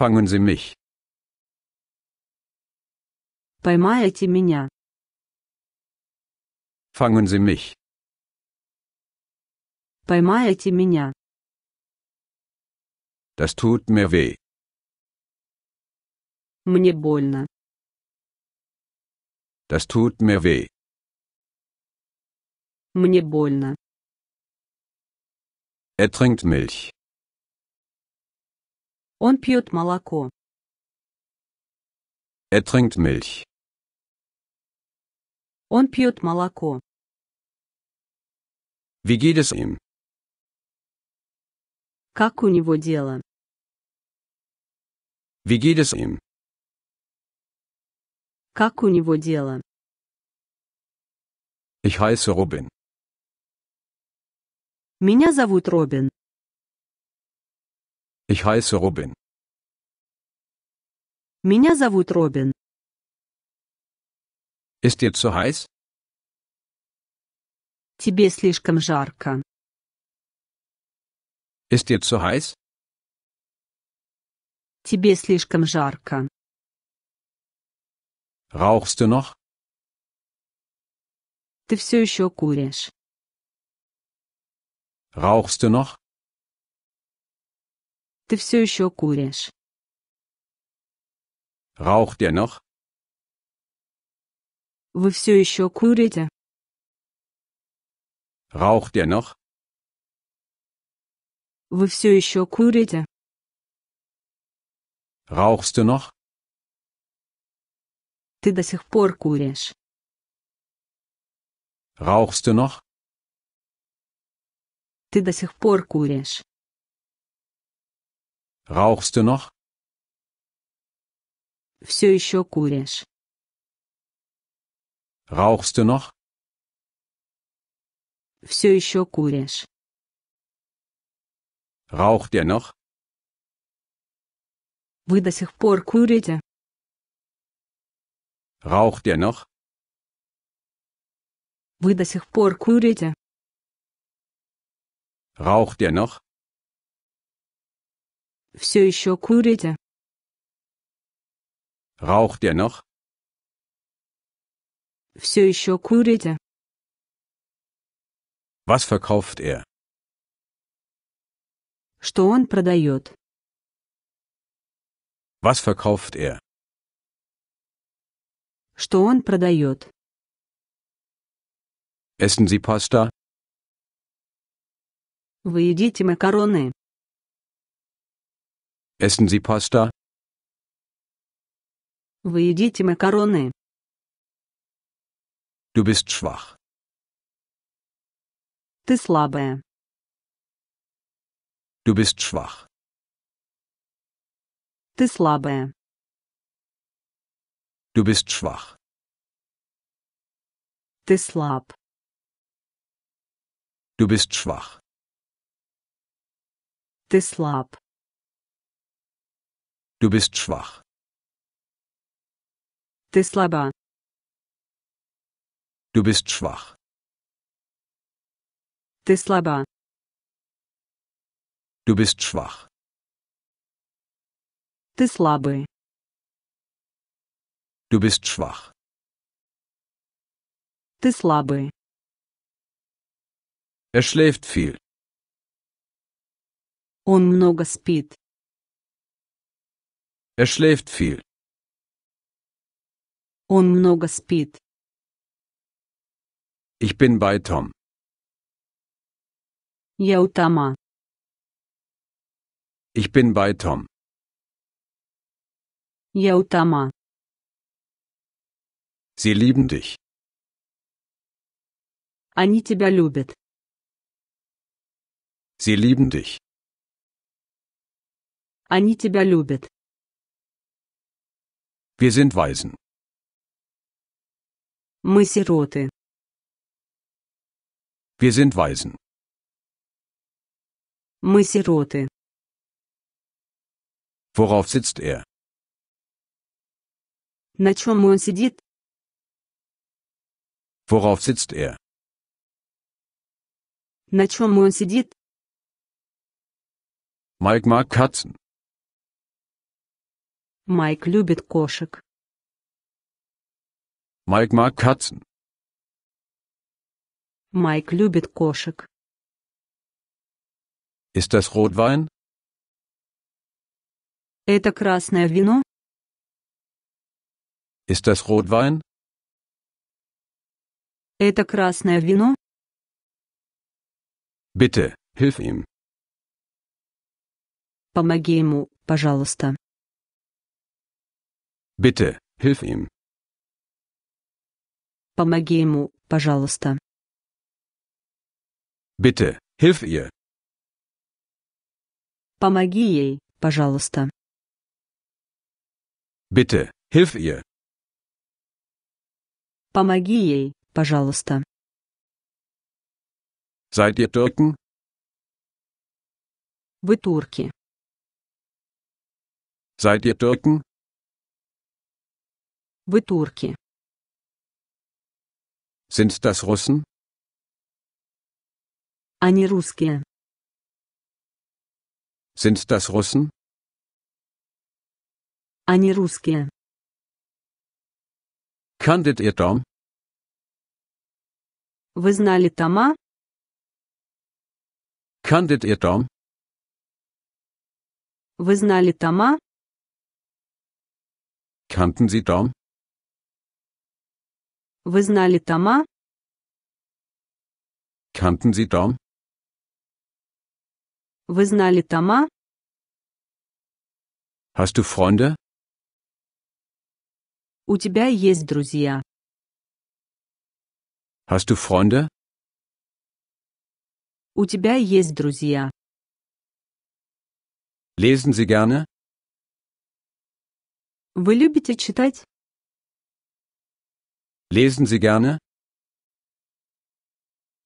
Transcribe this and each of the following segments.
Fangen Sie mich. Поймайте меня. Fangen Sie mich. Поймайте меня. Das tut mir weh. Мне больно. Das tut mir weh. Мне больно. Er trinkt Milch. Он пьет молоко. Er trinkt Milch. Он пьет молоко. Wie geht es ihm? Как у него дела? Wie geht es ihm? Как у него дела? Ich heiße Robin. Меня зовут Робин. Ich heiße Robin. Меня зовут Робин. Ist dir zu heiß? Тебе слишком жарко. Ist dir zu heiß? Тебе слишком жарко. Rauchst du noch? Ты все еще куришь. Rauchst du noch? Ты все еще куришь. Raucht ihr noch? Вы все еще курите? Raucht ihr noch? Вы все еще курите? Rauchst du noch? Ты до сих пор куришь. Rauchst du noch? Ты до сих пор куришь. Rauchst du noch? Все еще куришь. Rauchst du noch? Все еще куришь. Raucht ihr noch? Вы до сих пор курите? Raucht ihr noch? Вы до сих пор курите? Raucht ihr noch? Все еще курите? Raucht ihr noch? Все еще курите? Was verkauft er? Что он продает? Was verkauft er? Что он продает? Essen Sie Pasta? Вы едите макароны? Essen Sie Pasta? Вы едите макароны. Du bist schwach. Ты слабая. Du bist schwach. Ты слабая. Du bist schwach. Ты слаб. Du bist schwach. Ты слаб. Du bist schwach. Ты слаба. Du bist schwach. Ты слаба. Du bist schwach. Ты слабый. Du bist schwach. Ты слабый. Er schläft viel. Он много спит. Er schläft viel. Он много спит. Ich bin bei Tom. Я у Тома. Ich bin bei Tom. Я у Тома. Sie lieben dich. Они тебя любят. Sie lieben dich. Они тебя любят. Wir sind Waisen. Мы сироты. Wir sind Waisen. Мы сироты. Worauf sitzt er? На чем он сидит? Worauf sitzt er? На чем он сидит? Mike mag Katzen. Майк любит кошек. Майк маг Katzen. Майк любит кошек. Ist das Rotwein? Это красное вино? Ist das Rotwein? Это красное вино? Bitte, hilf ihm. Помоги ему, пожалуйста. Bitte, hilf ihm. Помоги ему, пожалуйста. Bitte, hilf ihr. Помоги ей, пожалуйста. Bitte, hilf ihr. Помоги ей, пожалуйста. Seid ihr Türken? Вы турки. Seid ihr Türken? Вы турки? Sind das Russen? Они русские. Sind das Russen? Они русские. Kanntet ihr Tom? Вы знали Тома? Kanntet ihr Tom? Вы знали Тома? Kannten Sie Tom? Вы знали Тома? Kannten Sie Tom? Вы знали Тома? Hast du Freunde? У тебя есть друзья. Hast du Freunde? У тебя есть друзья. Lesen Sie gerne? Вы любите читать? Lesen Sie gerne?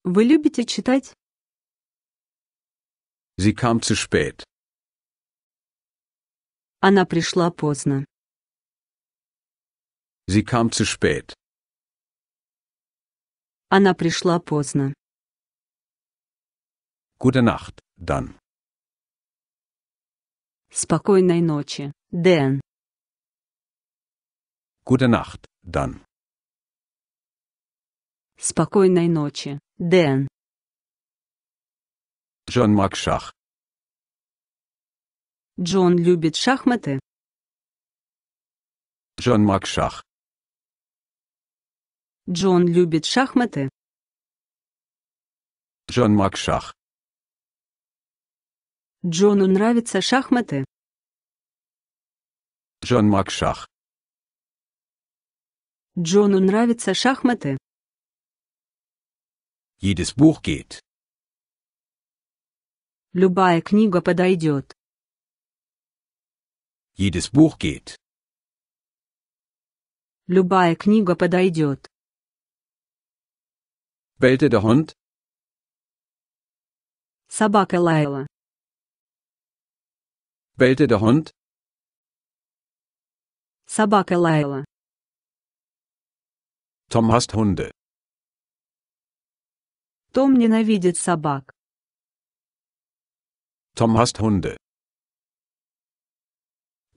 Вы любите читать? Sie kam zu spät. Она пришла поздно. Sie kam zu spät. Она пришла поздно. Gute Nacht, dann. Спокойной ночи, Дэн. Gute Nacht, dann. Спокойной ночи, Дэн. Джон Макшах. Джон любит шахматы. Джон Макшах. Джон любит шахматы. Джон Макшах. Джону нравятся шахматы. Джон Макшах. Джону нравятся шахматы. Jedes Buch geht. Любая книга подойдет. Jedes Buch geht. Любая книга подойдет. Bellte der Hund? Собака лаяла. Bellte der Hund? Собака лаяла. Tom hast Hunde. Том ненавидит собак. Том hasst Hunde.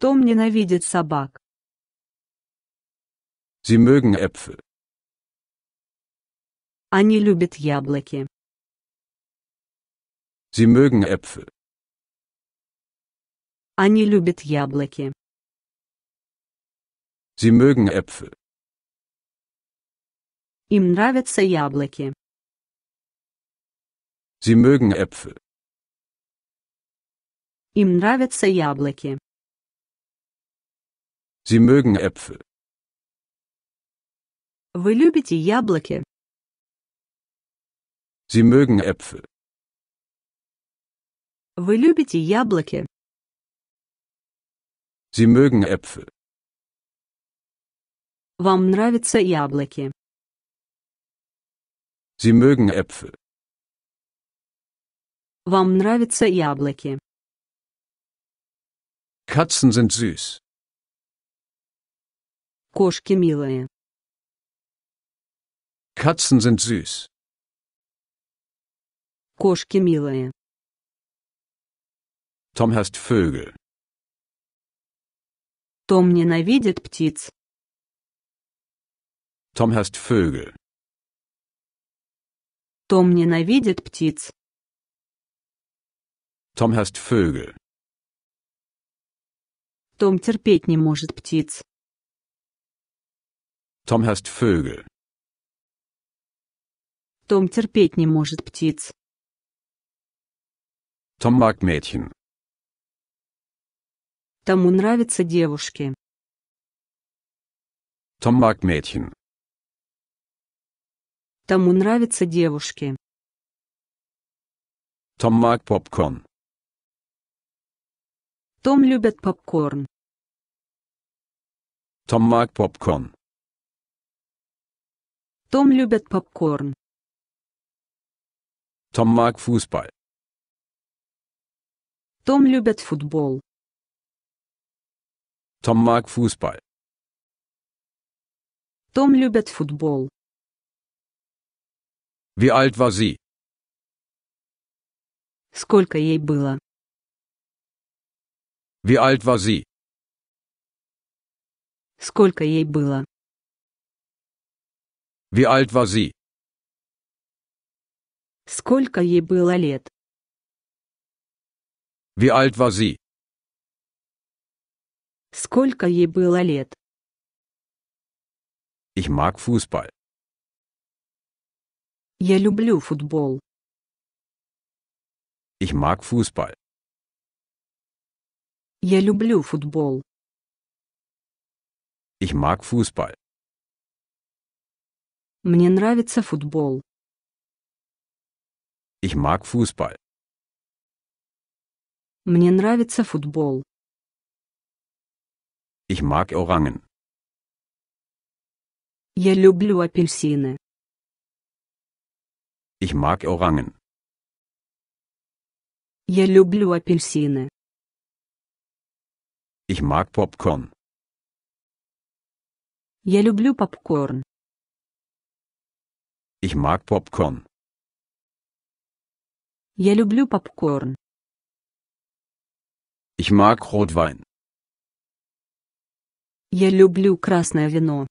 Том ненавидит собак. Sie mögen Äpfel. Они любят яблоки. Sie mögen Äpfel. Они любят яблоки. Sie mögen Äpfel. Им нравятся яблоки. Sie mögen Äpfel. Им нравятся яблоки. Sie mögen Äpfel. Вы любите яблоки? Sie mögen Äpfel. Вы любите яблоки? Sie mögen Äpfel. Вам нравятся яблоки? Sie mögen Äpfel. Вам нравятся яблоки? Katzen sind süß. Кошки милые. Katzen sind süß. Кошки милые. Tom hasst Vögel. Том ненавидит птиц. Tom hasst Vögel. Том ненавидит птиц. Том hasst Vögel. Том терпеть не может птиц. Том hasst Vögel. Том терпеть не может птиц. Том маг Mädchen. Тому нравятся девушки. Том маг Mädchen. Тому нравятся девушки. Том маг Popcorn. Том любит попкорн. Том mag попкорн. Том любит попкорн. Том mag футбол. Том любит футбол. Том mag футбол. Том любит футбол. Wie alt war sie? Сколько ей было? Wie alt war sie? Сколько ей было? Wie alt war sie? Сколько ей было лет? Wie alt war sie? Сколько ей было лет? Ich mag Fußball. Я люблю футбол. Ich mag Fußball. Я люблю футбол. Ich mag Fußball. Мне нравится футбол. Ich mag Fußball. Мне нравится футбол. Ich mag Orangen. Я люблю апельсины. Ich mag Orangen. Я люблю апельсины. Ich mag Popcorn. Я люблю попкорн. Ich mag Popcorn. Я люблю попкорн. Ich mag Rotwein. Я люблю красное вино.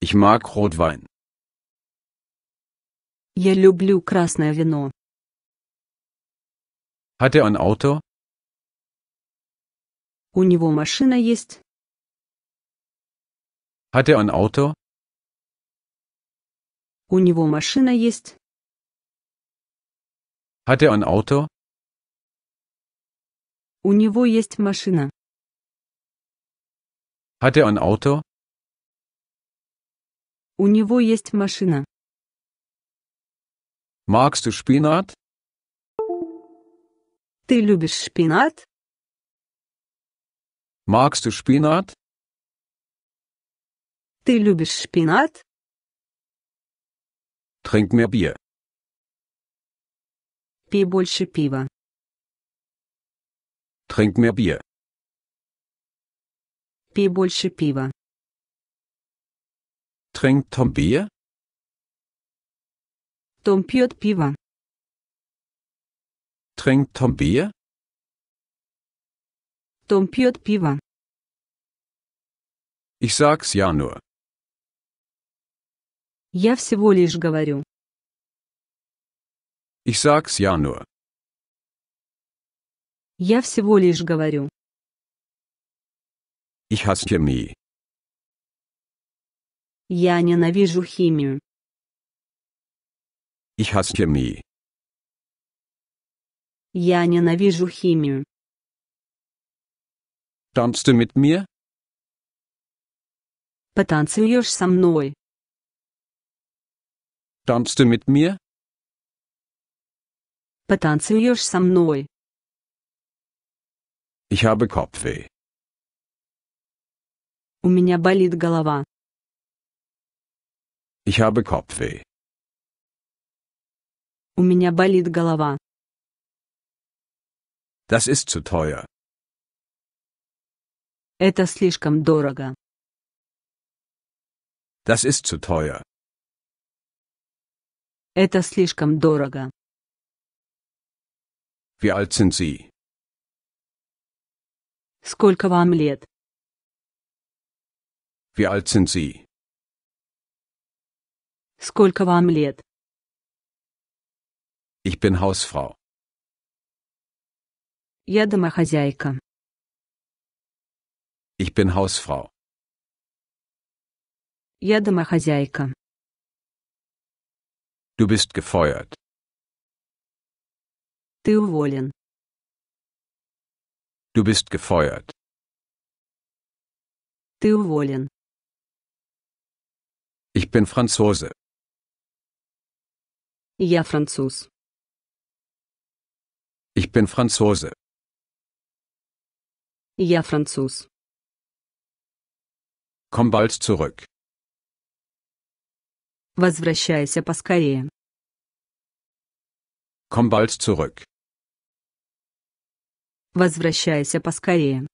Ich mag Rotwein. Я люблю красное вино. Hat er ein Auto? У него машина есть? Hat er ein Auto? У него машина есть? Hat er ein Auto? У него есть машина. Hat er ein Auto? У него есть машина. Magst du Spinat? Ты любишь шпинат? Magst du Spinat? Ты любишь шпинат? Trink mehr Bier. Пей больше пива. Trink mehr Bier. Пей больше пива. Trinkt Tom Bier? Tom пьет пиво. Trink Tom Bier? Том пьет пиво. Ich sag's ja nur. Я всего лишь говорю. Ich sag's Я всего лишь говорю. Ich hasse Я ненавижу химию. Ich hasse Я ненавижу химию. Tanzt du mit mir? Потанцуешь со мной? Tanzt du mit mir? Потанцуешь со мной? Ich habe Kopfweh. У меня болит голова. Ich habe Kopfweh. У меня болит голова. Das ist zu teuer. Это слишком дорого. Das ist zu teuer. Это слишком дорого. Wie alt sind Sie? Сколько вам лет? Wie alt sind Sie? Сколько вам лет? Ich bin Hausfrau. Я домохозяйка. Ich bin Hausfrau. Я домохозяйка. Du bist gefeuert. Ты уволен. Du bist gefeuert. Ты уволен. Ich bin Franzose. Я француз. Ich bin Franzose. Я француз. Komm bald zurück. Возвращайся поскорее. Komm bald zurück. Возвращайся поскорее.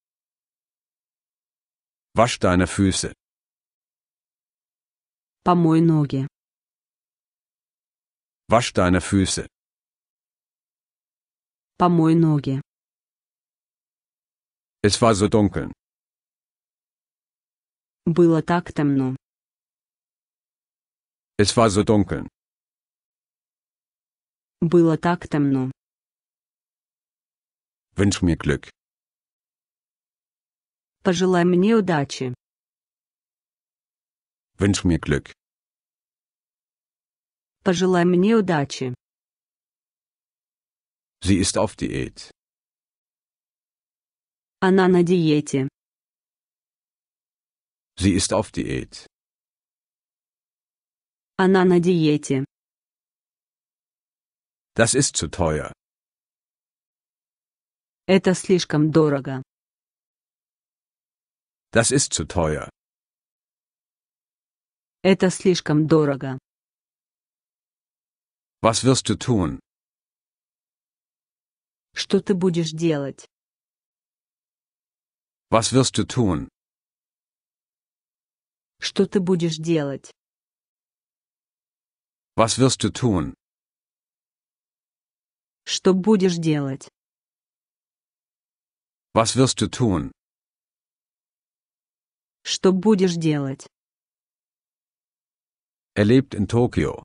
Wasch deine Füße. Помой ноги. Wasch deine Füße. Помой ноги. Es war so dunkel. Было так темно. Es war so dunkel. Было так темно. Wünsch mir Glück. Пожелай мне удачи. Wünsch mir Glück. Пожелай мне удачи. Sie ist auf Diät. Она на диете. Sie ist auf Diät. Она на диете. Das ist zu teuer. Это слишком дорого. Das ist zu teuer. Это слишком дорого. Was wirst du tun? Что ты будешь делать? Was wirst du tun? Что ты будешь делать? Was wirst du tun? Что будешь делать? Was wirst du tun? Что будешь делать? Er lebt in Tokio.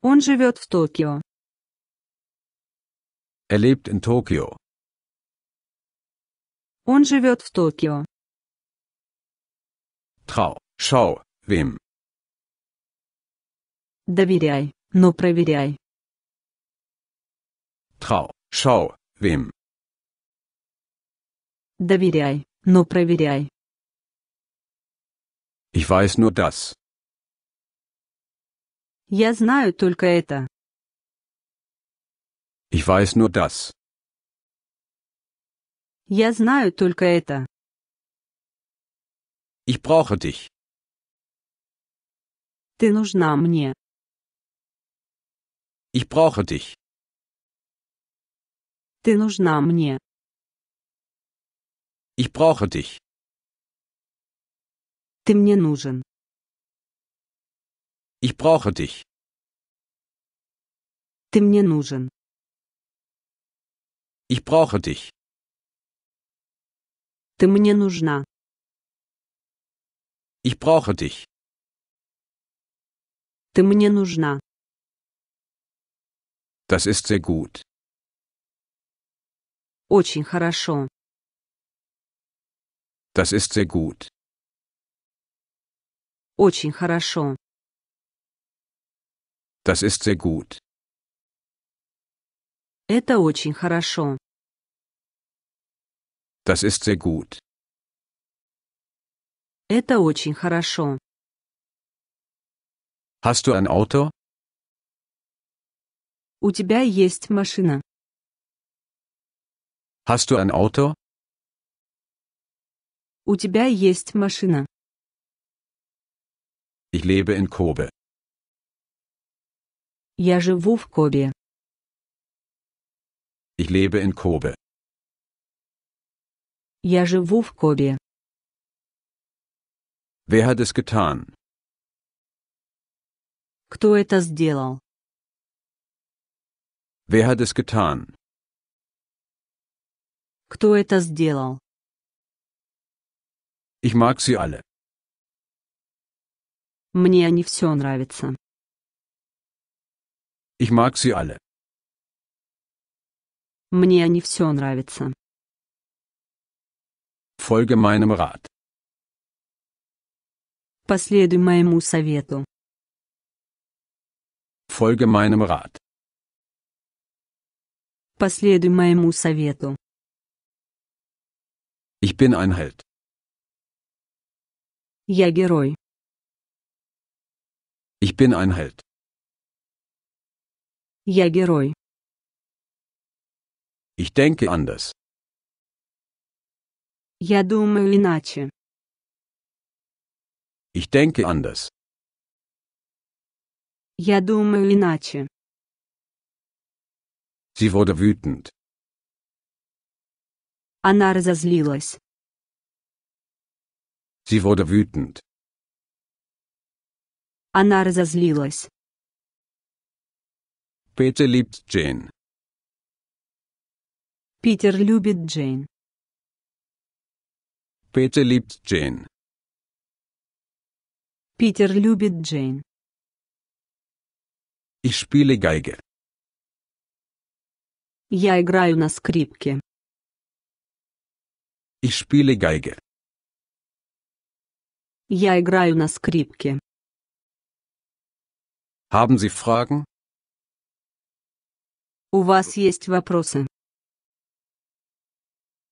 Он живет в Токио. Er lebt in Tokio. Он живет в Токио. Трау, schau, вим. Доверяй, но проверяй. Трау, schau, вим. Доверяй, но проверяй. Ich weiß nur das. Я знаю только это. Ich weiß nur das. Я знаю только это. Ich brauche dich. Ты нужна мне. Ich brauche dich. Ты нужна мне. Ich brauche dich. Ты мне нужен. Ich brauche dich. Ты мне нужен. Ich brauche dich. Ты мне нужна. Ich brauche dich. Ты мне нужна. Das ist sehr gut. Очень хорошо. Das ist sehr gut. Очень хорошо. Das ist sehr gut. Это очень хорошо. Das ist sehr gut. Это очень хорошо. Hast du ein Auto? У тебя есть машина. Hast du ein Auto? У тебя есть машина. Ich lebe in Kobe. Я живу в Кобе. Ich lebe in Kobe. Я живу в Кобе. Wer hat es getan? Кто это сделал? Wer hat es getan? Кто это сделал? Ich mag sie alle. Мне они все нравятся. Ich mag sie alle. Мне они все нравятся. Folge meinem Rat. Последуй моему совету. Folge meinem Rat. Последуй моему совету. Ich bin ein Held. Я герой. Ich bin ein Held. Я герой. Ich denke anders. Я думаю иначе. Ich denke anders. Я думаю иначе. Sie wurde wütend. Она разозлилась. Sie wurde wütend. Она разозлилась. Peter liebt Jane. Peter любит Jane. Peter liebt Jane. Питер любит Джейн. Ich spiele Geige. Я играю на скрипке. Ich spiele Geige. Я играю на скрипке. Haben Sie Fragen? У вас есть вопросы?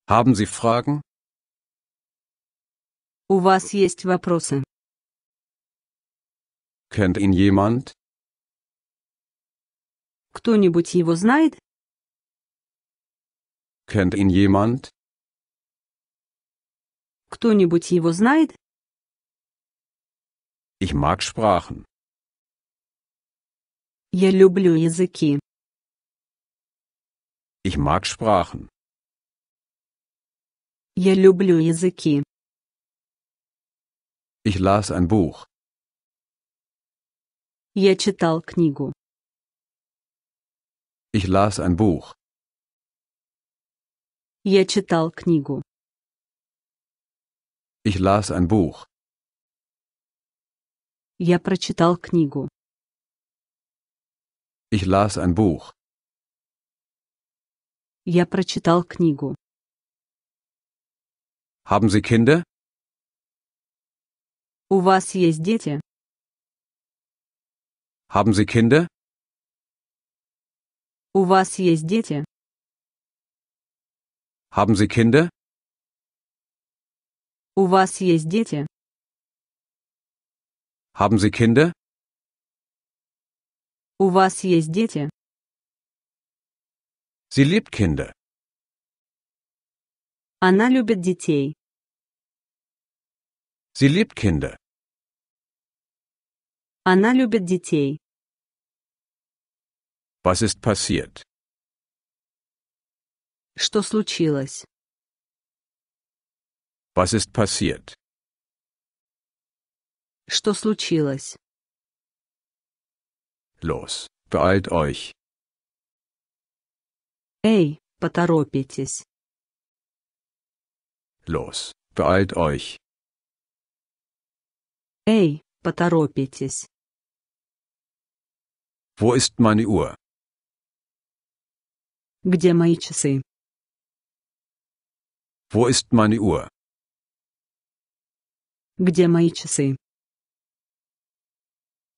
Haben Sie Fragen? У вас есть вопросы? Kennt ihn jemand? Кто-нибудь его знает? Kennt ihn jemand? Кто-нибудь его знает? Ich mag Sprachen. Я люблю языки. Ich mag Sprachen. Я люблю языки. Ich las ein Buch. Я читал книгу. Ich las ein Buch. Я читал книгу. Ich las ein Buch. Я прочитал книгу. Ich las ein Buch. Я прочитал книгу. Haben Sie Kinder? У вас есть дети? Haben Sie Kinder? У вас есть дети? Haben Sie Kinder? У вас есть дети? Haben Sie Kinder? У вас есть дети? Sie liebt Kinder. Она любит детей. Sie liebt Kinder. Она любит детей. Was ist passiert? Что случилось? Was ist passiert? Что случилось? Los, beeilt euch. Эй, поторопитесь. Los, beeilt euch. Эй, поторопитесь. Wo ist meine Uhr? Где мои часы? Wo ist meine Uhr? Где мои часы?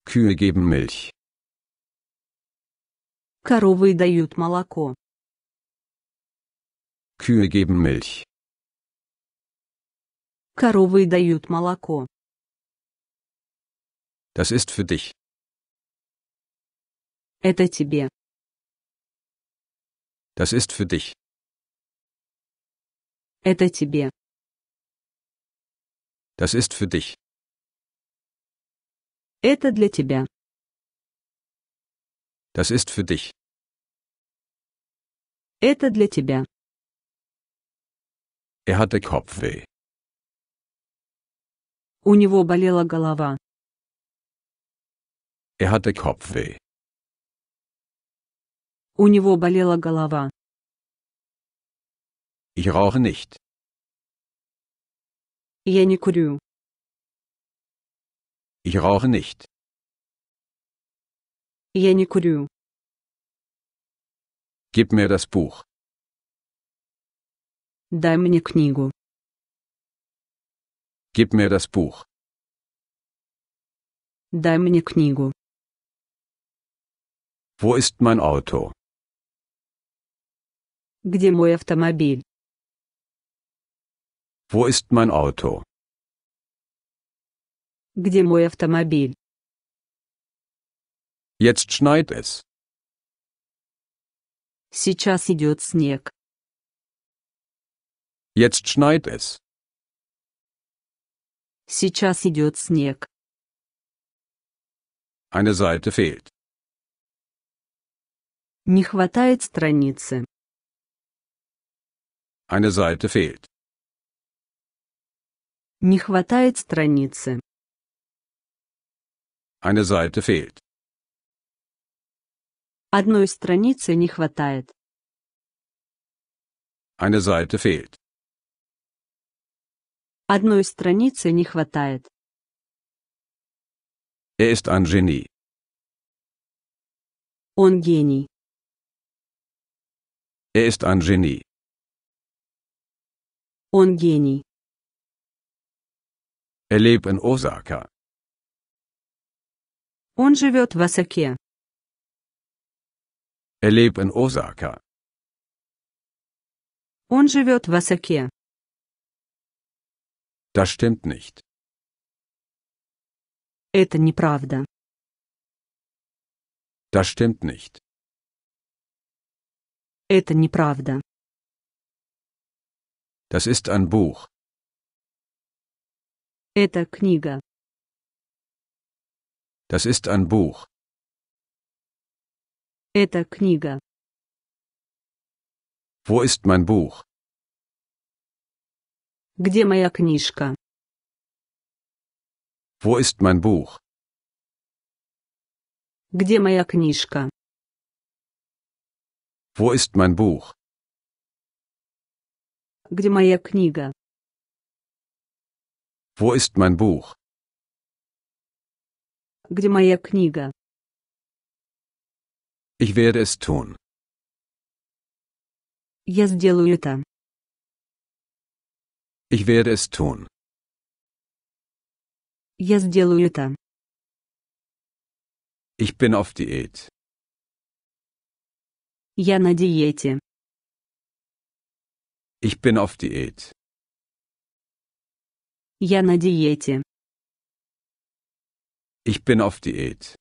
Kühe geben Milch. Коровы дают молоко. Kühe geben Milch. Коровы дают молоко. Das ist für dich. Это тебе. Das ist für dich. Это тебе. Das ist für dich. Это для тебя. Das ist für dich. Это для тебя. Er hatte Kopfweh. У него болела голова. Er hatte Kopfweh. У него болела голова. Ich rauche nicht. Я не курю. Ich rauche nicht. Я не курю. Gib mir das Buch. Дай мне книгу. Gib mir das Buch. Дай мне книгу. Wo ist mein Auto? Где мой автомобиль? Wo ist mein Auto? Где мой автомобиль? Jetzt schneit es. Сейчас идет снег. Jetzt schneit es. Сейчас идет снег. Eine Seite fehlt. Не хватает страницы. Eine Seite fehlt. Не хватает страницы. Eine Seite fehlt. Одной страницы не хватает. Eine Seite fehlt. Одной страницы не хватает. Er ist ein Genie. Он гений. Er ist ein Genie. Он гений. Er lebt in Он живет в Осаке. Er lebt in Он живет в Осаке. Das stimmt nicht. Это неправда. Das stimmt nicht. Это неправда. Das ist ein Buch. Это книга. Das ist ein Buch. Это книга. Wo ist mein Buch? Где моя книжка? Wo ist mein Buch? Где моя книжка? Wo ist mein Buch? Где моя книга? Wo ist mein Buch? Где моя книга? Ich werde es tun. Я сделаю это. Ich werde es tun. Я сделаю это. Ich bin auf Diät. Я на диете. Ich bin auf Diät. Я на диете. Ich bin auf Diät.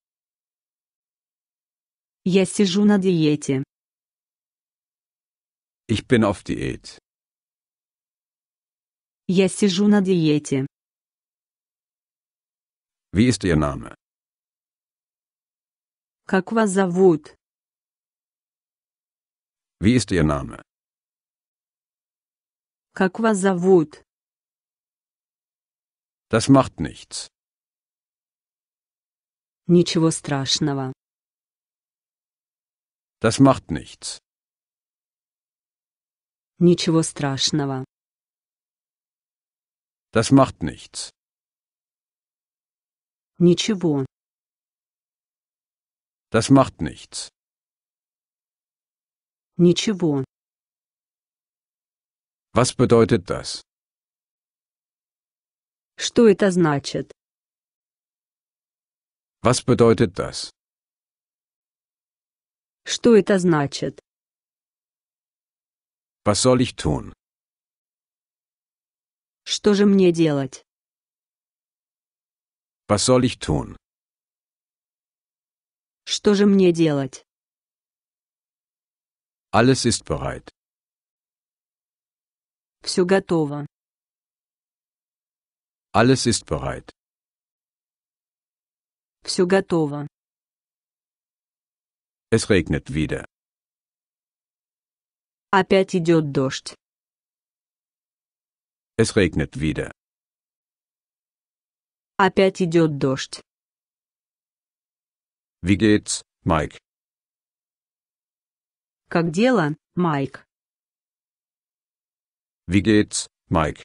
Я сижу на диете. Ich bin auf Diät. Я сижу на диете. Wie ist Ihr Name? Как вас зовут? Wie ist Ihr Name? Как вас зовут? Das macht nichts. Ничего страшного. Das macht nichts. Ничего страшного. Das macht nichts. Ничего. Das macht nichts. Ничего. Was bedeutet das? Что это значит? Was bedeutet das? Что это значит? Was soll ich tun? Что же мне делать? Was soll ich tun? Что же мне делать? Alles ist bereit. Все готово. Alles ist bereit. Все готово. Es regnet wieder. Опять идет дождь. Es regnet wieder. Опять идет дождь. Wie geht's, Mike? Как дела, Майк? Wie geht's, Mike?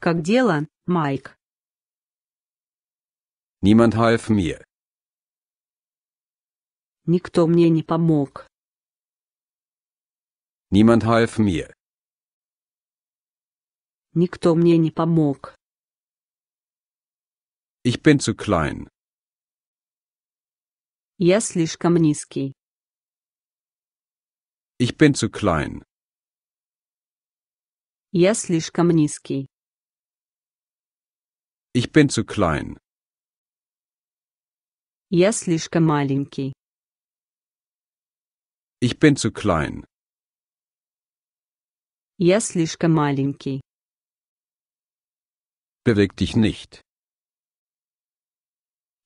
Как дела, Майк? Niemand half mir. Никто мне не помог. Niemand half mir. Никто мне не помог. Ich bin zu klein. Я слишком низкий. Ich bin zu klein. Я слишком низкий. Ich bin zu klein. Я слишком маленький. Ich bin zu klein. Я слишком маленький. Beweg dich nicht.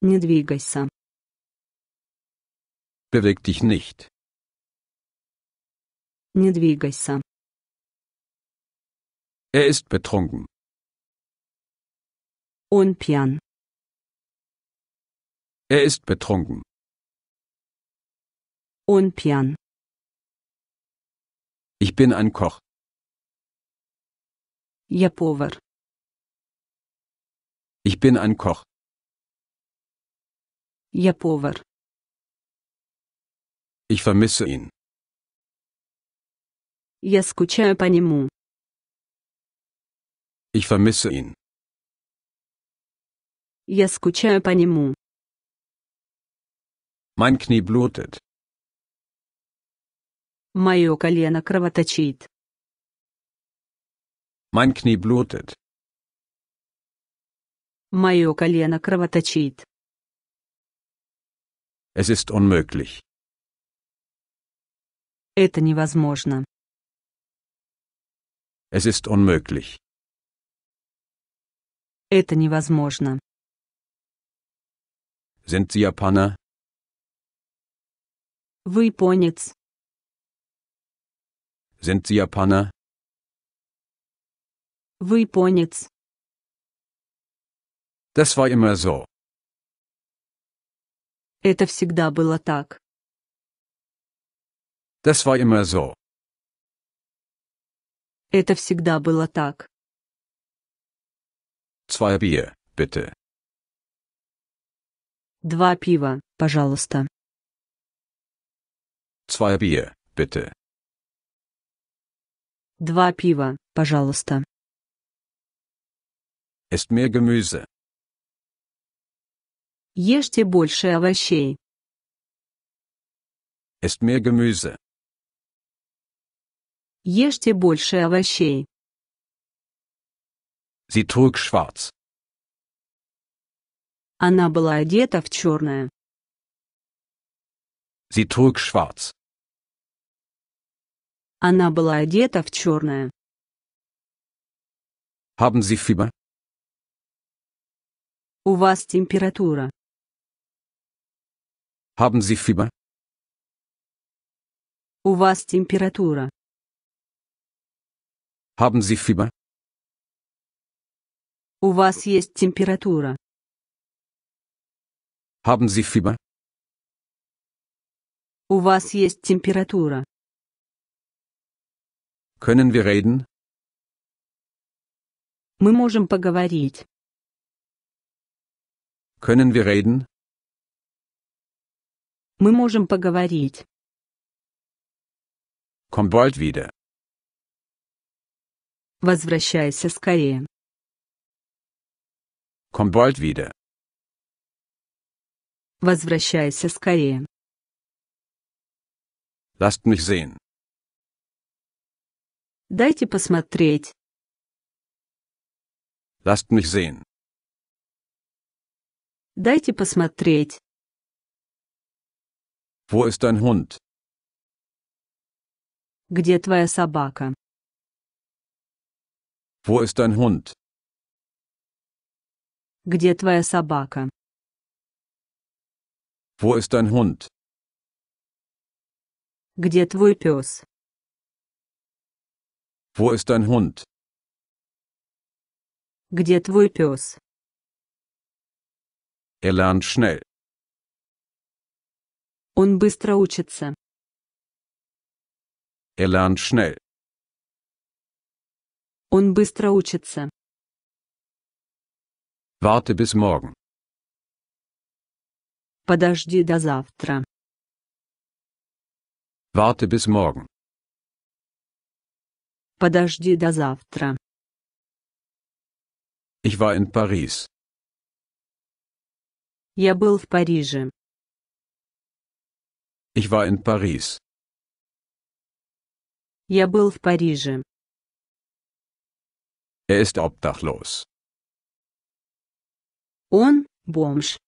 Не двигайся. Beweg dich nicht. Не двигайся. Er ist betrunken. Un pian. Er ist betrunken. Un pian. Ich bin ein Koch. Я повар. Ich bin ein Koch. Я повар. Ich vermisse ihn. Я скучаю по нему. Ich vermisse ihn. Я скучаю по нему. Mein Knie blutet. Мое колено кровоточит. Mein Knie blutet. Мое колено кровоточит. Es ist unmöglich. Это невозможно. Es ist unmöglich. Это невозможно. Sind Sie Japaner? Вы японец. Sind Sie Japaner? Вы японец. Das war immer so. Это всегда было так. Das war immer so. Это всегда было так. Zwei Bier, bitte. Два пива, пожалуйста. Zwei Bier, bitte. Два пива, пожалуйста. Esst mehr Gemüse. Ешьте больше овощей. Esst mehr Gemüse. Ешьте больше овощей. Sie trug schwarz. Она была одета в черное. Sie trug schwarz. Она была одета в черное. Haben Sie Fieber? У вас температура. Haben Sie Fieber? У вас температура. Haben Sie Fieber? У вас есть температура. Haben Sie Fieber? У вас есть температура. Können wir reden? Мы можем поговорить. Können wir reden? Мы можем поговорить. Komm bald wieder. Возвращайся скорее. Komm bald wieder. Возвращайся скорее. Lasst mich sehen. Дайте посмотреть. Lasst mich sehen. Дайте посмотреть. Wo ist dein Hund? Где твоя собака? Wo ist dein Hund? Где твоя собака? Wo ist dein Hund? Где твой пес? Wo ist dein Hund? Где твой пес? Er lernt schnell. Он быстро учится. Er lernt schnell. Он быстро учится. Warte bis morgen. Подожди до завтра. Warte bis morgen. Подожди до завтра. Ich war in Paris. Я был в Париже. Ich war in Paris. Я был в Париже. Er ist obdachlos. Он – бомж.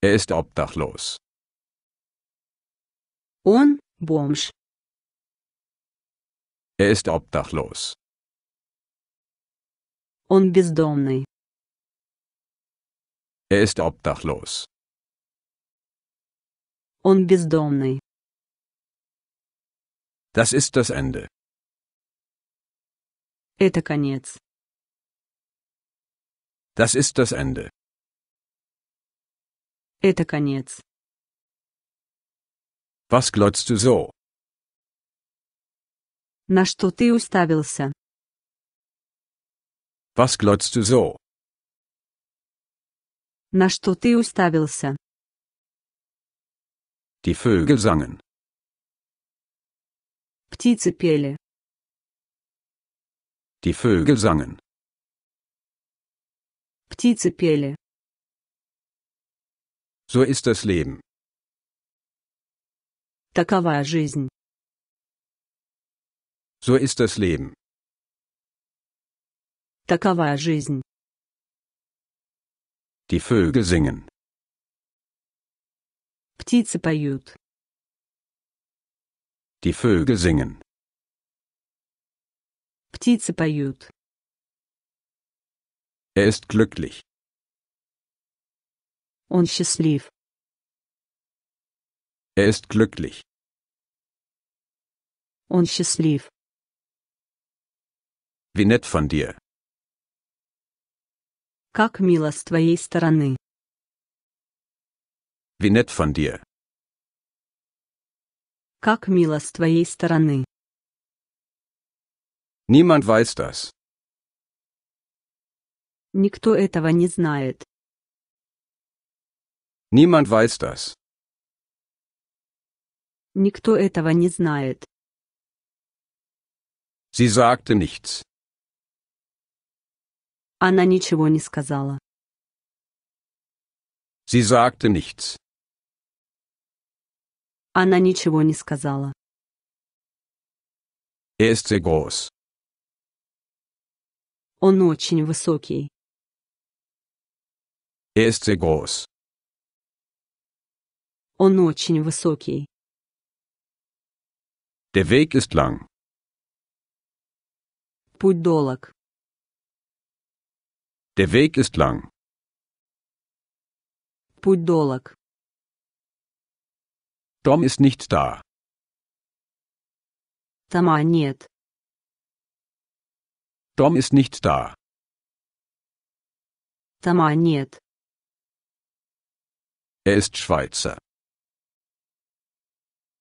Er ist obdachlos. Он – бомж. Er ist obdachlos. Он бездомный. Er ist obdachlos. Он бездомный. Das ist das Ende. Это конец. Das ist das Ende. Это конец. Was glotzt du so? На что ты уставился? Was glotzt du so? На что ты уставился? Die Vögel sangen. Птицы пели. Die Vögel sangen. Птицы пели. So ist das Leben. Такова жизнь. So ist das Leben. Такова жизнь. Die Vögel singen. Птицы поют. Die Vögel singen. Птицы поют. Er ist glücklich. Он счастлив. Er ist glücklich. Он счастлив. Wie nett von dir. Как мило с твоей стороны. Wie nett von dir. Как мило с твоей стороны. Niemand weiß das. Никто этого не знает. Niemand weiß das. Никто этого не знает. Sie sagte nichts. Она ничего не сказала. Sie sagte nichts. Она ничего не сказала. Er ist sehr groß. Он очень высокий. Er ist sehr groß. Он очень высокий. Der Weg ist lang. Путь долог. Der Weg ist lang. Путь долог. Tom ist nicht da. Тома нет. Tom ist nicht da. Тома нет. Er ist Schweizer.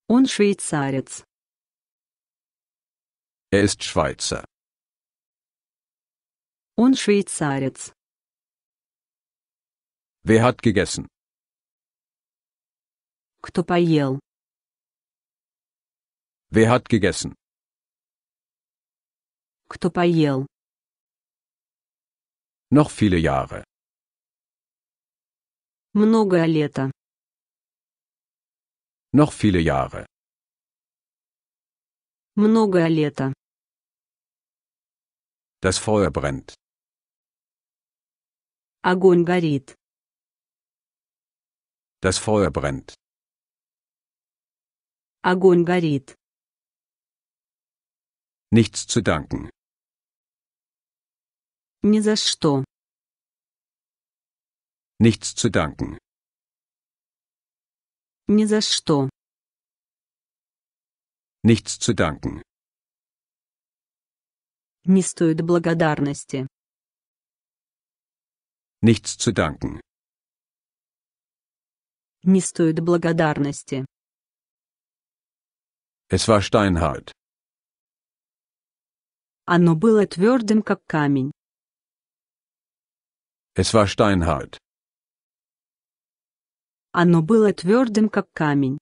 Он швейцарец. Er ist Schweizer. Он швейцарец. Wer hat gegessen? Кто поел? Wer hat gegessen? Кто поел? Noch viele Jahre. Много лета. Noch viele Jahre. Много лета. Das Feuer brennt. Огонь горит. Das Feuer brennt. Огонь горит. Nichts zu danken. Ни за что. Nichts zu danken. Ни за что. Nichts zu danken. Не стоит благодарности. Nichts zu danken. Не стоит благодарности. Es war steinhart. Оно было твердым, как камень. Es war steinhart. Оно было твердым, как камень.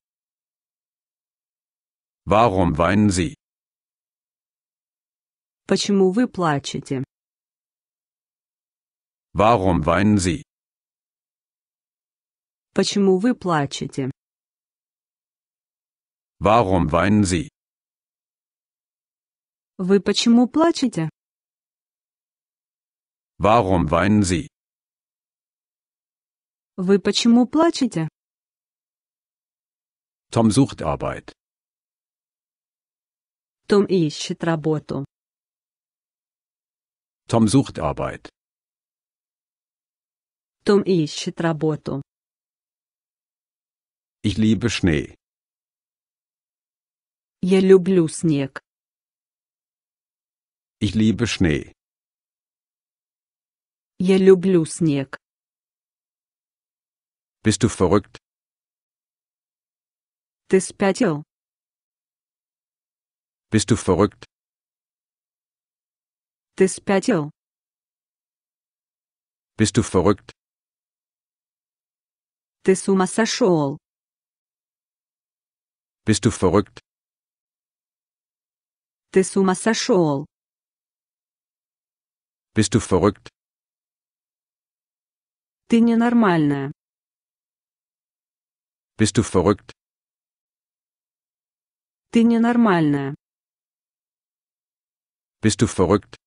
Warum weinen Sie? Почему вы плачете? Warum weinen Sie? Почему вы плачете? Warum weinen Sie? Вы почему плачете? Warum weinen Sie? Вы почему плачете? Том sucht Arbeit. Том ищет работу. Том sucht Arbeit. Том ищет работу. Ich liebe Schnee. Я люблю снег. Ich liebe Schnee. Я люблю снег. Bist du verrückt? Ты спятил? Bist du verrückt? Ты спятил? Bist du verrückt? Ты с ума сошел? Bist du verrückt? Ты с ума сошел? Bist du verrückt? Ты ненормальная. Bist du verrückt? Ты ненормальная. Bist du verrückt?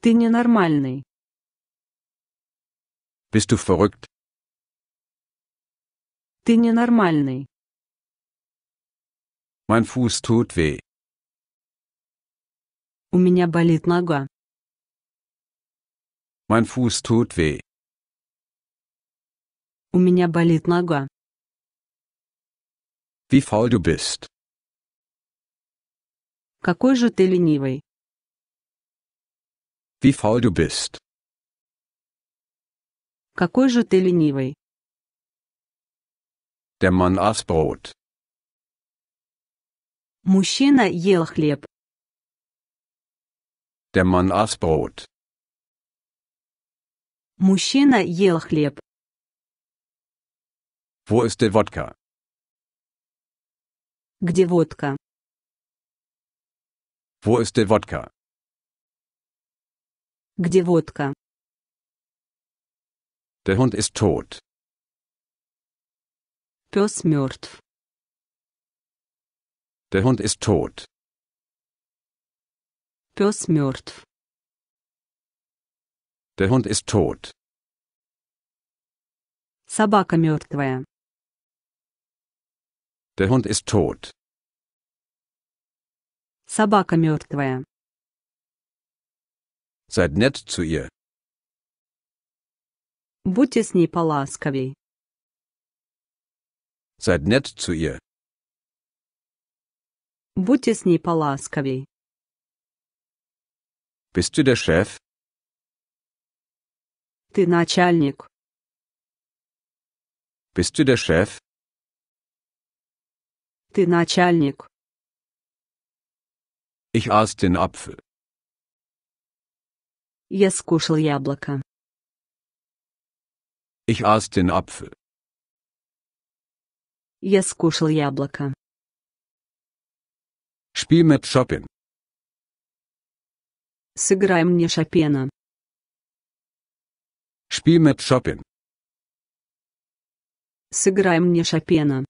Ты ненормальный. Bist du verrückt? Ты ненормальный. Mein Fuß tut weh. У меня болит нога. Mein Fuß tut weh. У меня болит нога. Wie faul du bist. Какой же ты ленивый. Wie faul du bist. Какой же ты ленивый. Der Mann aß Brot. Мужчина ел хлеб. Der Mann aß Brot. Мужчина ел хлеб. Wo ist der Wodka? Где водка? Wo ist der Wodka? Где водка? Der Hund ist tot. Пес мертв. Der Hund ist tot. Пес мертв. Der Hund ist tot. Собака мертвая. Der Hund ist tot. Собака мертвая. Seid nett zu ihr. Будьте с ней поласковей. Seid nett zu ihr. Будьте с ней поласковей. Bist du der Chef? Ты начальник. Bist du der Chef? Ты начальник. Ich aß den Apfel. Я скушал яблоко. Ich aß den Apfel. Я скушал яблоко. Spiel mit Chopin. Сыграй мне Шопена. Spiel mit Chopin. Сыграй мне Шопена.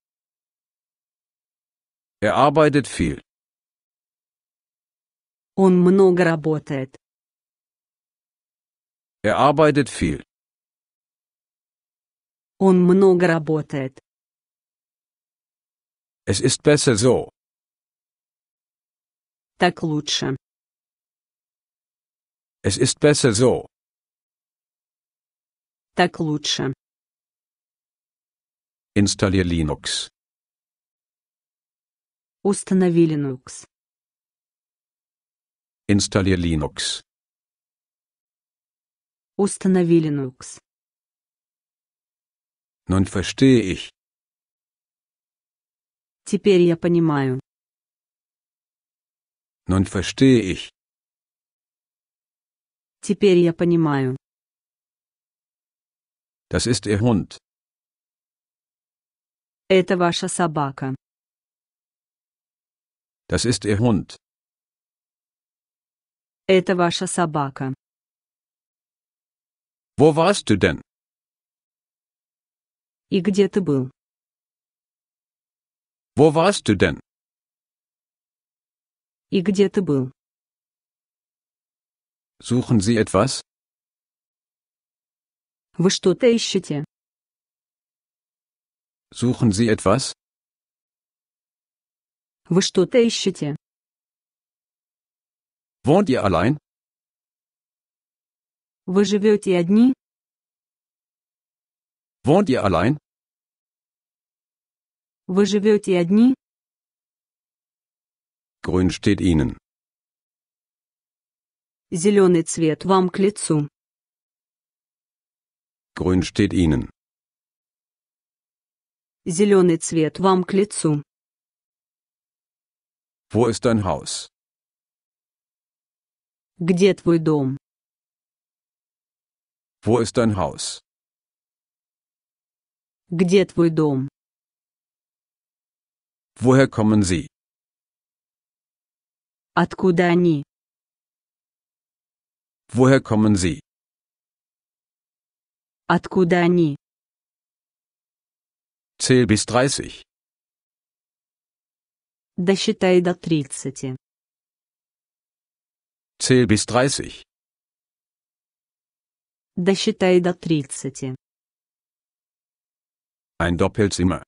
Er arbeitet viel. Он много работает. Er arbeitet viel. Он много работает. Es ist besser so. Так лучше. Es ist besser so. Так лучше. Installier Linux. Установи Linux. Installier Linux. Установи Linux. Nun verstehe ich. Теперь я понимаю. Nun verstehe ich. Теперь я понимаю. Das ist ihr Hund. Это ваша собака. Das ist Ihr Hund. Это ваша собака. Wo warst du denn? И где ты был? Wo warst du denn? И где ты был? Suchen Sie etwas? Вы что-то ищете? Suchen Sie etwas? Вы что-то ищете? Wohnt ihr allein? Вы живете одни? Wohnt ihr allein? Вы живете одни? Grün steht Ihnen. Зеленый цвет вам к лицу. Grün steht Ihnen. Зеленый цвет вам к лицу. Wo ist dein Haus? Где твой дом? Wo ist dein Haus? Где твой дом? Woher kommen Sie? Откуда они? Woher kommen Sie? Откуда они? Zähl bis 30. Досчитай до тридцати. Zähl bis тридцать. Досчитай до тридцати. Ein Doppelzimmer.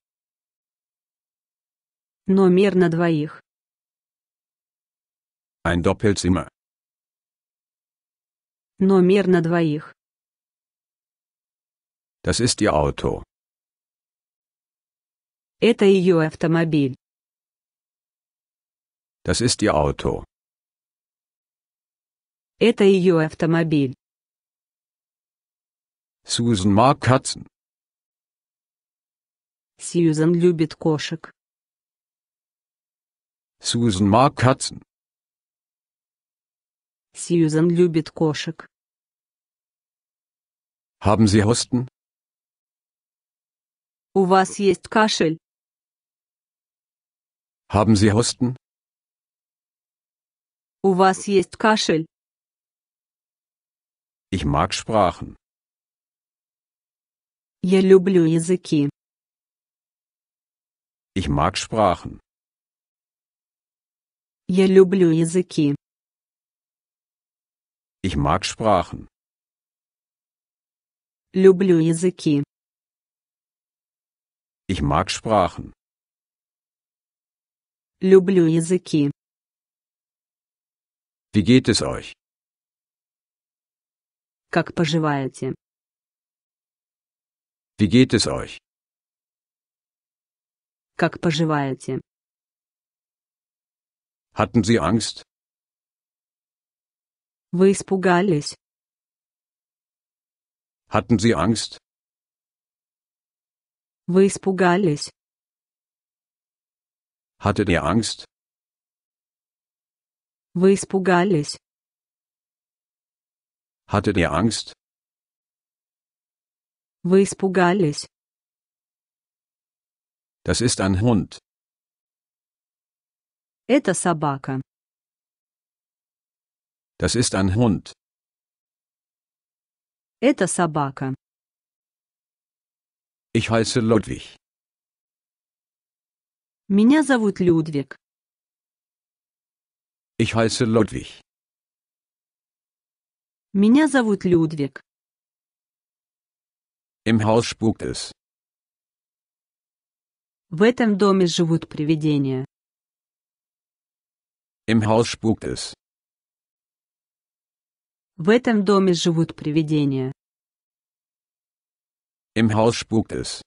Номер на двоих. Ein Doppelzimmer. Номер на двоих. Das ist ihr Auto. Это ее автомобиль. Das ist ihr Auto. Это ее автомобиль. Susan mag Katzen. Сьюзан любит кошек. Susan mag Katzen. Сьюзан любит кошек. Haben Sie Husten? У вас есть кашель? Haben Sie Husten? У вас есть кашель? Ich mag Sprachen. Я люблю языки. Ich mag Sprachen. Я люблю языки. Ich mag Sprachen. Люблю языки. Ich mag Sprachen. Люблю языки. Wie geht es euch? Как поживаете? Wie geht es euch? Как поживаете? Hatten Sie Angst? Вы испугались? Hatten Sie Angst? Вы испугались? Hattet ihr Angst? Вы испугались? Hattet ihr Angst? Вы испугались? Das ist ein Hund. Это собака. Das ist ein Hund. Это собака. Ich heiße Ludwig. Меня зовут Людвиг. Ich heiße Ludwig. Меня зовут Людвиг. Im Haus spukt es. В этом доме живут привидения. Im Haus spukt es. В этом доме живут привидения. Im Haus spukt es.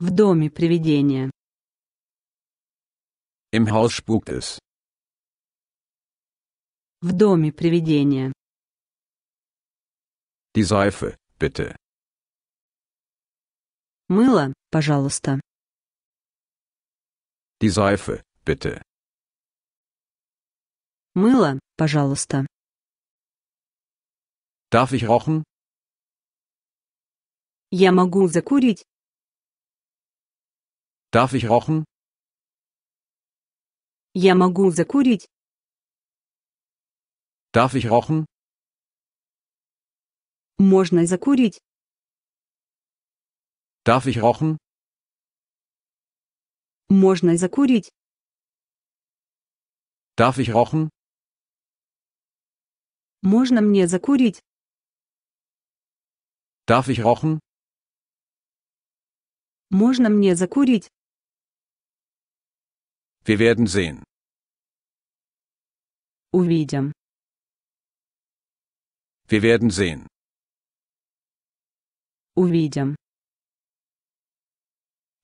В доме привидения. Im Haus spukt es. В доме привидения. Die Seife, bitte. Мыло, пожалуйста. Die Seife, bitte. Мыло, пожалуйста. Darf ich rauchen? Я могу закурить. Darf ich rauchen? Я могу закурить? Darf ich rauchen? Можно закурить? Darf ich rauchen? Можно закурить? Darf ich rauchen? Можно мне закурить? Darf ich rauchen? Можно мне закурить? Wir werden sehen. Увидим. Wir werden sehen. Увидим.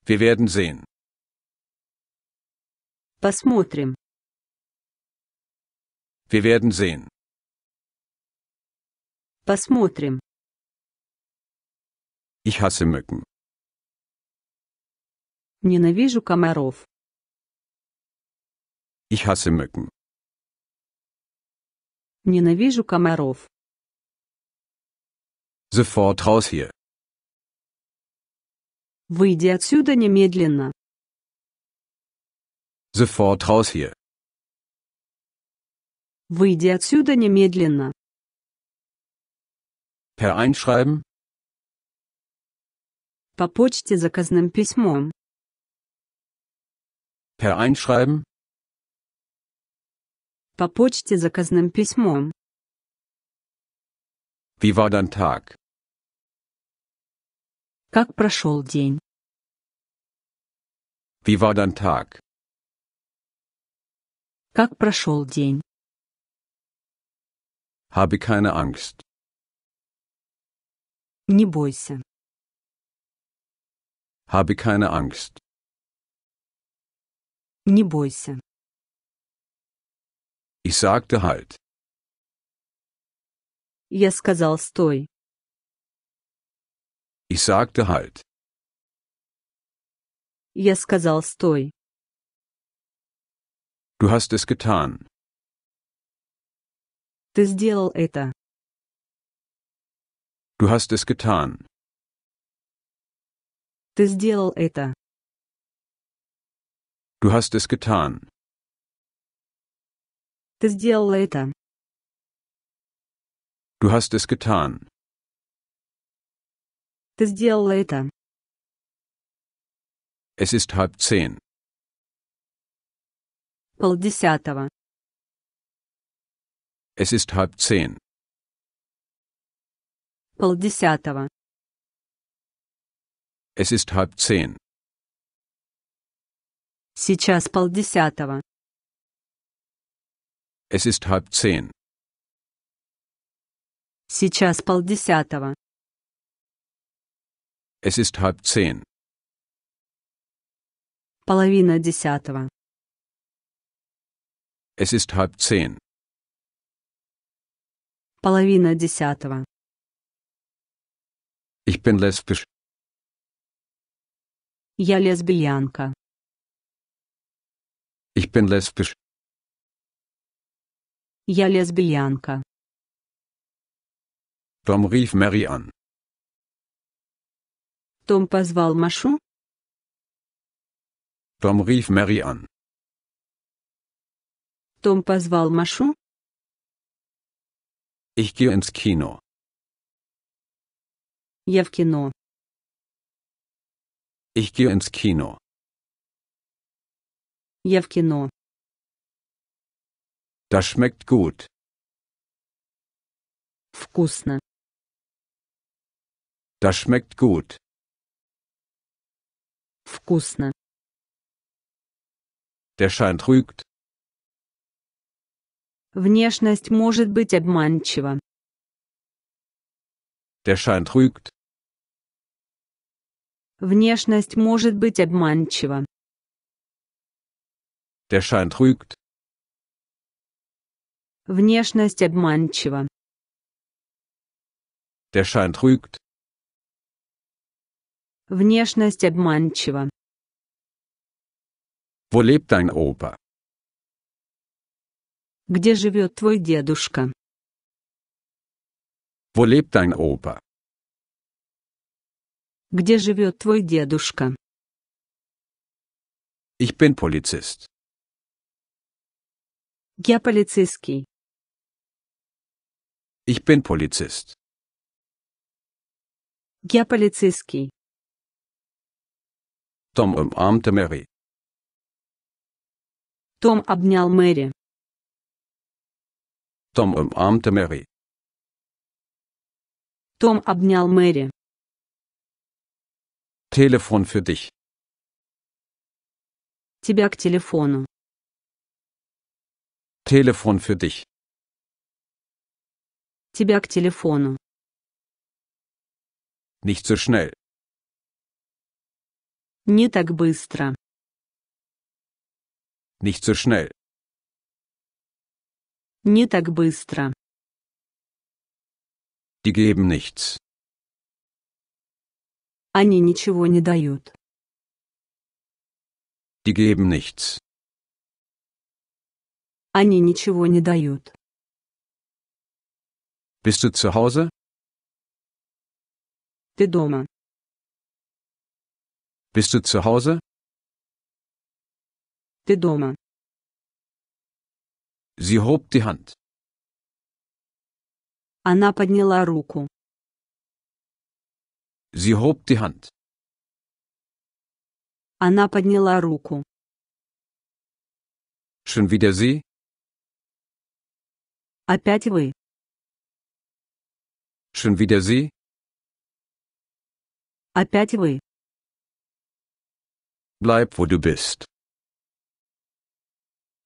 Wir werden sehen. Посмотрим. Wir werden sehen. Посмотрим. Ich hasse Mücken. Ненавижу комаров. Ich hasse Mücken. Ненавижу комаров. Sofort raus hier. Выйди отсюда немедленно. Sofort raus hier. Выйди отсюда немедленно. Per Einschreiben? По почте заказным письмом. Per Einschreiben? По почте заказным письмом. Wie war dein Tag? Как прошел день? Wie war dein Tag? Как прошел день? Habe keine Angst. Не бойся. Habe keine Angst. Не бойся. Ich sagte halt. Я сказал стой. Ich sagte halt. Я сказал стой. Du hast es getan. Ты сделал это. Du hast es getan. Ты сделал это. Du hast es getan. Ты сделала это. Du hast es getan. Ты сделала это. Es ist halb zehn. Полдесятого. Es ist halb zehn. Полдесятого. Es ist halb zehn. Сейчас полдесятого. Es ist halb zehn. Сейчас полдесятого. Es ist halb zehn. Половина десятого. Es ist halb zehn. Половина десятого. Ich bin lesbisch. Я лесбиянка. Ich bin lesbisch. Я лесбиянка. Tom rief Mary an. Том позвал Машу? Tom rief Mary an. Том позвал Машу? Ich gehe ins Kino. Я в кино. Ich gehe ins Kino. Я в кино. Das schmeckt gut. Вкусно. Das schmeckt gut. Вкусно. Der Schein trügt. Внешность может быть обманчива. Der Schein trügt. Внешность может быть обманчива. Der Schein trügt. Внешность обманчива. Der Schein trügt. Внешность обманчива. Wo lebt dein Opa? Где живет твой дедушка? Wo lebt dein Opa? Где живет твой дедушка? Ich bin Polizist. Я полицейский. Ich bin Polizist. Я полицейский. Tom umarmte Mary. Том обнял Мэри. Tom umarmte Mary. Том обнял Мэри. Telefon für dich. Тебя к телефону. Telefon für dich. тебя к телефону. Nicht so schnell. Не так быстро. Nicht so schnell. Не так быстро. Die geben nichts. Они ничего не дают. Die geben nichts. Они ничего не дают. Bist du zu Hause? Ты дома? Bist du zu Hause? Ты дома? Sie hob die Hand. Она подняла руку. Sie hob die Hand. Она подняла руку. Schon wieder Sie? Опять вы? Schon wieder Sie? Опять вы. Bleib, wo du bist.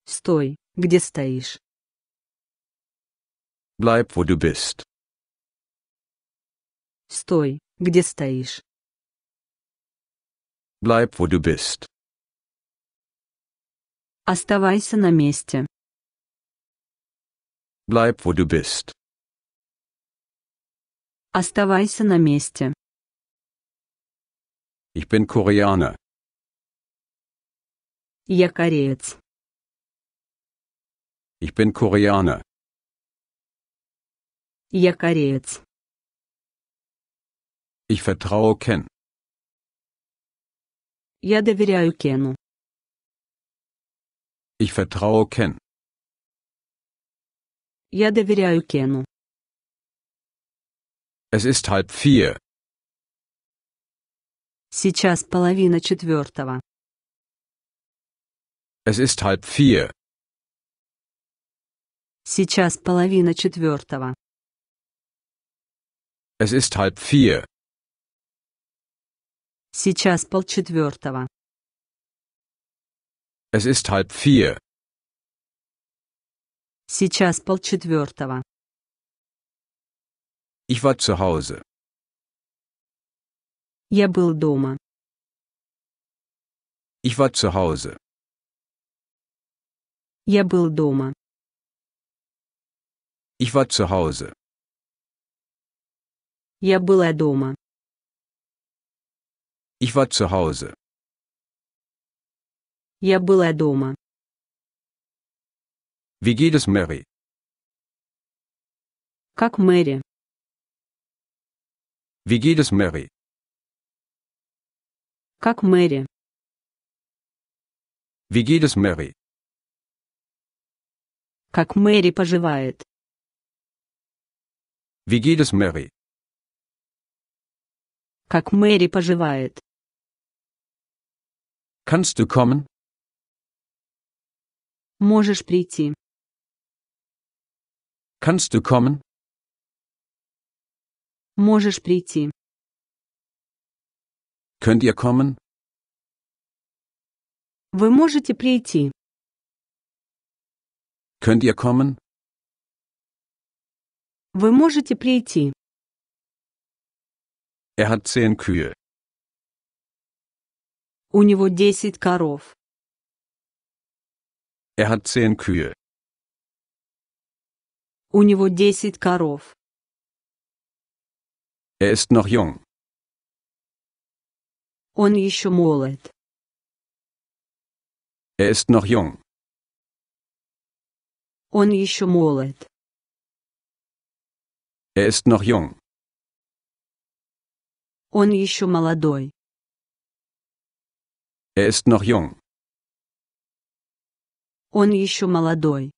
Стой, где стоишь. Bleib, wo du bist. Стой, где стоишь. Bleib, wo du bist. Оставайся на месте. Bleib, wo du bist. Оставайся на месте. Ich bin Koreaner. Я кореец. Ich bin Koreaner. Я кореец. Ich vertraue Ken. Я доверяю Кену. Ich vertraue Ken. Я доверяю Кену. Es ist halb vier. Сейчас половина четвертого. Es ist halb vier. Сейчас половина четвертого. Es ist halb vier. Сейчас полчетвертого. Es ist halb vier. Сейчас полчетвертого. Ich war zu Hause. Я был дома. Ich war zu Hause. Я был дома. Ich war zu Hause. Я была дома. Ich war zu Hause. Я была дома. Wie geht es Mary? Как Мэри? Вигилис Мэри. Как Мэри. Вигилис Мэри. Как Мэри поживает. Вигилис Мэри. Как Мэри поживает. Kannst du kommen? Можешь прийти. Kannst du kommen? Можешь прийти. Könnt ihr kommen? Вы можете прийти. Könnt ihr kommen? Вы можете прийти. Er hat zehn Kühe. У него десять коров. Er hat zehn Kühe. У него десять коров. Er ist noch jung. Он еще молод. Er ist noch jung. Он еще молод. Er ist noch jung. Он еще молодой. Er ist noch jung. Он еще молодой.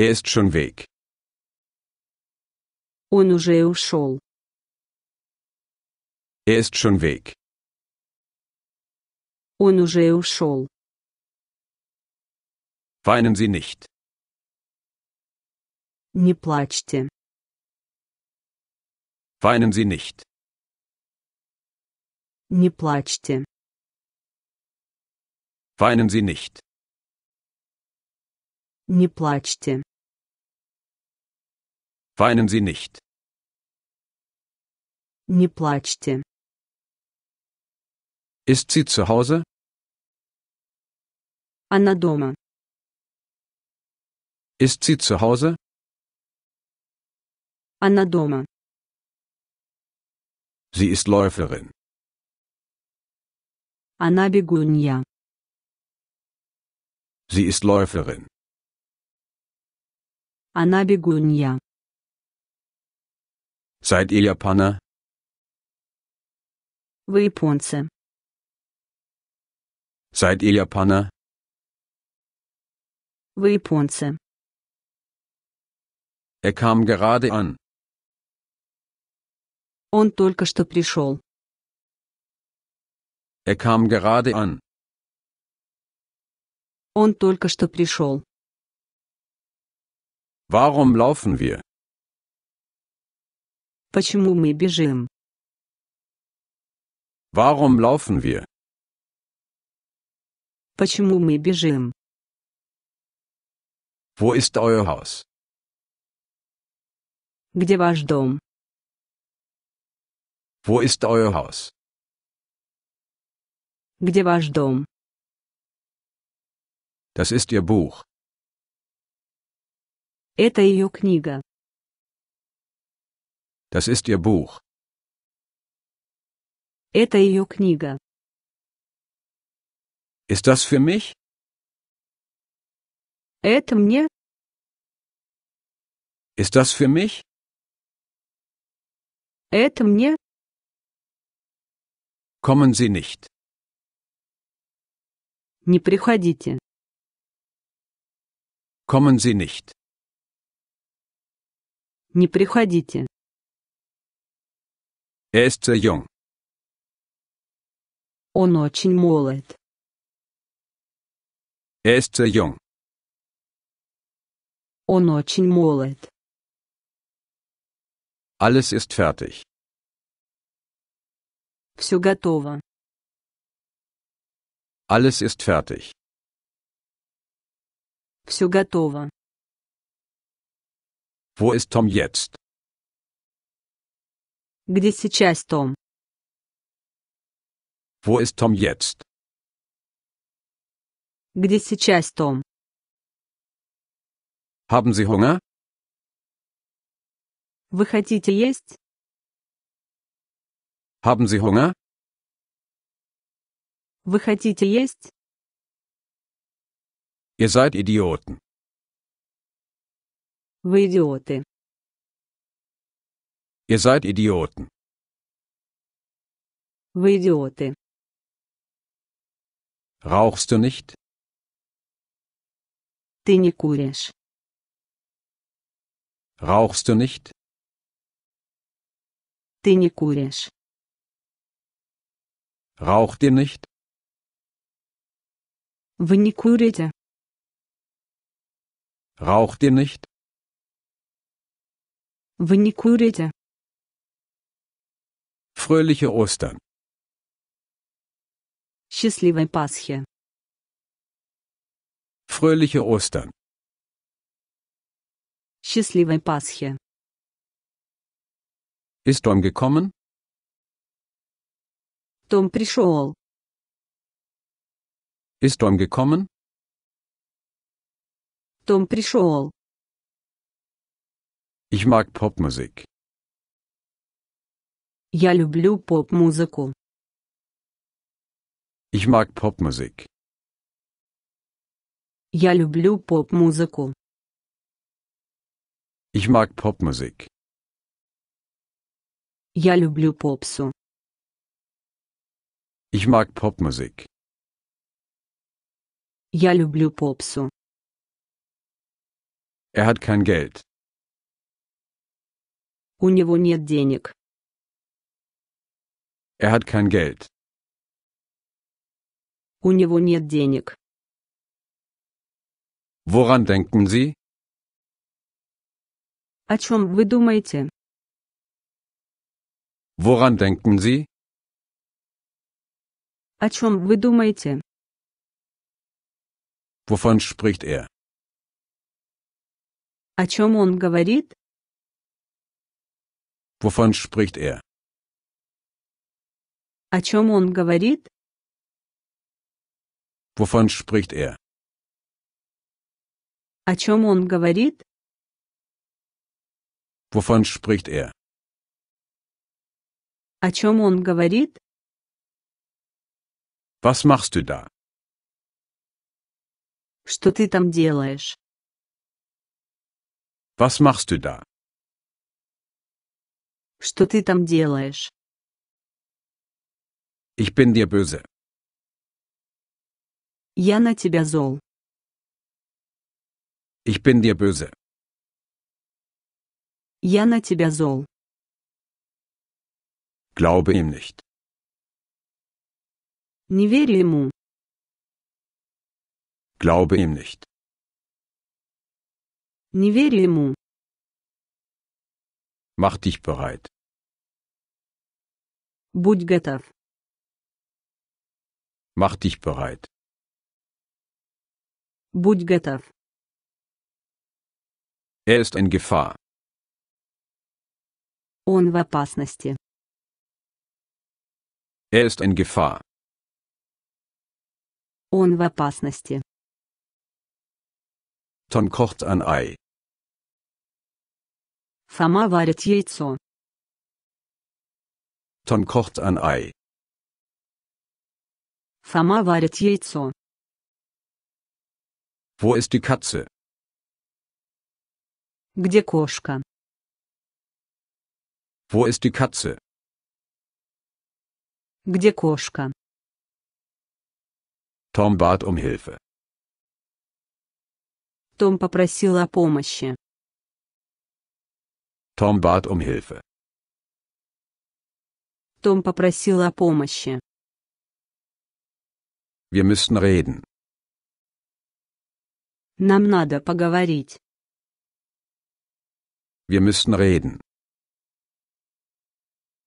Er ist schon weg. Он уже ушел. Er ist schon weg. Он уже ушел. Weinen Sie nicht. Не плачьте. Weinen Sie nicht. Не плачьте. Weinen Sie nicht. Не плачьте. Weinen Sie nicht. Не плачьте. Ist sie zu Hause? Она дома. Ist sie zu Hause? Она дома. Sie ist Läuferin. Она бегунья. Sie ist Läuferin. Она бегунья. Seid ihr Japaner? Вы японцы. Seid ihr Japaner? Вы японцы. Er kam gerade an. Он только что пришел. Er kam gerade an. Он только что пришел. Warum laufen wir? Почему мы бежим? Warum laufen wir? Почему мы бежим? Wo ist euer Haus? Где ваш дом? Wo ist euer Haus? Где ваш дом? Das ist ihr Buch. Это ее книга. Das ist ihr Buch. Это ее книга. Ist das für mich? Это мне? Ist das für mich? Это мне? Kommen Sie nicht. Не приходите. Kommen Sie nicht. Не приходите. Er ist sehr jung. Он очень молод. Este jung. Он очень молод. Alles ist fertig. Все готово. Alles ist fertig. Все готово. Wo ist Tom jetzt? Где сейчас Том? Wo ist Tom jetzt? Где сейчас Том? Haben Sie Hunger? Вы хотите есть? Haben Sie Hunger? Вы хотите есть? Ihr seid Idioten. Вы идиоты. Ihr seid Idioten. Вы идиоты. Rauchst du nicht? Ты не куришь. Rauchst du nicht? Ты не куришь. Raucht ihr nicht? Вы не курите. Raucht ihr nicht? Вы не курите. Fröhliche Ostern. Счастливой Пасхи. Fröhliche Ostern. Счастливой Пасхи. Ist Tom gekommen? Том пришел. Ist Tom gekommen? Том пришел. Ich mag Popmusik. Я люблю поп-музыку. Ich mag Popmusik. Я люблю поп-музыку. Ich mag Popmusik. Я люблю попсу. Ich mag Popmusik. Я люблю попсу. Er hat kein Geld. У него нет денег. Er hat kein Geld. У него нет денег. Woran denken Sie? О чем вы думаете? Woran denken Sie? О чем вы думаете? Wovon spricht er? О чем он говорит? Wovon spricht er? О чем он говорит? Wovon spricht er? О чем он говорит? Wovon spricht er? О чем он говорит? Was machst du da? Что ты там делаешь? Was machst du da? Что ты там делаешь? Ich bin dir böse. Я на тебя зол. Ich bin dir böse. Я на тебя зол. Glaube ihm nicht. Не верь ему. Glaube ihm nicht. Не верь ему. Mach dich bereit. Будь готов. Mach dich bereit. Будь готов. Er ist in Gefahr. Он в опасности. Er ist in Gefahr. Он в опасности. Tom kocht ein Ei. Сама варит яйцо. Tom kocht ein Ei. Сама варит яйцо. Wo ist die Katze? Где кошка? Wo ist die Katze? Где кошка? Tom bat um Hilfe. Том попросил о помощи. Tom bat um Hilfe. Том попросил о помощи. Wir müssen reden. Нам надо поговорить. Wir müssen reden.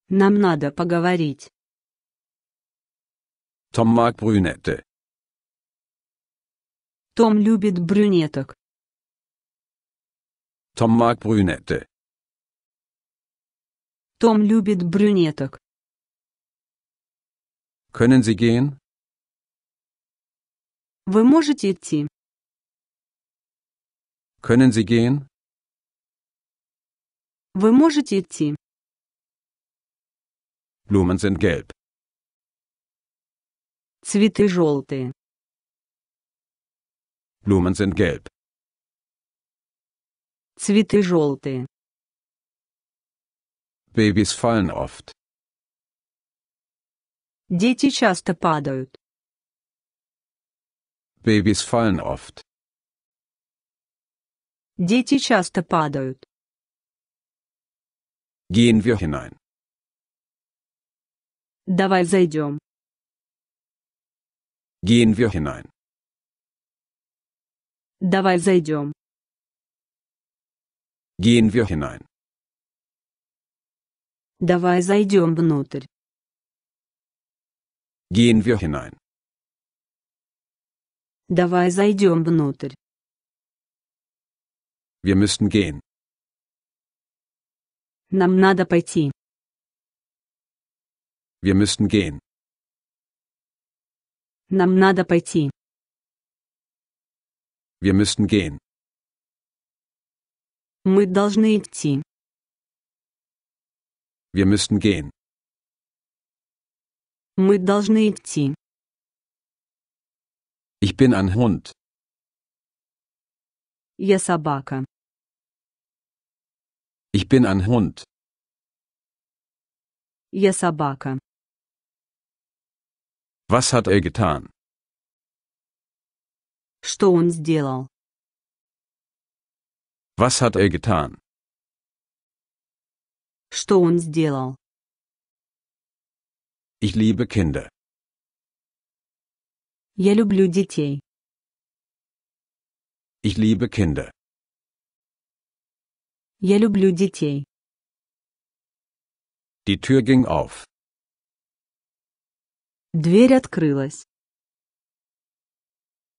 Нам надо поговорить. Том mag brünette. Том любит брюнеток. Том mag brünette. Том любит брюнеток. Können Sie gehen? Вы можете идти. Können Sie gehen? Вы можете идти. Blumen sind gelb. Цветы желтые. Blumen sind gelb. Цветы желтые. Babys fallen oft. Дети часто падают. Babys fallen oft. Дети часто падают. Gehen wir hinein. Давай зайдем. Gehen wir hinein. Давай зайдем. Gehen wir hinein. Давай зайдем внутрь. Gehen wir hinein. Давай зайдем внутрь. Wir müssen gehen. Нам надо пойти. Wir müssen gehen. Нам надо пойти. Wir müssen gehen. Мы должны идти. Wir müssen gehen. Мы должны идти. Ich bin ein Hund. Я собака. Ich bin ein Hund. Я собака. Was hat er getan? Что он сделал? Was hat er getan? Что он сделал? Ich liebe Kinder. Я люблю детей. Ich liebe Kinder. Я люблю детей. Die Tür ging auf. Дверь открылась.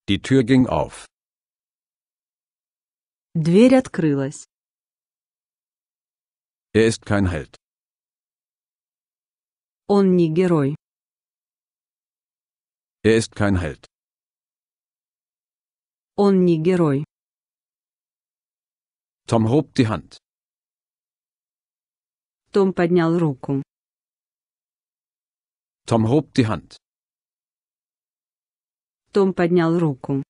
Die Tür ging auf. Дверь открылась. Er ist kein Held. Он не герой. Er ist kein Held. Он не герой. Том hob die Hand. Том поднял руку. Том hob die Hand. Том поднял руку.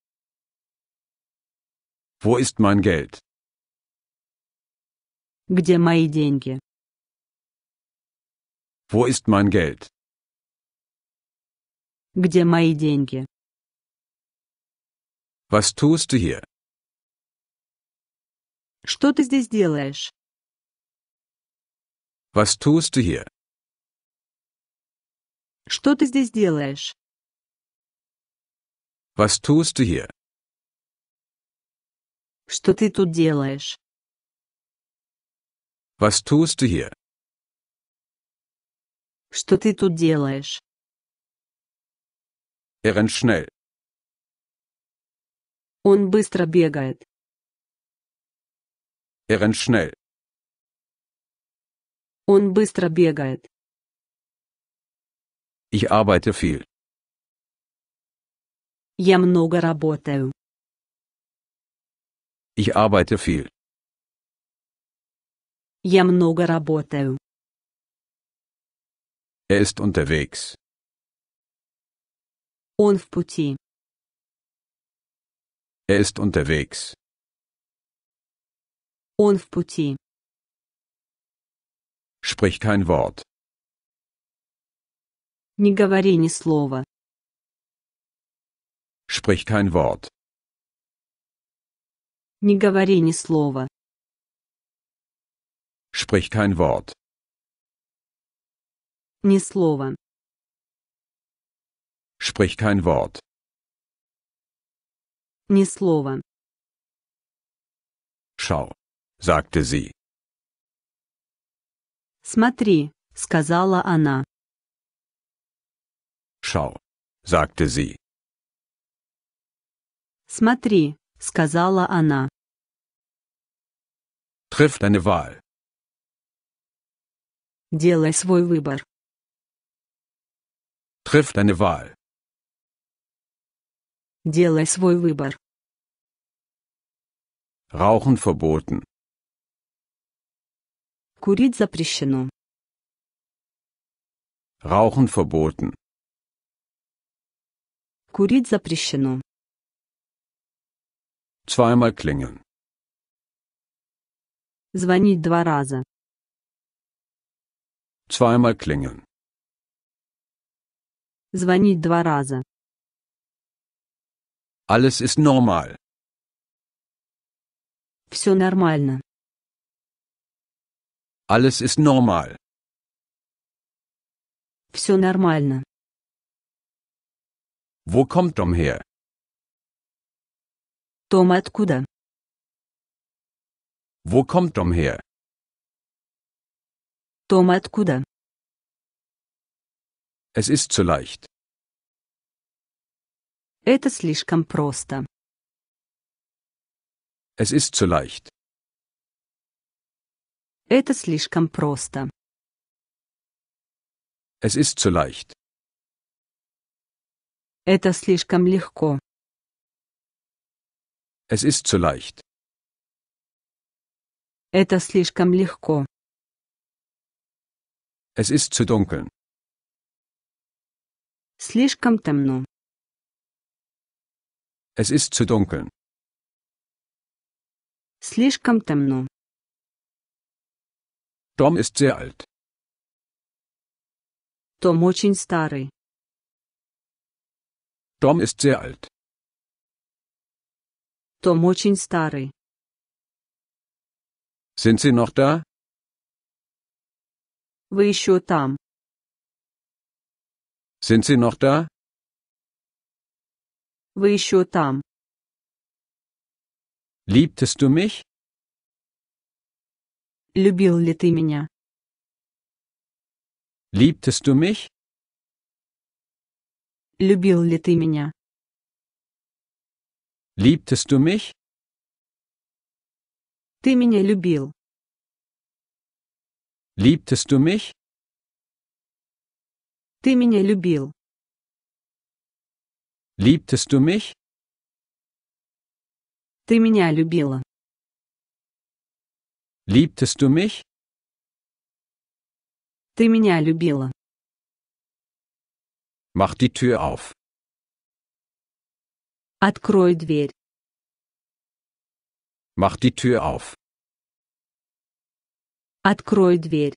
Wo ist er mein Geld? Где мои деньги? Wo ist er mein Geld? Где мои деньги? Was tust du hier? Что ты здесь делаешь? Was tust du hier? Что ты здесь делаешь? Was tust du hier? Что ты тут делаешь? Was tust du hier? Что ты тут делаешь? Er rennt schnell. Он быстро бегает. Er rennt schnell. Он быстро бегает. Ich arbeite viel. Я много работаю. Ich arbeite viel. Я много работаю. Er ist unterwegs. Он в пути. Er ist unterwegs. Он в пути. Sprich kein Wort. Не говори ни слова. Sprich kein Wort. Не говори ни слова. Sprich kein Wort. Ни слова. Sprich kein Wort. Ни слова. Schau, sagte sie. Смотри, сказала она. Schau, sagte sie. Смотри, сказала она. Triff deine Wahl. Делай свой выбор. Triff deine Wahl. Делай свой выбор. Rauchen verboten. Курить запрещено. Rauchen verboten. Курить запрещено. Zweimal klingeln. Звонить два раза. Zweimal klingeln. Звонить два раза. Alles ist normal. Все нормально. Alles ist normal. Все нормально. Wo kommt Tom her? Том откуда? Wo kommt Tom her? Том откуда? Es ist zu leicht. Это слишком просто. Es ist zu leicht. Это слишком просто. Es ist zu leicht. Это слишком легко. Es ist zu leicht. Это слишком легко. Es ist zu dunkel. Слишком темно. Es ist zu dunkel. Слишком темно. Tom ist sehr alt. Том очень старый. Tom ist sehr alt. Том очень старый. Sind Sie noch da? Вы еще там? Sind Sie noch da? Вы еще там? Liebtest du mich? Любил ли ты меня? Liebtest du mich? Любил ли ты меня? Liebtest du mich? Ты меня любил. Liebtest du mich? Ты меня любил. Liebtest du mich? Ты меня любила. Liebtest du mich? Ты меня любила. Mach die Tür auf. Открой дверь. Mach die Tür auf. Открой дверь.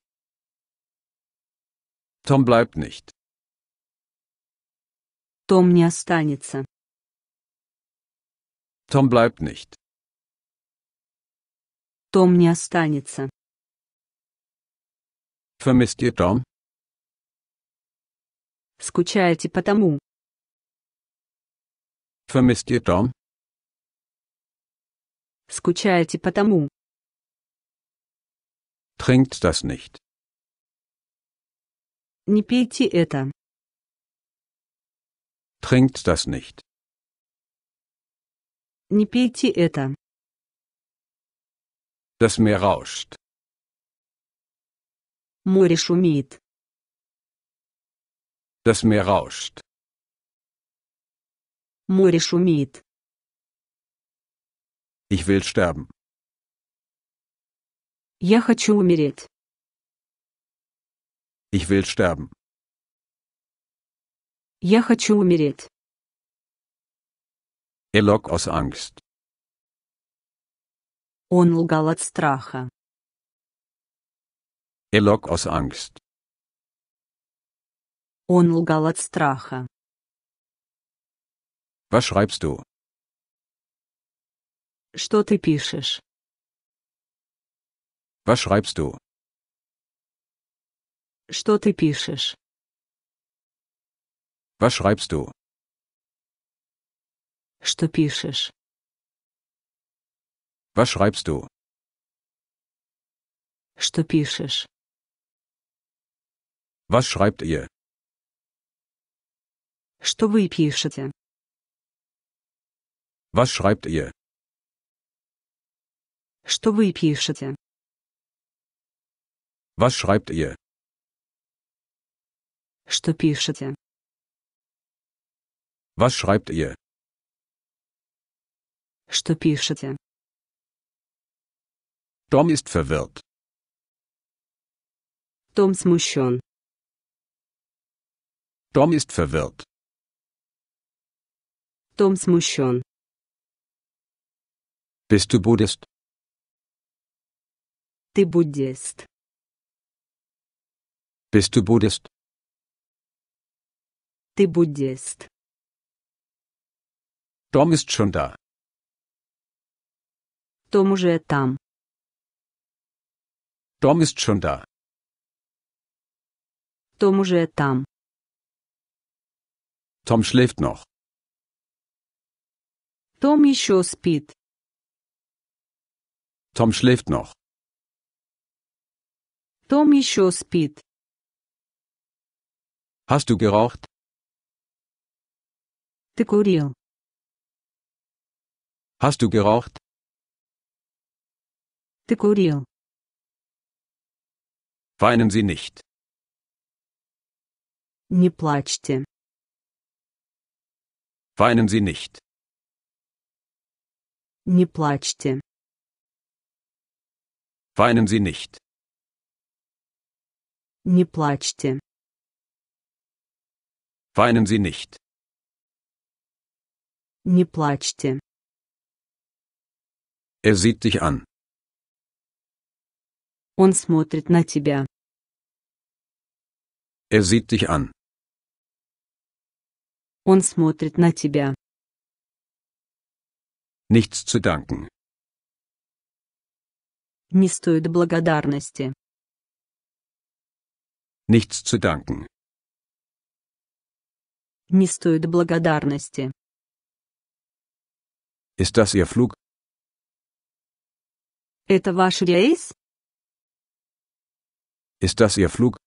Tom bleibt nicht. Том не останется. Том bleibt nicht. Том не останется. Vermisst ihr Tom? Скучаете по тому? Vermisst ihr Tom? Скучаете по тому? Trinkt das nicht. Не пейте это. Trinkt das nicht. Не пейте это. Das Meer rauscht. Море шумит. Das Meer rauscht. Море шумит. Ich will sterben. Я хочу умереть. Ich will sterben. Я хочу умереть. Er aus Angst. Он лгал от страха. Er aus Angst. Он лгал от страха. Was schreibst du? Что ты пишешь? Was schreibst du? Что ты пишешь? Was schreibst du? Что пишешь? Was schreibst du? Что пишешь? Was schreibt ihr? Что вы пишете? Was schreibt ihr? Что вы пишете? Was schreibt ihr? Что пишете? Was schreibt ihr? Что пишете? Tom ist verwirrt. Том смущен. Tom ist verwirrt. Том смущен. Bist du Buddhist? Ты буддист. Bist du Buddhist? Ты буддист. Tom ist schon da. Tom уже там. Dom ist schon da. Том уже там. Tom schläft noch. Том еще спит. Tom schläft noch. Том еще спит. Hast du geraucht? Ты курил. Hast du geraucht? Dekorieren. Weinen Sie nicht. Не плачьте. Weinen Sie nicht. Не плачьте. Weinen Sie nicht. Не плачьте. Weinen Sie nicht. Не плачьте. Er sieht dich an. Он смотрит на тебя. Er sieht dich an. Он смотрит на тебя. Nichts zu danken. Не стоит благодарности. Nichts zu danken. Не стоит благодарности. Ist das Ihr Flug? Это ваш рейс? Ist das Ihr Flug?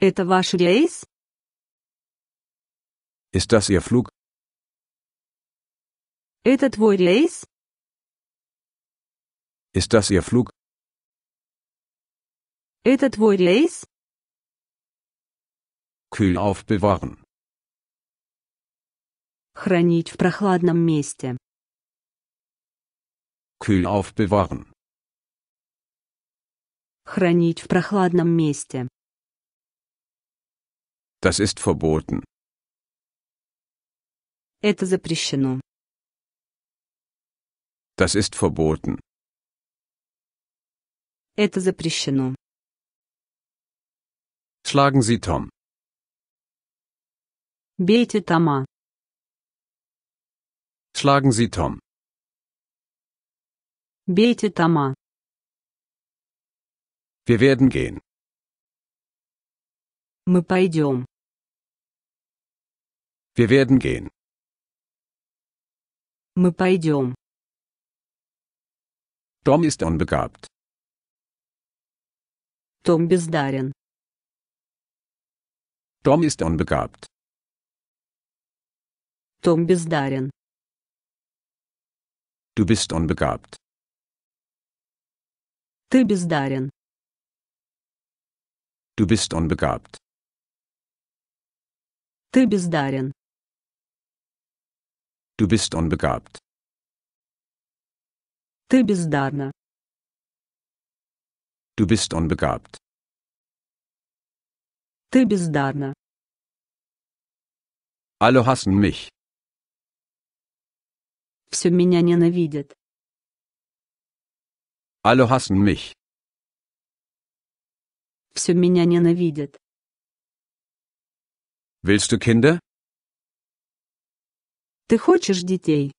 Это ваш рейс? Ist das Ihr Flug? Это твой рейс? Ist das Ihr Flug? Это твой рейс? Kühl aufbewahren. Хранить в прохладном месте. Kühl aufbewahren. Хранить в прохладном месте. Das ist verboten. Это запрещено. Das ist verboten. Это запрещено. Schlagen Sie Tom. Бейте Тома. Schlagen Sie Tom. Bete Tama. Wir werden gehen. Мы пойдем. Wir werden gehen. Мы пойдем. Tom ist unbegabt. Том бездарен. Tom ist unbegabt. Том бездарен. Du bist unbegabt. Ты бездарен. Du bist unbegabt. Ты бездарен. Du bist unbegabt. Ты бездарна. Du bist unbegabt. Ты бездарна. Alle hassen mich. Все меня ненавидят. Alle hassen mich. Все меня ненавидят. Willst du Kinder? Ты хочешь детей?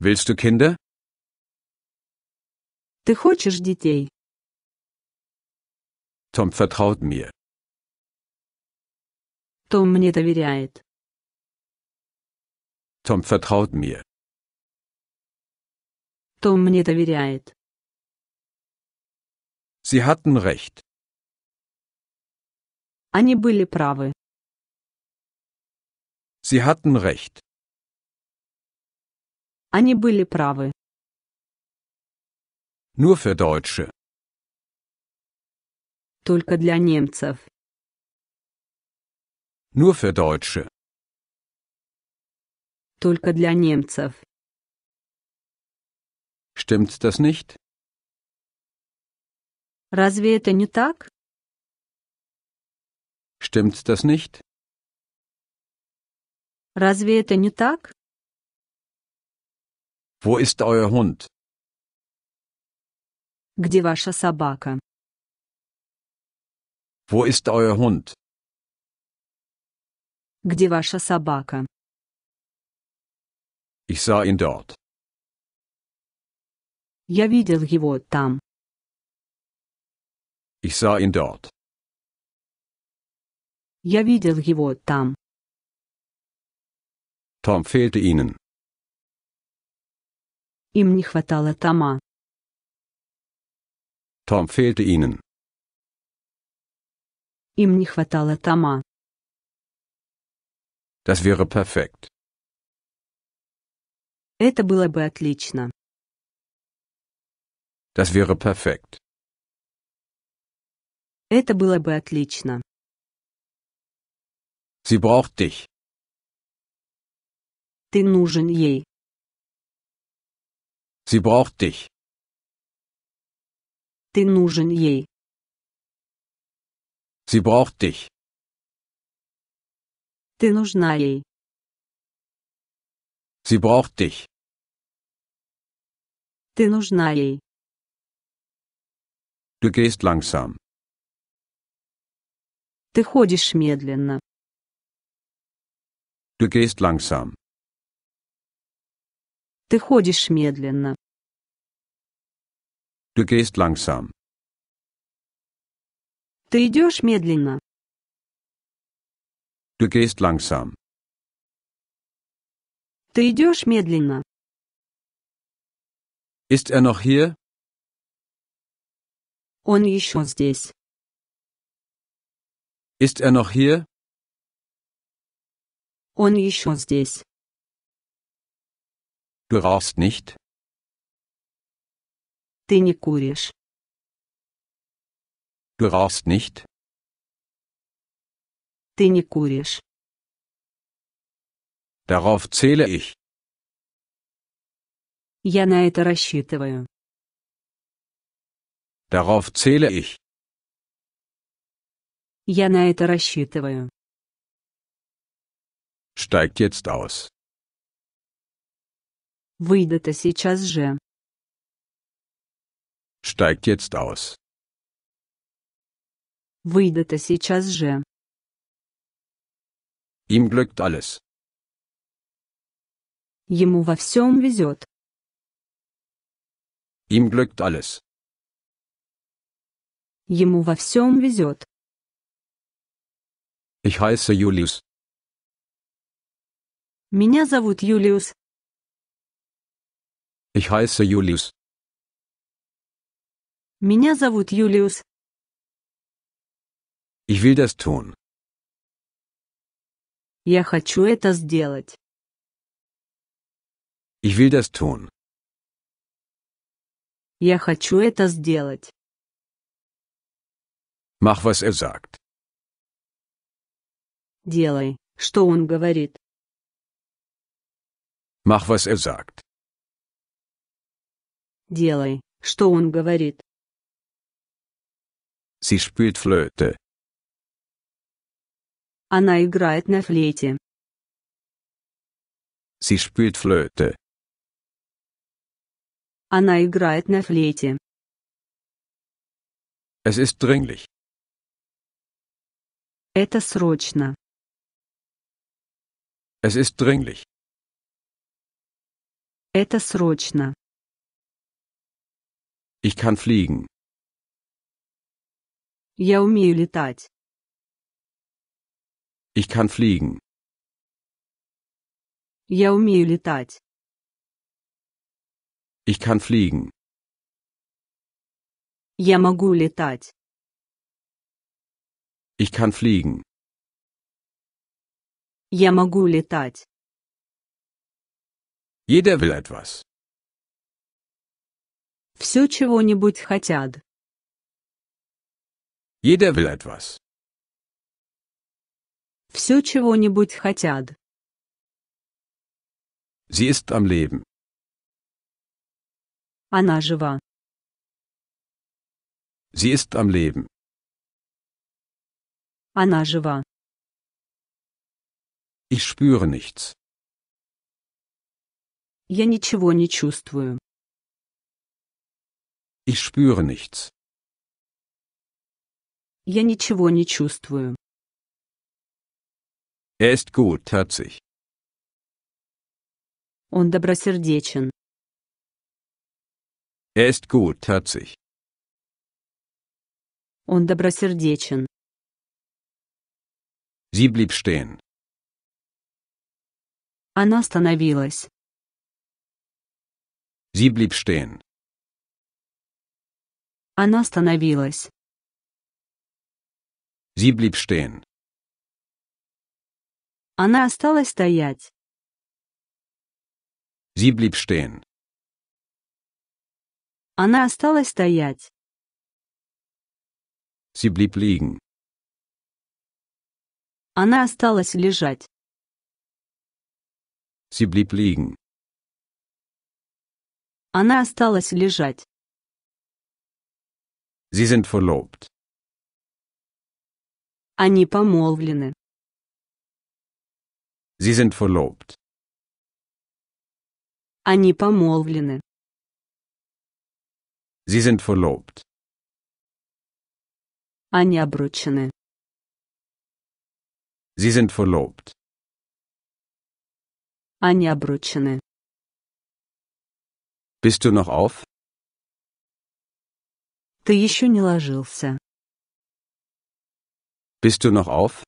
Willst du Kinder? Ты хочешь детей? Tom vertraut mir. Том мне доверяет. Tom vertraut mir. Том мне доверяет. Sie hatten recht. Они были правы. Sie hatten recht. Они были правы. Nur für Deutsche. Только для немцев. Nur für Deutsche. Только для немцев. Stimmt das nicht? Разве это не так? Stimmt das nicht? Разве это не так? Wo ist euer Hund? Где ваша собака? Wo ist euer Hund? Где ваша собака? Ich sah ihn dort. Я видел его там. Ich sah ihn dort. Я видел его там. Tom fehlte ihnen. Им не хватало Тома. Том fehlte ihnen. Им не хватало Тома. Das wäre perfekt. Это было бы отлично. Das wäre perfekt. Это было бы отлично. Sie braucht dich. Ты нужен ей. Sie braucht dich. Ты нужен ей. Sie braucht dich. Ты нужна ей. Sie braucht dich. Ты нужна ей. Du gehst langsam. Ты ходишь медленно. Du gehst langsam. Ты ходишь медленно. Du gehst langsam. Ты идешь медленно. Du gehst langsam. Ты идешь медленно. Ist er noch hier? Он еще здесь. Ist er noch hier? Он еще здесь. Du rauchst nicht? Ты не куришь. Du rauchst nicht? Ты не куришь. Darauf zähle ich. Я на это рассчитываю. Darauf zähle ich. Я на это рассчитываю. Steigt jetzt aus. Выйдете сейчас же. Steigt jetzt aus. Выйдете сейчас же. Ihm glückt alles. Ему во всем везет. Ihm glückt alles. Ему во всем везет. Ich heiße Julius. Меня зовут Юлиус. Ich heiße Julius. Меня зовут Юлиус. Ich will das tun. Я хочу это сделать. Ich will das tun. Я хочу это сделать. Mach, was er sagt. Делай, что он говорит. Mach, was er sagt. Делай, что он говорит. Sie spielt Flöte. Она играет на флейте. Sie spielt Flöte. Она играет на флейте. Es ist dringlich. Это срочно. Es ist dringlich. Это срочно. Ich kann fliegen. Я умею летать. Ich kann fliegen. Я умею летать. Ich kann fliegen. Я могу летать. Ich kann fliegen. Я могу летать. Jeder will etwas. Все чего-нибудь хотят. Jeder will etwas. Все чего-нибудь хотят. Sie ist am Leben. Она жива. Sie ist am Leben. Она жива. Ich spüre nichts. Я ничего не чувствую. Ich spüre nichts. Я ничего не чувствую. Er ist gutherzig. Он добросердечен. Er ist gutherzig. Он добросердечен. Sie blieb stehen. Она остановилась. Sie blieb stehen. Она остановилась. Sie blieb stehen. Она осталась стоять. Sie blieb stehen. Она осталась стоять. Sie blieb liegen. Она осталась лежать. Sie blieb liegen. Она осталась лежать. Sie sind verlobt. Они помолвлены. Sie sind verlobt. Они помолвлены. Sie sind verlobt. Они обручены. Sie sind verlobt. Они обручены. Bist du noch auf? Ты еще не ложился. Bist du noch auf?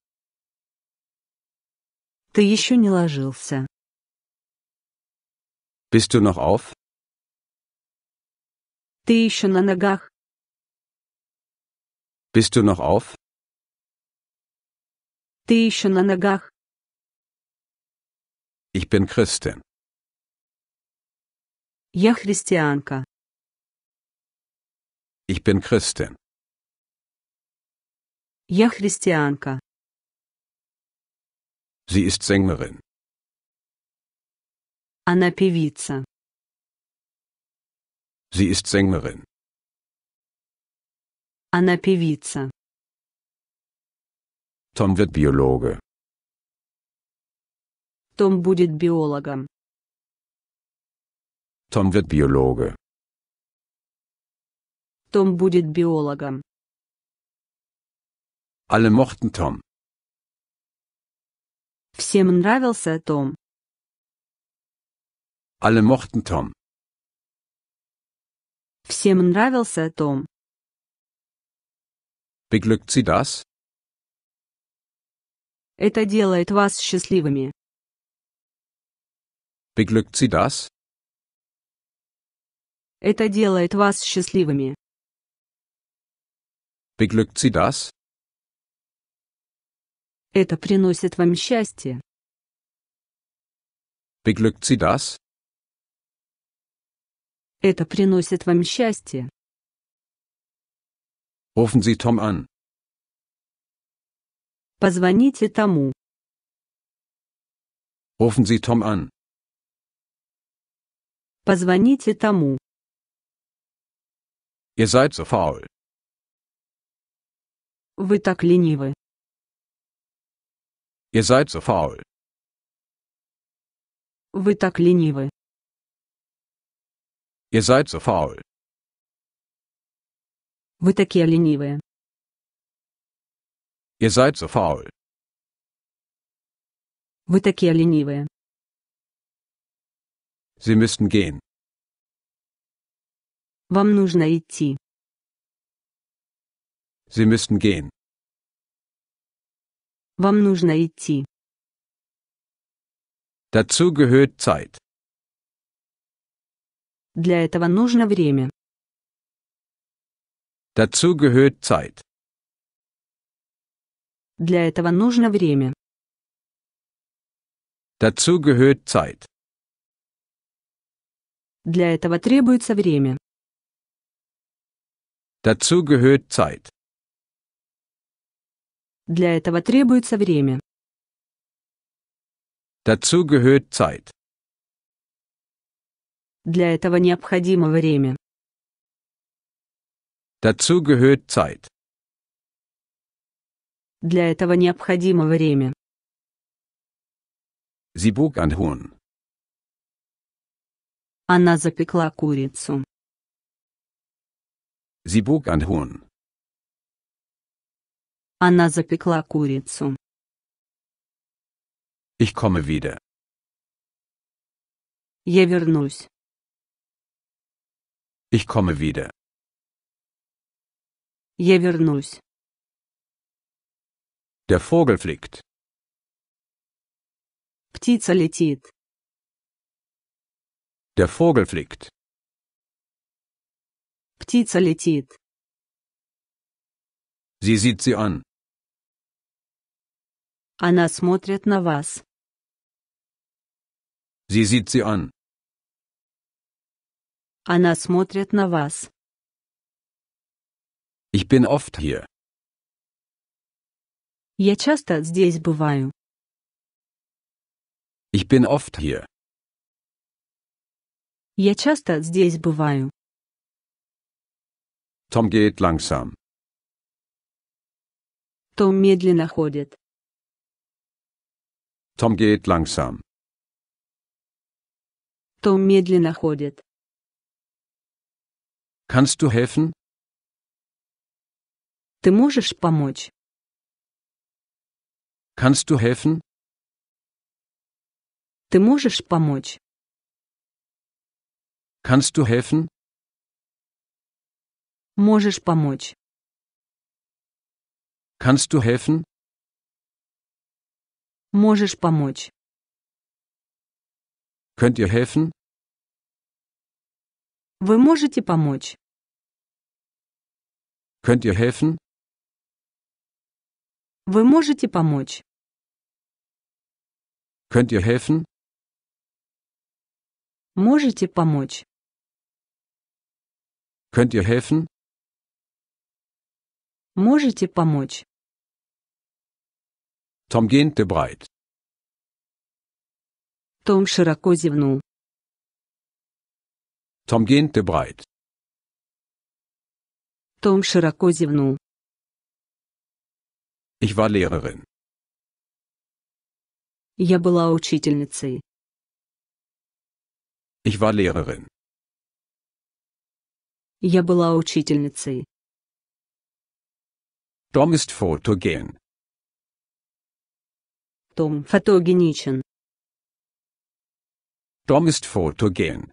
Ты еще не ложился. Bist du noch auf? Ты еще на ногах. Bist du noch auf? Ты еще на ногах? Ich bin Christin. Я христианка. Ich bin Christin. Я христианка. Sie ist Sängerin. Она певица. Sie ist Sängerin. Она певица. Tom wird Biologe. Tom будет биологом. Tom wird Biologe. Tom будет биологом. Alle mochten Tom. Всем нравился Том. Alle mochten Tom. Всем нравился Том. Beglückt sie das? Это делает вас счастливыми. Beglückt Sie das? Это делает вас счастливыми. Beglückt Sie das? Это приносит вам счастье. Beglückt Sie das? Это приносит вам счастье. Rufen Sie Tom an. Позвоните тому. Rufen Sie Tom an. Позвоните тому. Ihr seid so faul. Вы так ленивы. Ihr seid so faul. Вы так ленивы. Ihr seid so faul. Вы такие ленивые. Ihr seid so faul. Вы такие ленивые. Sie müssten gehen. Вам нужно идти. Sie müssten gehen. Вам нужно идти. Dazu gehört Zeit. Для этого нужно время. Dazu gehört Zeit. Для этого нужно время. Dazu gehört Zeit. Для этого требуется время. Dazu gehört Zeit. Для этого требуется время. Dazu gehört Zeit. Для этого необходимо время. Dazu gehört Zeit. Для этого необходимо время. Sie bog an Huhn. Она запекла курицу. Sie bog an Huhn. Она запекла курицу. Ich komme wieder. Я вернусь. Ich komme wieder. Я вернусь. Der Vogel fliegt. Птица летит. Der Vogel fliegt. Птица летит. Sie sieht sie an. Она смотрит на вас. Sie sieht sie an. Она смотрит на вас. Ich bin oft hier. Я часто здесь бываю. Ich bin oft hier. Я часто здесь бываю. Tom geht langsam. Том медленно ходит. Tom geht langsam. Том медленно ходит. Kannst du helfen? Ты можешь помочь? Kannst du helfen? Ты можешь помочь? Kannst du helfen? Можешь помочь? Kannst du helfen? Можешь помочь? Könnt ihr helfen? Вы можете помочь? Könnt ihr helfen? Вы можете помочь? Könnt ihr helfen? Можете помочь? Könnt ihr helfen? Можете помочь? Том gähnte брайт. Том широко зевнул. Том gähnte брайт. Том широко зевнул. Ich war Lehrerin. Я была учительницей. Ich war Lehrerin. Я была учительницей. Tom ist fotogen. Том фотогеничен. Tom ist fotogen.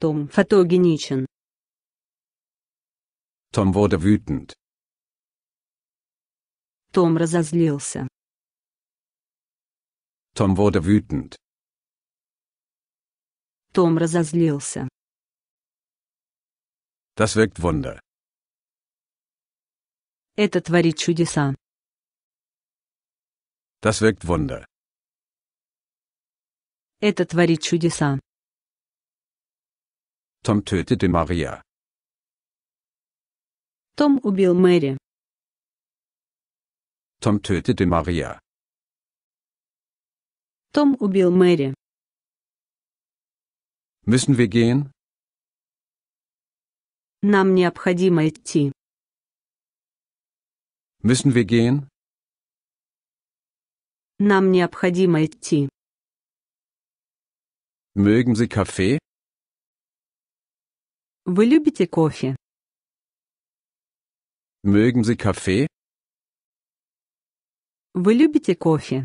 Том фотогеничен. Tom wurde wütend. Том разозлился. Том wurde wütend. Том разозлился. Das wirkt Wunder. Это творит чудеса. Das wirkt Wunder. Это творит чудеса. Том tötete Maria. Том убил Мэри. Том tötete Maria. Том убил Мэри. Müssen wir gehen? Нам необходимо идти. Müssen wir gehen? Нам необходимо идти. Mögen Sie Kaffee? Вы любите кофе? Mögen Sie Kaffee? Вы любите кофе?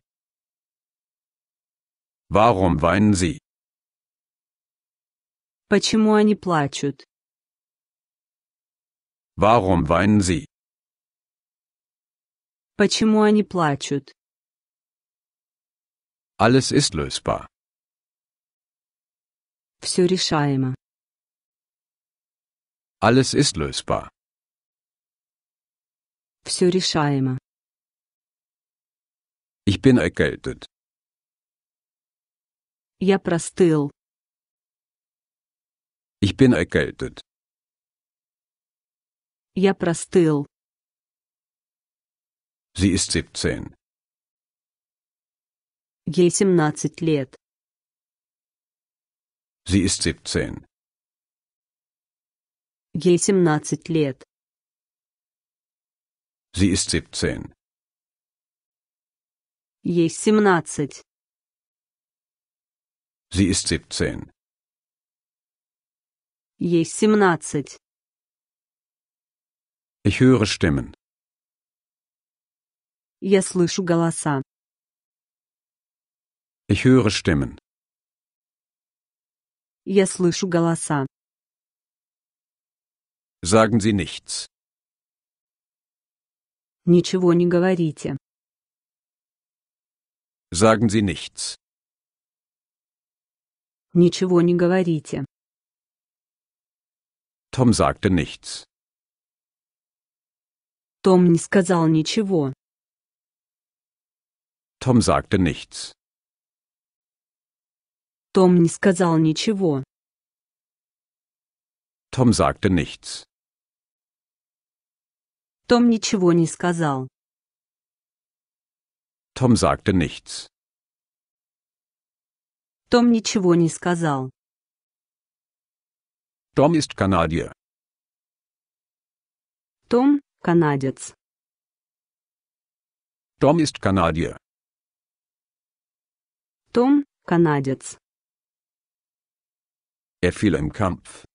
Warum weinen Sie? Почему они плачут? Warum weinen Sie? Почему они плачут? Alles ist lösbar. Все решаемо. Alles ist lösbar. Все решаемо. Ich bin erkältet. Я простыл. Ich bin erkältet. Я простыл. Sie ist 17. Ей 17 лет. Sie ist 17. Ей 17 лет. Sie ist 17. Ей семнадцать. Sie ist 17. Ей семнадцать. Ich höre Stimmen. Я слышу голоса. Ich höre Stimmen. Я слышу голоса. Sagen Sie nichts. Ничего не говорите. Sagen Sie nichts. Ничего не говорите. Tom sagte nichts. Том не сказал ничего. Tom sagte nichts. Том не сказал ничего. Tom sagte nichts. Том ничего не сказал. Tom sagte nichts. Том ничего не сказал. Tom ist Kanadier. Том – канадец. Tom ist Kanadier. Том – канадец. Er fiel im Kampf.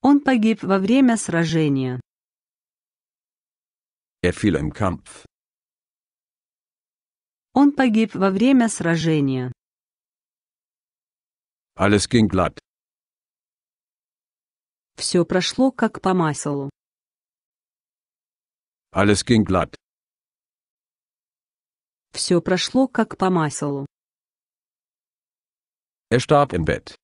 Он погиб во время сражения. Er fiel im Kampf. Он погиб во время сражения. Alles ging glatt. Все прошло как по маслу. Alles ging glatt. Все прошло как по маслу. Er starb im Bett.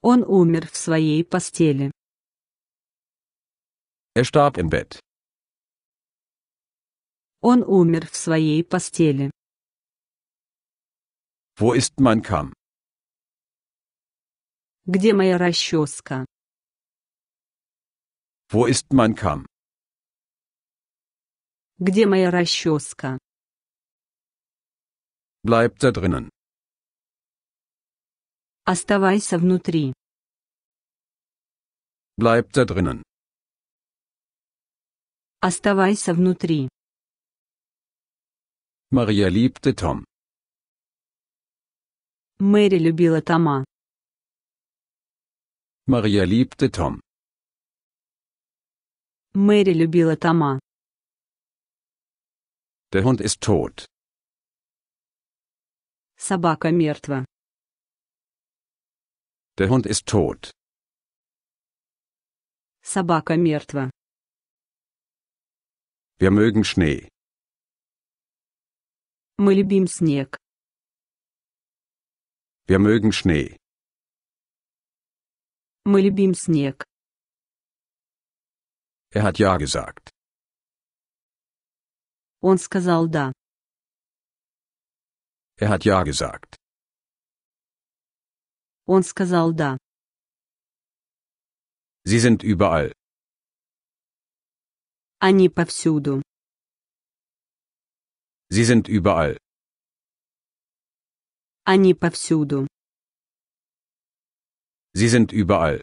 Он умер в своей постели. Er starb im Bett. Он умер в своей постели. Wo ist mein Kamm? Где моя расческа? Wo ist mein Kamm? Где моя расческа? Bleib da drinnen. Оставайся внутри. Bleib da drinnen. Оставайся внутри. Maria liebte Tom. Мэри любила Тома. Maria liebte Tom. Мэри любила Тома. Der Hund ist tot. Собака мертва. Der Hund ist tot. Собака мертва. Wir mögen Schnee. Мы любим снег. Wir mögen Schnee. Мы любим снег. Er hat ja gesagt. Он сказал да. Er hat ja gesagt. Он сказал да. Sie sind überall. Они повсюду. Sie sind überall. Они повсюду. Sie sind überall.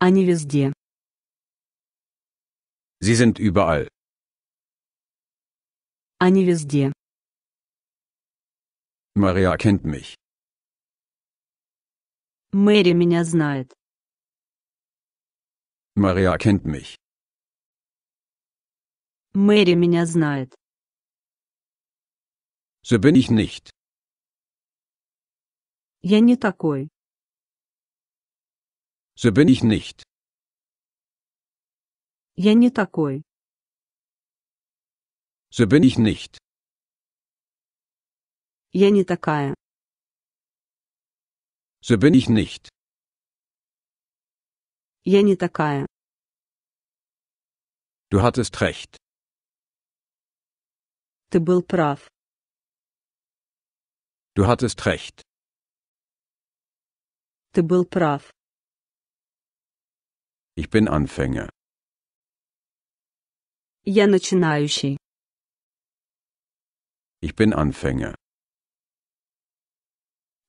Они везде. Sie sind überall. Они везде. Maria kennt mich. Мэри меня знает. Maria kennt mich. Мэри меня знает. So bin ich nicht. Я не такой. So bin ich nicht. Я не такой. So bin ich nicht. Я не такая. So bin ich nicht. Я не такая. Du hattest recht. Ты был прав. Du hattest recht. Ты был прав. Ich bin Anfänger. Я начинающий. Ich bin Anfänger.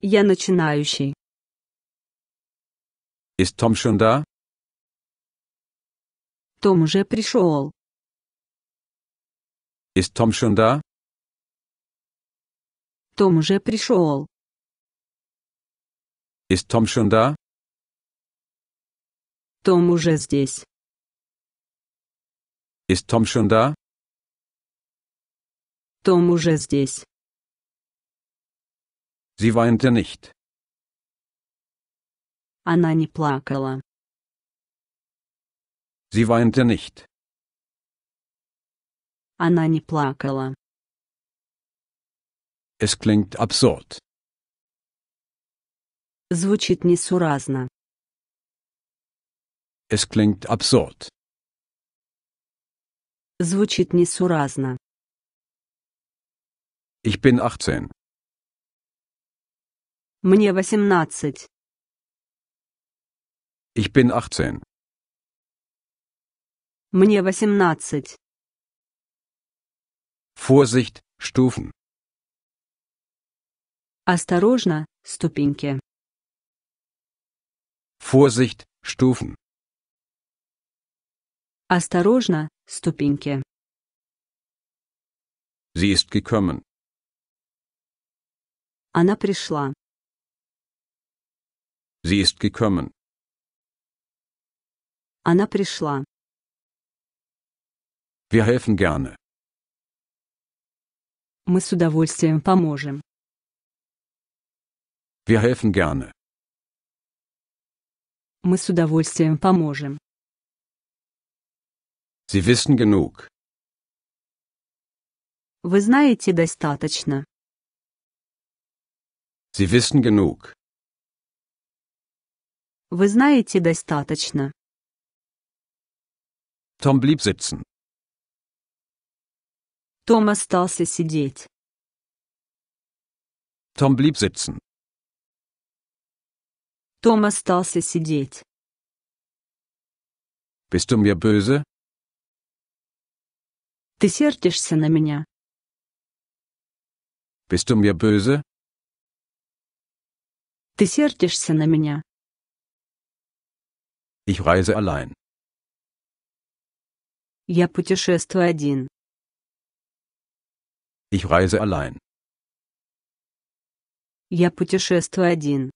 Я начинающий. Ist Tom schon da? Том уже пришел. Ist Tom schon da? Том уже пришел. Ist Tom schon da? Том уже здесь. Ist Tom schon da? Том уже здесь. Sie weinte nicht. Она не плакала. Sie weinte nicht. Она не плакала. Es klingt absurd. Звучит несуразно. Es klingt absurd. Звучит несуразно. Ich bin 18. Мне 18. Ich bin 18. Мне 18. Vorsicht, Stufen. Осторожно, ступеньки. Vorsicht, Stufen. Осторожно, ступеньки. Sie ist gekommen. Она пришла. Sie ist gekommen. Она пришла. Wir helfen gerne. Мы с удовольствием поможем. Wir helfen gerne. Мы с удовольствием поможем. Sie wissen genug. Вы знаете достаточно. Sie wissen genug. Вы знаете достаточно. Том blieb sitzen. Том остался сидеть. Том blieb sitzen. Том остался сидеть. Bist du mir böse? Ты сердишься на меня. Bist du mir böse? Ты сердишься на меня. Ich reise allein. Я путешествую один. Ich reise allein. Я путешествую один.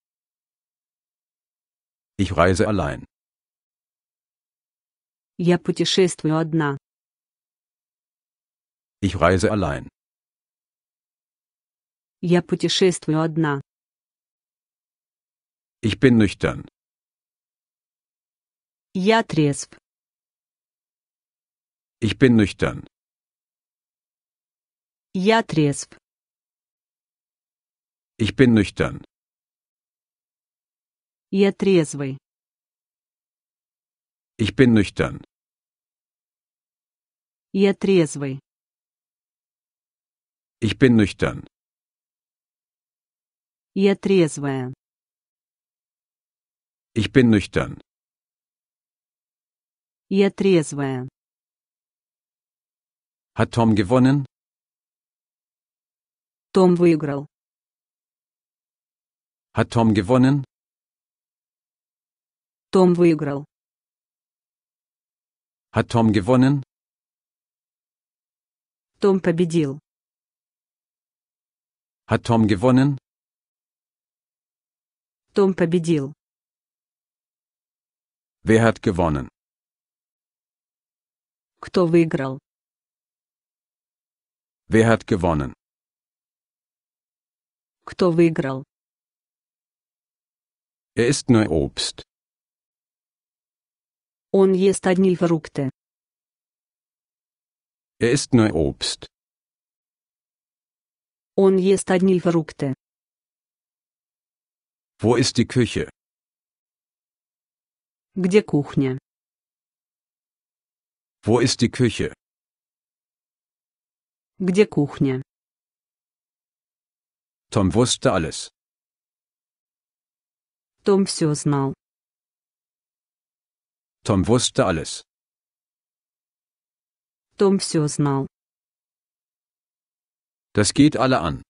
Ich reise allein. Я путешествую одна. Ich reise allein. Я путешествую одна. Ich bin nüchtern. Я трезв. Ich bin nüchtern. Я трезв. Ich bin nüchtern. Я трезвый. Ich bin nüchtern. Я трезвый. Ich bin nüchtern. Я трезвая. Ich bin nüchtern. Я трезвая. Hat Tom gewonnen? Том выиграл. Hat Tom gewonnen? Том выиграл. Hat Tom gewonnen? Том победил. Hat Tom gewonnen? Том победил. Wer hat gewonnen? Кто выиграл? Wer hat gewonnen? Кто выиграл? Er ist nur Obst. Он ест одни фрукты. Er ist nur Он ест одни фрукты. Wo ist die Küche? Где кухня? Wo ist die Küche? Где кухня? Tom wusste alles. Tom все знал. Tom wusste alles. Том все знал. Das geht alle an.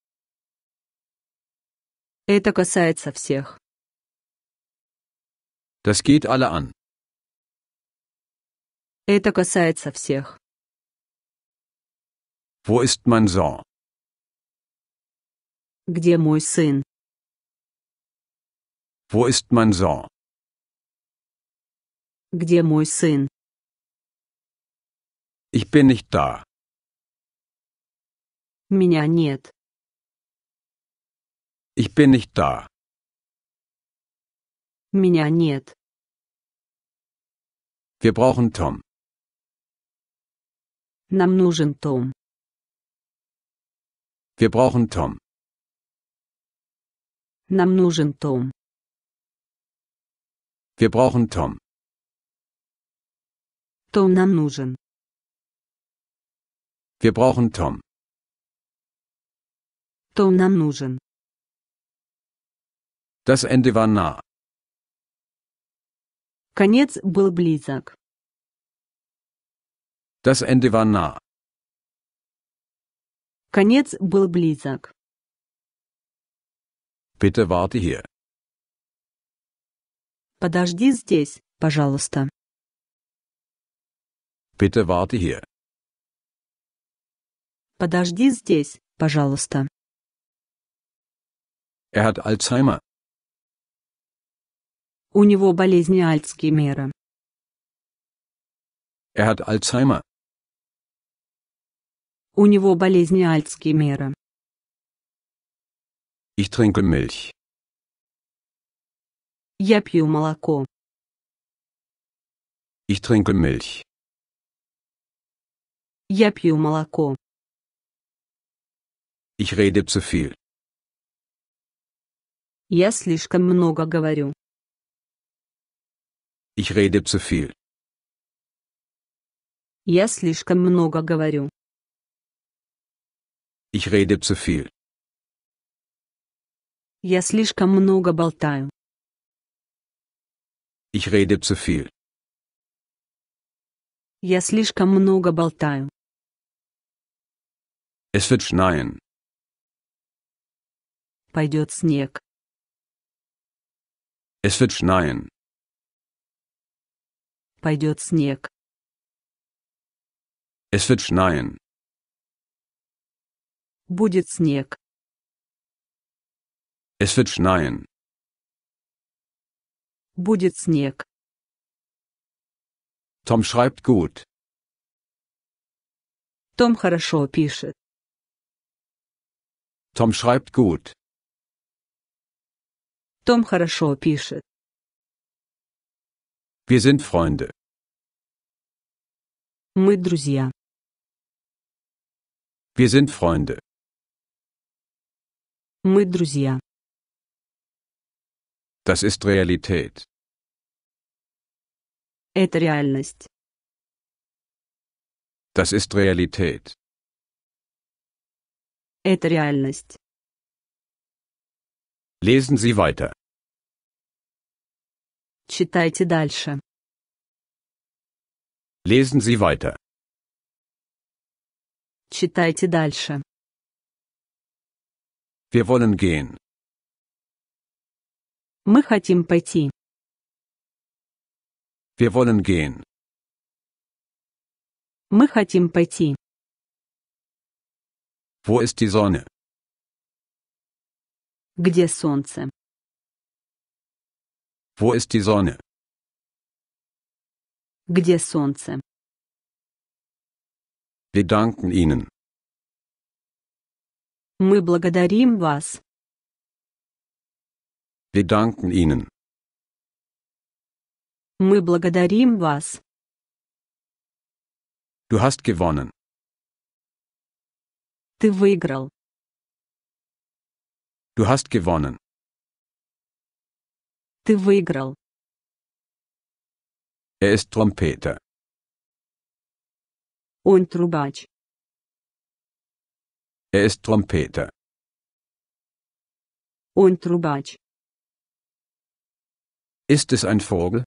Это касается всех. Das geht alle an. Это касается всех. Wo ist mein Sohn? Где мой сын? Wo ist mein Sohn? Где мой сын? Ich bin nicht da. Меня нет. Ich bin nicht da. Меня нет. Wir brauchen Tom. Нам нужен Том. Wir brauchen Tom. Нам нужен Том. Wir brauchen Tom. Том нам нужен. Wir brauchen Tom. Том нам нужен. Das Ende war nah. Конец был близок. Das Ende war nah. Конец был близок. Bitte warte hier. Подожди здесь, пожалуйста. Bitte warte hier. Подожди здесь, пожалуйста. Er hat Alzheimer. У него болезнь Альцгеймера. Er hat Alzheimer. У него болезнь Альцгеймера. Ich trinke Milch. Я пью молоко. Ich trinke Milch. Я пью молоко. Ich rede zu viel. Я слишком много говорю. Ich rede zu viel. Я слишком много говорю. Ich rede zu viel. Я слишком много болтаю. Ich rede zu viel. Я слишком много болтаю. Es wird schneien. Пойдет снег. Es wird schneien. Пойдет снег. Es wird schneien. Будет снег. Es wird schneien. Будет снег. Tom schreibt gut. Том хорошо пишет. Tom schreibt gut. Том хорошо пишет. Wir sind Freunde. Мы друзья. Wir sind Freunde. Мы друзья. Das ist Realität. Это реальность. Das ist Realität. Это реальность. Lesen Sie weiter. Читайте дальше. Lesen Sie weiter. Читайте дальше. Wir wollen gehen. Мы хотим пойти. Wir wollen gehen. Мы хотим пойти. Wo ist er die Sonne? Где солнце? Wo ist er die Sonne? Где солнце? Wir danken Ihnen. Мы благодарим вас. Wir danken Ihnen. Мы благодарим вас. Du hast gewonnen. Ты выиграл. Du hast gewonnen. Ты выиграл. Er ist Trompeter. Он трубач. Er ist Trompeter. Он трубач. Ist es ein Vogel?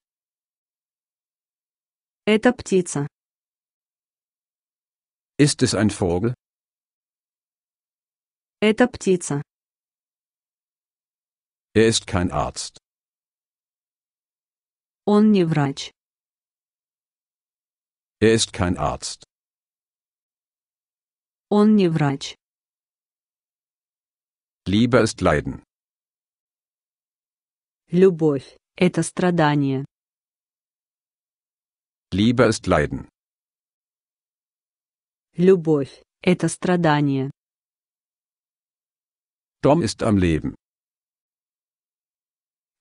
Это птица. Ist es ein Vogel? Это птица. Er ist kein Arzt. Он не врач. Er ist kein Arzt. Он не врач. Liebe ist Leiden. Любовь. Это страдание. Liebe ist Leiden. Любовь – это страдание. Tom ist am Leben.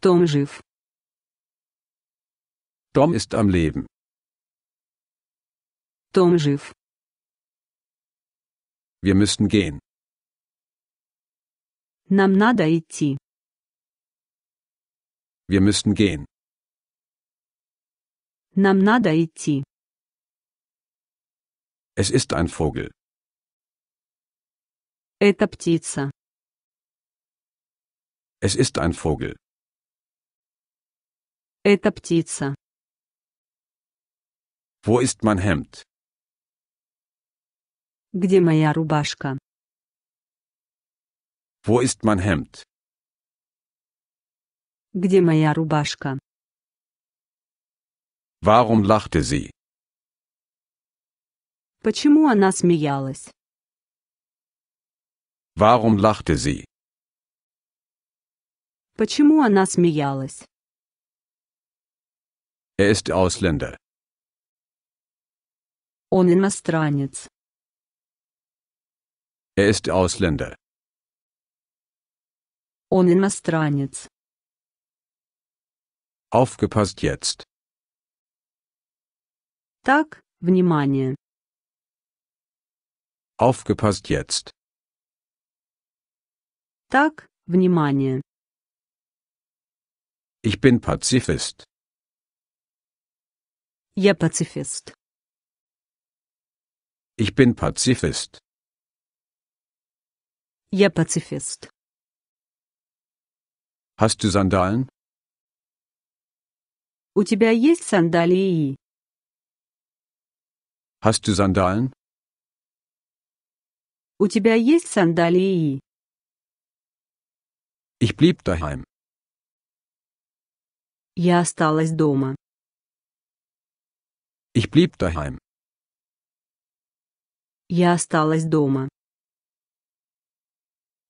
Том жив. Tom ist am Leben. Том жив. Wir müssen gehen. Нам надо идти. Wir müssen gehen. Нам надо идти. Es ist ein Vogel. Это птица. Es ist ein Vogel. Это птица. Wo ist mein Hemd? Где моя рубашка? Wo ist mein Hemd? Где моя рубашка? Warum lachte sie? Почему она смеялась? Warum lachte sie? Почему она смеялась? Er ist Ausländer. Он иностранец. Er ist Ausländer. Он иностранец. Aufgepasst jetzt. Так, внимание. Aufgepasst jetzt. Так, внимание. Ich bin Pazifist. Я пацифист. Ich bin Pazifist. Я пацифист. Hast du Sandalen? У тебя есть сандалии? Hast du Sandalen? У тебя есть сандалии? Ich blieb daheim. Я осталась дома. Ich blieb daheim. Я осталась дома.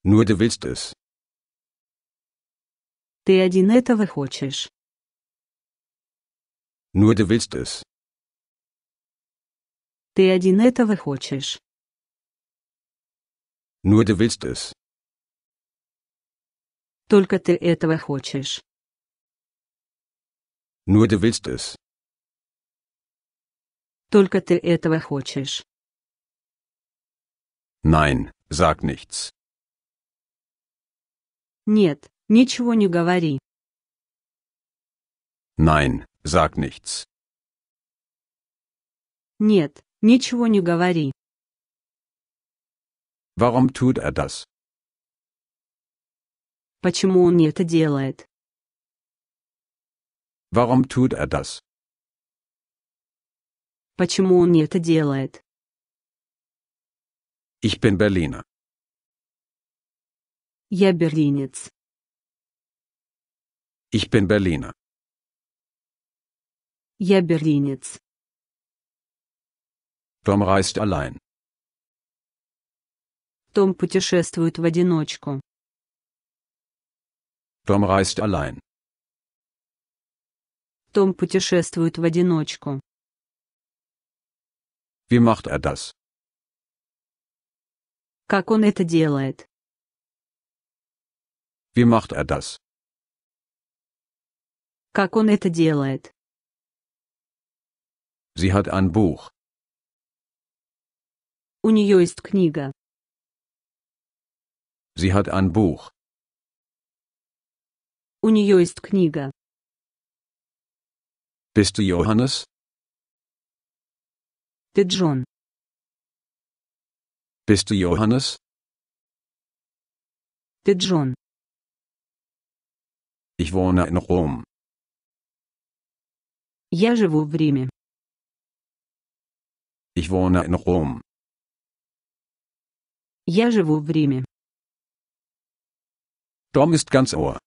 Nur du willst es. Ты один этого хочешь. Nur du willst es. Ты один этого хочешь. Nur du willst es. Только ты этого хочешь. Nur du willst es. Только ты этого хочешь. Nein, sag nichts. Нет, ничего не говори. Nein, Sag nichts. Нет, ничего не говори. Warum tut er das? Почему он это делает? Warum tut er das? Почему он это делает? Ich bin Berliner. Я берлинец. Ich bin Berliner. Я берлинец. Том reist allein. Том путешествует в одиночку. Том reist allein. Том путешествует в одиночку. Wie macht er das? Как он это делает? Wie macht er das? Как он это делает? Sie hat ein Buch. У нее есть книга. Sie hat ein Buch. У нее есть книга. Bist du Johannes? Ты Джон. Bist du Johannes? Ты Джон. Ich wohne in Rom. Я живу в Риме. Ich wohne in Rom. Я живу в Риме. Том ist ganz Ohr.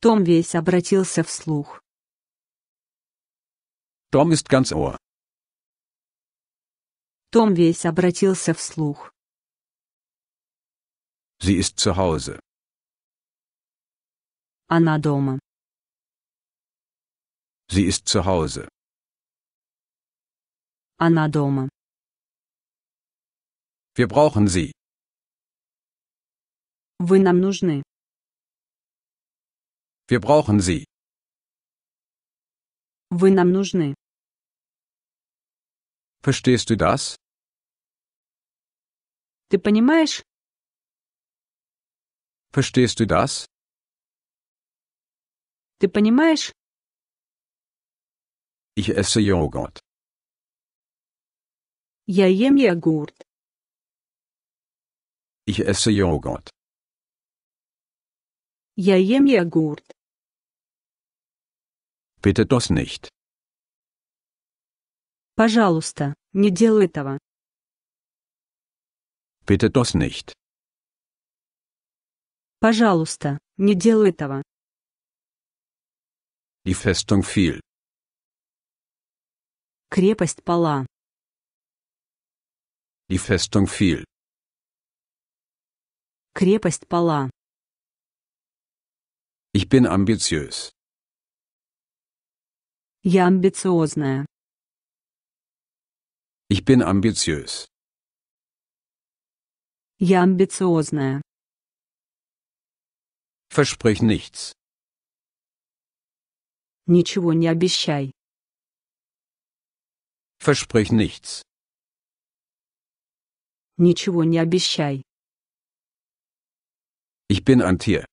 Том весь обратился вслух. Том ist ganz Ohr. Том весь обратился вслух. Sie ist zu Hause. Она дома. Sie ist zu Hause. Она дома. Wir brauchen Sie. Вы нам нужны. Wir brauchen Sie. Вы нам нужны. Verstehst du das? Ты понимаешь? Verstehst du das? Ты понимаешь? Ich esse Joghurt. Я ем йогурт. Ich esse Joghurt. Я ем йогурт. Bitte das nicht. Пожалуйста, не делай этого. Bitte das nicht. Пожалуйста, не делай этого. Die Festung fiel. Крепость пала. Die Festung fiel. Крепость пала. Ich bin ambitiös. Я амбициозная. Ich bin ambitiös. Я амбициозная. Versprich nichts. Ничего не обещай. Versprich nichts. Ничего не обещай. Ich bin ein Tier.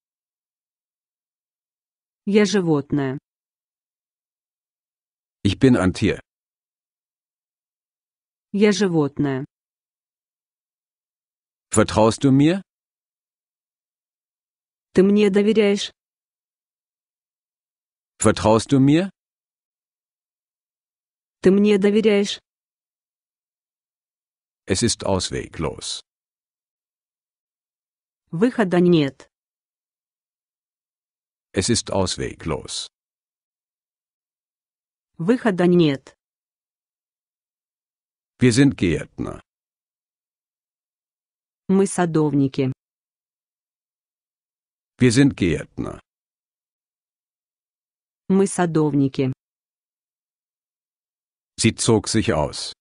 Я животное. Ich bin ein Tier. Я животное. Vertraust du mir? Ты мне доверяешь? Vertraust du mir? Ты мне доверяешь? Es ist ausweglos. Выхода нет. Es ist ausweglos. Выхода нет. Wir sind Gärtner. Мы садовники. Wir sind Gärtner. Мы садовники. Sie zog sich aus.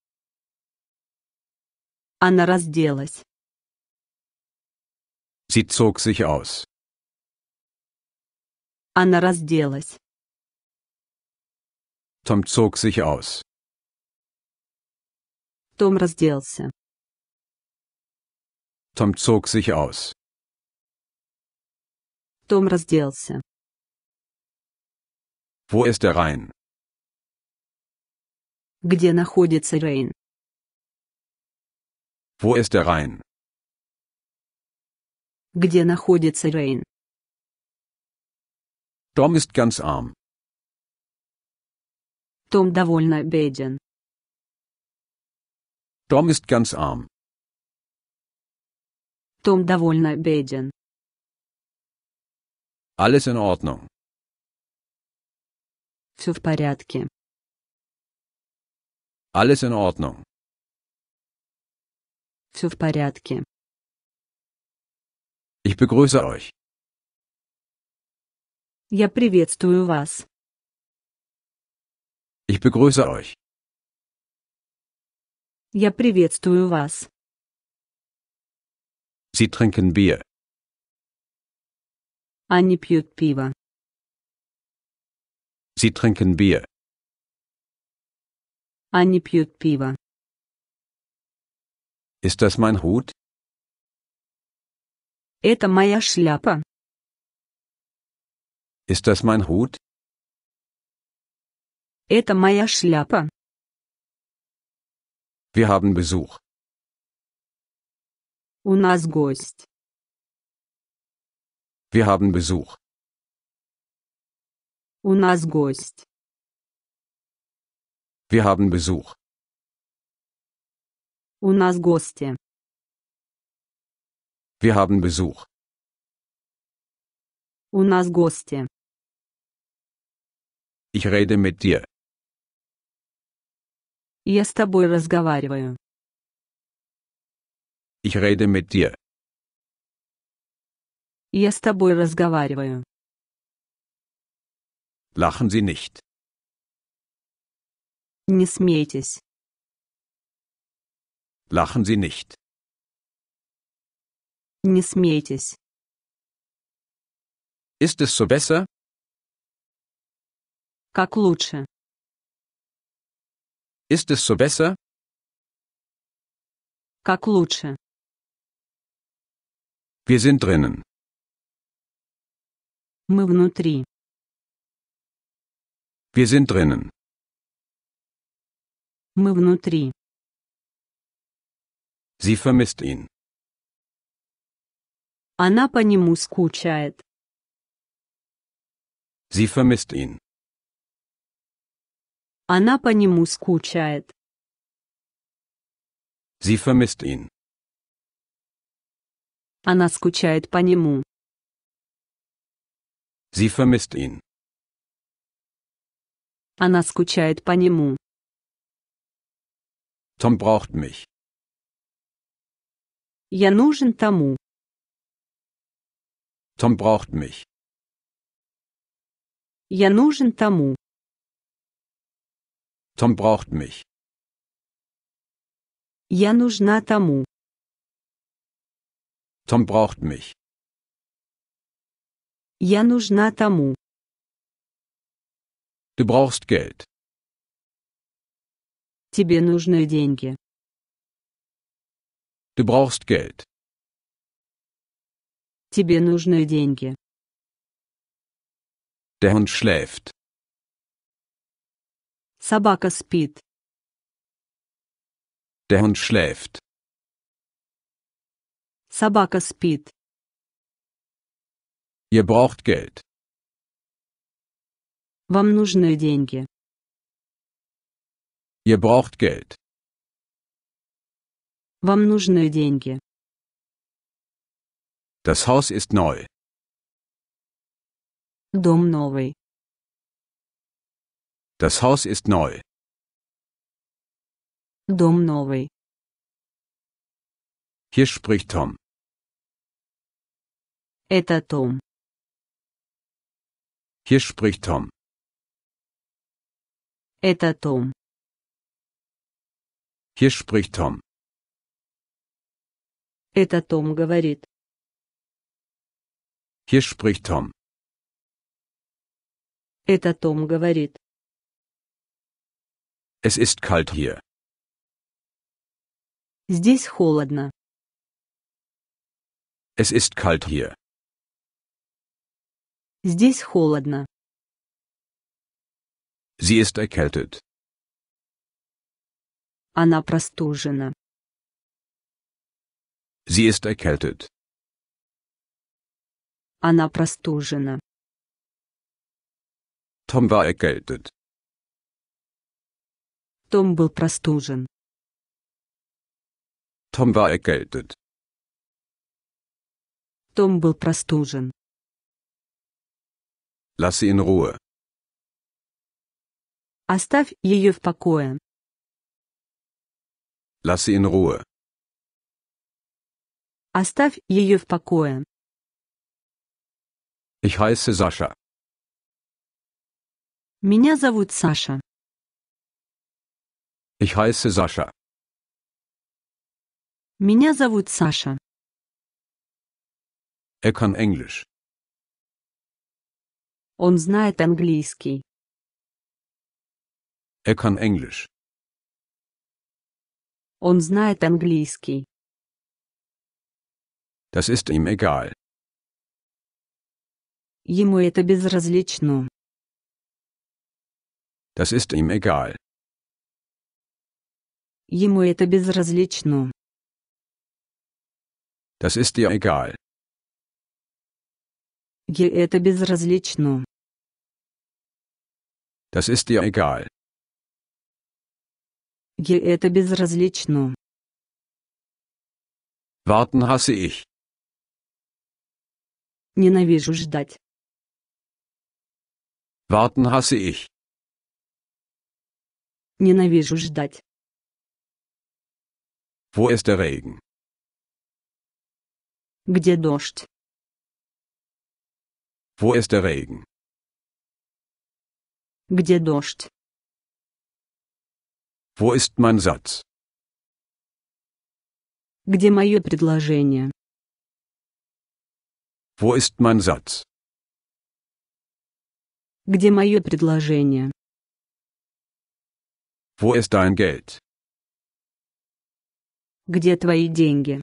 Она разделась. Sie zog sich aus. Она разделась. Том zog sich aus. Том разделся. Том zog sich aus. Том разделся. Wo ist der Rhein? Где находится Рейн? Wo ist der Rhein? Где находится Рейн? Tom ist ganz arm. Том довольно беден. Tom ist ganz arm. Том довольно беден. Alles in Ordnung. Все в порядке. Alles in Ordnung. Все в порядке. Ich begrüße euch. Я приветствую вас. Ich begrüße euch. Я приветствую вас. Sie trinken Bier. Они пьют пиво. Sie trinken Bier. Они пьют пиво. Ist das mein Hut? Это моя шляпа. Ist das mein Hut? Это моя шляпа. Wir haben Besuch. У нас гость. Wir haben Besuch. У нас гость. Wir haben Besuch. У нас гости. Wir haben Besuch. У нас гости. Ich rede mit dir. Я с тобой разговариваю. Ich rede mit dir. Я с тобой разговариваю. Lachen Sie nicht. Не смейтесь. Lachen Sie nicht. Не смейтесь. Ist es so besser? Как лучше? Ist es so besser? Как лучше? Wir sind drinnen. Мы внутри. Wir sind drinnen. Мы внутри. Sie vermisst ihn. Она по нему скучает. Sie vermisst ihn. Она по нему скучает. Sie vermisst ihn. Она скучает по нему. Sie vermisst ihn. Она скучает по нему. Tom braucht mich. Я нужен тому. Tom braucht mich. Я нужен тому. Tom braucht mich. Я нужна тому. Tom braucht mich. Я нужна тому. Du brauchst Geld. Тебе нужны деньги. Du brauchst Geld. Тебе нужны деньги. Der Hund schläft. Собака спит. Der Hund schläft. Собака спит. Ihr braucht Geld. Вам нужны деньги. Ihr braucht Geld. Вам нужны деньги. Das Haus ist neu. Дом новый. Das Haus ist neu. Дом новый. Hier spricht Tom. Это Том. Hier spricht Tom. Это Том. Hier spricht Tom. Это Том говорит. Hier spricht Tom. Это Том говорит. Es ist kalt hier. Здесь холодно. Es ist kalt hier. Здесь холодно. Sie ist erkältet. Она простужена. Sie ist erkältet. Она простужена. Tom war erkältet. Том был простужен. Tom war erkältet. Том был простужен. Lass sie in Ruhe. Оставь ее в покое. Lass sie in Ruhe. Оставь ее в покое. Ich heiße Sascha. Меня зовут Саша. Ich heiße Sascha. Меня зовут Саша. Er kann Englisch. Он знает английский. Er kann Englisch. Он знает английский. Das ist ihm egal. Ему это безразлично. Das ist ihm egal. Ему это безразлично. Das ist dir egal. Ей это безразлично. Das ist dir egal. Ей это безразлично. Warten hasse ich. Ненавижу ждать. Warten hasse ich. Ненавижу ждать. Wo ist der Regen? Где дождь? Wo ist der Regen? Где дождь? Wo ist mein Satz? Где мое предложение? Wo ist mein Satz? Где мое предложение? Wo ist dein Geld? Где твои деньги?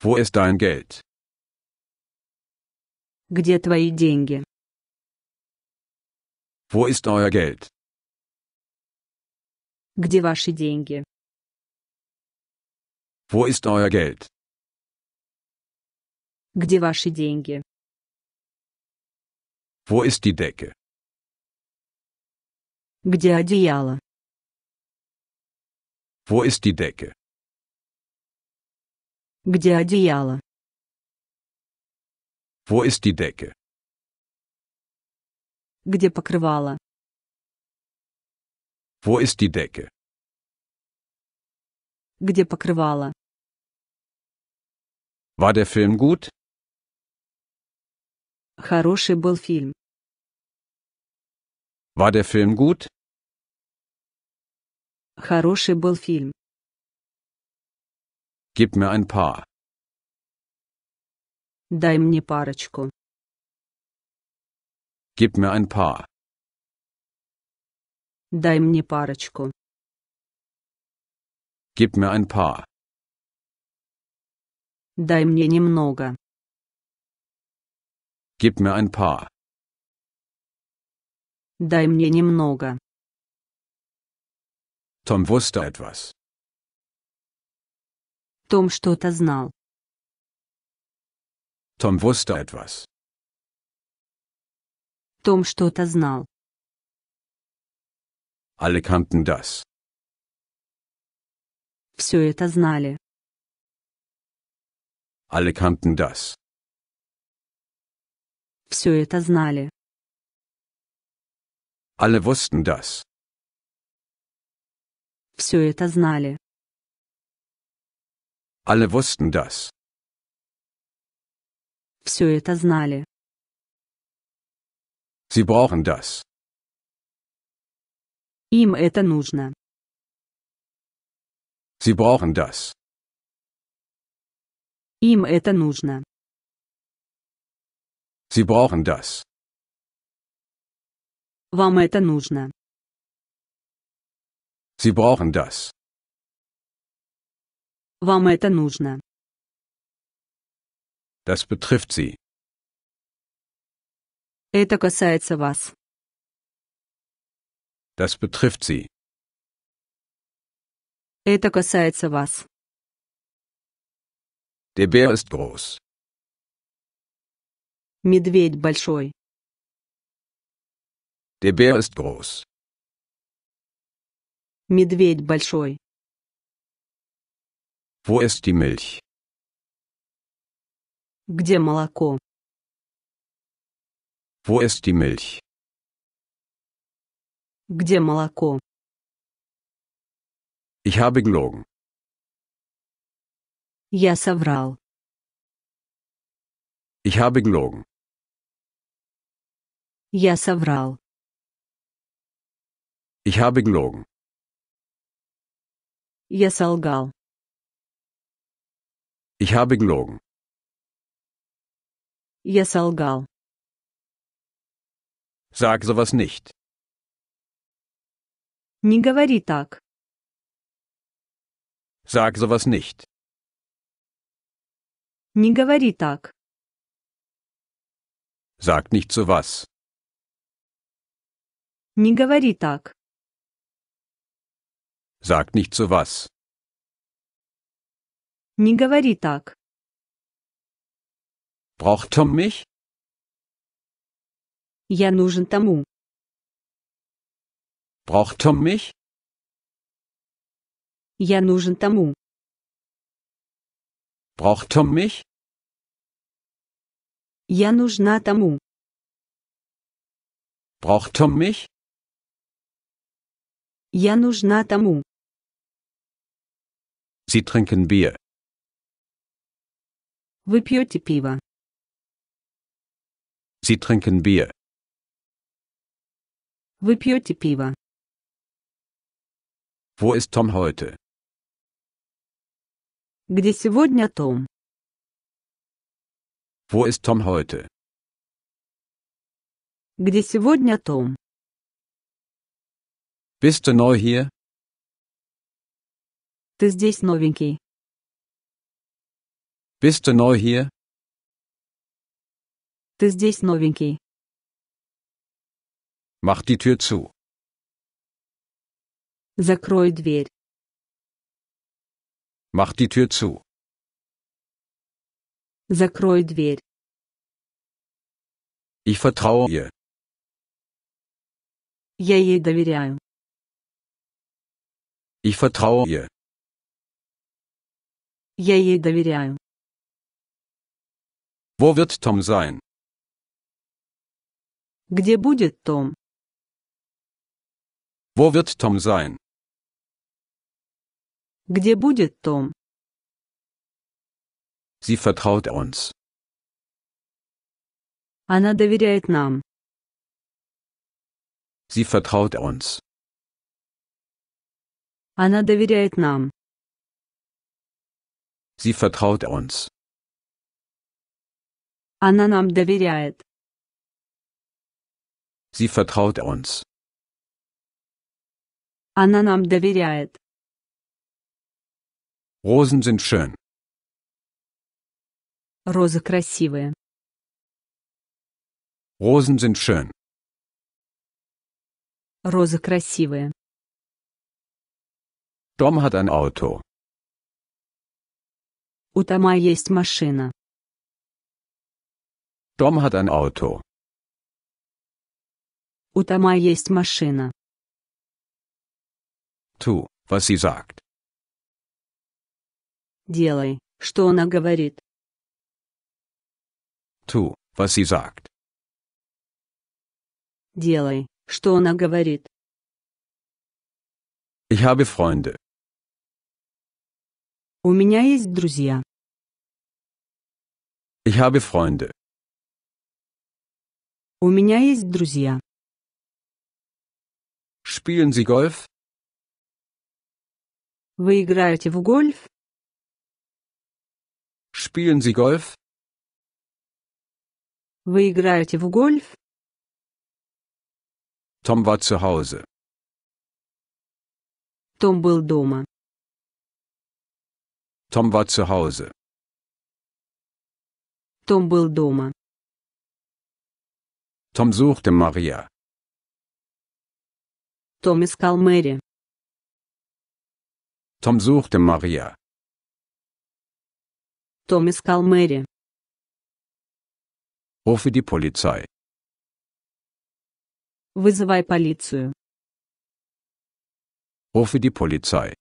Wo ist dein Geld? Где твои деньги? Wo ist euer Geld? Где ваши деньги? Wo ist euer Geld? Где ваши деньги? Wo ist die Decke? Где одеяло? Wo ist die Decke? Где одеяло? Wo ist die Decke? Где покрывало? Wo ist die Decke? Где покрывало? War der Film gut? Хороший был фильм. War der Film gut? Хороший был фильм. Gib mir ein paar. Дай мне парочку. Gib mir ein paar. Дай мне парочку. Gib mir ein paar. Дай мне немного. Gib mir ein paar. Дай мне немного. Tom wusste etwas. Том что-то знал. Tom wusste etwas. Том что-то знал. Alle kannten das. Все это знали. Alle kannten das. Все это знали. Alle wussten das. Все это знали. Alle wussten das. Все это знали. Sie brauchen das. Им это нужно. Sie brauchen das. Им это нужно. Sie brauchen das. Вам это нужно. Sie brauchen das. Вам это нужно. Das betrifft Sie. Это касается вас. Das betrifft Sie. Это касается вас. Der Bär ist groß. Медведь большой. Der Bär ist groß. Медведь большой. Wo ist die Milch? Где молоко? Wo ist die Milch? Где молоко? Ich habe gelogen. Я соврал. Ich habe gelogen. Я соврал. Ich habe gelogen. Я солгал. Ich habe gelogen. Я солгал. Sag sowas nicht. Не говори так. Sag sowas nicht. Не говори так. Sag nicht was. Не говори так. Sag nicht so was. Не говори так. Braucht Tom mich? Я нужен тому. Braucht Tom mich? Я нужен тому. Braucht Tom mich? Я нужна тому. Braucht Tom mich? Я нужна тому. Sie trinken Bier. Вы пьете пиво. Sie trinken Bier. Вы пьете пиво. Wo ist Tom heute? Где сегодня Том? Wo ist Tom heute? Где сегодня Том? Bist du neu hier? Ты здесь новенький. Bist du neu hier? Ты здесь новенький. Mach die Tür zu. Закрой дверь. Mach die Tür zu. Закрой дверь. Ich vertraue ihr. Я ей доверяю. Ich vertraue ihr. Я ей доверяю. Wo wird Tom sein? Где будет Том? Wo wird Tom sein? Где будет Том? Sie vertraut uns. Она доверяет нам. Sie vertraut uns. Она доверяет нам. Sie vertraut uns. Она нам доверяет. Sie vertraut uns. Она нам доверяет. Розы sind schön. Розы красивые. Розы sind schön. Розы красивые. Tom hat ein Auto. У Тома есть машина. Tom hat ein Auto. У Тома есть машина. Tu, was sie sagt. Делай, что она говорит. Tu, was sie sagt. Делай, что она говорит. Ich habe Freunde. У меня есть друзья. Ich habe Freunde. У меня есть друзья. Spielen Sie Golf? Вы играете в гольф? Spielen Sie Golf? Вы играете в гольф? Tom war zu Hause. Том был дома. Tom war zu Hause. Tom был дома. Tom suchte Maria. Том искал Мэри. Tom suchte Maria. Том искал Мэри. Rufe die Polizei. Вызывай полицию. Rufe die Polizei.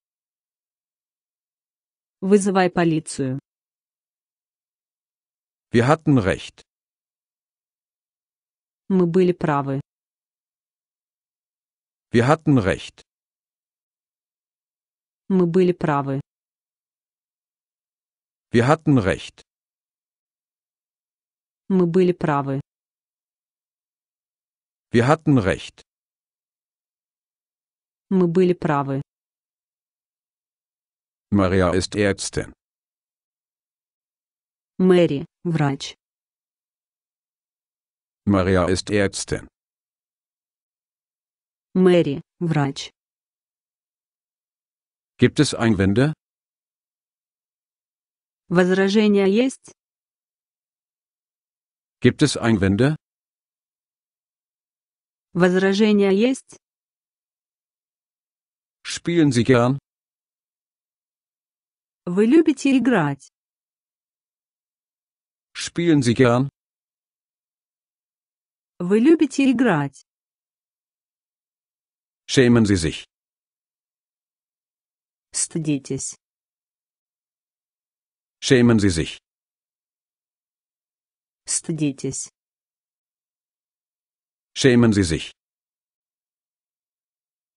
Вызывай полицию. Wir hatten recht. Мы были правы. Wir hatten recht. Мы были правы. Wir hatten recht. Мы были правы. Wir hatten recht. Мы были правы. Maria ist Ärztin. Мэри – врач. Maria ist Ärztin. Мэри – врач. Gibt es Einwände? Возражения есть? Gibt es Einwände? Возражения есть? Spielen Sie gern? Вы любите играть? Spielen Sie gern? Вы любите играть? Schämen Sie sich. Стыдитесь. Schämen Sie sich. Стыдитесь. Schämen Sie sich.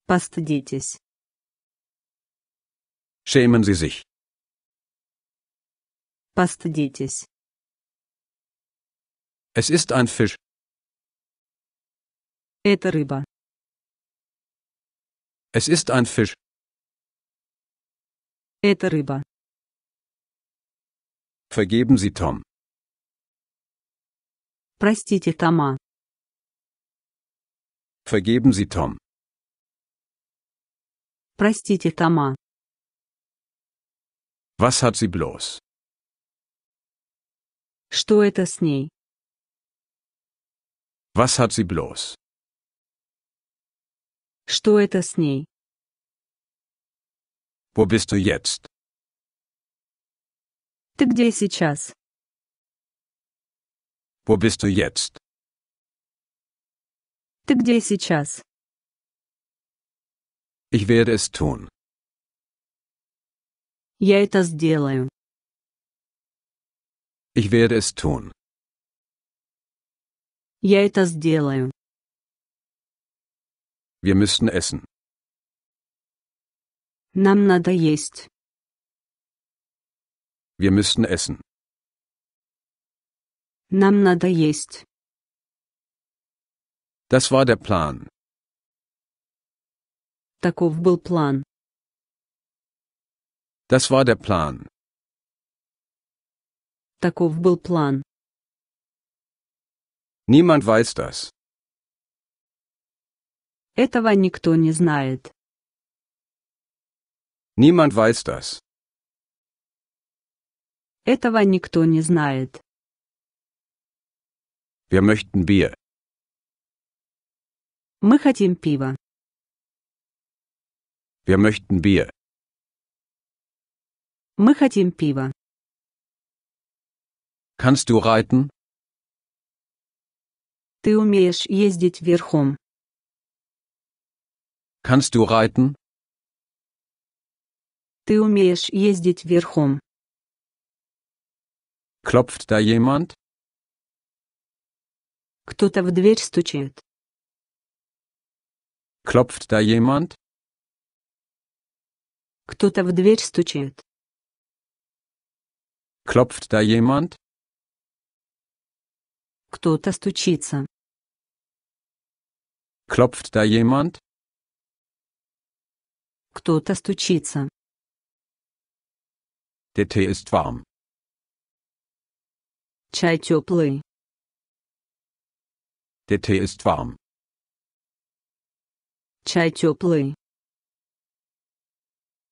Постыдитесь. Schämen Sie sich. Постыдитесь. Es ist ein Fisch. Это рыба. Es ist ein Fisch. Это рыба. Vergeben Sie Tom. Простите Тома. Vergeben Sie Tom. Простите Тома. Was hat sie bloß? Что это с ней? Was hat sie bloß? Что это с ней? Wo bist du jetzt? Ты где сейчас? Wo bist du jetzt? Ты где сейчас? Ich werde es tun. Я это сделаю. Ich werde es tun. Я это сделаю. Wir müssen essen. Нам надо есть. Wir müssen essen. Нам надо есть. Das war der Plan. Таков был план. Das war der Plan. Таков был план. Niemand weiß das. Этого никто не знает. Niemand weiß das. Этого никто не знает. Wir möchten Bier. Мы хотим пива. Wir möchten Bier. Мы хотим пива. Kannst du reiten? Ты умеешь ездить верхом. Kannst du reiten? Ты умеешь ездить верхом. Klopft da jemand? Кто-то в дверь стучит. Klopft da jemand? Кто-то в дверь стучит. Klopft da jemand? Кто-то стучится. Klopft da jemand? Кто-то стучится. Der Tee ist warm. Чай теплый. Der Tee ist warm. Чай теплый.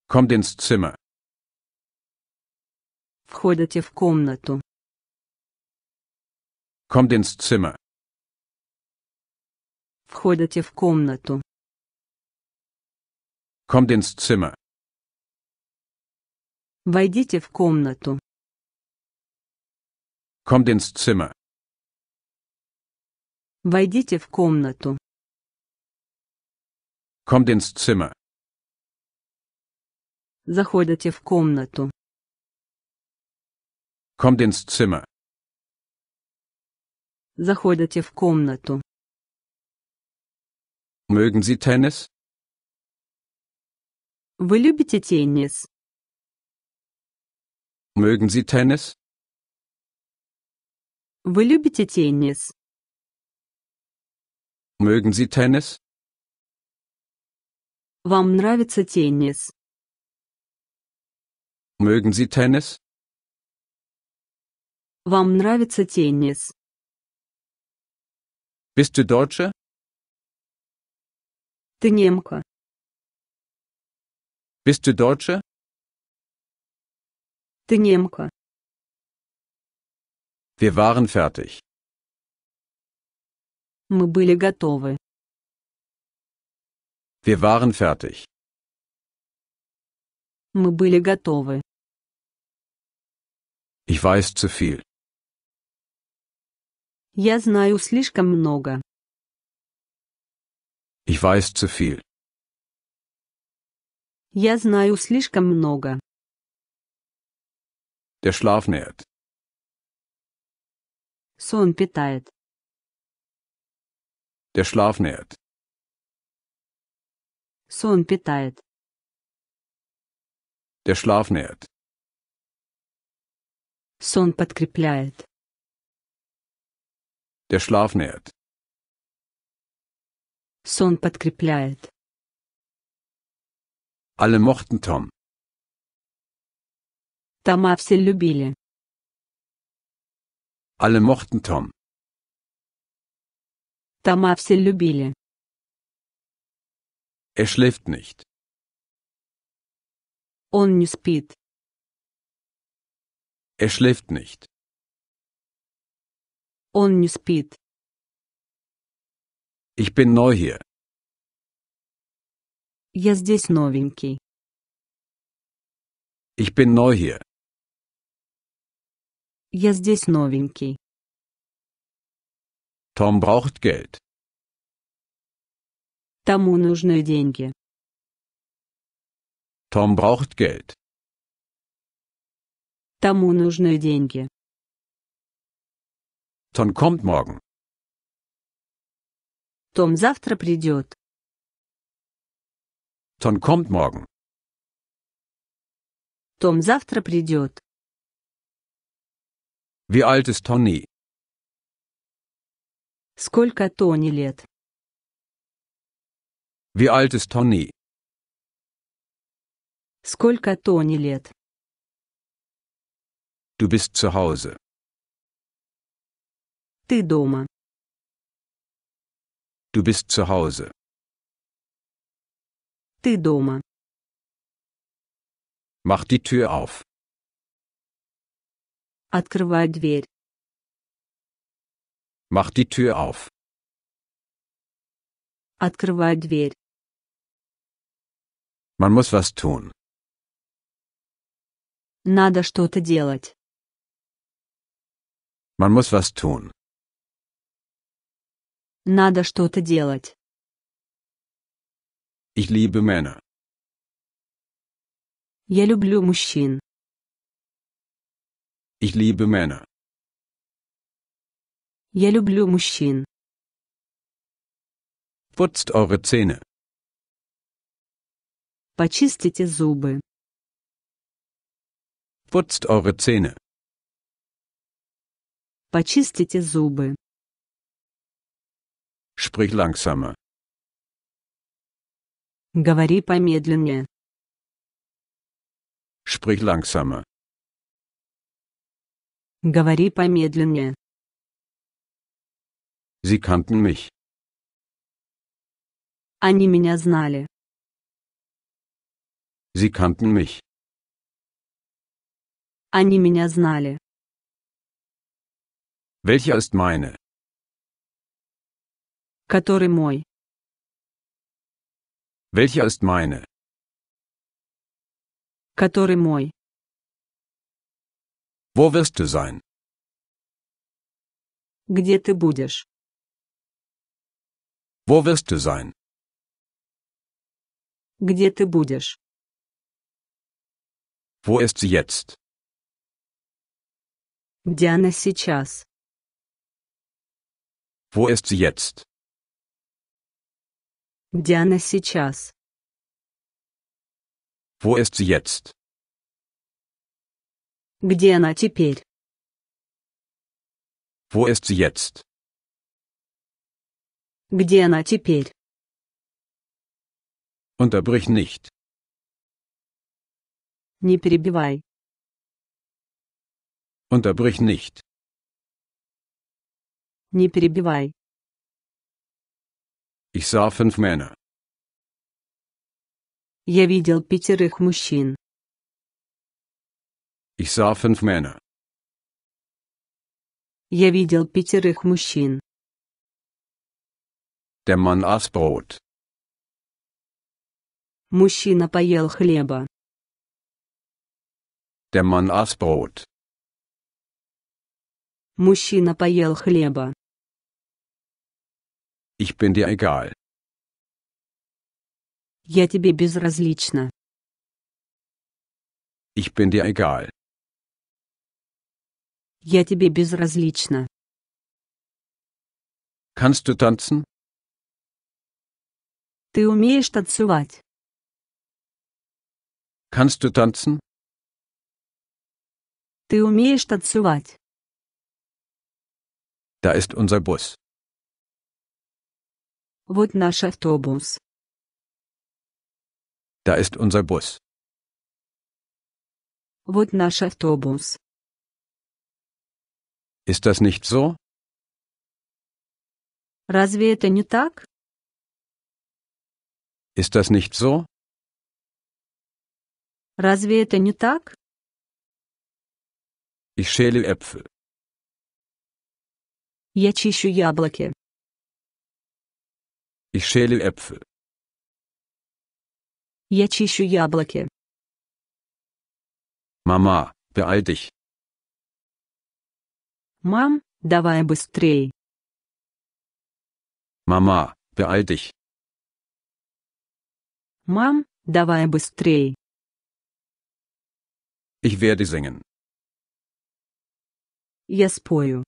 Kommt ins Zimmer. Входите в комнату. Kommt ins Zimmer. Входите в комнату. Kommt ins Zimmer. Войдите в комнату. Kommt ins Zimmer. Войдите в комнату. Kommt ins Zimmer. Заходите в комнату. Kommt ins Zimmer. Заходите в комнату. Mögen Sie теннис? Вы любите теннис? Mögen Sie теннис? Вы любите теннис? Mögen Sie теннис? Вам нравится теннис? Mögen Sie теннис? Вам нравится теннис? Bist du Deutsche? Ты немка. Bist du Deutsche? Ты немка. Wir waren fertig. Мы были готовы. Wir waren fertig. Мы были готовы. Ich weiß zu viel. Я знаю слишком много. Ich weiß zu viel. Я знаю слишком много. Der Schlaf nährt. Сон питает. Der Schlaf nährt. Сон питает. Der Schlaf nährt. Сон подкрепляет. Der Schlaf nährt. Сон подкрепляет. Alle mochten Tom. Тома все любили. Alle mochten Tom. Тома все любили. Er schläft nicht. Он не спит. Er schläft nicht. Он не спит. Ich bin neu hier. Я здесь новенький. Ich bin neu hier. Я здесь новенький. Том braucht Geld. Тому нужны деньги. Tom braucht Geld. Тому нужны деньги. Tom kommt morgen. Tom завтра придет. Tom kommt morgen. Tom завтра придет. Wie alt ist Tony? Сколько Тони лет? Wie alt ist Tony? Сколько Тони лет? Du bist zu Hause. Ты дома. Du bist zu Hause. Ты дома. Mach die Tür auf. Открывай дверь. Mach die Tür auf. Открывай дверь. Man muss was tun. Надо что-то делать. Man muss was tun. Надо что-то делать. Ich liebe Männer. Я люблю мужчин. Ich liebe Männer. Я люблю мужчин. Putzt eure Zähne. Почистите зубы. Putzt eure Zähne. Почистите зубы. Sprich langsamer. Говори помедленнее. Sprich langsamer. Говори помедленнее. Sie kannten mich. Они меня знали. Sie kannten mich. Они меня знали. Welcher ist meine? который мой. Welcher ist meine? Который мой. Wo wirst du sein? Где ты будешь? Wo wirst du sein? Где ты будешь? Wo ist sie jetzt? Где она сейчас? Wo ist sie jetzt? Где она сейчас? Wo ist sie jetzt? Где она теперь? Wo ist sie jetzt? Где она теперь? Unterbrich nicht. Не перебивай. Unterbrich nicht. Не перебивай. Ich sah fünf Männer. Я видел пятерых мужчин. Я видел пятерых мужчин. Der Mann aß Brot. Мужчина поел хлеба. Der Mann aß Brot. Мужчина поел хлеба. Ich bin dir egal. Я тебе безразлична. Ich bin dir egal. Я тебе безразлична. Kannst du tanzen? Ты умеешь танцевать? Kannst du tanzen? Ты умеешь танцевать? Da ist unser Bus. Вот наш автобус. Da ist unser Bus. Вот наш автобус. Ist das nicht so? Разве это не так? Ist das nicht so? Разве это не так? Ich schäle Äpfel. Я чищу яблоки. Ich schäle Äpfel. Я чищу яблоки. Mama, beeil dich. Мам, давай быстрей. Mama, beeil dich. Мам, давай быстрей. Ich werde singen. Я спою.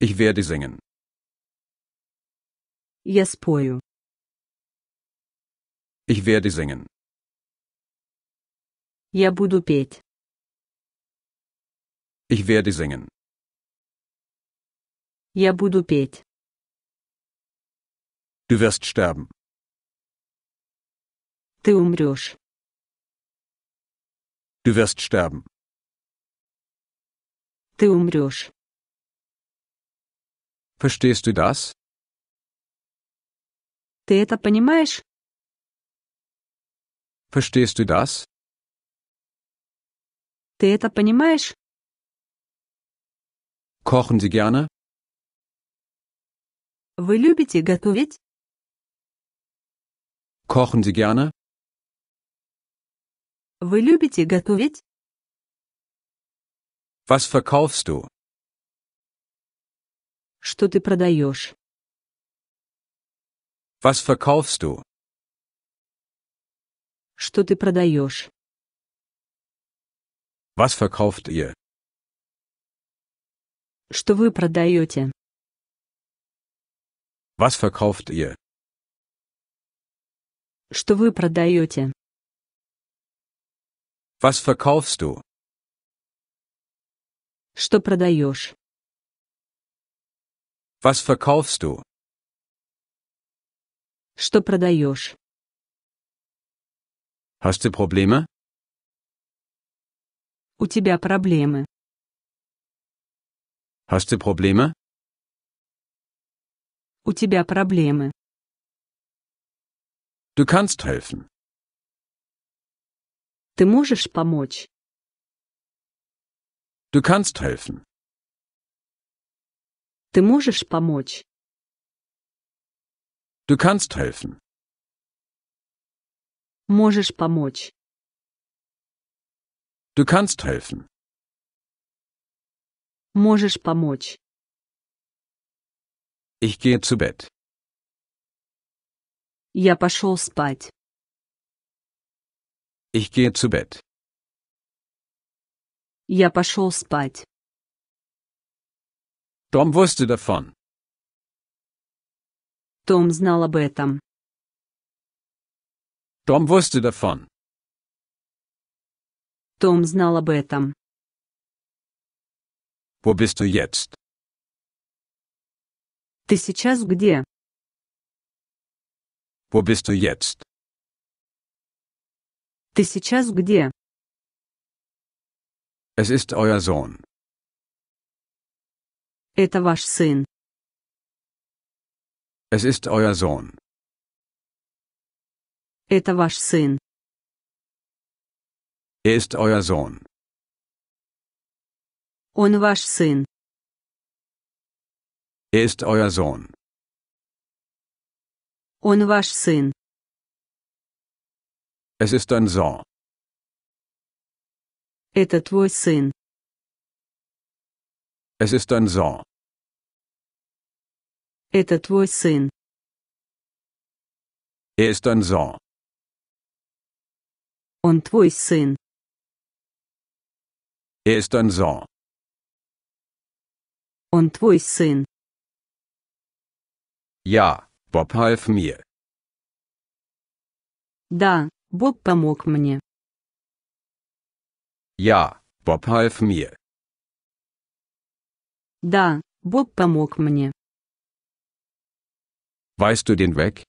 Ich werde singen e apoio. Ich werde singen. Я буду петь. Ich werde singen. Я буду петь. Du wirst sterben. Ты умрешь. Du wirst sterben. Ты умрешь. Verstehst du das? Ты это понимаешь? Verstehst du das? Ты это понимаешь? Kochen Sie gerne? Вы любите готовить? Kochen Sie gerne? Вы любите готовить? Was verkaufst du? Что ты продаешь? Was verkaufst du? Что ты продаешь? Was verkauft ihr? Что вы продаете? Was verkauft ihr? Что вы продаете? Was verkaufst du? Что продаешь? Was verkaufst du? Что продаешь? Hast du Probleme? У тебя проблемы. Hast du Probleme? У тебя проблемы. Du kannst helfen. Ты можешь помочь? Du kannst helfen. Ты можешь помочь? Du kannst helfen. Можешь помочь. Du kannst helfen. Можешь помочь. Ich gehe zu Bett. Я пошел спать. Ich gehe zu Bett. Я пошел спать. Dom wusste davon. Том знал об этом. Tom wusste davon. Том знал об этом. Wo bist du jetzt? Ты сейчас где? Wo bist du jetzt? Ты сейчас где? Es ist euer Sohn. Это ваш сын. Es ist euer Sohn. Это ваш сын. Er ist euer Sohn. Он ваш сын. Er ist euer Sohn. Он ваш сын. Es ist dein Sohn. Это твой сын. Es ist dein Sohn. Это твой сын. Er ist dein Он твой сын. Er ist Он твой сын. Ja, Боб half мне. Да, Боб помог мне. Ja, Боб half мне. Да, Боб помог мне. Weißt du den Weg?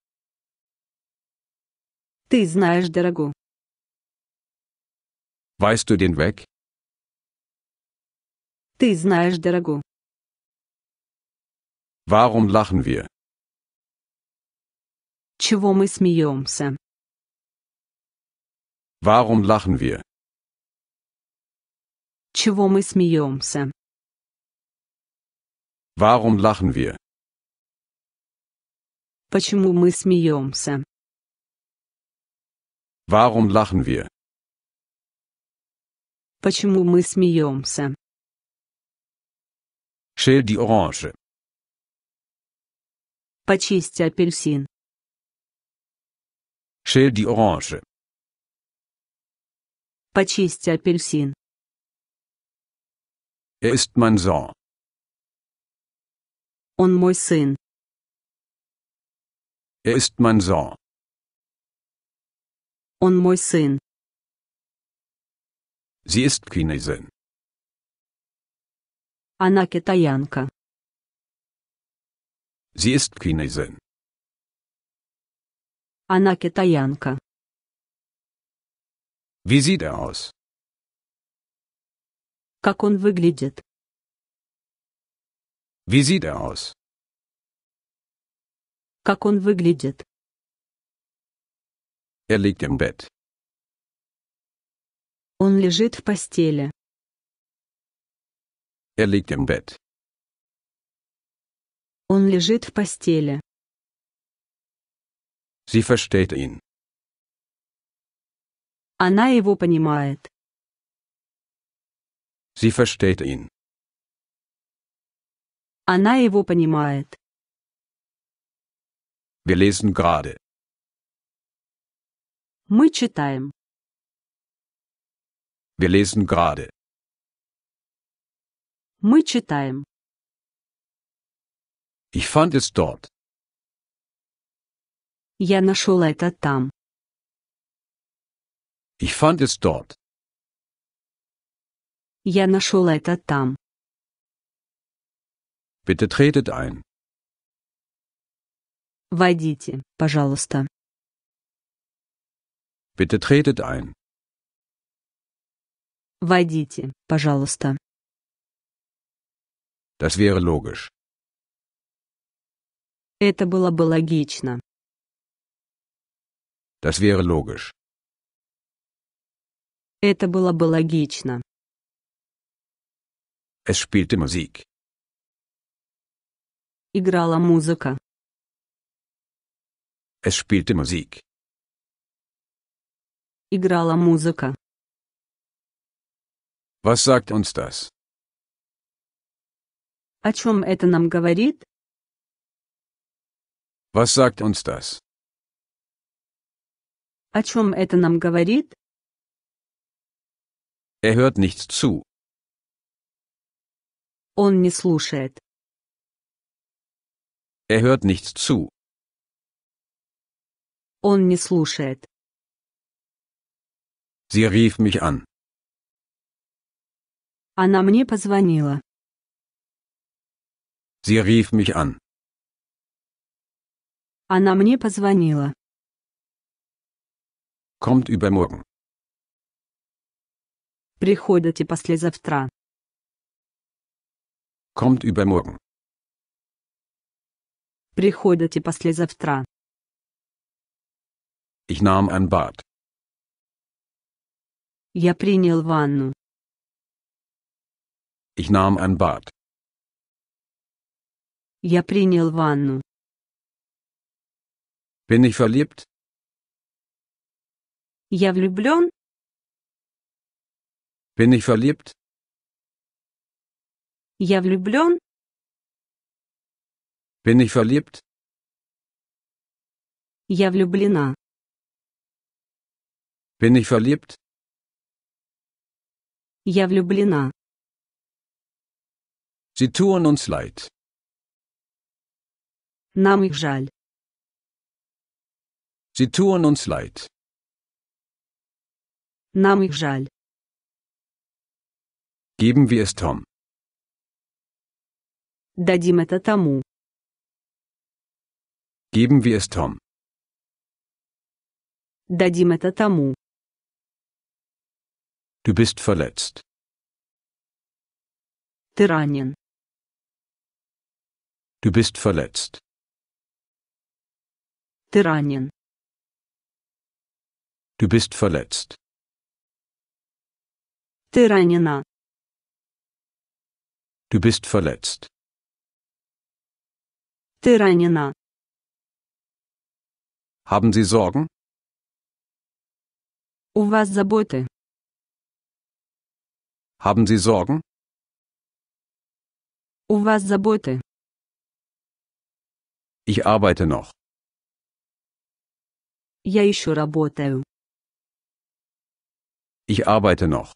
Ты знаешь дорогу. Weißt du den Weg? Ты знаешь дорогу. Warum lachen wir? Чего мы смеемся? Warum lachen wir? Чего мы смеемся? Warum lachen wir? Почему мы смеемся? Warum lachen wir? Почему мы смеемся? Schäl die Orange. Почисти апельсин. Schäl die Orange. Почисти апельсин. Er ist mein Sohn. Он мой сын. Er ist mein Sohn. Он мой сын. Sie ist Chinesin. Она китаянка. Sie ist Chinesin. Она китаянка. Wie sieht er aus? Как он выглядит? Wie sieht er aus? Как он выглядит? Er liegt im Bett. Он лежит в постели. Er liegt im Bett. Он лежит в постели. Sie versteht ihn. Она его понимает. Sie versteht ihn. Она его понимает. Wir lesen gerade. Мы читаем. Wir lesen gerade. Мы читаем. Ich fand es dort. Я нашел это там. Ich fand es dort. Я нашел это там. Bitte tretet ein. Войдите, пожалуйста. Bitte tretet ein. Войдите, пожалуйста. Das wäre logisch. Это было бы логично. Das wäre logisch. Это было бы логично. Es spielte Musik. Играла музыка. Es spielte Musik. Играла музыка. Was sagt uns das? О чем это нам говорит? Was sagt uns das? О чем это нам говорит? Er hört nichts zu. Он не слушает. Er hört nichts zu. Он не слушает. Sie rief mich an. Она мне позвонила. Sie rief mich an. Она мне позвонила. Kommt übermorgen. Приходите послезавтра. Kommt übermorgen. Приходите послезавтра. Ich nahm ein Bad. Я принял ванну. Ich nahm ein Bad. Я принял ванну. Bin ich verliebt? Я влюблен? Bin ich verliebt? Я влюблен? Bin ich verliebt? Я влюблена. Bin ich verliebt? Я влюблена. Sie tun uns leid. Нам их жаль. Sie tun uns leid. Нам их жаль. Geben wir es Tom. Дадим это тому. Geben wir es Tom. Дадим это тому. Du bist verletzt. Ты ранен. Du bist verletzt. Ты ранен. Du bist verletzt. Ты ранена. Du bist verletzt. Ты ранена. Haben Sie Sorgen? У вас заботы. Haben Sie Sorgen? У вас заботы? Ich arbeite noch. Я еще работаю. Ich arbeite noch.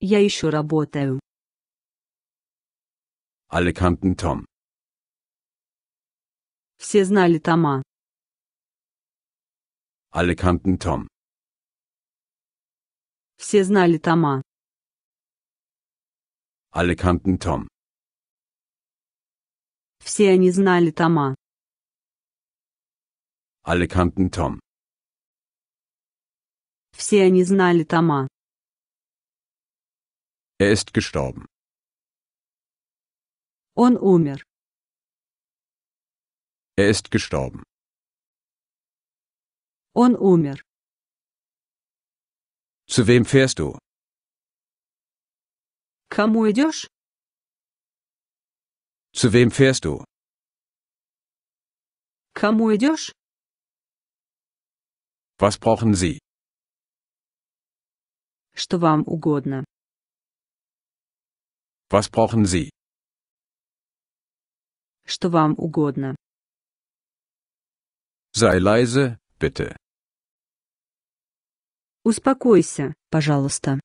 Я еще работаю. Alle kannten Tom. Все знали Тома. Alle kannten Tom. Все знали Тома. Alle kannten Tom. Все они знали Тома. Alle kannten Tom. Все они знали Тома. Er ist gestorben. Он умер. Er ist gestorben. Он умер. Zu wem fährst du? Кому идешь? Zu wem fährst du? Кому идешь? Was brauchen Sie? Что вам угодно? Was brauchen Sie? Что вам угодно? Sei leise, bitte. Успокойся, пожалуйста.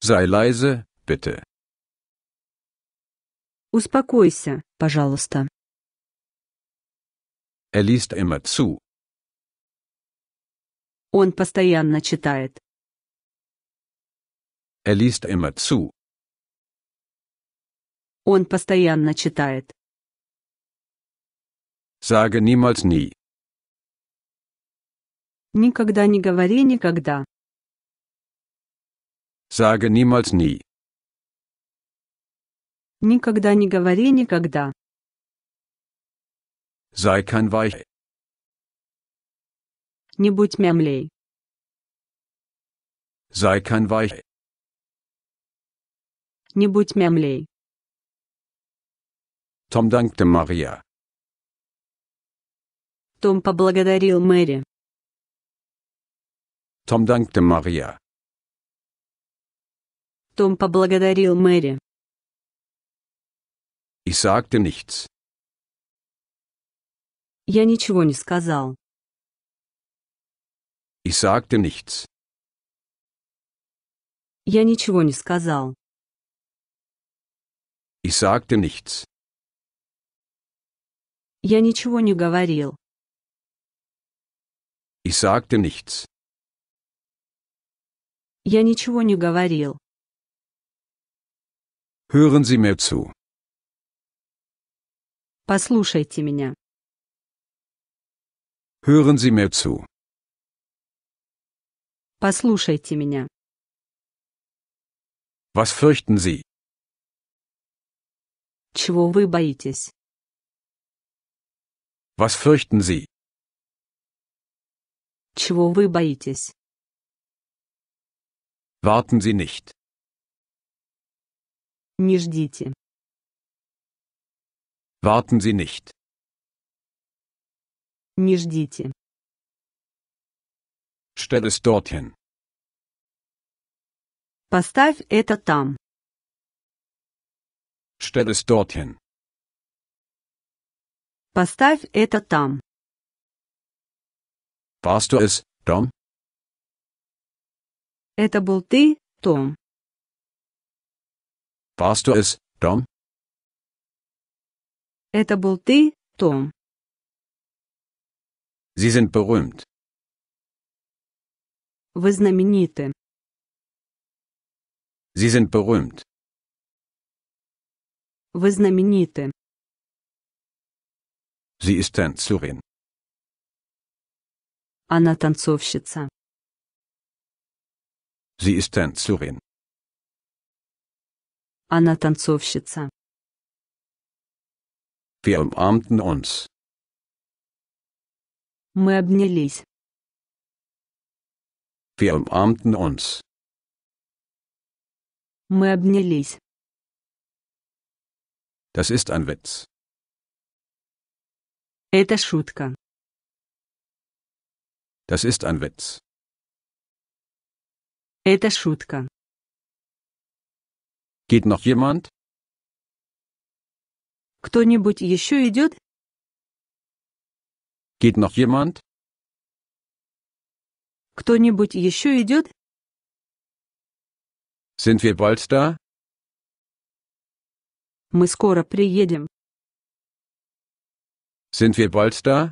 Sei leise, bitte. Успокойся, пожалуйста. Er liest immer zu. Он постоянно читает. Er liest immer zu. Он постоянно читает. Sage niemals nie. Никогда не говори никогда. Sage niemals nie. Никогда не говори никогда. Sei kein Weich. Не будь мямлей. Sei kein Weich. Не будь мямлей. Tom dankte Maria. Том поблагодарил Мэри. Том dankte Maria. Том поблагодарил Мэри. Ich sagte nichts. Я ничего не сказал. Ich sagte nichts. Я ничего не сказал. Ich sagte nichts. Я ничего не говорил. Ich sagte nichts. Я ничего не говорил. Hören Sie mir zu. Послушайте меня. Hören Sie mir zu. Послушайте меня. Was fürchten Sie? Чего вы боитесь? Was fürchten Sie? Чего вы боитесь? Warten Sie nicht. Не ждите. Warten Sie nicht. Не ждите. Stell es dorthin. Поставь это там. Stell es dorthin. Поставь это там. Warst du es, Dom? Это был ты, Том. Warst du es, Tom? Это был ты, Том. Sie sind berühmt. Вы знамениты. Sie sind berühmt. Вы знамениты. Sie ist Tänzerin. Она танцовщица. Sie ist Tänzerin. Anna танцовщица. Wir umarmten uns. Мы обнялись. Wir umarmten uns. Мы обнялись. Das ist ein Witz. Это шутка. Das ist ein Witz. Это шутка. Geht noch jemand? Кто-нибудь еще идет? Geht noch jemand? Кто-нибудь еще идет? Sind wir bald da? Мы скоро приедем. Sind wir bald da?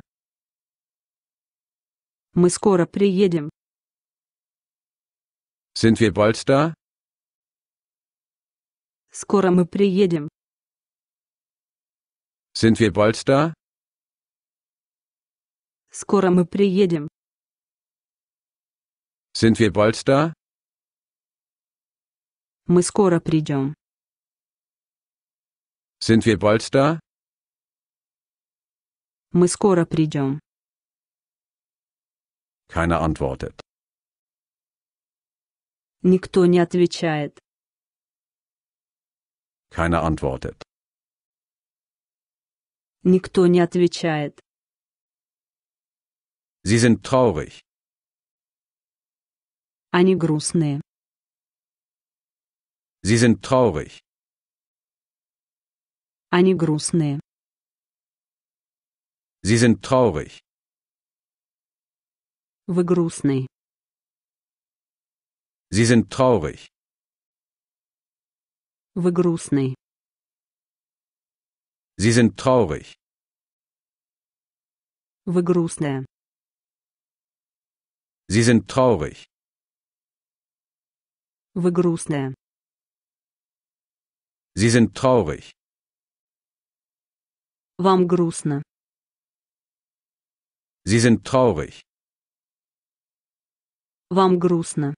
Мы скоро приедем. Sind wir bald da? Скоро мы приедем. Sind wir bald da? Скоро мы приедем. Sind wir bald da? Мы скоро придем. Sind wir bald da? Мы скоро придем. Keiner antwortet. Никто не отвечает. Keiner antwortet. Никто не отвечает. Sie sind traurig. Они грустные. Sie sind traurig. Они грустные. Sie sind traurig. Вы грустный. Sie sind traurig. Вы грустный. Sie sind traurig. Вы грустная. Sie sind traurig. Вы грустная. Sie sind traurig. Вам грустно. Sie sind traurig. Вам грустно.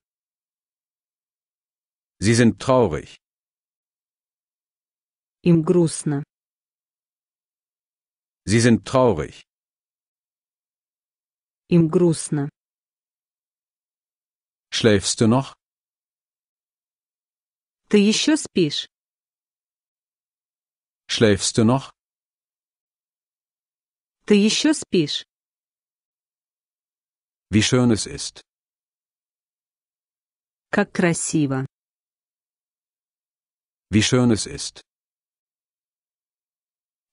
Sie sind traurig. Im грустно. Sie sind traurig. Im грустно. Schläfst du noch? Ты еще спишь? Schläfst du noch? Ты еще спишь? Wie schön es ist. Как красиво. Wie schön es ist.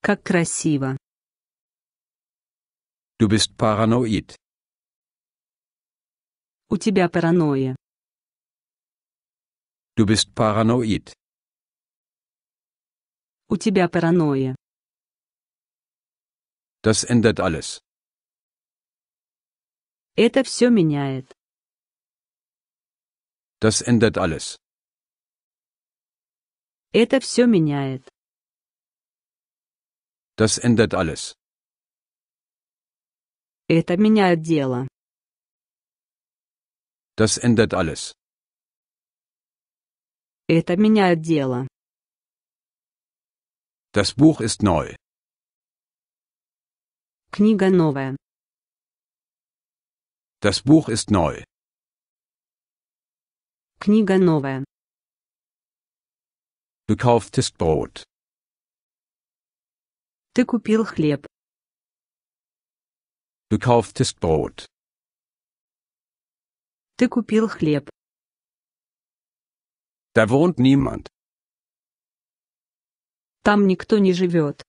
Как красиво. Du bist paranoid. У тебя паранойя. Du bist paranoid. У тебя паранойя. Das ändert alles. Это все меняет. Das ändert alles. Это все меняет. Das ändert alles. Это меняет дело. Das ändert alles. Это меняет дело. Das Buch ist neu. Книга новая. Das Buch ist neu. Книга новая. Du kaufst Brot. Ты купил хлеб. Du kaufst Brot. Ты купил хлеб. Da wohnt niemand. Там никто не живет.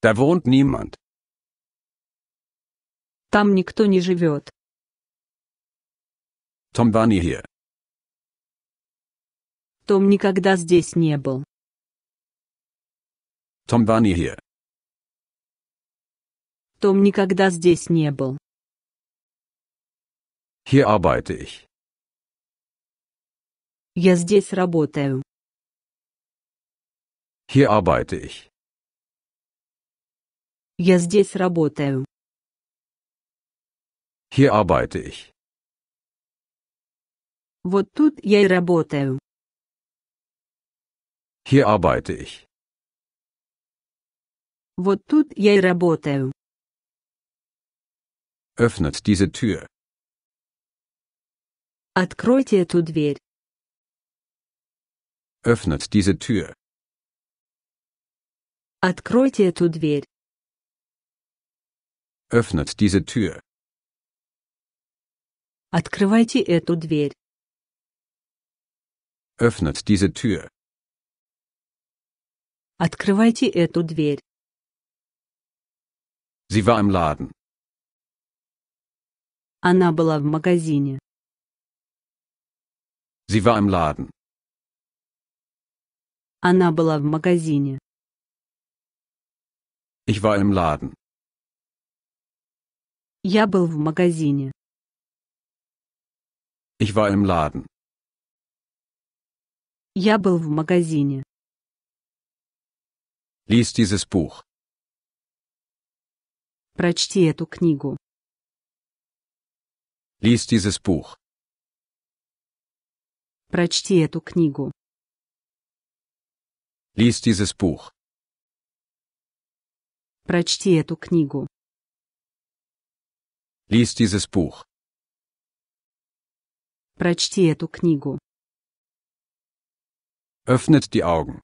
Da wohnt niemand. Там никто не живет. Tom war nie hier. Том никогда здесь не был. Tom war nie hier. Том никогда здесь не был. Hier arbeite ich. Я здесь работаю. Hier arbeite ich. Я здесь работаю. Hier arbeite ich. Вот тут я и работаю. Hier arbeite ich. Вот тут я и работаю. Öffnet diese Tür. Откройте эту дверь. Öffnet diese Tür. Откройте эту дверь. Öffnet diese Tür. Открывайте эту дверь. Öffnet diese Tür. Открывайте эту дверь. Sie war im Laden. Она была в магазине. Sie war im Laden. Она была в магазине. Ich war im Laden. Я был в магазине. Ich war im Laden. Я был в магазине. Lies dieses Buch. Прочти эту книгу. Lies dieses Buch. Прочти эту книгу. Lies dieses Buch. Прочти эту книгу. Lies dieses Buch. Прочти эту книгу. Öffnet die Augen.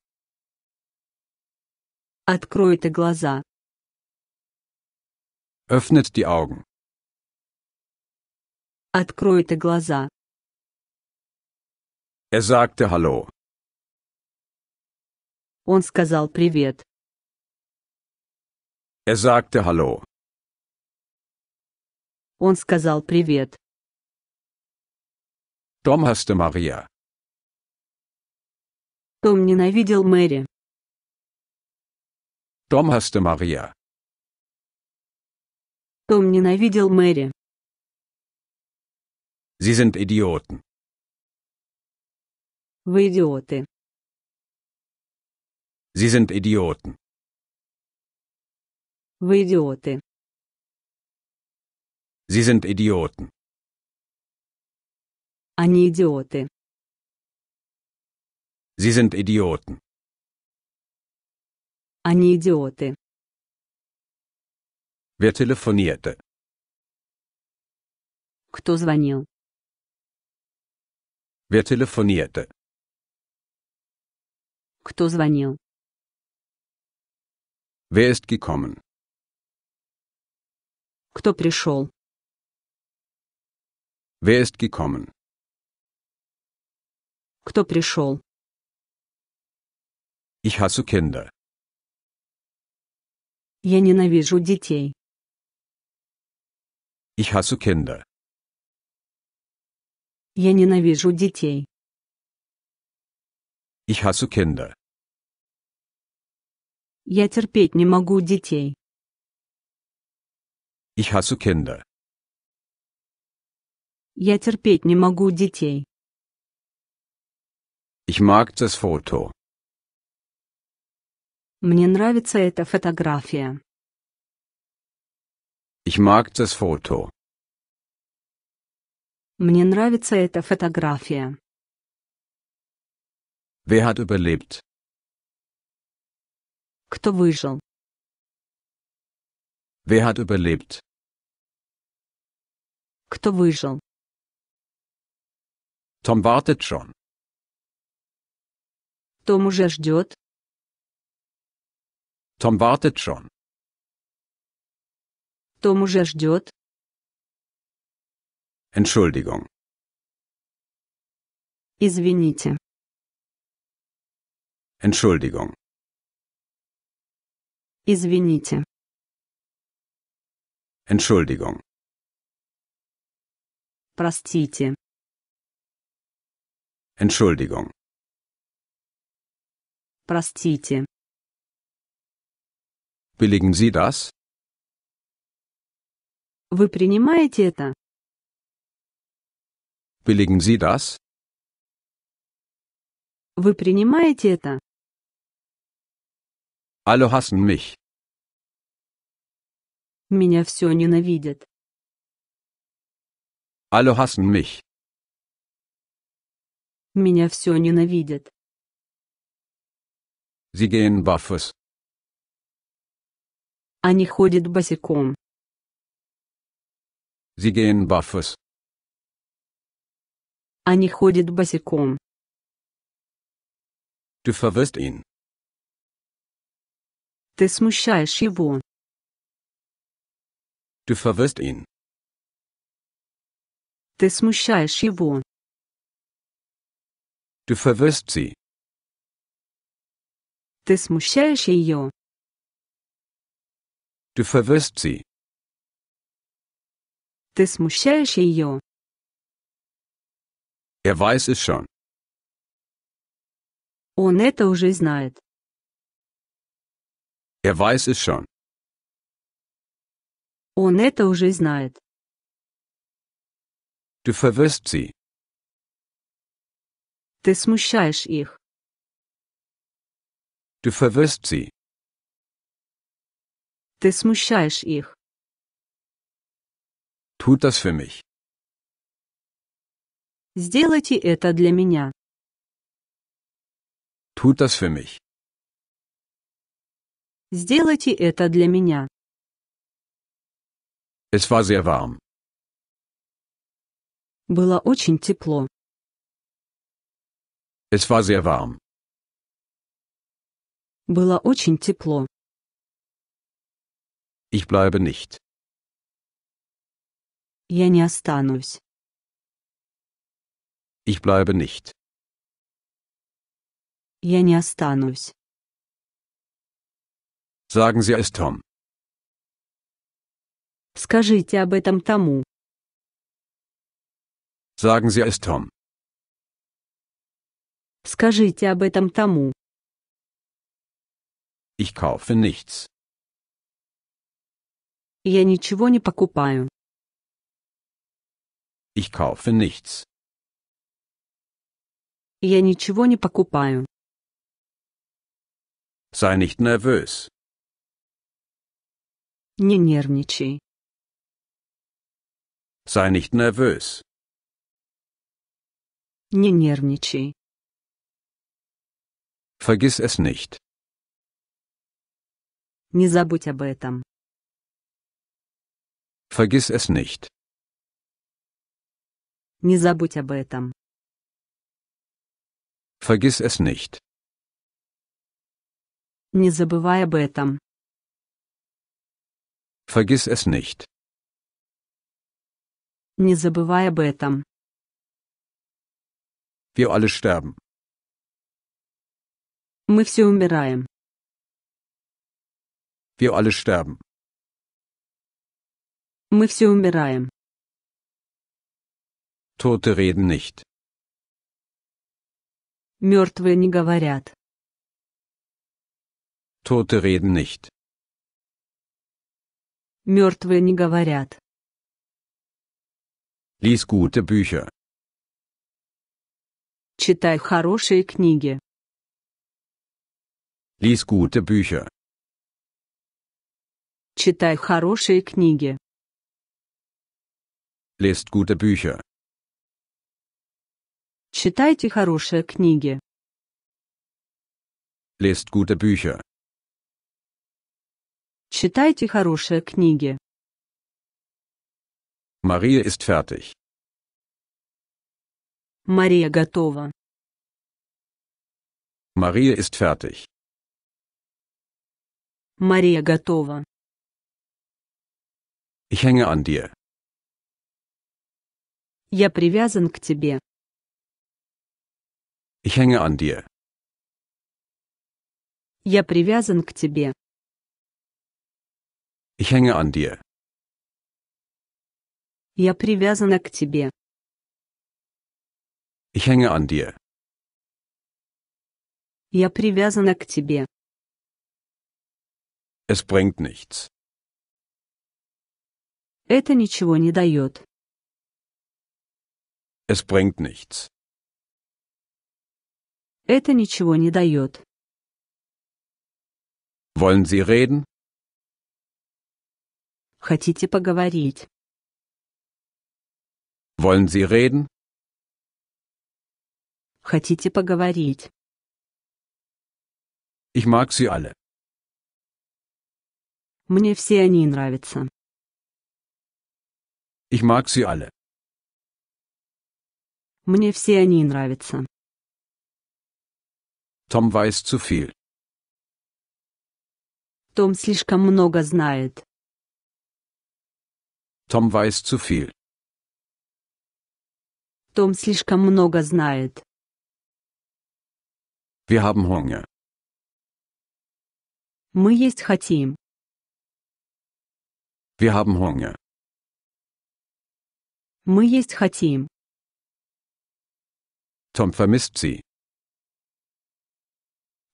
Открой глаза. Öffnet die Augen. Открой глаза. Er sagte Hallo. Он сказал привет. Er sagte Hallo. Он сказал привет. Том hasste Maria. Том ненавидел Мэри. Томаста Мария. Том ненавидел Мэри. Sie sind Idioten. Вы идиоты. Sie sind Idioten. Вы идиоты. Sie sind Idioten. Они идиоты. Sie sind Idioten. Они идиоты. Wer telefonierte? Кто звонил? Wer telefonierte? Кто звонил? Wer ist gekommen? Кто пришел? Wer ist gekommen? Кто пришел? Ich hasse Kinder. Я ненавижу детей. Ich hasse Kinder. Я ненавижу детей. Ich hasse Kinder. Я терпеть не могу детей. Ich hasse Kinder. Я терпеть не могу детей. Ich mag das Foto. Мне нравится эта фотография. Ich mag das Foto. Мне нравится эта фотография. Wer hat überlebt? Кто выжил? Wer hat überlebt? Кто выжил? Tom wartet schon. Том уже ждет. Tom wartet schon. Том уже ждет. Entschuldigung. Извините. Entschuldigung. Извините. Entschuldigung. Простите. Entschuldigung. Простите. Billigen Sie das? Вы принимаете это? Billigen Sie das? Вы принимаете это? Alle hassen mich. Меня все ненавидят. Alle hassen mich. Меня все ненавидят. Sie gehen barfuß. Они а ходят босиком. Sie gehen barfuß. Они ходят босиком. Du verwirrst ihn. Ты смущаешь его. Du verwirrst ihn. Ты смущаешь его. Du verwirrst sie. Ты смущаешь ее. Du verwirrst sie. Te smușești eu. Er weiß es schon. Он это уже знает. Er weiß es schon. Он это уже знает. Du verwirrst sie. Ты смущаешь их. Du verwirrst sie. Ты смущаешь их. Tut das für mich. Сделайте это для меня. Tut das für mich. Сделайте это для меня. Es war sehr warm. Было очень тепло. Es war sehr warm. Было очень тепло. Ich bleibe nicht. Я не Ich bleibe nicht. Я не Sagen Sie es Tom. Скажите об этом тому. Sagen Sie es Tom. Скажите об этом тому. Ich kaufe nichts. Я ничего не покупаю. Ich kaufe nichts. Я ничего не покупаю. Sei nicht nervös. Не нервничай. Sei nicht nervös. Не нервничай. Vergiss es nicht. Не забудь об этом. Vergiss es nicht. Не забудь об этом. Vergiss es nicht. Не забывай об этом. Vergiss es nicht. Не забывай об этом. Wir alle sterben. Мы все умираем. Wir alle sterben. Мы все умираем. Tote reden nicht. Мертвые не говорят. Tote reden nicht. Мертвые не говорят. Lies gute Bücher. Читай хорошие книги. Lies gute Bücher. Читай хорошие книги. Lest gute Bücher. Читайте хорошие книги. Lest gute Bücher. Читайте хорошие книги. Maria ist fertig. Мария готова. Maria ist fertig. Мария готова. Ich hänge an dir. Я привязан к тебе. Ich hänge an dir. Я привязан к тебе. Ich hänge an dir. Я привязана к тебе. Ich hänge an dir. Я привязана к тебе. Es bringt nichts. Это ничего не дает. Es bringt nichts. Это ничего не дает. Wollen Sie reden? Хотите поговорить? Wollen Sie reden? Хотите поговорить? Ich mag sie alle. Мне все они нравятся. Ich mag sie alle. Мне все они нравятся. Том weiß zu viel. Том слишком много знает. Tom weiß zu viel. Том слишком много знает. Wir haben Hunger. Мы есть хотим. Wir haben Hunger. Мы есть хотим. Tom vermisst sie.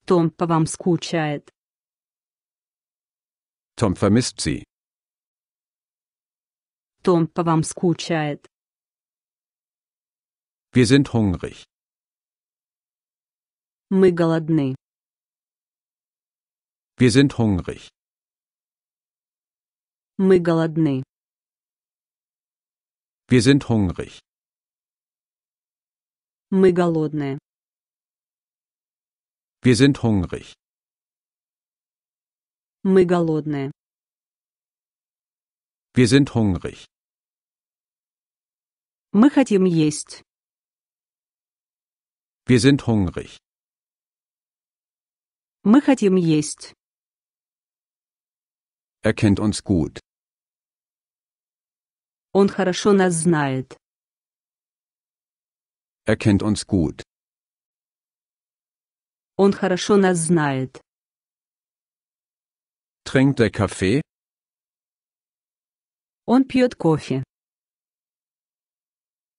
Tom по вам скучает. Tom vermisst sie. Tom по вам скучает. Wir sind hungrig. Мы голодны. Wir sind hungrig. Мы голодны. Wir sind hungrig. Мы голодные. Wir sind hungrig. Мы голодные. Wir sind hungrig. Мы хотим есть. Wir sind hungrig. Мы хотим есть. Er kennt uns gut. Он хорошо нас знает. Er kennt uns gut. Он хорошо нас знает. Trinkt der Kaffee? Он пьет кофе.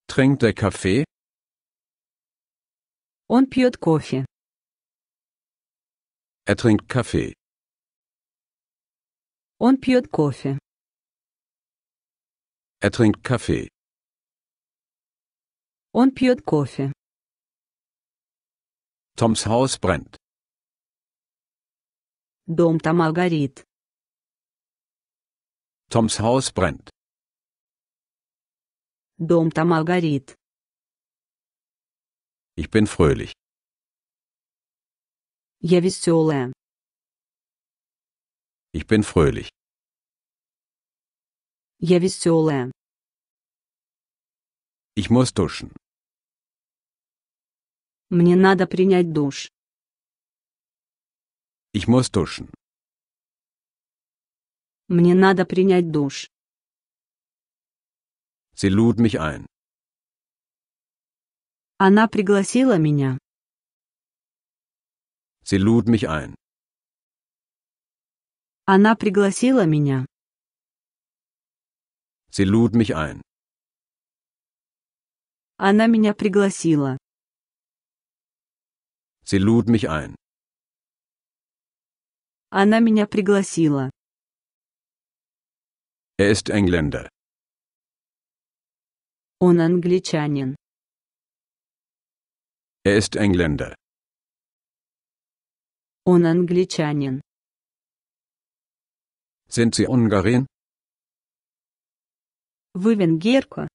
Trinkt der Kaffee? Он пьет кофе. Er trinkt Kaffee. Он пьет кофе. Er trinkt Kaffee. Он пьет кофе. Toms Haus brennt. Дом Тома горит. Toms Haus brennt. Дом Тома горит. Ich bin fröhlich. Я веселая. Ich bin fröhlich. Я веселая. Ich muss duschen. Мне надо принять душ. Ich muss duschen. Мне надо принять душ. Sie lud mich ein. Она пригласила меня. Sie lud mich ein. Она пригласила меня. Sie lud mich ein. Она меня пригласила. Sie lud mich ein. Она меня пригласила. Er ist Engländer. Он англичанин. Er ist Engländer. Он англичанин. Sind Sie Ungarin? Вы венгерка?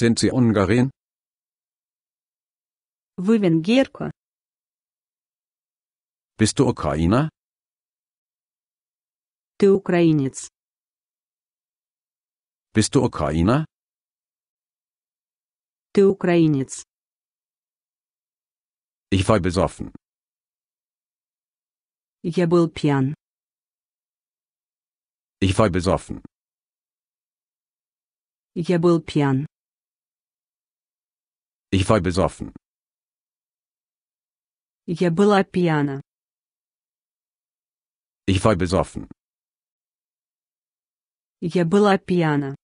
Sind Sie Ungarin? Вы венгерка? Bist du Ukrainer? Ты украинец. Bist du Ukrainer? Ты украинец. Ich war besoffen. Я был пьян. Ich war besoffen. Я был пьян. Ich war besoffen. Я была пьяна. Ich war besoffen. Я была пьяна.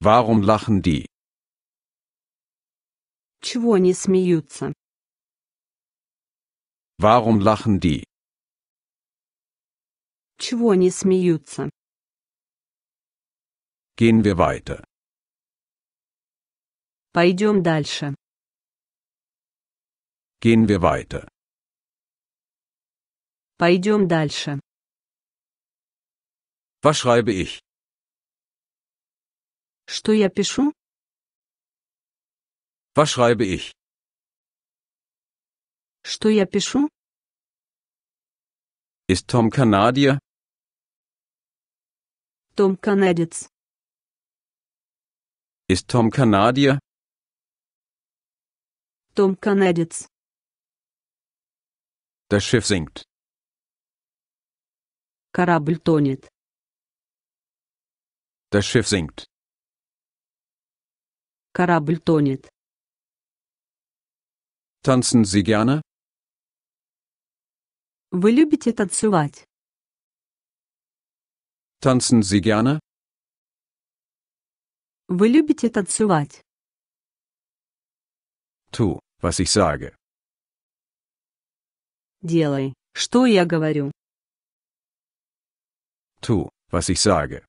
Warum lachen die? Чего они смеются? Warum lachen die? Чего они смеются? Gehen wir weiter. Пойдем дальше. Gehen wir weiter. Пойдем дальше. Was schreibe ich? Что я пишу? Was schreibe ich? Что я пишу? Ist Tom Kanadier? Том канадец. Ist Tom Kanadier? Том Канадец. Das Schiff sinkt. Корабль тонет. Das Schiff sinkt. Корабль тонет. Tanzen Sie gerne? Вы любите танцевать? Tanzen Sie gerne? Вы любите танцевать? Tu was ich sage. Делай, что я говорю. Tu, was ich sage.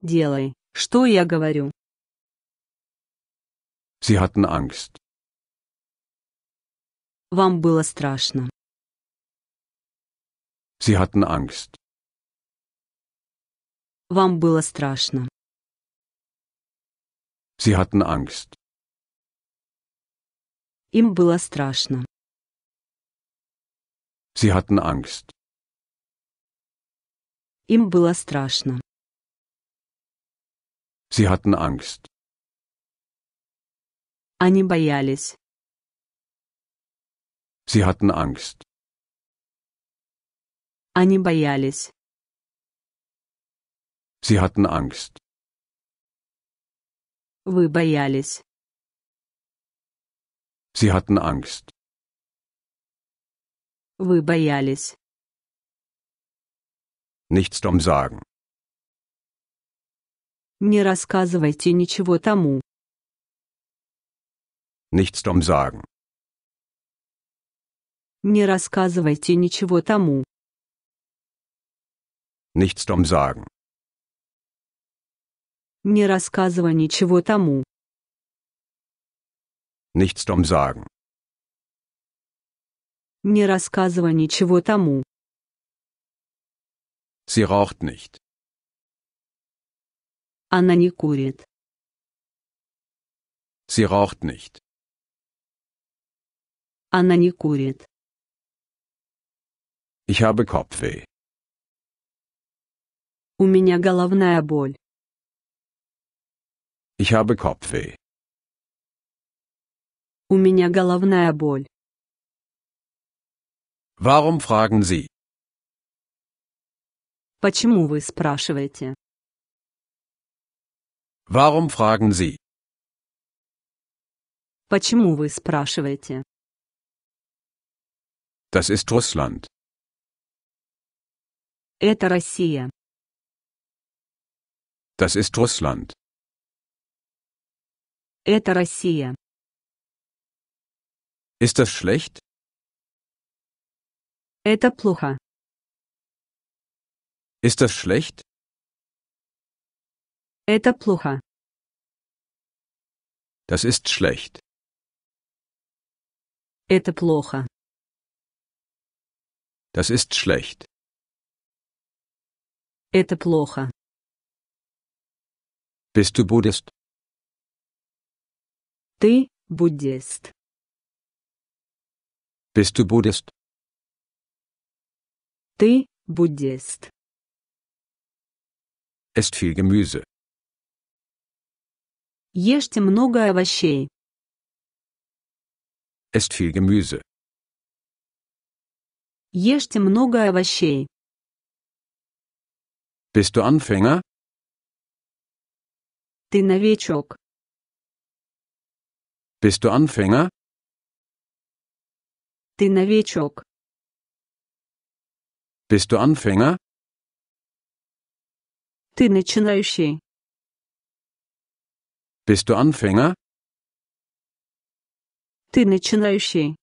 Делай, что я говорю. Sie hatten Angst. Вам было страшно. Sie hatten Angst. Вам было страшно. Sie hatten Angst. Им было страшно. Sie hatten Angst. Им было страшно. Sie hatten Angst. Они боялись. Sie hatten Angst. Они боялись. Sie hatten Angst. Вы боялись. Sie hatten Angst. Вы боялись. Nichts drum sagen. Не рассказывайте ничего тому. Nichts drum sagen. Не рассказывайте ничего тому. Nichts drum sagen. Не рассказывай ничего тому. Nichts dumm sagen. Не рассказывай ничего тому. Sie raucht nicht. Она не курит. Sie raucht nicht. Она не курит. Ich habe Kopfweh. У меня головная боль. Ich habe Kopfweh. У меня головная боль. Warum fragen Sie? Почему вы спрашиваете? Warum fragen Sie? Почему вы спрашиваете? Das ist Russland. Это Россия. Das ist Russland. Это Россия. Ist das schlecht? Это плохо. Ist das schlecht? Это плохо. Das ist schlecht. Это плохо. Das ist schlecht. Это плохо. Bist du Buddhist? Ты буддист. Bist du Buddhist? Ты Buddhist. Esst viel Gemüse. Ешьте много овощей. Esst viel Gemüse. Ешьте много овощей. Bist du Anfänger? Ты новичок. Bist du Anfänger? Ты новичок. Bist du Anfänger? Ты начинающий. Bist du Anfänger? Ты начинающий.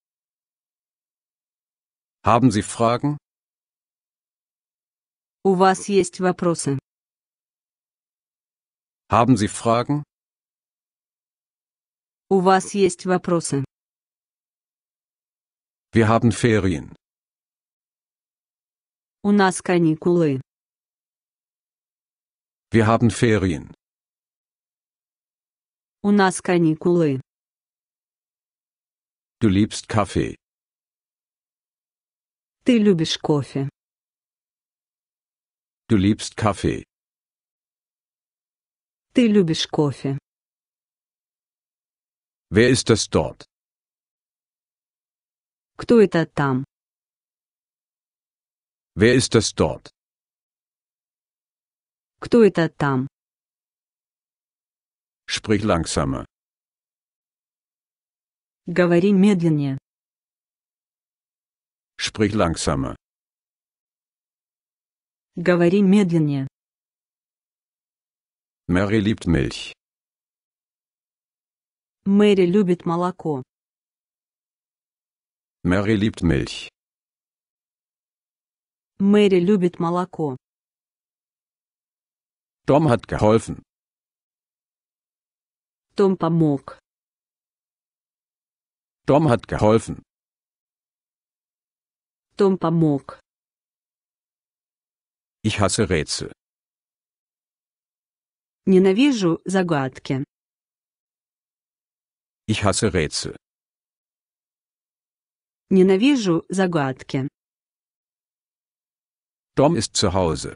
Haben Sie Fragen? У вас есть вопросы? Haben Sie Fragen? У вас есть вопросы? Wir haben Ferien. У нас каникулы. Wir haben Ferien. У нас каникулы. Du liebst Kaffee. Ты любишь кофе. Du liebst Kaffee. Ты любишь кофе. Wer ist das dort? Кто это там? Wer ist das dort? Кто это там? Sprich langsamer. Говори медленнее. Sprich langsamer. Говори медленнее. Mary liebt Milch. Мэри любит молоко. Mary liebt Milch. Mary любит молоко. Tom hat geholfen. Том помог. Tom hat geholfen. Том помог. Ich hasse Rätsel. Ненавижу загадки. Ich hasse Rätsel. Ненавижу загадки. Том ist zu Hause.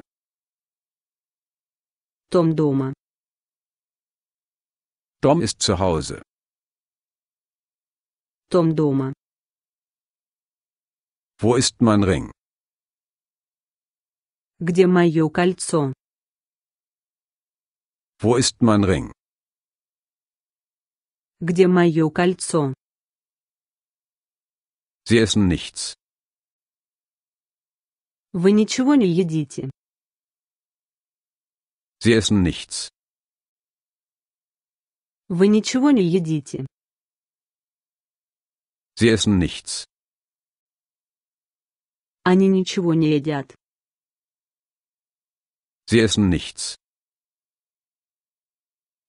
Том дома. Том ist zu Hause. Том дома. Wo ist mein Ring? Где мое кольцо? Wo ist mein Ring? Где мое кольцо? Sie essen nichts. Вы ничего не едите. Sie essen nichts. Вы ничего не едите. Sie essen nichts. Они ничего не едят. Sie essen nichts.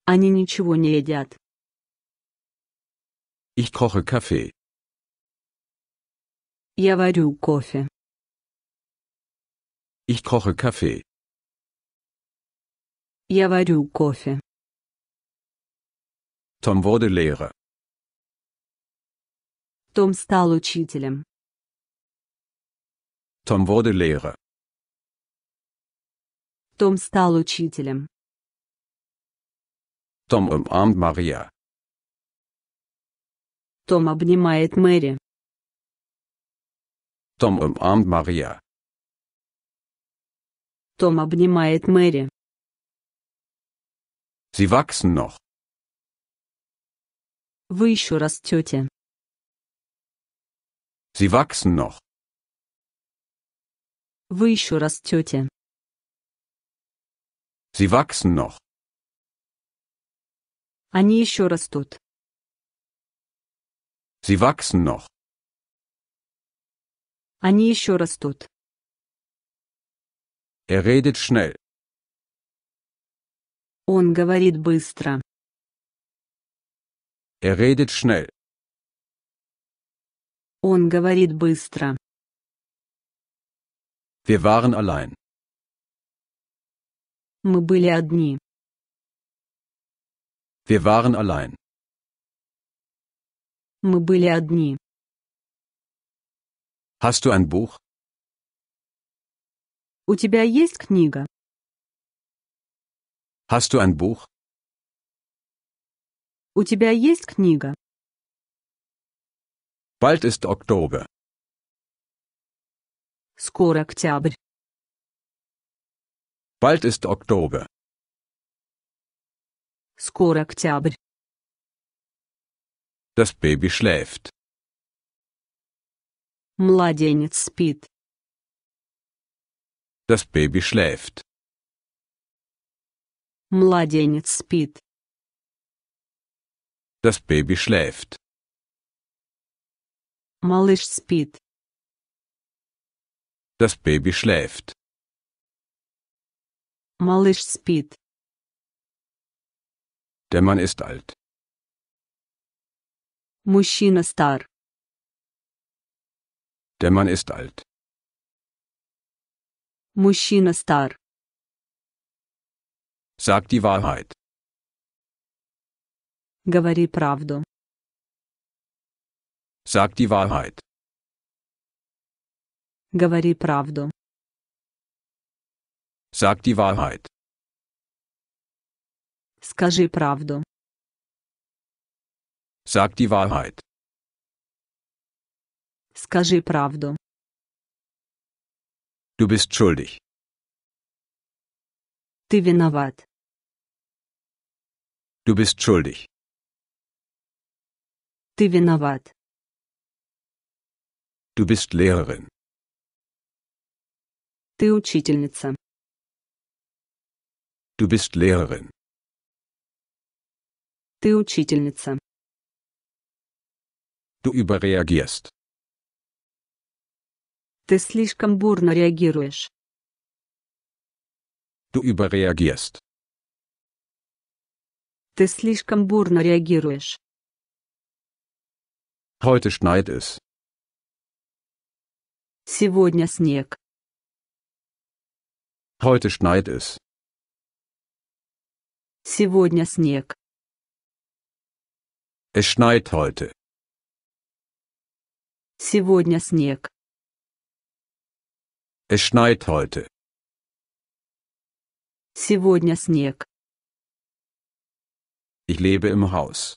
Они ничего не едят. Ich koche Kaffee. Я варю кофе. Ich koche Kaffee. Я варю кофе. Том wurde Lehrer. Том стал учителем. Том wurde Lehrer. Том стал учителем. Tom umarmt Maria. Том обнимает Мэри. Том обнимает Мария. Том обнимает Мэри. Sie wachsen noch. Вы еще растете. Sie wachsen noch. Вы еще растете. Sie wachsen noch. Они еще растут. Sie wachsen noch. Они еще растут. Er redet schnell. Он говорит быстро. Er redet schnell. Он говорит быстро. Wir waren allein. Мы были одни. Wir waren allein. Мы были одни. Hast du ein Buch? У тебя есть книга? Hast du ein Buch? У тебя есть книга? Bald ist Oktober. Скоро октябрь. Bald ist Oktober. Скоро октябрь. Das Baby schläft. Младенец спит. Das Baby schläft. Младенец спит. Das Baby schläft. Малыш спит. Das Baby schläft. Малыш спит. Der Mann ist alt. Мужчина стар. Der Mann ist alt. Мужчина стар. Sag die Wahrheit. Говори правду. Sag die Wahrheit. Говори правду. Sag die Wahrheit. Скажи правду. Sag die Wahrheit. Скажи правду. Du bist schuldig. Ты виноват. Du bist schuldig. Ты виноват. Du bist Lehrerin. Ты учительница. Du bist Lehrerin. Ты учительница. Du überreagierst. Ты слишком бурно реагируешь. Du überreagierst. Ты слишком бурно реагируешь. Heute schneit es. Сегодня снег. Heute schneit es. Сегодня снег. Es schneit heute. Сегодня снег. Es schneit heute. Сегодня снег. Ich lebe im Haus.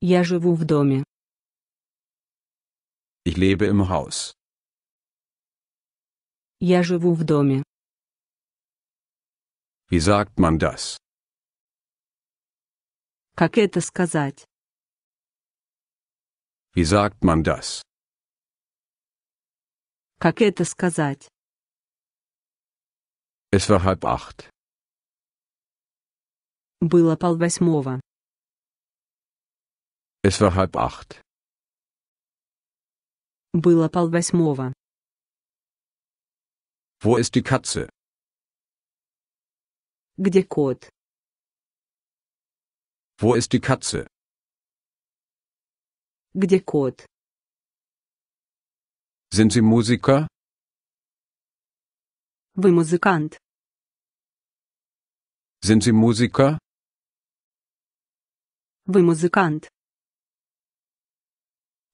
Я живу в доме. Ich lebe im Haus. Я живу в доме. Wie sagt man das? Как это сказать? Wie sagt man das? Как это сказать? Es war halb acht. Было полвосьмого. Es war halb acht. Было полвосьмого. Wo ist die Katze? Где кот? Wo ist die Katze? Где кот? Sind Sie Musiker? Вы музыкант. Sind Sie Musiker? Вы музыкант.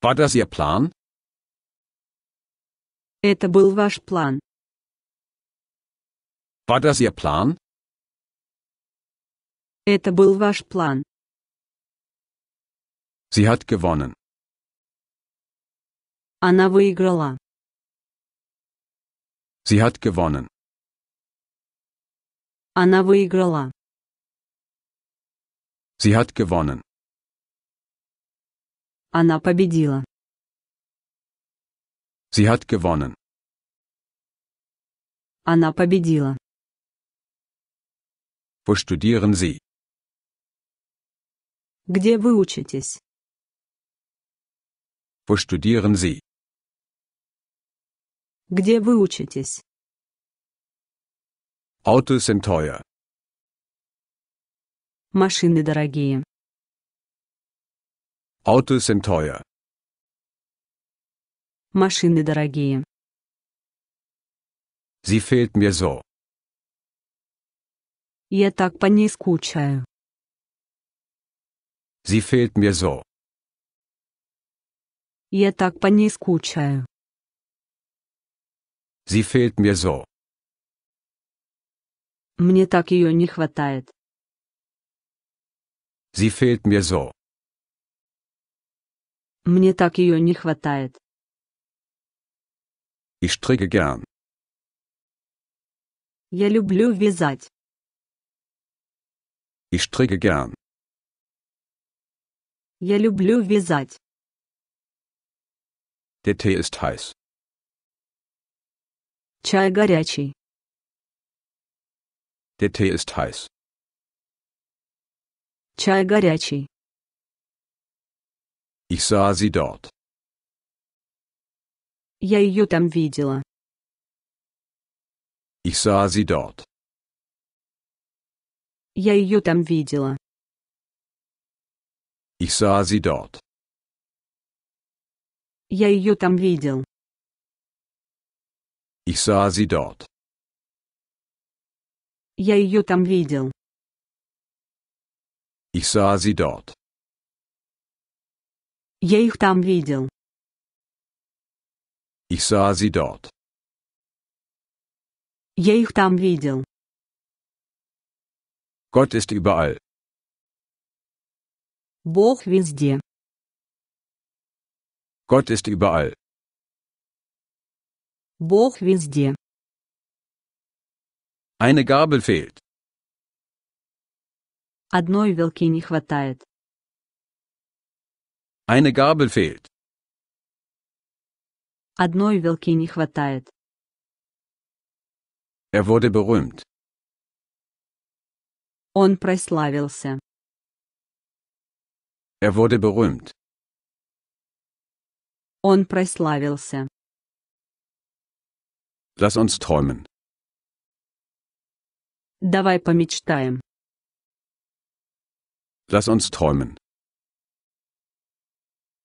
War das Ihr Plan? Это был ваш план. War das Ihr Plan? Это был ваш план. Sie hat gewonnen. Она выиграла. Sie hat gewonnen. Она выиграла. Sie hat gewonnen. Она победила. Sie hat gewonnen. Она победила. Wo studieren Sie? Где вы учитесь? Wo studieren Sie? Где вы учитесь? Autos sind teuer. Машины дорогие. Autos sind teuer. Машины дорогие. Sie fehlt mir so. Я так по ней скучаю. Sie fehlt mir so. Я так по ней скучаю. Sie fehlt mir so. Мне так ее не хватает. Sie fehlt mir so. Мне так ее не хватает. Ich stricke gern. Я люблю вязать. Ich stricke gern. Я люблю вязать. Der Tee ist heiß. Чай горячий. Der Tee ist heiß. Чай горячий. Ich sah er sie dort. Я ее там видела. Ich sah er sie dort. Я ее там видела. Ich sah er sie dort. Я ее там видел. Ich sah sie dort. Я ее там видел. Ich sah sie dort. Я их там видел. Ich sah sie dort. Я их там видел. Gott ist überall. Бог везде. Gott ist überall. Бог везде. Eine Gabel fehlt. Одной вилки не хватает. Eine Gabel fehlt. Одной вилки не хватает. Er wurde berühmt. Он прославился. Er wurde berühmt. Он прославился. Lass uns träumen. Давай помечтаем. Lass uns träumen.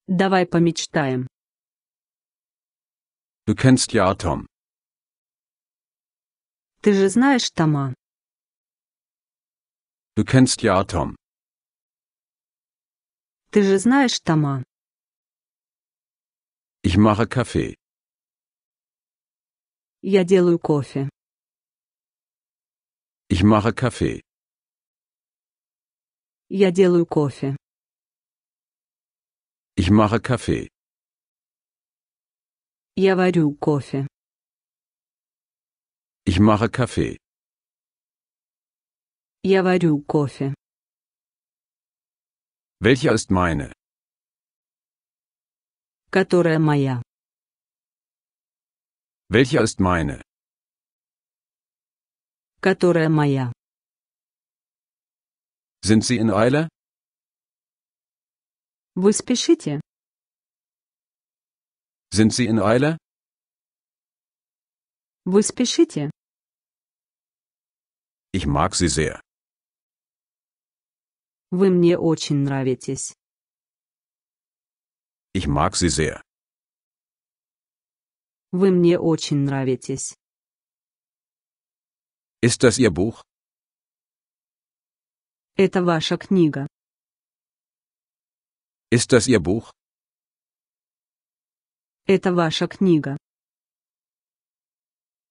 Давай помечтаем. Du kennst ja Tom. Ты же знаешь Тома. Du kennst ja Tom. Ты же знаешь Тома. Ich mache Kaffee. Я делаю кофе. Ich mache Kaffee. Я делаю кофе. Ich mache Kaffee. Я варю кофе. Ich mache Kaffee. Я варю кофе. Welcher ist meine? Которая моя? Welche ist meine? Которая моя. Sind Sie in Eile? Вы спешите? Sind Sie in Eile? Вы спешите? Ich mag Sie sehr. Вы мне очень нравитесь. Ich mag Sie sehr. Вы мне очень нравитесь. Ist das Ihr Buch? Это ваша книга. Ist das Ihr Buch? Это ваша книга.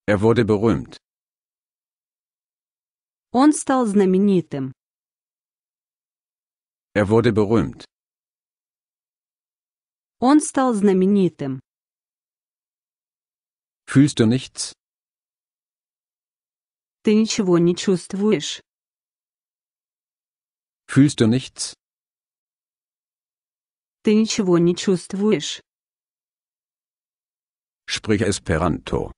Er wurde berühmt. Он стал знаменитым. Er wurde berühmt. Он стал знаменитым. Fühlst du nichts? Ты ничего не чувствуешь? Fühlst du nichts? Ты ничего не чувствуешь? Sprich Esperanto.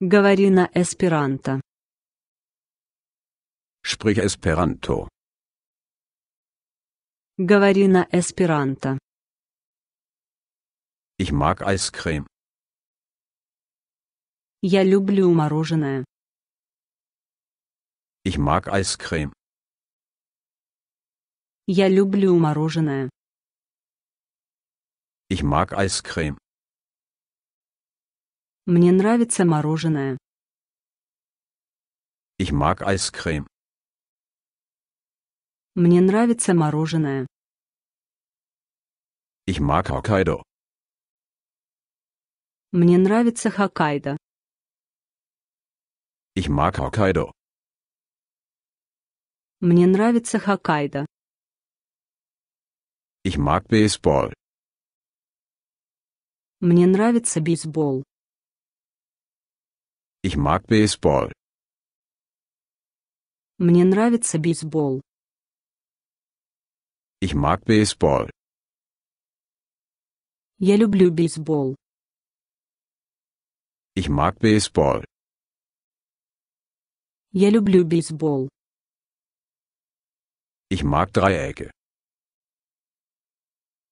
Говори на эсперанто. Sprich Esperanto. Говори на эсперанто. Ich mag Eiscreme. Я люблю мороженое. Ich mag Eiscreme. Я люблю мороженое. Ich mag Eiscreme. Мне нравится мороженое. Ich mag Eiscreme. Мне нравится мороженое. Ich mag Hokkaido. Мне нравится Хоккайдо. Ich mag Hokkaido. Мне нравится Хоккайдо. Ich mag Baseball. Мне нравится бейсбол. Ich mag Baseball. Мне нравится бейсбол. Ich mag Baseball. Я люблю бейсбол. Ich mag Baseball. Я люблю бейсбол. Ich mag Dreiecke.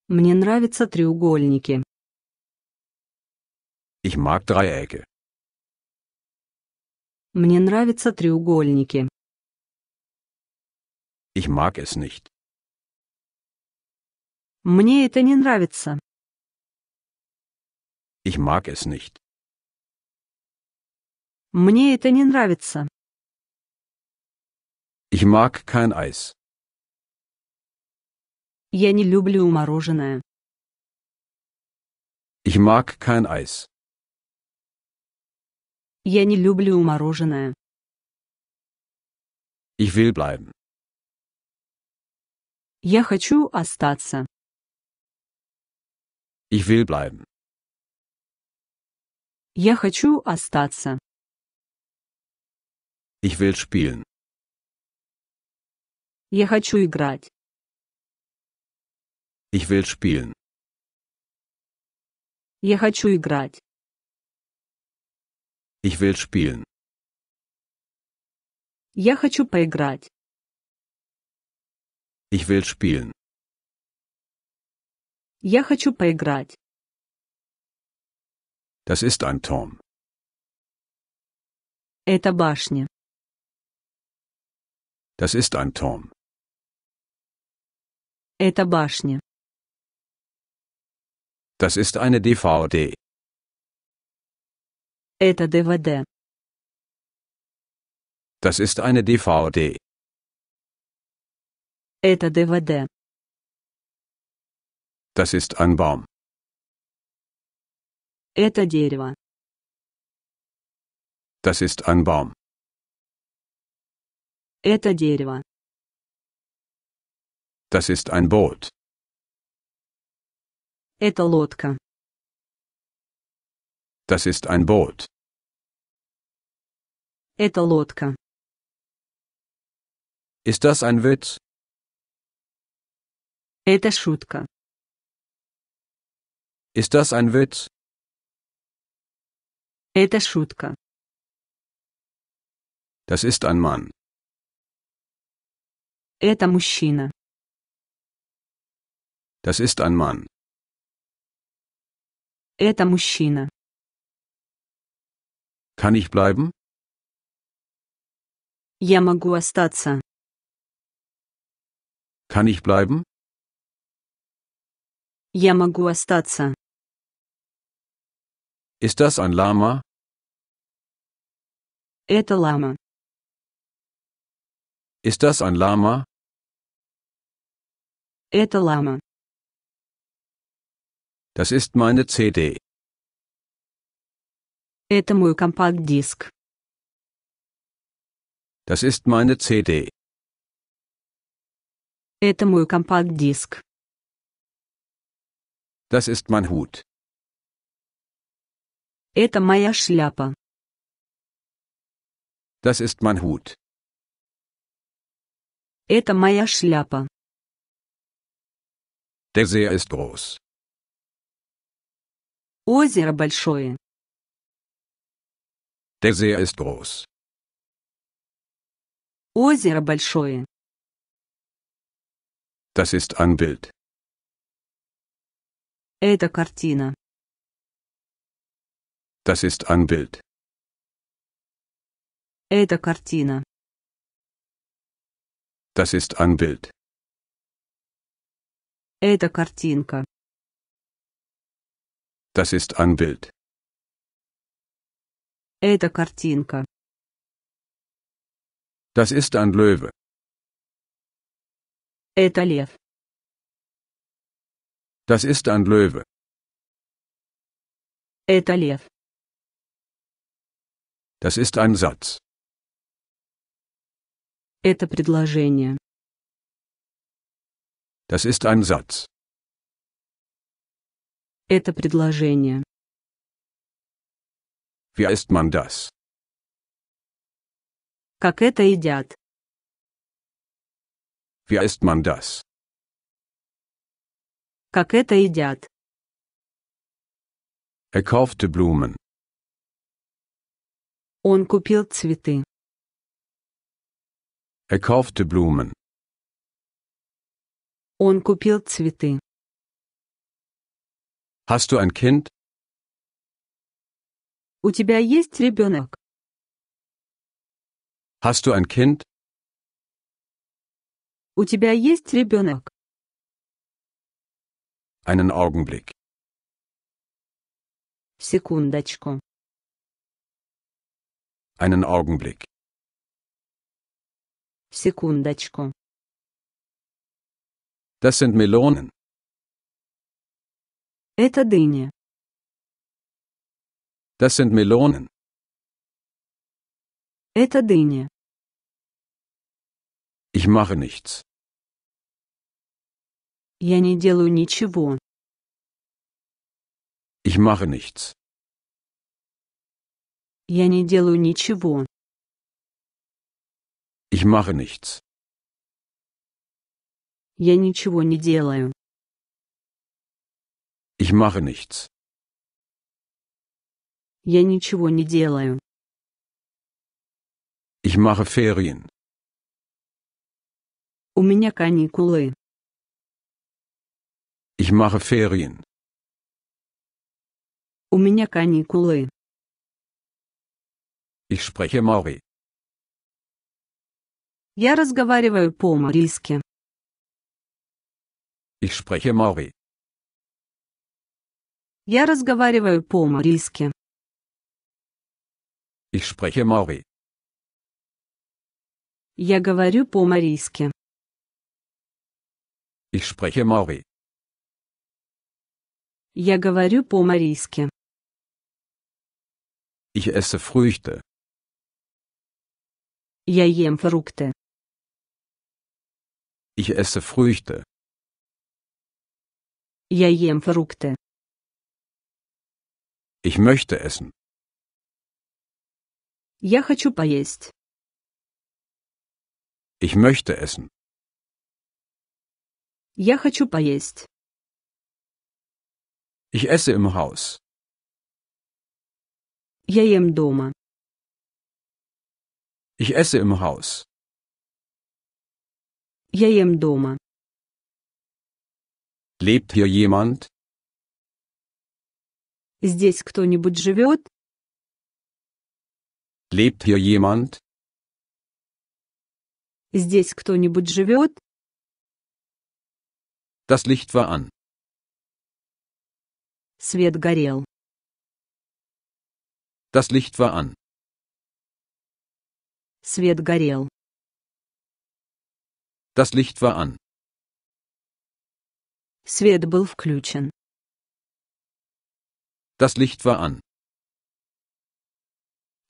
Мне нравятся треугольники. Ich mag Dreiecke. Мне нравятся треугольники. Ich mag es nicht. Мне это не нравится. Ich mag es nicht. Мне это не нравится. Ich mag kein Eis. Я не люблю мороженое. Ich mag kein Eis. Я не люблю мороженое. Ich will bleiben. Я хочу остаться. Ich will bleiben. Я хочу остаться. Ich will spielen. Я хочу играть. Ich will spielen. Я хочу играть. Ich will spielen. Я хочу поиграть. Ich will spielen. Я хочу поиграть. Das ist ein Turm. Это башня. Das ist ein Turm. Это башня. Das ist eine DVD. Это DVD. Das ist eine DVD. Это DVD. Das ist ein Baum. Это дерево. Das ist ein Baum. Это дерево. Das ist ein Boot. Это лодка. Das ist ein Boot. Это лодка. Ist das ein Witz? Это шутка. Ist das ein Witz? Это шутка. Das ist ein Mann. Это мужчина. Das ist ein Mann. Это мужчина. Kann ich bleiben? Я могу остаться. Kann ich bleiben? Я могу остаться. Ist das ein Lama? Это лама. Ist das ein Lama? Это лама. Das ist meine CD. Это мой компакт-диск. Das ist meine CD. Это мой компакт-диск. Das ist mein Hut. Это моя шляпа. Das ist mein Hut. Это моя шляпа. Der See ist groß. Озеро большое. Der See ist groß. Озеро большое. Das ist ein Bild. Это картина. Das ist ein Bild. Это картина. Das ist ein Bild. Это картинка. Das ist ein Bild. Это картинка. Das ist ein Löwe. Это лев. Das ist ein Löwe. Это лев. Das ist ein Satz. Это предложение. Das ist ein Satz. это предложение. Wie isst man das? Как это едят? Wie isst man das? Как это едят? Er kaufte Blumen. Он купил цветы. Er kaufte Blumen. Он купил цветы. Hast du ein Kind? У тебя есть ребенок? Hast du ein Kind? У тебя есть ребенок? Einen Augenblick. Секундочку. Einen Augenblick. Секундочку. Das sind Melonen. Это дыня. Das sind Melonen. Это дыня. Ich mache nichts. Я не делаю ничего. Ich mache nichts. Я не делаю ничего. Ich mache nichts. Я ничего не делаю. Ich mache nichts. Я ничего не делаю. Ich mache Ferien. У меня каникулы. Ich mache Ferien. У меня каникулы. Ich spreche Maori. Я разговариваю по-марийски. Ich spreche Maori. Я разговариваю по-марийски. Ich spreche Maori. Я говорю по-марийски. Ich spreche Maori. Я говорю по-марийски. Ich esse Früchte. Я ем фрукты. Ich esse Früchte. Я ем фрукты. Ich möchte essen. Я хочу поесть. Ich möchte essen. Я хочу поесть. Ich esse im Haus. Я ем дома. Ich esse im Haus. Я ем дома. Lebt hier jemand? Здесь кто-нибудь живет? Lebt hier jemand? Здесь кто-нибудь живет? Das Licht war an. Свет горел. Das Licht war an. Свет горел. Das Licht war an. Свет был включен. Das Licht war an.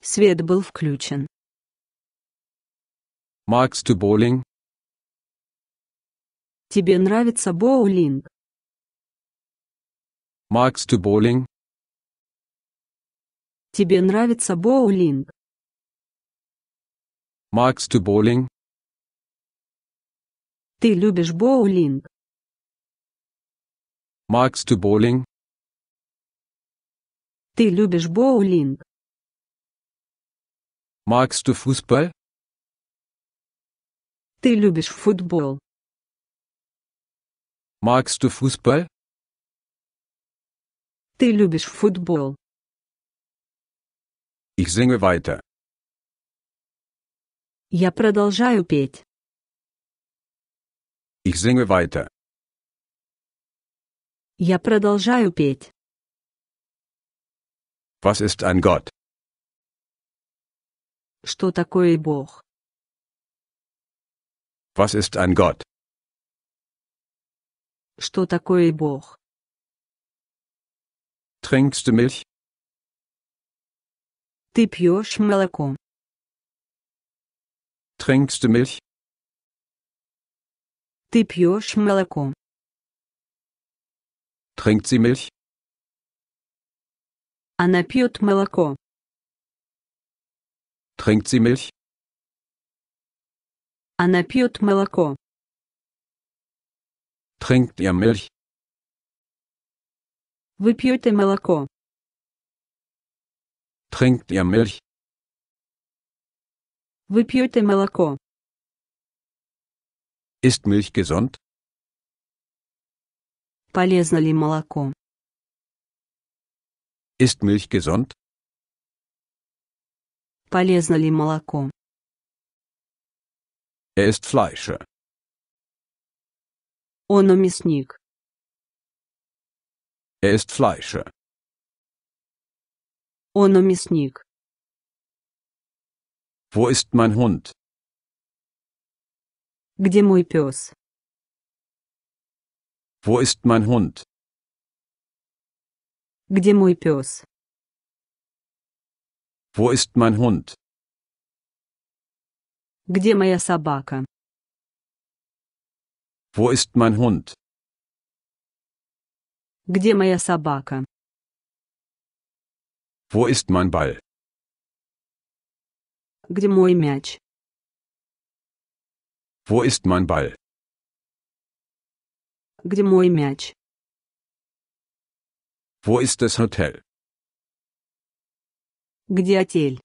Свет был включен. Magst du bowling? Тебе нравится боулинг? Magst du bowling? Тебе нравится боулинг? Magst du bowling? Ты любишь боулинг? Magst du bowling? Ты любишь боулинг? Magst du Fußball? Ты любишь футбол? Magst du Fußball? Ты любишь футбол? Ich singe weiter. Я продолжаю петь. Ich singe weiter. Я продолжаю петь. Was ist ein Gott? Что такое Бог? Was ist ein Gott? Что такое Бог? Trinkst du Milch? Ты пьешь молоко? Trinkst du Milch? Ты пьешь молоко? Trinkt sie Milch? Она пьет молоко. Trinkt sie Milch? Она пьет молоко. Trinkt ihr Milch? Вы пьете молоко. Trinkt ihr Milch? Вы пьете молоко. Ist Milch gesund? Полезно ли молоко? Ist Milch gesund? Полезно ли молоко? Er ist Fleischer. Он мясник. Er ist Fleischer. Он мясник. Wo ist mein Hund? Где мой пес? Wo ist mein Hund? Где мой пес? Wo ist mein Hund? Где моя собака? Wo ist mein Hund? Где моя собака? Wo ist mein Ball? Где мой мяч? Wo ist mein Ball? Где мой мяч? Wo ist das Hotel? Где отель?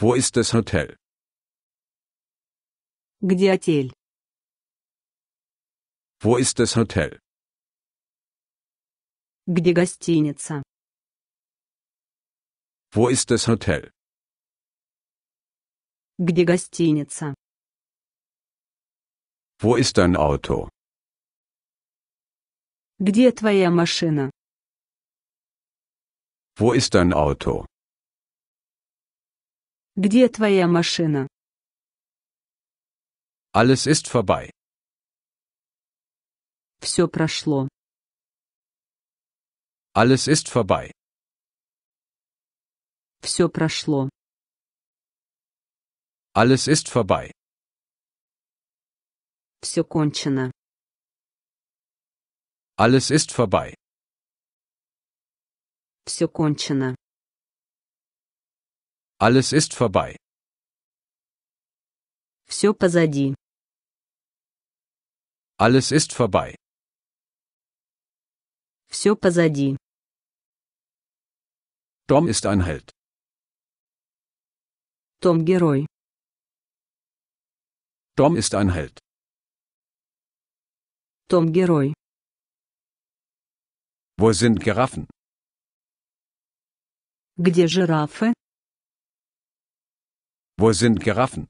Wo ist das Hotel? Где отель? Wo ist das Hotel? Где гостиница? Wo ist das Hotel? Где гостиница? Wo ist dein Auto? Где твоя машина? Wo ist dein Auto? Где твоя машина? Alles ist vorbei. Все прошло. Alles ist vorbei. Все прошло. Alles ist vorbei. Все кончено. Alles ist vorbei. Все кончено. Alles ist vorbei. Все позади. Alles ist vorbei. Все позади. Tom ist ein Held. Том герой. Tom ist ein Held. Том герой. Wo sind Giraffen? Где жирафы? Wo sind Giraffen?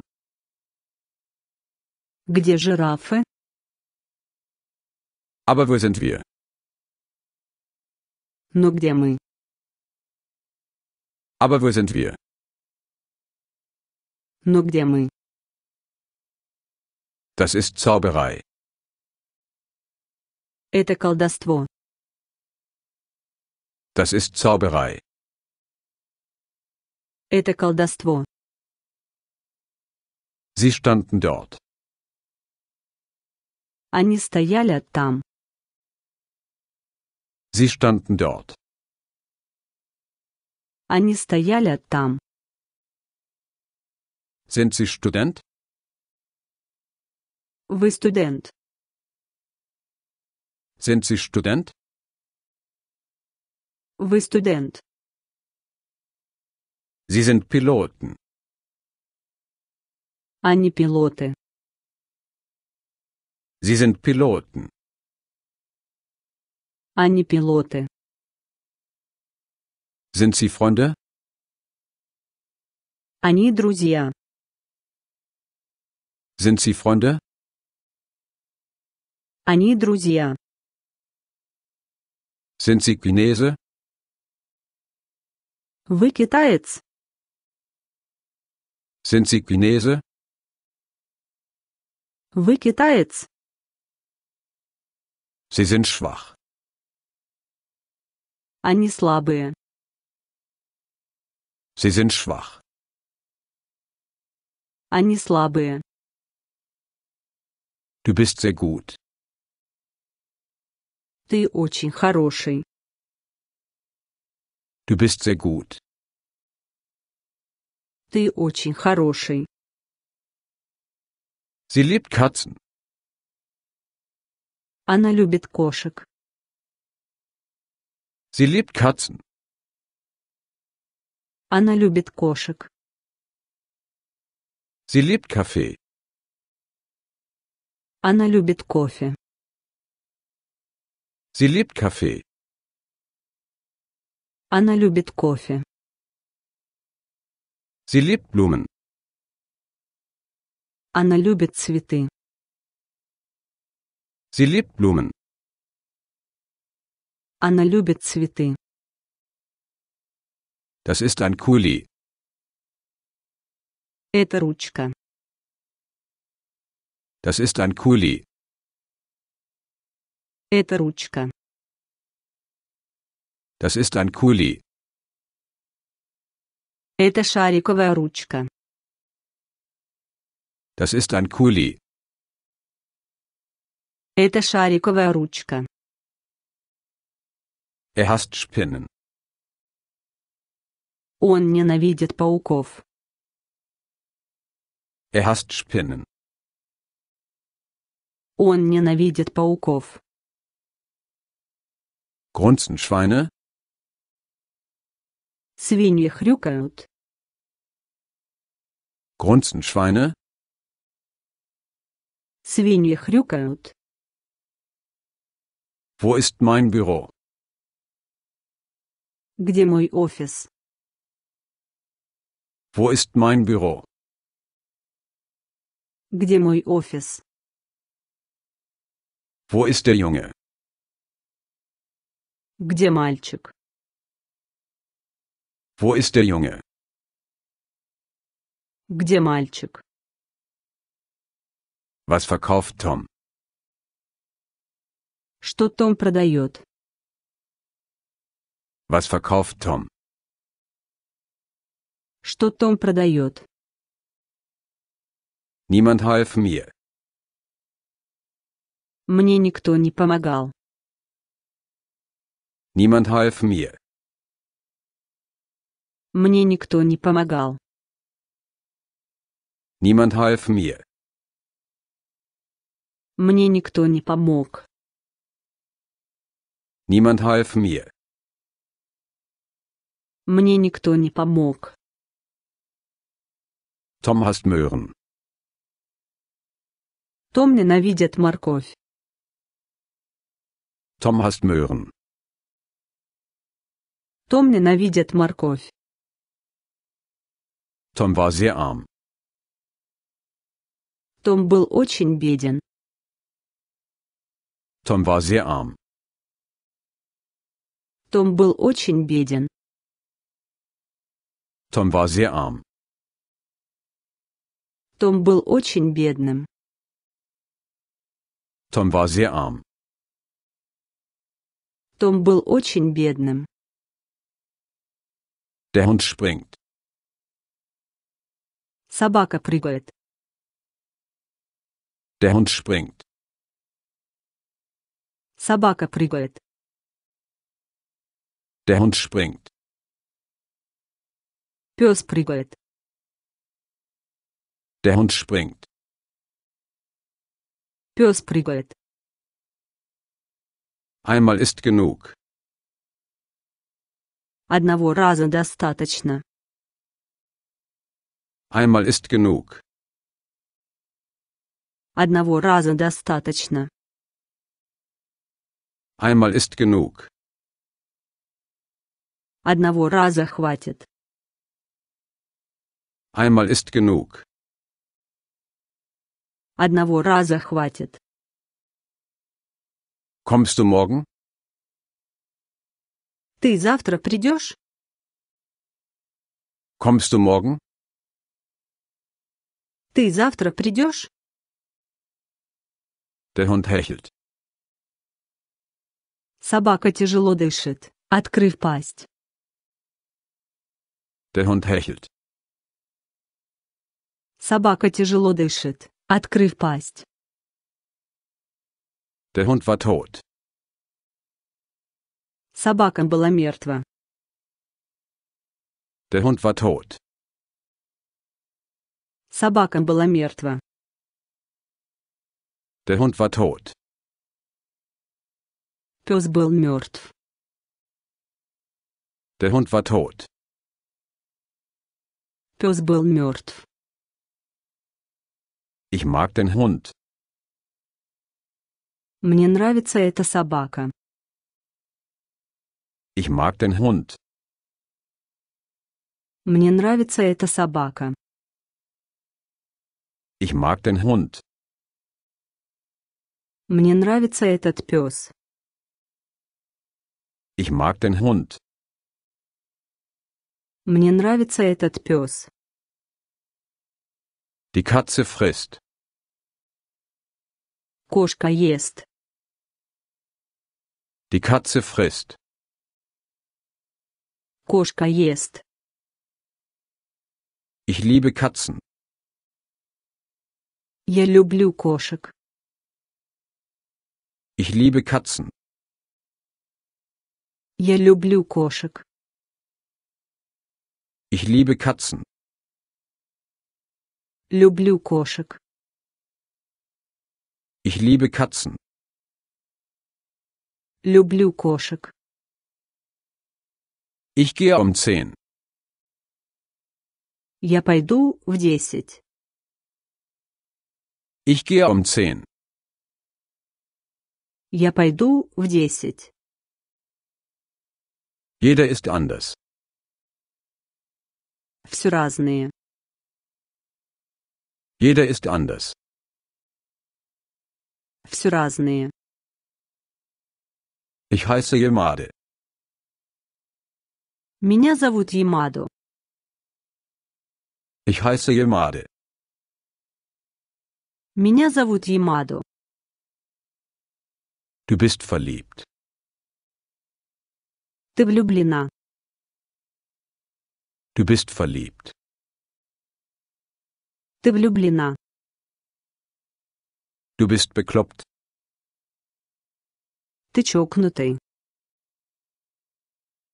Где жирафы? Aber wo sind wir? Но где мы? Aber wo sind wir? Но где мы? Das ist Zauberei. Это колдовство. Das ist Zauberei. Это колдовство. Sie standen dort. Они стояли там. Sie standen dort. Они стояли там. Sind Sie Student? Вы студент. Sind Sie Student? Вы студент. Sie sind Piloten. Они пилоты. Sie sind Piloten. Они пилоты. Sind Sie Freunde? Они друзья. Sind Sie Freunde? Они друзья. Sind Sie Chinese? Вы китаец? Sind Sie Chinese? Вы китаец? Sie sind schwach. Они слабые. Sie sind schwach. Они слабые. Du bist sehr gut. Ты очень хороший. Du bist sehr gut. Ты очень хороший. Sie liebt Katzen. Она любит кошек. Sie liebt Katzen. Она любит кошек. Sie liebt Kaffee. Она любит кофе. Sie liebt Kaffee. Она любит кофе. Sie liebt Blumen. Она любит цветы. Sie liebt Blumen. Она любит цветы. Das ist ein Kuli. Это ручка. Das ist ein Kuli. Это ручка. Das ist ein Kuli. Это шариковая ручка. Das ist ein Kuli. Это шариковая ручка. Er hasst Spinnen. Он ненавидит пауков. Er hasst Spinnen. Он ненавидит пауков. Grunzenschweine, Свиньи хрюкают. Грунцен, Schweine? Свиньи хрюкают. Wo ist mein Büro? Где мой офис? Wo ist mein Büro? Где мой офис? Wo ist der Junge? Где мальчик? Wo ist der Junge? Где мальчик? Was verkauft Tom? Что Том продает? Was verkauft Tom? Что Том продает? Niemand half mir. Мне никто не помогал. Niemand half mir. Мне никто не помогал. Niemand half mir. Мне никто не помог. Niemand half mir. Мне никто не помог. Том hasst Möhren. Том ненавидит морковь. Том hasst Möhren. Том ненавидит морковь. Tom war sehr arm. Tom был очень беден. Tom war sehr arm. Tom был очень беден. Tom war sehr arm. Tom был очень бедным. Tom war sehr arm. Tom был очень бедным. Der Hund springt. Собака прыгает. Der Hund springt. Собака прыгает. Der Hund springt. Пес прыгает. Der Hund springt. Пес прыгает. Einmal ist genug. Одного раза достаточно. Einmal ist genug. Одного раза достаточно. Einmal ist genug. Одного раза хватит. Einmal ist genug. Одного раза хватит. Kommst du morgen? Ты завтра придешь? Kommst du morgen? Ты завтра придешь? Der Hund hechelt. Собака тяжело дышит, открыв пасть. Der Hund hechelt. Собака тяжело дышит, открыв пасть. Der Hund war tot. Собака была мертва. Der Hund war tot. Собака была мертва. Der Hund war tot. Пес был мертв. Der Hund war tot. Пес был мертв. Ich mag den Hund. Мне нравится эта собака. Ich mag den Hund. Мне нравится эта собака. Ich mag den Hund. Мне нравится этот пес. Ich mag den Hund. Мне нравится этот пес. Die Katze frisst. Кошка ест. Die Katze frisst. Кошка ест. Ich liebe Katzen. Я люблю кошек. Ich liebe Katzen. Я люблю кошек. Ich liebe Katzen. Люблю кошек. Ich liebe Katzen. Люблю кошек. Ich gehe um zehn. Я пойду в десять. Ich gehe um zehn. Я пойду в десять. Jeder ist anders. Все разные. Jeder ist anders. Все разные. Ich heiße Yamade. Меня зовут Ямадо. Ich heiße Yamade. Меня зовут Ямадо. Du bist verliebt. Ты влюблена. Du bist verliebt. Ты влюблена. Du bist bekloppt. Ты чокнутый.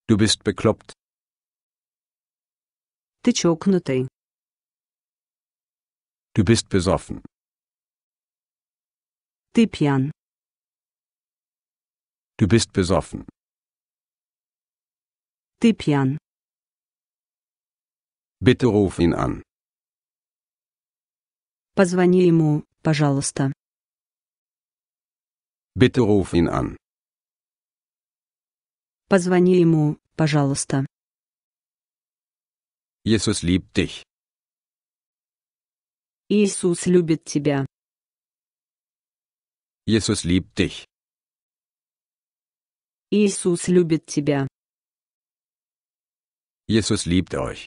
Du bist bekloppt. Ты чокнутый. Du bist besoffen. Ты пьян. Du bist besoffen. Ты пьян. Bitte ruf ihn an. Позвони ему, пожалуйста. Bitte ruf ihn an. Позвони ему, пожалуйста. Jesus liebt dich. Иисус любит тебя. Jesus liebt dich. Иисус любит тебя. Jesus liebt euch.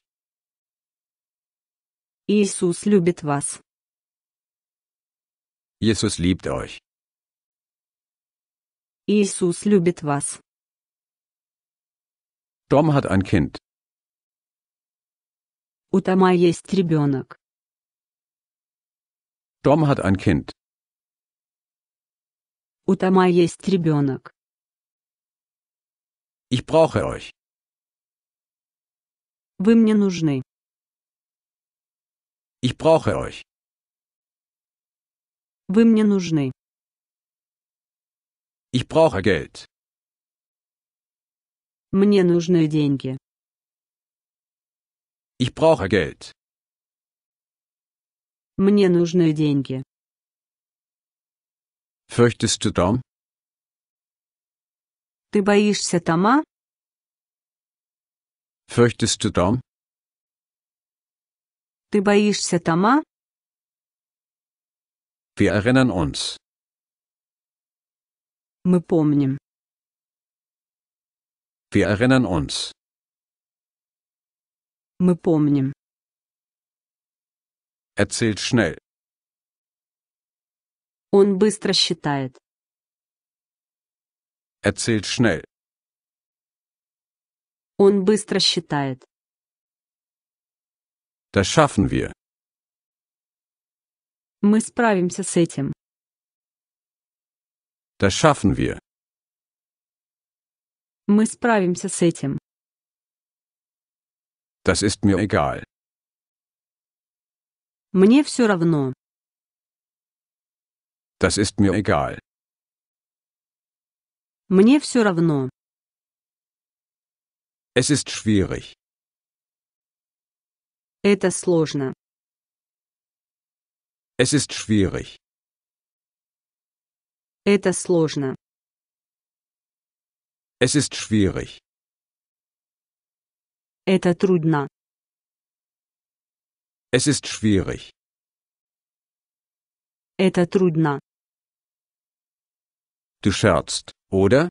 Jesus liebt was. Jesus liebt euch. Jesus liebt was. Tom hat ein Kind. У Тома есть ребенок. Tom hat ein Kind. У Тома есть ребенок. Ich brauche euch. Вы мне нужны. Ich brauche euch. Вы мне нужны. Ich brauche Geld. Мне нужны деньги. Ich brauche Geld. Мне нужны деньги. Fürchtest du Tom? Ты боишься Тома? Fürchtest du Tom? Ты боишься Тома? Wir erinnern uns. Мы помним. Wir erinnern uns. Мы помним. Erzählt schnell. Он быстро считает. Er zählt schnell. Он быстро считает. Das schaffen wir. Мы справимся с этим. Das schaffen wir. Мы справимся с этим. Das ist mir egal. Мне все равно. Das ist mir egal. Мне все равно. Es ist schwierig. Это сложно. Es ist schwierig. Это сложно. Es ist schwierig. Это трудно. Es ist schwierig. Это трудно. Ты шутишь, oder?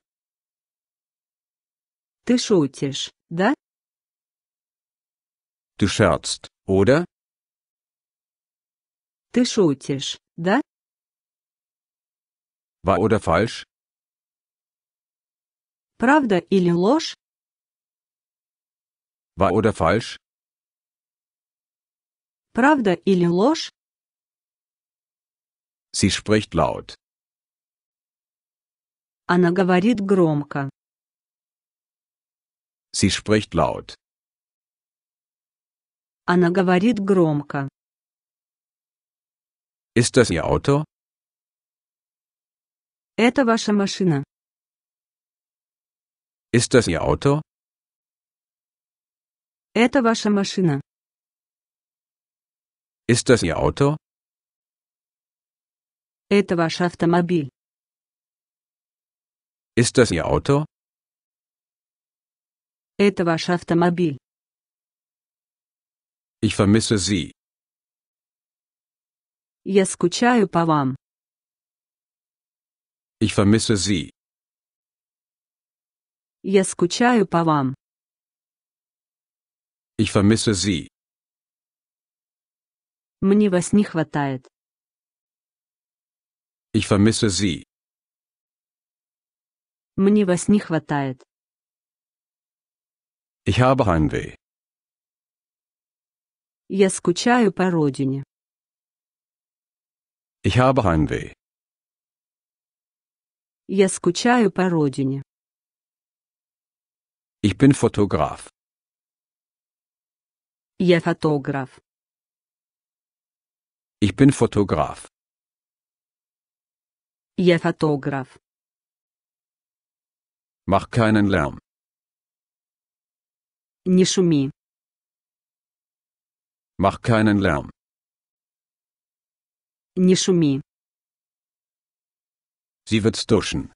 Ты шутишь, да? Du scherzt, oder? Ты шутишь, да? Wahr oder falsch? Правда или ложь? Wahr oder falsch? Правда или ложь? Sie spricht laut. Она говорит громко. Sie spricht laut. Она говорит громко. Ist das Ihr Auto? Это ваша машина. Ist das Ihr Auto? Это ваша машина. Ist das Ihr Auto? Это ваш автомобиль. Ist das Ihr Auto? Это ваш автомобиль. Ich vermisse Sie. Я скучаю по вам. Ich vermisse Sie. Я скучаю по вам. Ich vermisse Sie. Мне вас не хватает. Ich vermisse Sie. Мне вас не хватает. Ich habe Heimweh. Я скучаю по родине. Ich habe Heimweh. Я скучаю по родине. Ich bin Fotograf. Я фотограф. Ich bin Fotograf. Ihr Fotograf. Mach keinen Lärm. Не ne шуми. Mach keinen Lärm. Не ne шуми. Sie wird duschen.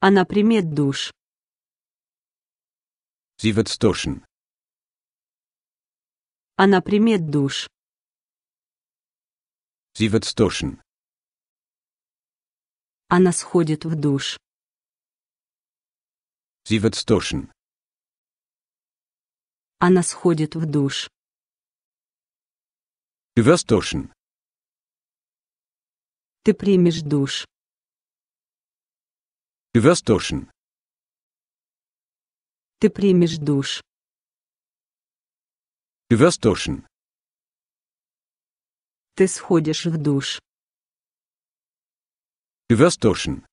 Она примет душ. Sie wird duschen. Она примет душ. Sie wird duschen. Она сходит в душ. Sie wird duschen. Она сходит в душ. Du wirst duschen. Ты примешь душ. Du wirst duschen. Ты примешь душ. Du wirst duschen. Ты сходишь в душ. Gewaschen.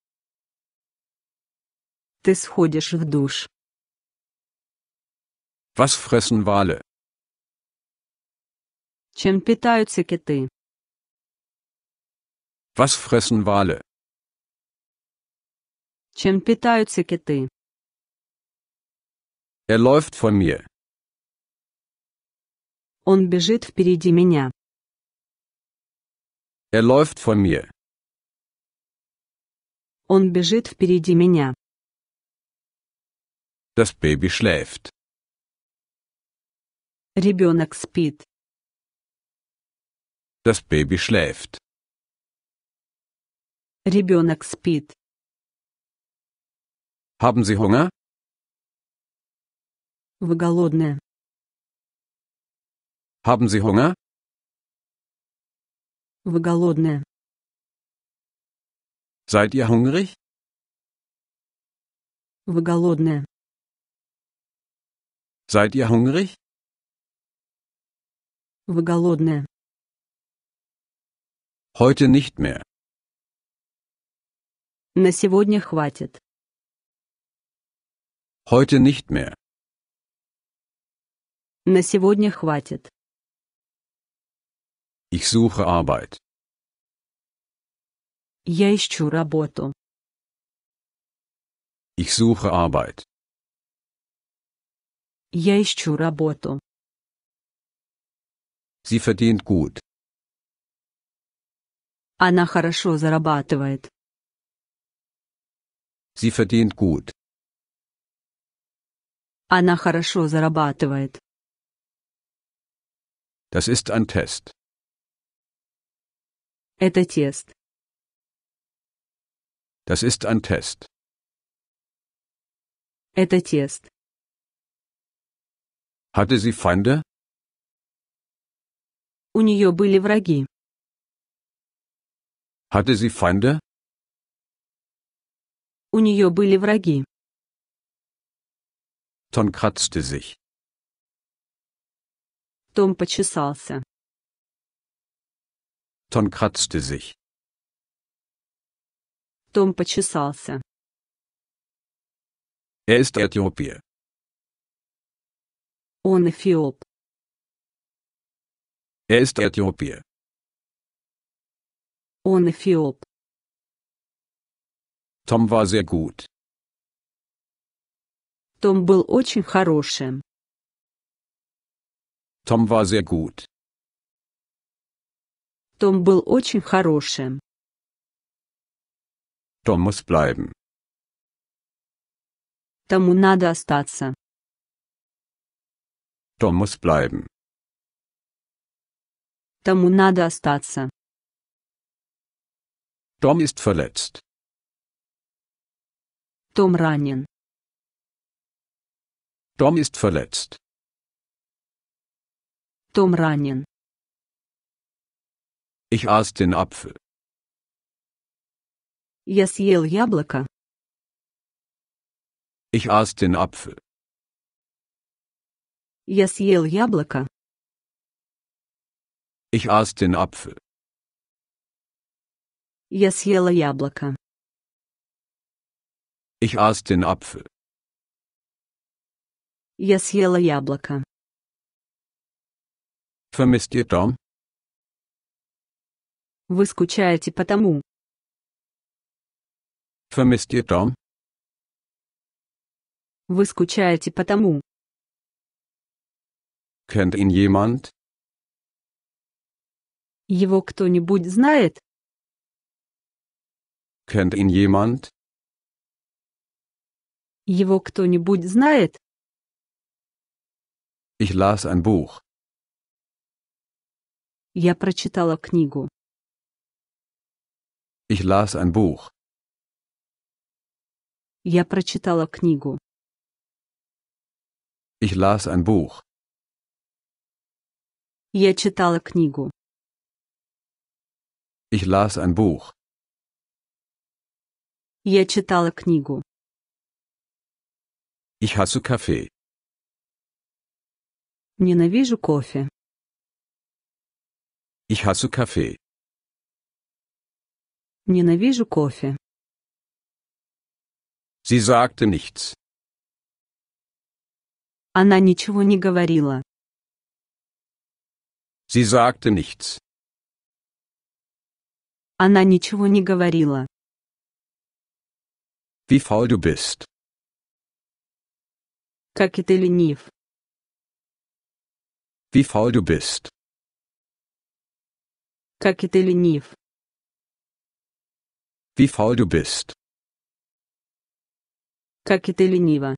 Ты сходишь в душ. Was fressen Wale? Чем питаются киты? Was fressen Wale? Чем питаются киты? Er läuft von mir. Он бежит впереди меня. Er läuft von mir. Он бежит впереди меня. Das Baby schläft. Ребенок спит. Das Baby schläft. Ребенок спит. Haben Sie Hunger? Вы голодны? Haben Sie Hunger? Вы голодны? Seid ihr hungrig? Вы голодная? Seid ihr hungrig? Вы голодная? Heute nicht mehr. На сегодня хватит. Heute nicht mehr. На сегодня хватит. Ich suche Arbeit. Я ищу работу. Ich suche Arbeit. Я ищу работу. Sie verdient gut. Она хорошо зарабатывает. Sie verdient gut. Она хорошо зарабатывает. Das ist ein Test. Это тест. Das ist ein Test. Это тест. Hatte sie Feinde? У нее были враги. Hatte sie Feinde? У нее были враги. Tom kratzte sich. Том почесался. Tom kratzte sich. Том почесался. Эст Эфиопия. Он эфиоп. Эст Эфиопия. Он эфиоп. Том war sehr gut. Том был очень хорошим. Том был очень хорошим. Da muss bleiben. Тому надо остаться. Da muss bleiben. Тому надо остаться. Tom ist verletzt. Tom ранен. Tom ist verletzt. Tom ранен. Ich aß den Apfel. Я съел яблоко. Ich aß den Apfel. Я съел яблоко. Ich aß den Apfel. Я съела яблоко. Ich aß den Apfel. Я съела яблоко. Vermisst ihr Tom? Вы скучаете по тому, Vermisst ihr Tom? Вы скучаете по тому? Kennt ihn jemand? Его кто-нибудь знает? Kennt ihn jemand? Его кто-нибудь знает? Ich las ein Buch. Я прочитала книгу. Ich las ein Buch. Я прочитала книгу. Ich las ein Buch. Я читала книгу. Ich las ein Buch. Я читала книгу. Ich hasse Kaffee. Ненавижу кофе. Ich hasse Kaffee. Ненавижу кофе. Sie sagte nichts. Она ничего не говорила. Sie sagte nichts. Она ничего не говорила. Wie faul du bist. Как и ты ленив. Wie faul du bist. Как и ты ленив. Wie faul du bist. Как это лениво.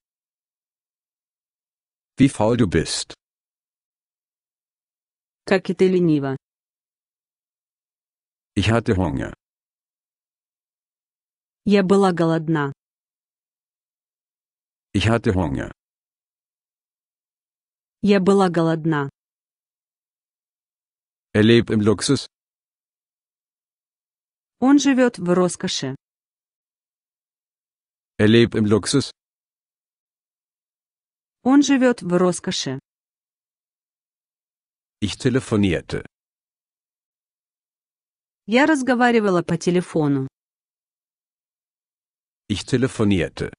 Wie faul du bist. Как это лениво. Ich hatte Hunger. Я была голодна. Ich hatte Hunger. Я была голодна. Er lebt im Luxus. Он живет в роскоши. Er lebt im Luxus. Он живет в роскоши. Ich telefonierte. Я разговаривала по телефону. Ich telefonierte.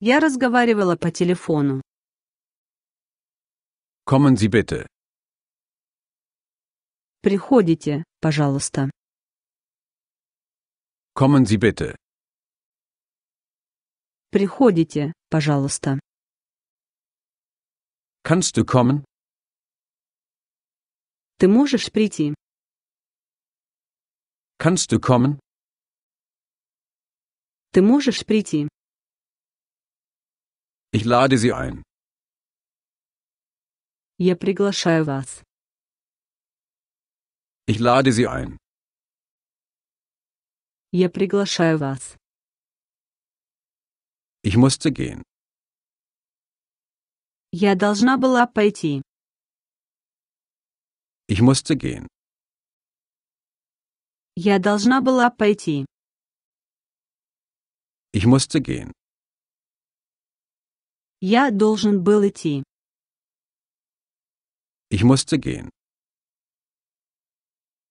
Я разговаривала по телефону. Kommen Sie bitte. Приходите, пожалуйста. Kommen Sie bitte. Приходите, пожалуйста. Kannst du kommen? Ты можешь прийти? Kannst du kommen? Ты можешь прийти? Ich lade Sie ein. Я приглашаю вас. Ich lade Sie ein. Я приглашаю вас. Ich musste gehen. Я должна была пойти. Ich musste gehen. Я должна была пойти. Ich musste gehen. Я должен был идти. Ich musste gehen.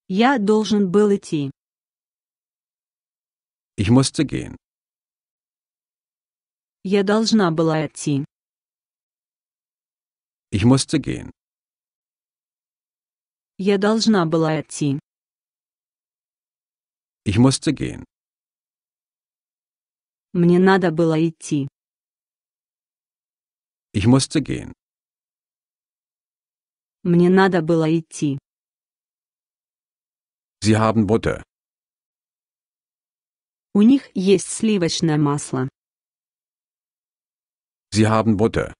Я должен был идти. Ich musste gehen. Я должна была идти. Ich musste gehen. Я должна была идти. Ich musste gehen. Мне надо было идти. Ich musste gehen. Мне надо было идти. Sie haben Butter. У них есть сливочное масло. Sie haben Butter.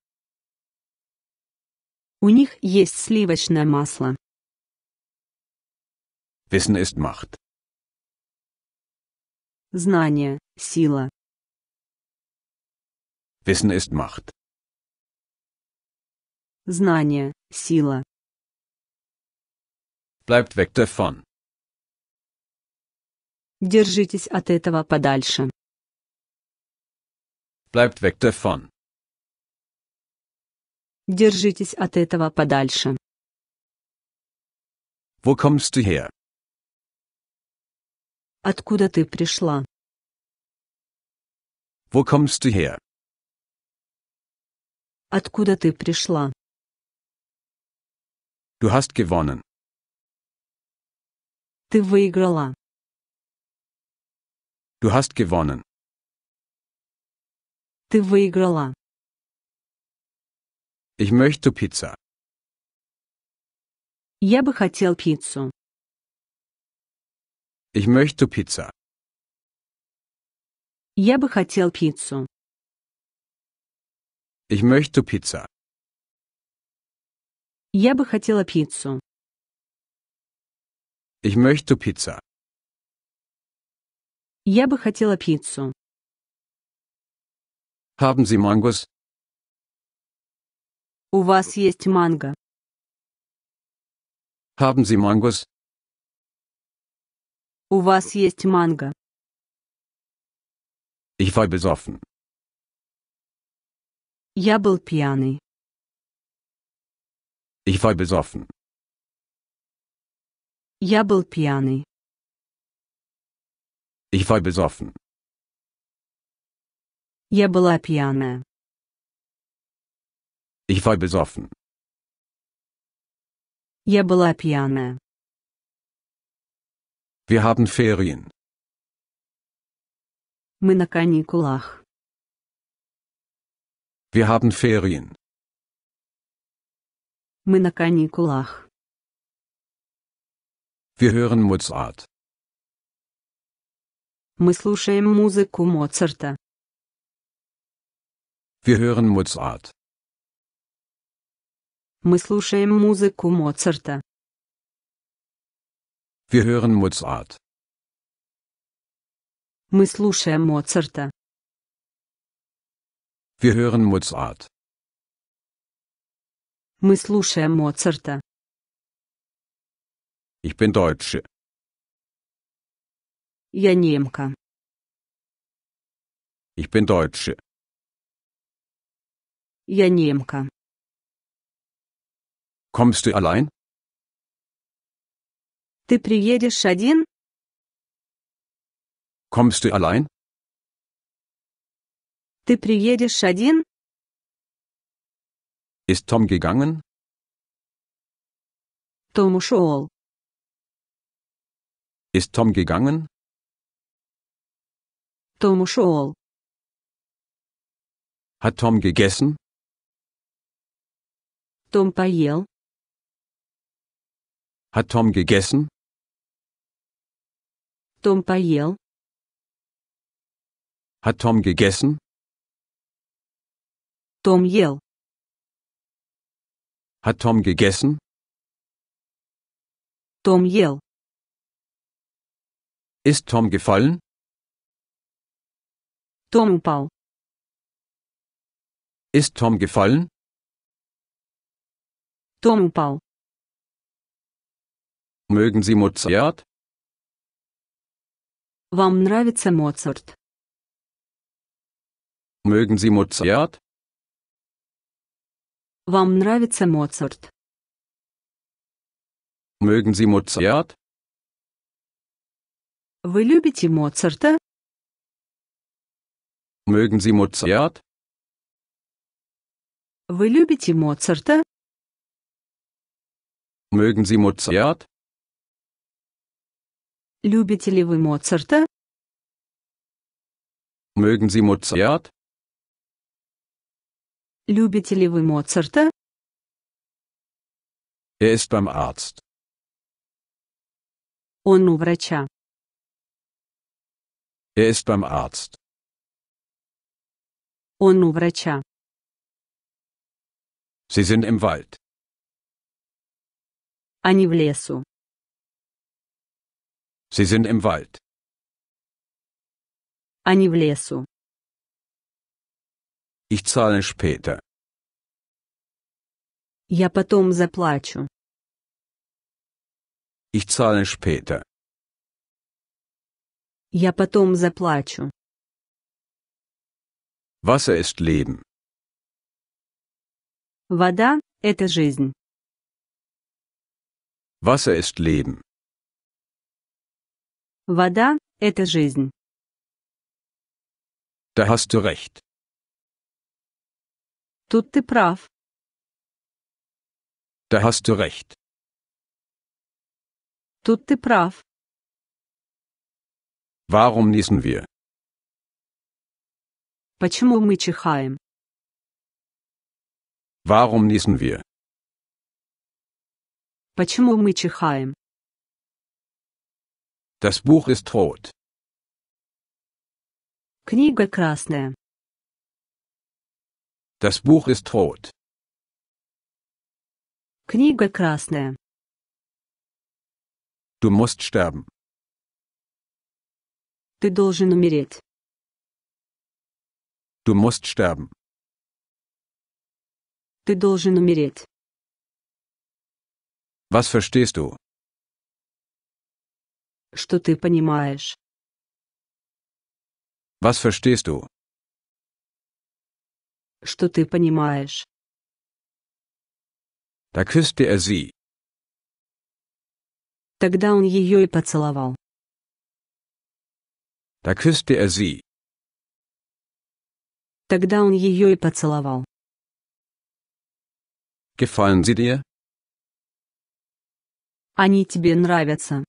У них есть сливочное масло. Wissen ist Macht. Знание – сила. Wissen ist Macht. Знание – сила. Bleibt weg davon. Держитесь от этого подальше. Bleibt weg davon. Держитесь от этого подальше. Wo kommst du her? Откуда ты пришла? Wo kommst du her? Откуда ты пришла? Du hast gewonnen. Ты выиграла. Du hast gewonnen. Ты выиграла. Ich möchte Pizza. Я бы хотел пиццу. Ich möchte Pizza. Я бы хотел пиццу. Ich möchte Pizza. Я бы хотела пиццу. Ich möchte Pizza. Я бы хотела пиццу. Haben Sie Mangos? У вас есть манго? Haben Sie Mangos? У вас есть манго? Ich war besoffen. Я был пьяный. Ich war besoffen. Я был пьяный. Ich war besoffen. Я была пьяная. Ich war besoffen. Я была пьяная. Wir haben Ferien. Мы на каникулах. Wir haben Ferien. Мы на каникулах. Wir hören Mozart. Мы слушаем музыку Моцарта. Wir hören Mozart. Мы слушаем музыку Моцарта. Wir hören Mozart. Мы слушаем Моцарта. Wir hören Mozart. Мы слушаем Моцарта. Ich bin Deutsche. Я немка. Ich bin Deutsche. Я немка. Kommst du allein? Ты приедешь один? Kommst du allein? Ты приедешь один? Ist Tom gegangen? Том ушел. Ist Tom gegangen? Том ушел. Hat Tom gegessen? Tom поел. Hat Tom gegessen? Tom поел? Hat Tom gegessen? Tom ел. Hat Tom gegessen? Tom ел. Ist Tom gefallen? Tom упал. Ist Tom gefallen? Tom упал. Mögen Sie Mozart? Вам нравится Моцарт? Mögen Sie Mozart? Вам нравится Моцарт? Mögen Sie Mozart? Вы любите Моцарта? Mögen Sie Mozart? Вы любите Моцарта? Mögen Sie Mozart? Любите ли вы Моцарта? Mögen Sie Mozart? Любите ли вы Моцарта? Er ist beim Arzt. Он у врача. Er ist beim Arzt. Он у врача. Sie sind im Wald. Они в лесу. Sie sind im Wald. Они в лесу. Ich zahle später. Я потом заплачу. Ich zahle später. Я потом заплачу. Wasser ist Leben. Вода – это жизнь. Wasser ist Leben. Вода – это жизнь. Da hast du recht. Тут ты прав. Da hast du recht. Тут ты прав. Warum niesen wir? Почему мы чихаем? Warum niesen wir? Почему мы чихаем? Das Buch ist rot. Книга красная. Das Buch ist rot. Книга красная. Du musst sterben. Ты должен умереть. Du musst sterben. Ты должен умереть. Was verstehst du? что ты понимаешь? Was verstehst du? Что ты понимаешь? Da küsste er sie. Тогда он ее и поцеловал. Da küsste er sie. Тогда он ее и поцеловал. Gefallen sie dir? Они тебе нравятся.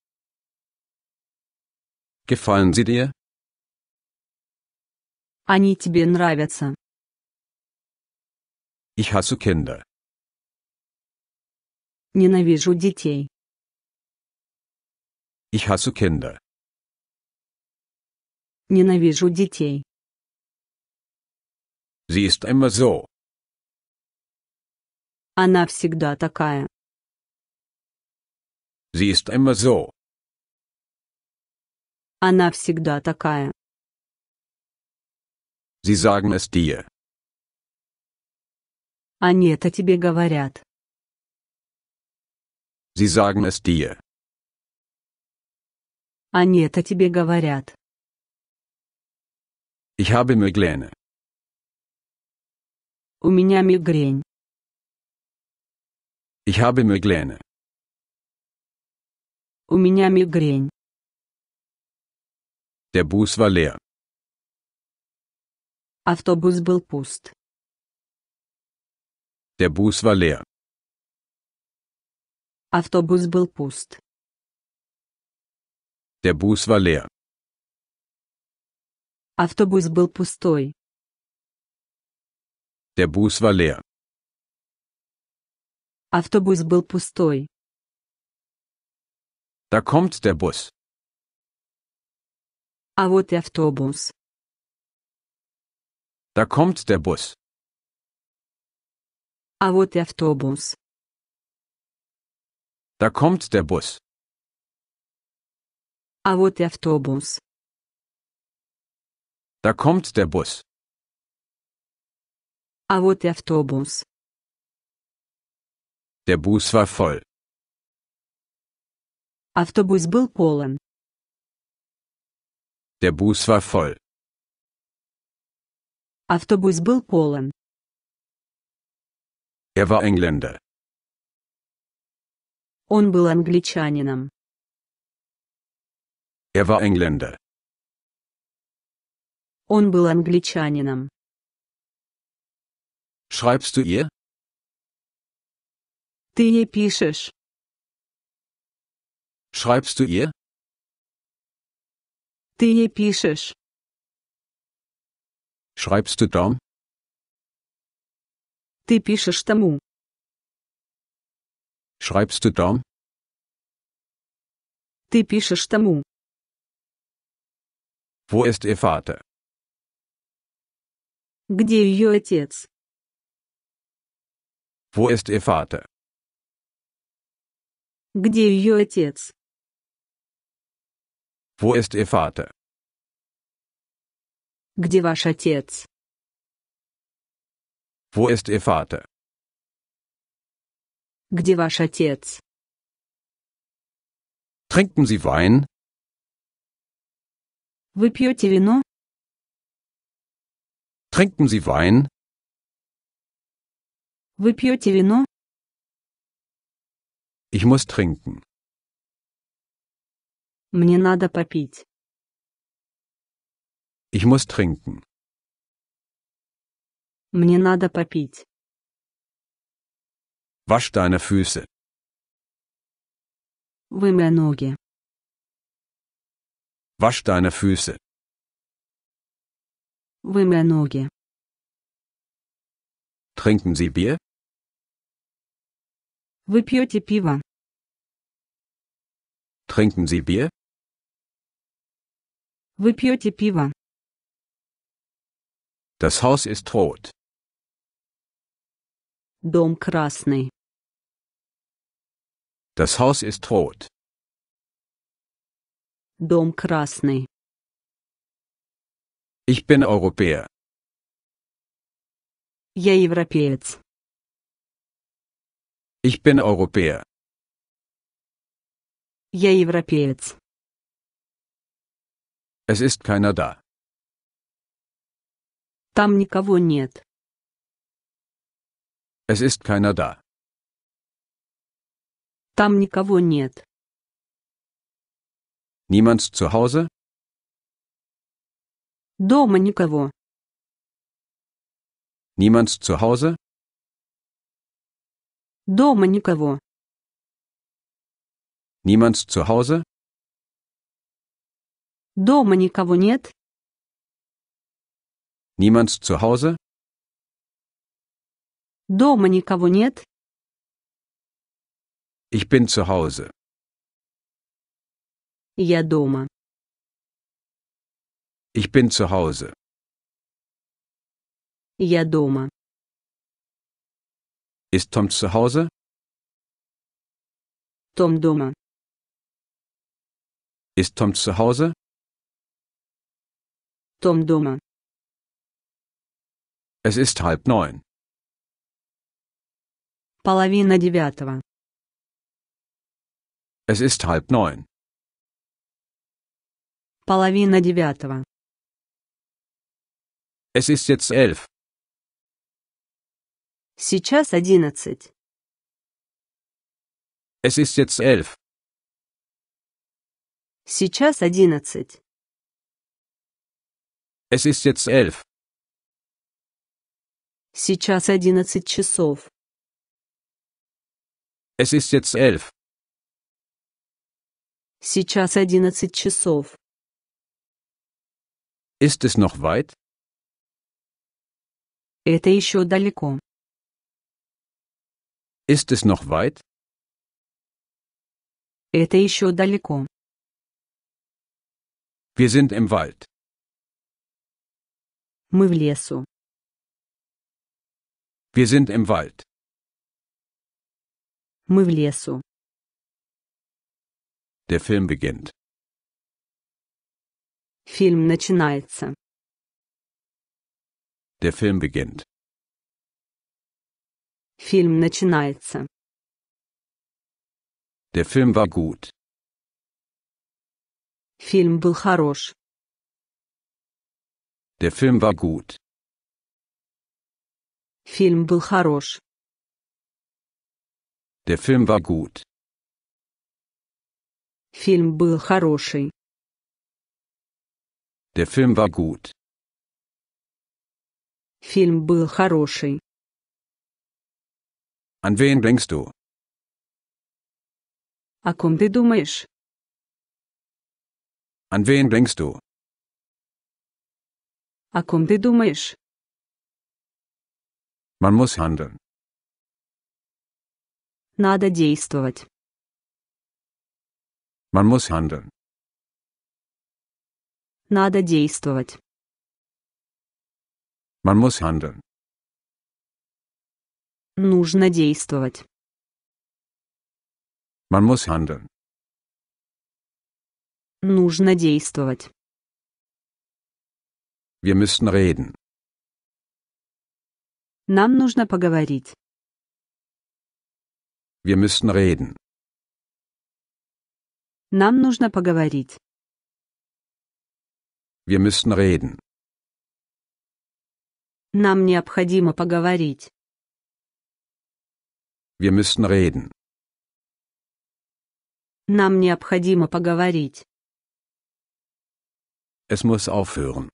Gefallen sie dir? Они тебе нравятся. Ich hasse Kinder. Ненавижу детей. Ich hasse Kinder. Ненавижу детей. Sie ist immer so. Она всегда такая. Sie ist immer so. Она всегда такая. Sie sagen es dir. Они это тебе говорят. Sie sagen es dir. Они это тебе говорят. Ich habe Migräne. У меня мигрень. Ich habe Migräne. У меня мигрень. Der Bus war leer. Автобус был пуст. Der Bus war leer. Автобус был пуст. Der Bus war leer. Автобус был пустой. Der Bus war leer. Автобус был пустой. Da kommt der Bus. А вот и автобус. Da kommt der Bus. А вот и автобус. Da kommt der Bus. А вот и автобус. Da kommt der Bus. А вот и автобус. Der Bus war voll. Автобус был полон. Der Bus war voll. Автобус был полон. Er war Engländer. Он был англичанином. Er war Engländer. Он был англичанином. Schreibst du ihr? Ты ей пишешь. Schreibst du ihr? Ты ей пишешь. Schreibst du Tom? Ты пишешь тому. Schreibst du Tom? Ты пишешь тому. Wo ist ihr Vater? Где ее отец? Wo ist ihr Vater? Где ее отец? Wo ist Ihr Vater? Где ваш отец? Wo ist Ihr Vater? Где ваш отец? Trinken Sie Wein? Вы пьете вино? Trinken Sie Wein? Вы пьете вино? Ich muss trinken. Мне надо попить. Ich muss trinken. Мне надо попить. Wasch deine Füße. Вымой ноги. Wasch deine Füße. Вымой ноги. Trinken Sie Bier? Вы пьете пиво? Trinken Sie Bier? Вы пьете пиво? Das Haus ist rot. Дом красный. Das Haus ist rot. Дом красный. Ich bin Europäer. Я европеец. Ich bin Europäer. Я европеец. Es ist keiner da. Там никого нет. Es ist keiner da. Там никого нет. Niemand zu Hause? Дома никого. Niemand zu Hause? Дома никого. Niemand zu Hause? Дома никого нет? Niemand zu Hause? Дома никого нет? Ich bin zu Hause. Я дома. Ich bin zu Hause. Я дома. Ist Tom zu Hause? Tom дома. Ist Tom zu Hause? Tom дома. Es ist halb neun. Половина девятого. Es ist halb neun. Половина девятого. Es ist jetzt elf. Сейчас одиннадцать. Es ist jetzt elf. Сейчас одиннадцать. Es ist jetzt elf. Сейчас одиннадцать часов. Es ist jetzt elf. Сейчас одиннадцать часов. Ist es noch weit? Это еще далеко. Ist es noch weit? Это еще далеко. Wir sind im Wald. Мы в лесу. Wir sind im Wald. Мы в лесу. Der Film beginnt. Фильм начинается. Der Film beginnt. Фильм начинается. Der Film war gut. Фильм был хорош. Der Film war gut. Фильм был хорош. Der Film war gut. Фильм был хороший. Der Film war gut. Фильм был хороший. An wen denkst du? О ком ты думаешь? An wen denkst du? О ком ты думаешь? Man muss handeln. Надо действовать. Man muss handeln. Надо действовать. Man muss handeln. Нужно действовать. Man muss handeln. Нужно действовать. Wir müssen reden. Нам нужно поговорить. Wir müssen reden. Нам нужно поговорить. Wir müssen reden. Нам необходимо поговорить. Wir müssen reden. Нам необходимо поговорить. Es muss aufhören.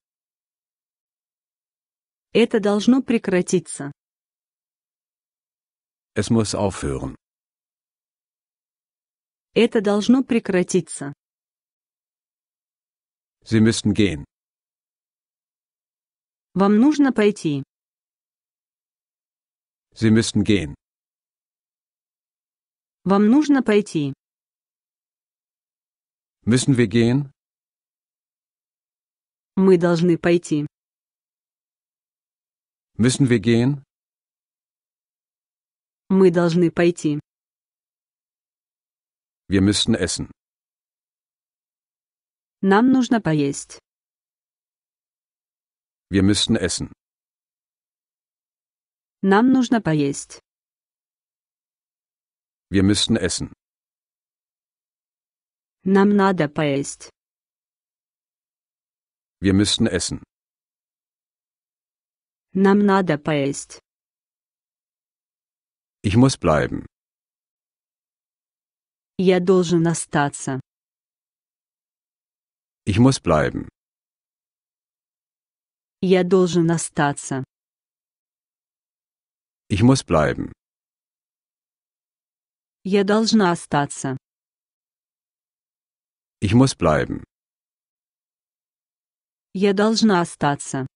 Это должно прекратиться. Es muss aufhören. Это должно прекратиться. Sie müssen gehen. Вам нужно пойти. Sie müssen gehen. Вам нужно пойти. Müssen wir gehen? Мы должны пойти. Müssen wir gehen? Мы должны пойти. Wir müssen essen. Нам нужно поесть. Wir müssen essen. Нам нужно поесть. Wir müssen essen. Нам надо поесть. Wir müssen essen. Нам надо поесть. Ich muss bleiben. Я должен остаться. Ich muss bleiben. Я должен остаться. Ich muss bleiben. Я должна остаться. Ich muss bleiben. Я должна остаться.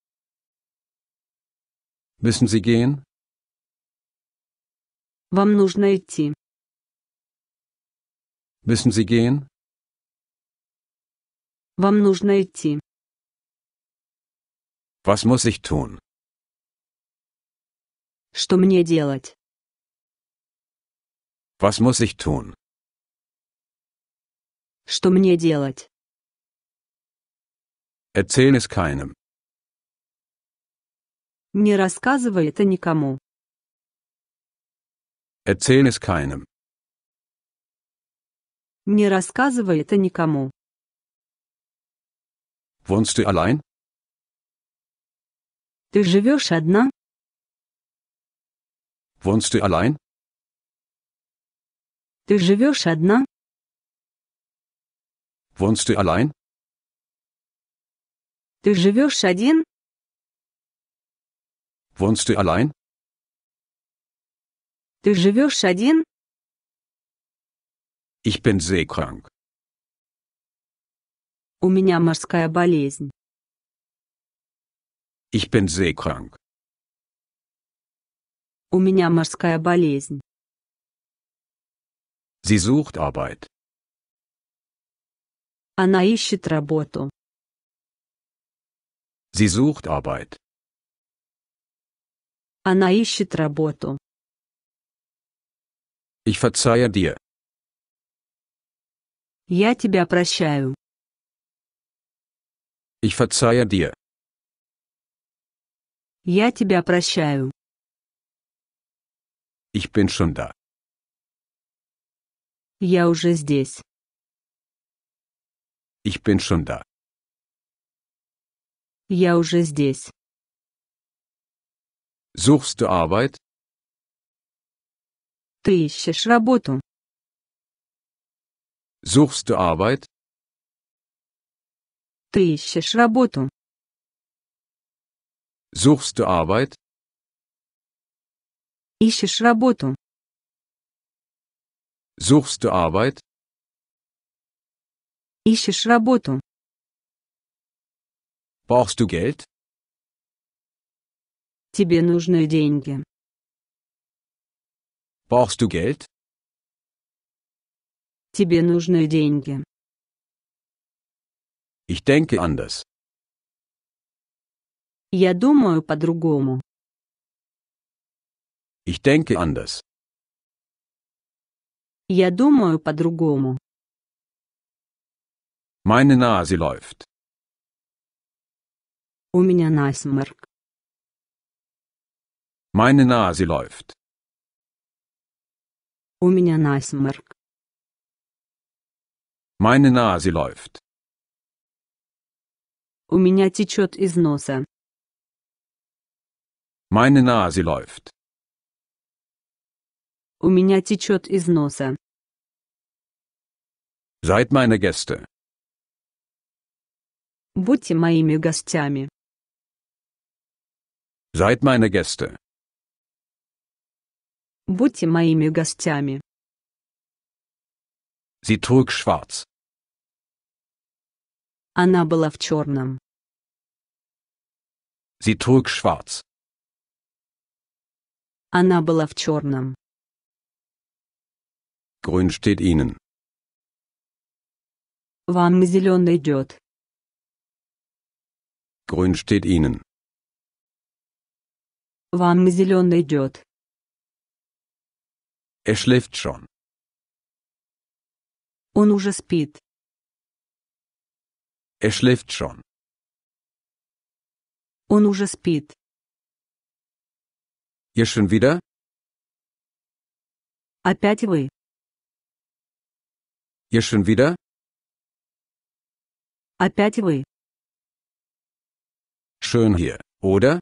Müssen Sie gehen? Вам нужно идти. Müssen Sie gehen? Вам нужно идти. Was muss ich tun? Что мне делать? Was muss ich tun? Что мне делать? Erzähl es keinem. Не рассказывай это никому. Erzähl es keinem. Не рассказывай это никому. Wohnst du allein? Ты живешь одна? Wohnst du allein? Ты живешь одна? Wohnst du allein? Ты живешь один? Wohnst du allein? Ты живешь один? Ich bin seekrank. У меня морская болезнь. Ich bin seekrank. У меня морская болезнь. Sie sucht Arbeit. Она ищет работу. Sie sucht Arbeit. Она ищет работу. Ich verzeihe dir. Я тебя прощаю. Ich verzeihe dir. Я тебя прощаю. Ich bin schon da. Я уже здесь. Ich bin schon da. Я уже здесь. Suchst du Arbeit? Ты ищешь работу. Suchst du Arbeit? Ты ищешь работу. Suchst du Arbeit? Ищешь работу. Suchst du Arbeit? Ищешь работу. Brauchst du Geld? Тебе нужны деньги. Brauchst du Geld? Тебе нужны деньги. Ich denke anders. Я думаю по-другому. Ich denke anders. Я думаю по-другому. Meine Nase läuft. У меня насморк. Meine Nase läuft. У меня насморк. Meine Nase läuft. У меня течет из носа. Meine Nase läuft. У меня течет из носа. Seid meine Gäste. Будьте моими гостями. Seid meine Gäste. Будьте моими гостями. Sie trug schwarz. Она была в черном. Sie trug schwarz. Она была в черном. Grün steht Ihnen. Вам зеленый идет. Grün steht Ihnen. Вам зеленый идет. Er schläft schon. Он уже спит. Er schläft schon. Он уже спит. Ihr schon wieder? Опять вы. Ihr schon wieder? Опять вы. Schön hier, oder?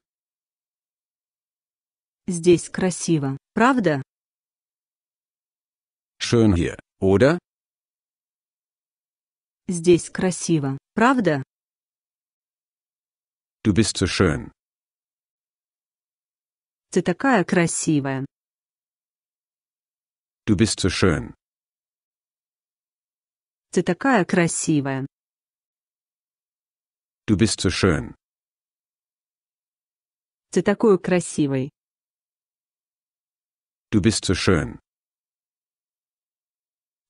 Здесь красиво, правда? Schön hier, oder? Здесь красиво, правда? Du bist so schön. Ты такая красивая. Du bist so schön. Ты такая красивая. Du bist so schön. Ты такой красивый. Du bist so schön.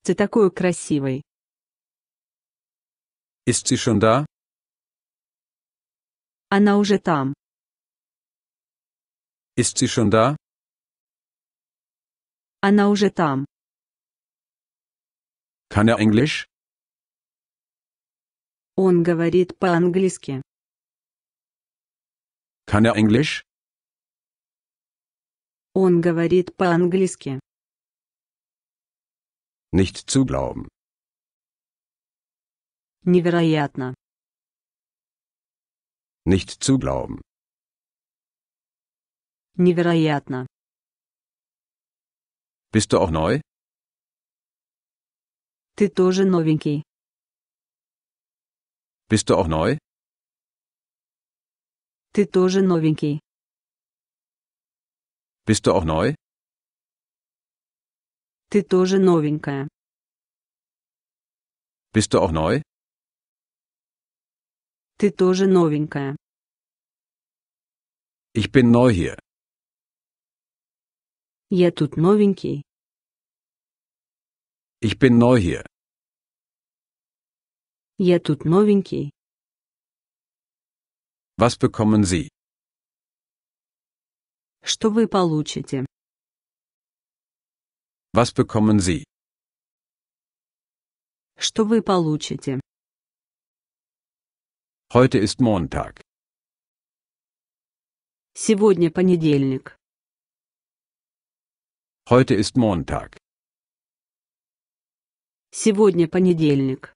Ты такой красивый. Ist sie schon da? Она уже там. Ist sie schon da? Она уже там. Kann er Englisch? Он говорит по-английски. Kann er Englisch? Он говорит по-английски. Nicht zu glauben. Невероятно. Nicht zu glauben. Невероятно. Bist du auch neu? Ты тоже новенький. Bist du auch neu? Ты тоже новенький. Bist du auch neu? Ты тоже новенькая. Bist du auch neu? Ты тоже новенькая. Ich bin neu hier. Я тут новенький. Ich bin neu hier. Я тут новенький. Was bekommen Sie? Что вы получите? Was bekommen Sie? Что вы получите? Heute ist Montag. Сегодня понедельник. Heute ist Montag. Сегодня понедельник.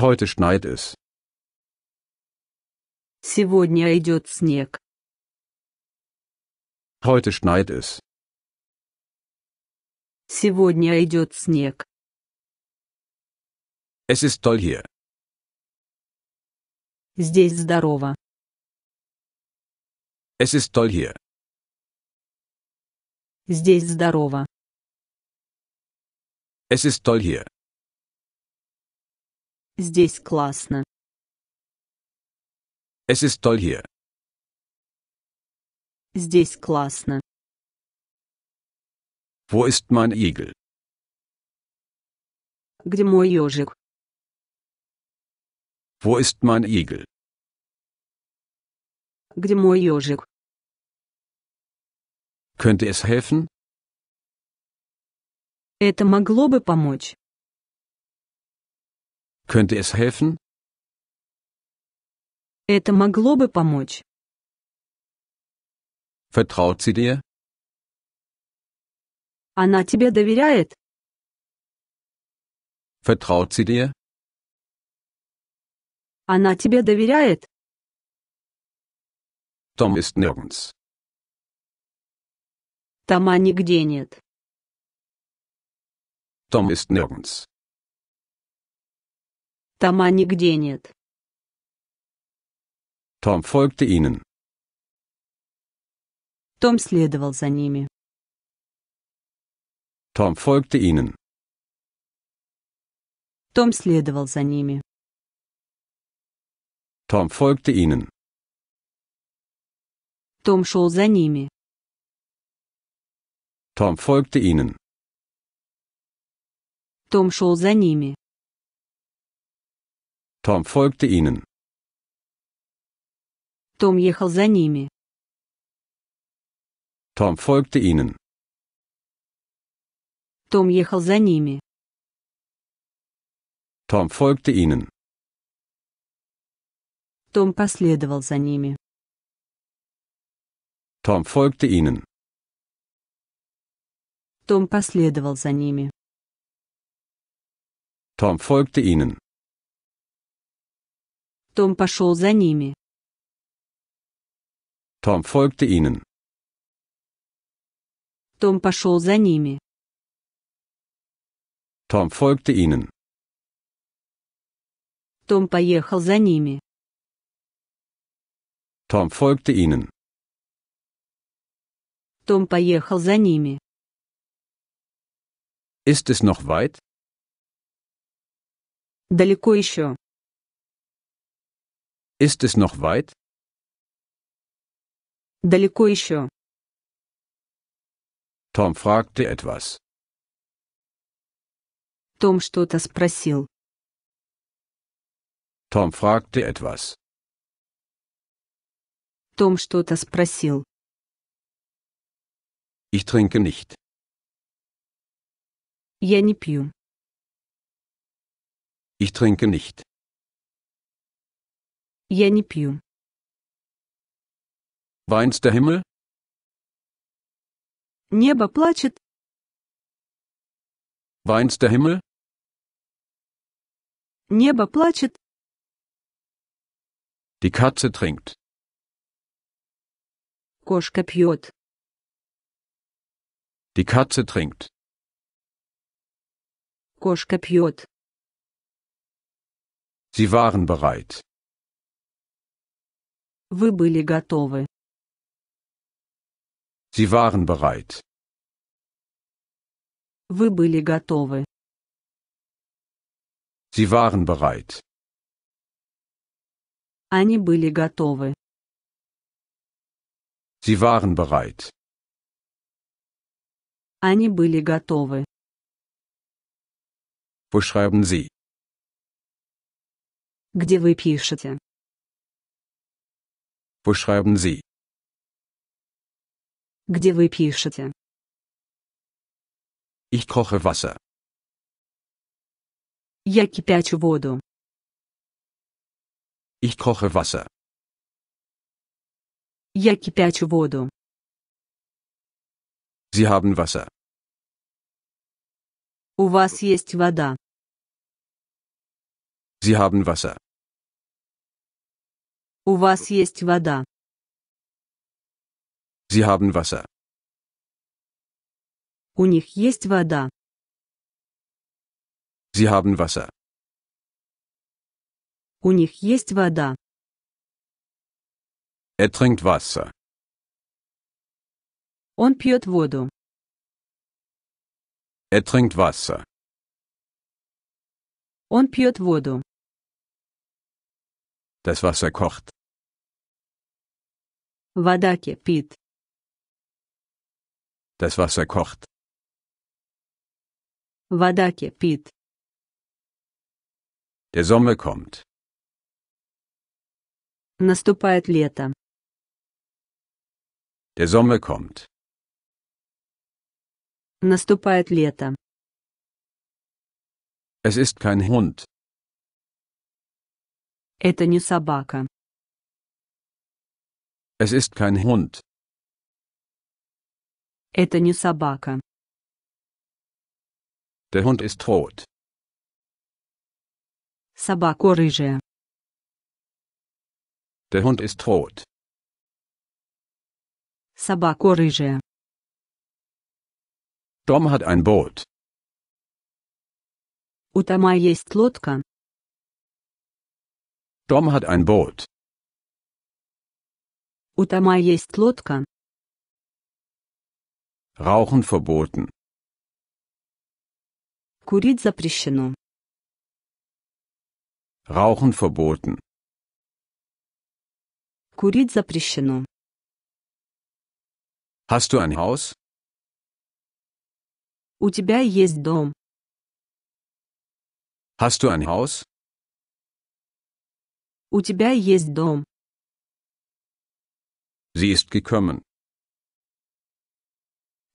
Heute schneit es. Сегодня идет снег. Heute schneit es. Сегодня идет снег. Es ist toll hier. Здесь здорово. Es ist toll hier. Здесь здорово. Es ist toll hier. Здесь классно. Es ist toll hier. Здесь классно. Wo ist mein Igel? Где мой ежик? Wo ist mein Igel? Где мой ежик? Könnte es helfen? Это могло бы помочь. Könnte es helfen? Это могло бы помочь. Vertraut sie dir? Она тебе доверяет? Vertraut sie dir? Она тебе доверяет? Tom ist nirgends. Тома нигде нет. Tom ist nirgends. Тома нигде нет. Tom folgte ihnen. Том следовал за ними. Tom folgte ihnen. Том следовал за ними. Tom folgte ihnen. Том шел за ними. Tom folgte ihnen. Том шел за ними. Tom folgte ihnen. Том ехал за ними. Том folgte ihnen. Том ехал за ними. Том folgte ihnen. Том последовал за ними. Том folgte ihnen. Том последовал за ними. Том folgte ihnen. Том пошел за ними. Том folgte ihnen. Том пошел за ними. Tom folgte ihnen. Том поехал за ними. Tom folgte ihnen. Том поехал за ними. Ist es noch weit? Далеко еще. Ist es noch weit? Далеко еще. Tom fragte etwas. Том что-то спросил. Tom fragte etwas. Том что-то спросил. Ich trinke nicht. Я не пью. Ich trinke nicht. Я не пью. Weinst der Himmel? Небо плачет. Weinst der Himmel? Небо плачет. Die Katze trinkt. Кошка пьет. Die Katze trinkt. Кошка пьет. Sie waren bereit. Вы были готовы. Sie waren bereit. Вы были готовы. Sie waren bereit. Они были готовы. Sie waren bereit. Они были готовы. Wo schreiben Sie? Где вы пишете? Wo schreiben Sie? где вы пишете. Ich koche Wasser. Я кипячу воду. Ich koche Wasser. Я кипячу воду. Sie haben Wasser. У вас есть вода. Sie haben Wasser. У вас есть вода. Sie haben Wasser. У них есть вода. Sie haben Wasser. У них есть вода. Er trinkt Wasser. Он пьет воду. Er trinkt Wasser. Он пьет воду. Das Wasser kocht. Вода кипит. Das Wasser kocht. Вода кипит. Der Sommer kommt. Наступает лето. Der Sommer kommt. Наступает лето. Es ist kein Hund. Это не собака. Es ist kein Hund. Это не собака. Der Hund ist rot. Собака рыжая. Der Hund ist rot. Собака рыжая. Tom hat ein Boot. У Тома есть лодка. Tom hat ein Boot. У Тома есть лодка. Rauchen verboten. Курить запрещено. Rauchen verboten. Курить запрещено. Hast du ein Haus? У тебя есть дом. Hast du ein Haus? У тебя есть дом. Sie ist gekommen.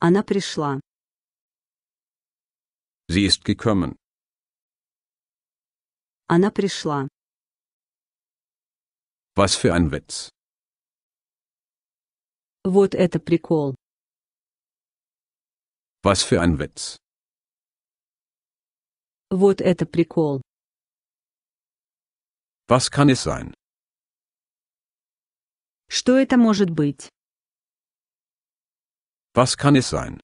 Она пришла. Sie ist gekommen. Она пришла. Was für ein Witz. Вот это прикол. Was für ein Witz. Вот это прикол. Was kann es sein? Что это может быть? Was kann es sein?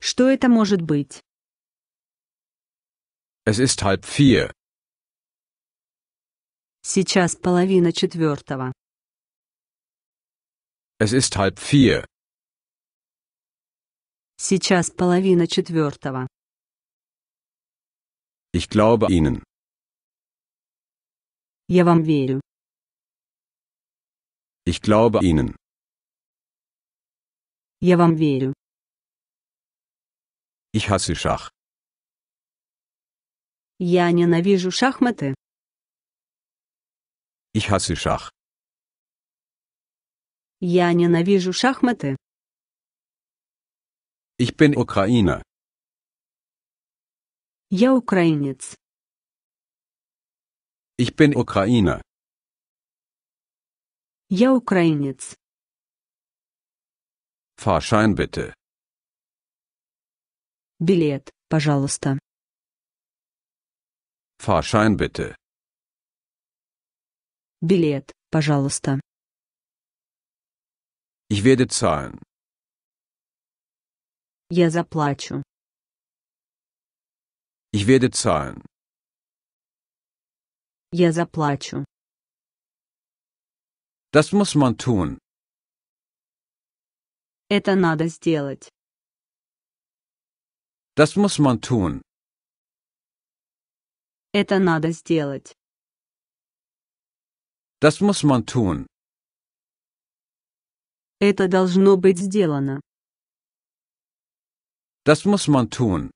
Что это может быть? Es ist halb vier. Сейчас половина четвертого. Es ist halb vier. Сейчас половина четвертого. Ich glaube Ihnen. Я вам верю. Ich glaube Ihnen. Я вам верю. Ich hasse Schach. Я ненавижу шахматы. Ich hasse Schach. Я ненавижу шахматы. Ich bin Ukrainer. Я украинец. Ich bin Ukrainer. Я украинец. Fahrschein bitte. Билет, пожалуйста. Fahrschein bitte. Билет, пожалуйста. Ich werde zahlen. Я заплачу. Ich werde zahlen. Я заплачу. Das muss man tun. Это надо сделать. Das muss man tun. Это надо сделать. Das muss man tun. Это должно быть сделано. Das muss man tun.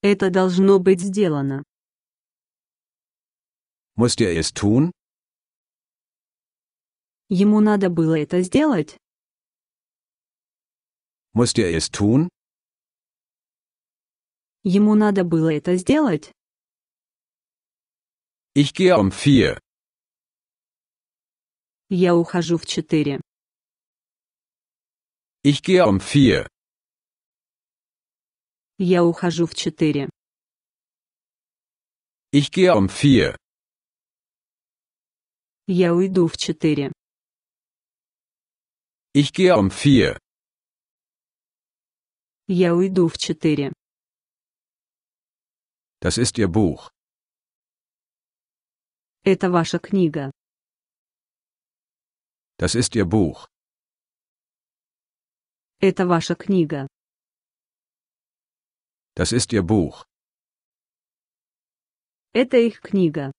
Это должно быть сделано. Muss der es tun? Ему надо было это сделать? Musste er es tun? Ему надо было это сделать? Ich gehe um vier. Я ухожу в четыре. Ich gehe um vier. Я ухожу в четыре. Ich gehe um vier. Я уйду в четыре. Ich gehe um vier. Я уйду в четыре. Das ist Ihr Buch. Это ваша книга. Das ist Ihr Buch. Это ваша книга. Das ist Ihr Buch. Это их книга.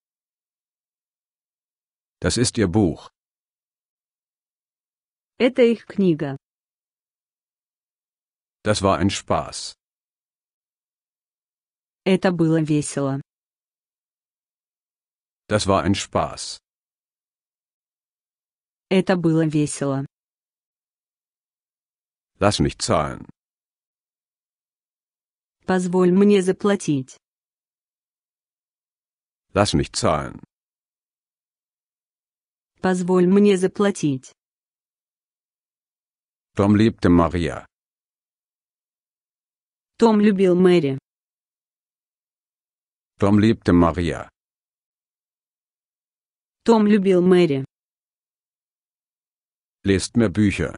Das ist Ihr Buch. Это их книга. Das war ein Spaß. Это было весело. Das war ein Spaß. Это было весело. Lass mich zahlen. Позволь мне заплатить. Lass mich zahlen. Позволь мне заплатить. Том liebte Maria. Tom любил Мэри. Tom liebte Maria. Tom любил Мэри. Lest mehr Bücher.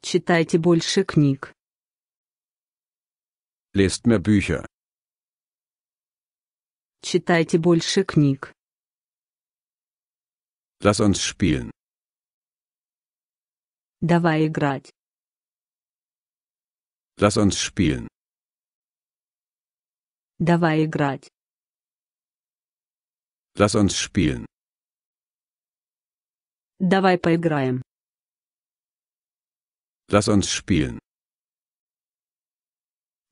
Читайте больше книг. Lest mehr Bücher. Читайте больше книг. Lass uns spielen. Давай играть. Lass uns spielen. Давай играть. Lass uns spielen. Давай поиграем. Lass uns spielen.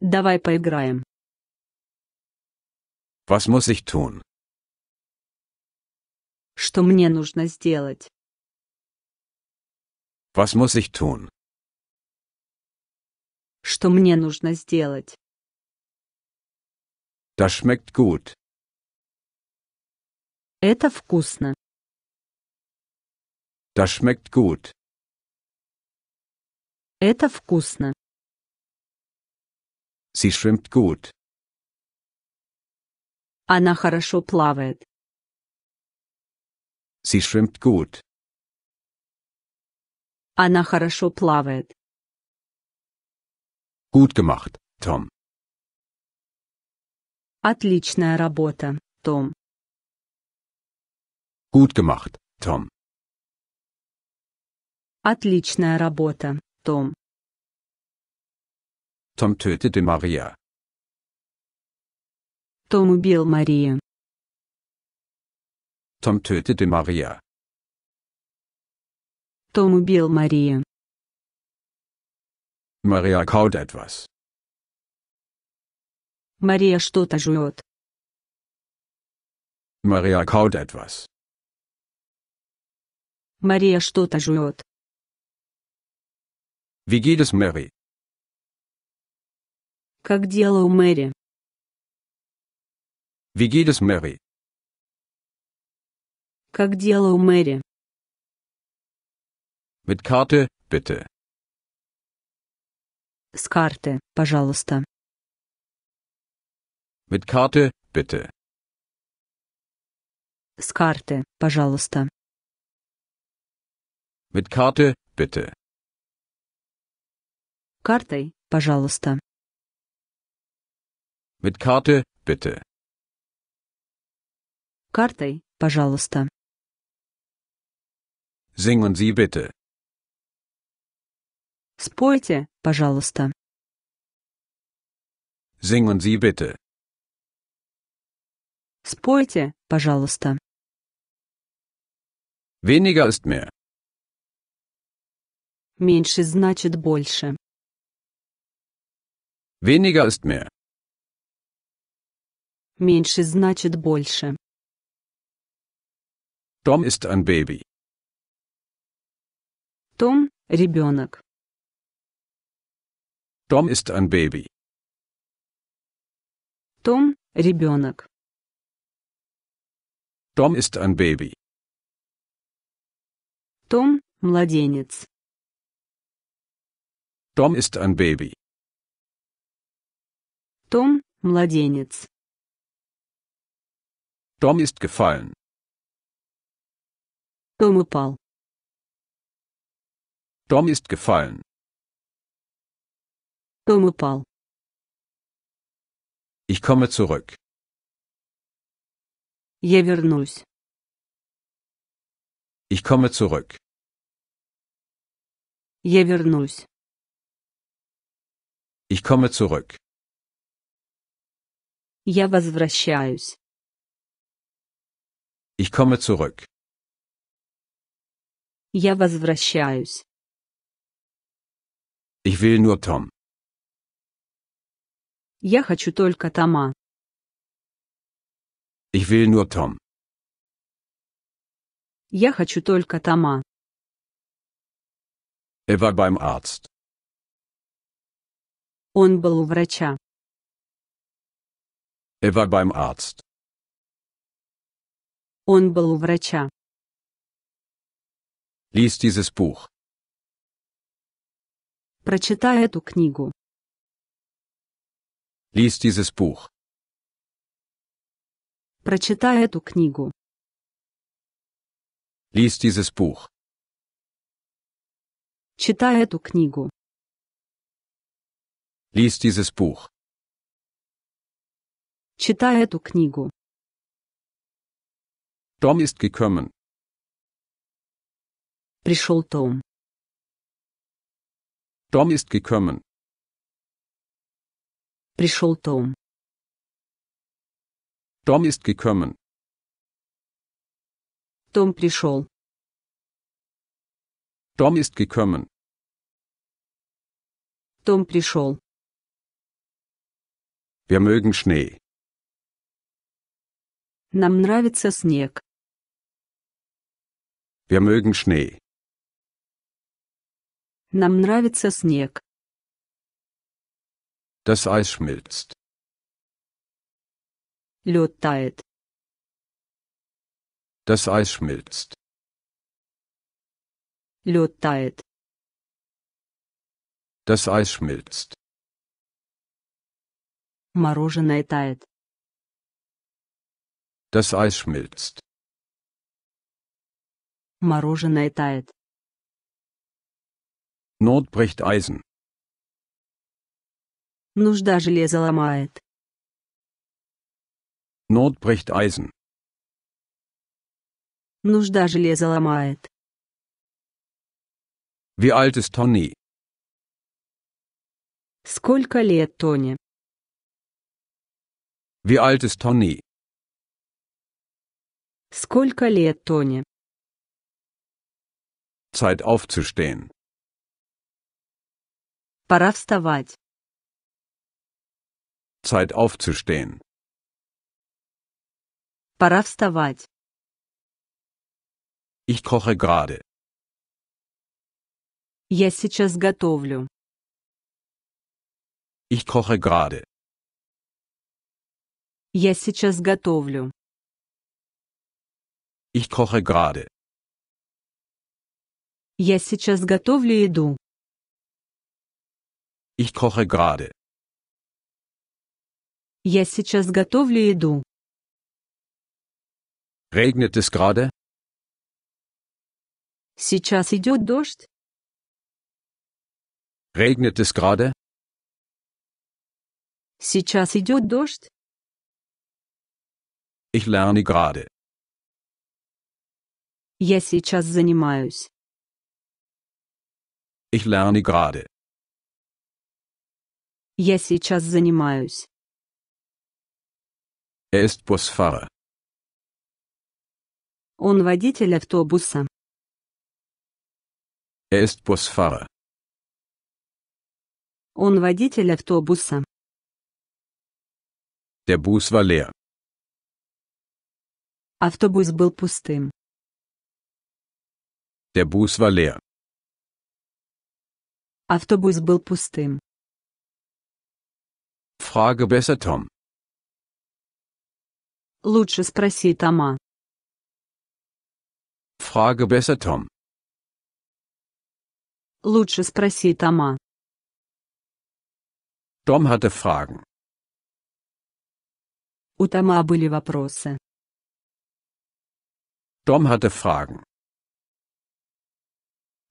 Давай поиграем. Was muss ich tun? Что мне нужно сделать? Was muss ich tun? Что мне нужно сделать? Das schmeckt gut. Это вкусно. Das schmeckt gut. Это вкусно. Sie schwimmt gut. Она хорошо плавает. Sie schwimmt gut. Она хорошо плавает. Gut gemacht, Tom. Отличная работа, Том. Gut gemacht, Tom. Отличная работа, Том. Том tötete Maria. Том убил Марию. Tom tötete Maria. Том убил Марию. Maria kaut etwas. Мария что-то жует. Maria kaut etwas. Мария что-то жует. Wie geht es Mary? Как дела у Мэри? Wie geht es Mary? Как дела у Мэри? Mit Karte, bitte. С карты, пожалуйста. Mit Karte, bitte. С карты, пожалуйста. Mit Karte, bitte. Картой, пожалуйста. Mit Karte, bitte. Картой, пожалуйста. Singen Sie bitte. Спойте, пожалуйста. Singen Sie bitte. Спойте, пожалуйста. Weniger ist mehr. Меньше значит больше. Weniger ist mehr. Меньше значит больше. Том — ist ein Baby. Том – ребенок. Tom ist ein Baby. Tom, ребенок. Tom ist ein Baby. Tom, младенец. Tom ist ein Baby. Том – младенец. Tom ist gefallen. Том упал. Tom ist gefallen. Том упал. Ich komme zurück. Я вернусь. Ich komme zurück. Я вернусь. Ich komme zurück. Я возвращаюсь. Ich komme zurück. Я возвращаюсь. Ich will nur Tom. Я хочу только Тома. Ich will nur Tom. Я хочу только Тома. Er war beim Arzt. Он был у врача. Er war beim Arzt. Он был у врача. Lies dieses Buch. Прочитай эту книгу. Лист из испух. Прочитай эту книгу. Лист из испух. Читай эту книгу. Лист из испух. Читай эту книгу. Том ist gekommen. Пришел Том. Tom ist gekommen. Пришел Том. Том ist gekommen. Том пришел. Том ist gekommen. Том пришел. Wir mögen Schnee. Нам нравится снег. Wir mögen Schnee. Нам нравится снег. Das Eis schmilzt. Лед Das Eis schmilzt. Лед Das Eis schmilzt. Мороженое тает. Das Eis schmilzt. Мороженое тает. Not bricht Eisen. Нужда железо ломает. Not bricht Eisen. Нужда железо ломает. Wie alt ist Tony? Сколько лет Тони? Wie alt ist Tony? Сколько лет Тони? Zeit aufzustehen. Пора вставать. Zeit aufzustehen. Пора вставать. Ich koche gerade. Я сейчас готовлю. Ich koche gerade. Я сейчас готовлю. Ich koche gerade. Я сейчас готовлю еду. Ich koche gerade. Я сейчас готовлю еду. Regnet es gerade? Сейчас идет дождь? Regnet es gerade? Сейчас идет дождь? Ich lerne gerade. Я сейчас занимаюсь. Ich lerne gerade. Я сейчас занимаюсь. Er ist Busfahrer. Он водитель автобуса. Er ist Busfahrer. Он водитель автобуса. Der Bus war leer. Автобус был пустым. Der Bus war leer. Автобус был пустым. Frage besser Tom. Лучше спроси Тома. Frage besser Tom. Лучше спроси Тома. Том hatte Fragen. У Тома были вопросы. Том hatte Fragen.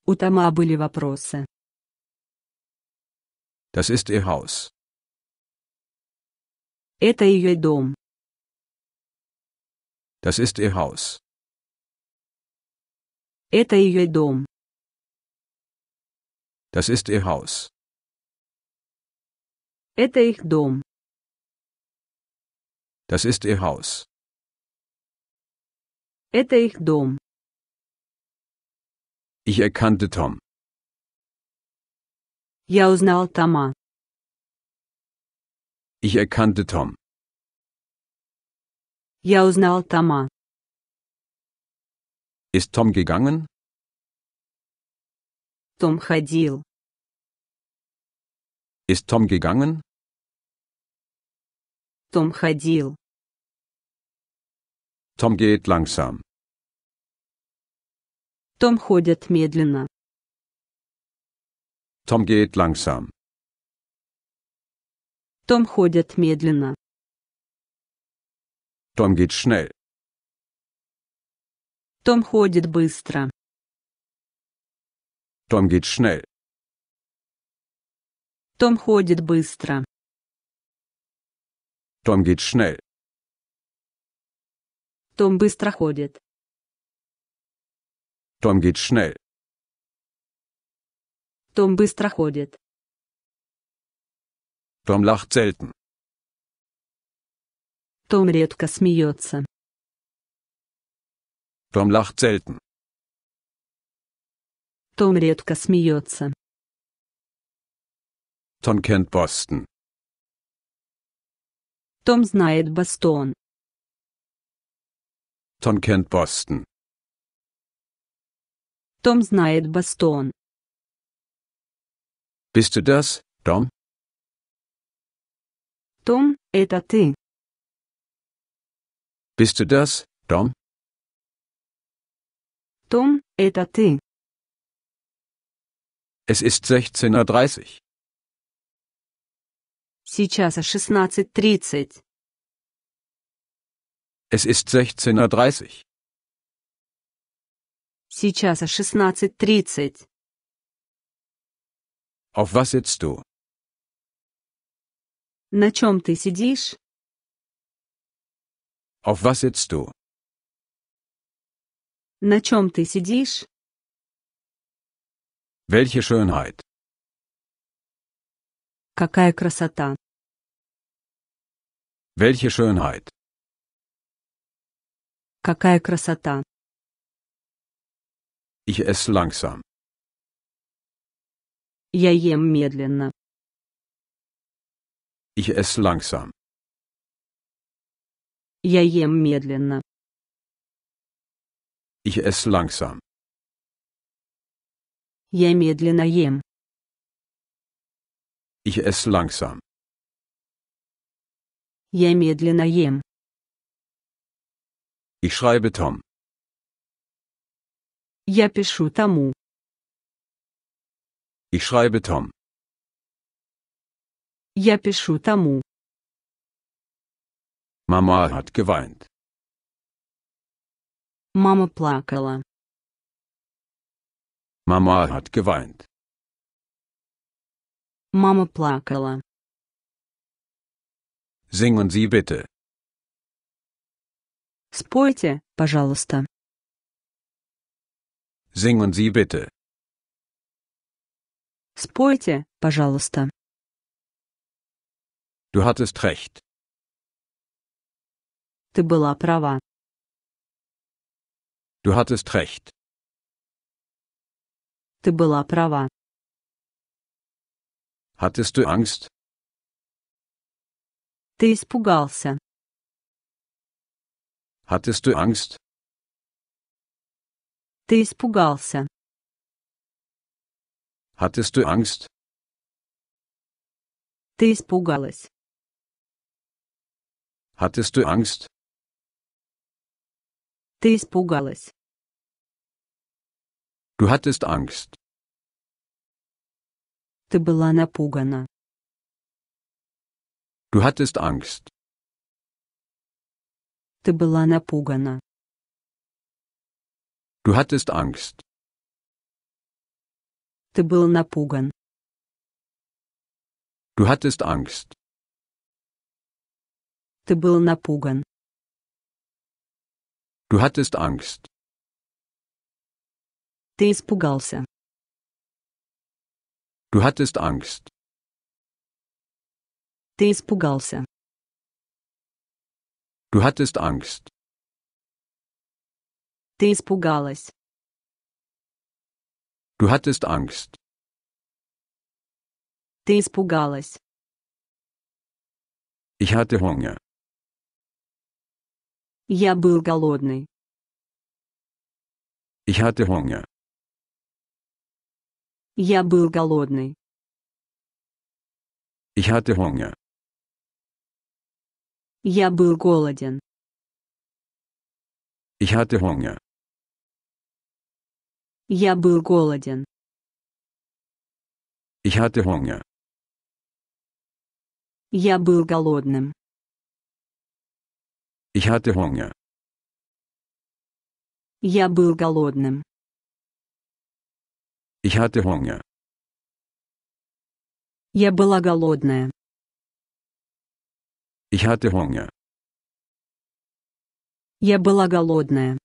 У Тома были вопросы. Das ist ihr Haus. Это ее дом. Das ist ihr Haus. Это ее дом. Das ist ihr Haus. Это их дом. Das ist ihr Haus. Это их дом. Ich erkannte Tom. Я узнал Тома. Ich erkannte Tom. Я узнал Тома. Ist Tom gegangen? Том ходил. Ist Tom gegangen? Том ходил. Tom geht langsam. Том ходит медленно. Tom geht langsam. Том ходит медленно. Том geht schnell. Том ходит быстро. Том geht schnell. Том ходит быстро. Том geht schnell. Том быстро ходит. Том geht schnell. Том быстро ходит. Том lacht selten. Том редко смеется. Том lacht selten. Том редко смеется. Tom kennt Boston. Том знает Бостон. Tom kennt Boston. Том знает Бостон. Bist du das, Tom? Том, это ты. Bist du das, Tom? Том, это ты. Es ist 16.30 Uhr. Сейчас 16.30. Es ist 16.30 Uhr. Сейчас 16.30. Auf was sitzt du? На чем ты сидишь? Auf was sitzt du? На чем ты сидишь? Welche Schönheit. Какая красота. Welche Schönheit. Какая красота. Ich esse langsam. Я ем медленно. Ich esse langsam. Я ем медленно. Ich esse langsam. Я медленно ем. Ich esse langsam. Я медленно ем. Ich schreibe Tom. Я пишу тому. Ich schreibe Tom. Я пишу тому. Mama hat geweint. Mama плакала. Mama hat geweint. Мама плакала. Singen Sie bitte. Спойте, пожалуйста. Singen Sie bitte. Спойте, пожалуйста. Du hattest recht. Ты была права. Du hattest recht. Ты была права. Hattest du Angst? Ты испугался. Hattest du Angst? Ты испугался. Hattest du Angst? Ты испугалась. Hattest du Angst? Ты испугалась. Du hattest Angst. Ты была напугана. Du hattest Angst. Ты была напугана. Du hattest Angst. Ты был напуган. Du hattest Angst. Ты был напуган. Du hattest Angst. Ты испугался. Du hattest Angst. Ты испугался. Du hattest Angst. Ты испугалась. Du hattest Angst. Ты испугалась. Ich hatte Hunger. Я был голодный. Ich hatte Hunger. Я был голодный. Ich hatte Hunger. Я был голоден. Ich hatte Hunger. Я был голоден. Ich hatte Hunger. Я был голодным. Ich hatte Hunger. Я был голодным. Ich hatte Hunger. Я была голодная. Ich hatte Hunger. Я была голодная.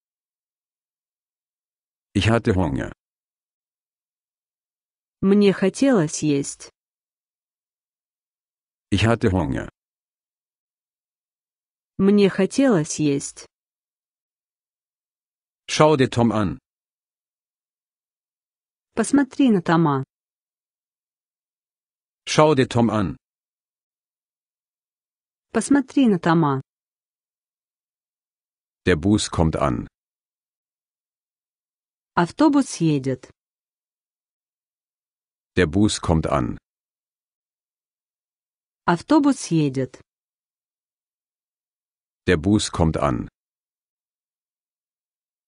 Ich hatte Hunger. Мне хотелось есть. Ich hatte Hunger. Мне хотелось есть. Schau dir Tom an. Посмотри на Тома. Schau dir Tom an. Посмотри на Тома. Der Bus kommt an. Автобус едет. Der Bus kommt an. Автобус едет. Der Bus kommt an.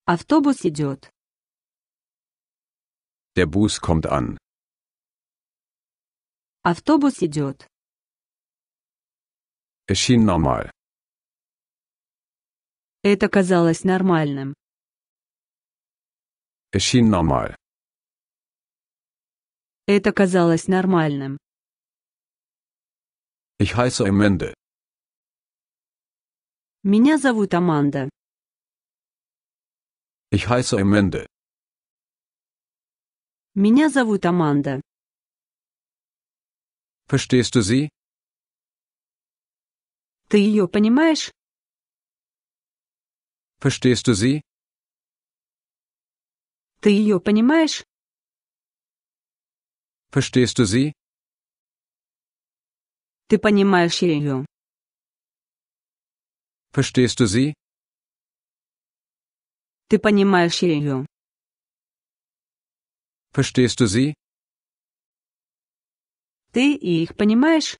Автобус идет. Der Bus kommt an. Автобус идет. Erschien normal. Это казалось нормальным. Erschien normal. Это казалось нормальным. Ich heiße Amende. Меня зовут Аманда. Ich heiße Amanda. Меня зовут Аманда. Verstehst du sie? Ты ее понимаешь? Verstehst du sie? Ты ее понимаешь? Verstehst du sie? Ты понимаешь ее? Verstehst du sie? Ты понимаешь ее? Verstehst du sie? Ты их понимаешь?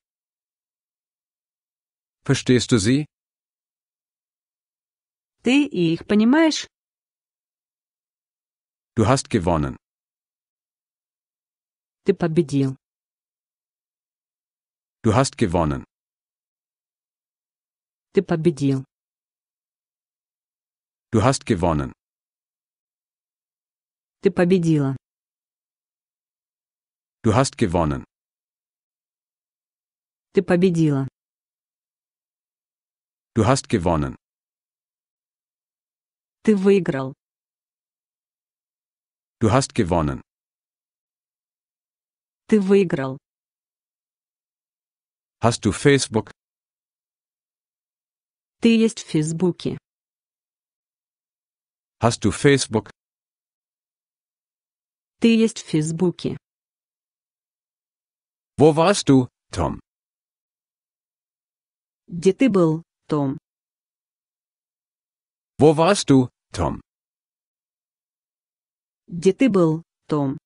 Verstehst du sie? Ты их понимаешь? Du hast gewonnen. Ты победил. Du hast gewonnen. Ты победил. Du hast gewonnen. Ты победила. Du hast gewonnen. Ты победила. Du hast gewonnen. Ты выиграл. Du hast gewonnen. Ты выиграл. Hast du Facebook? Ты есть в Фейсбуке. Hast du Facebook? Ты есть в Фейсбуке. Wo warst du, Tom? Где ты был, Том? Wo warst du, Tom? Где ты был, Том?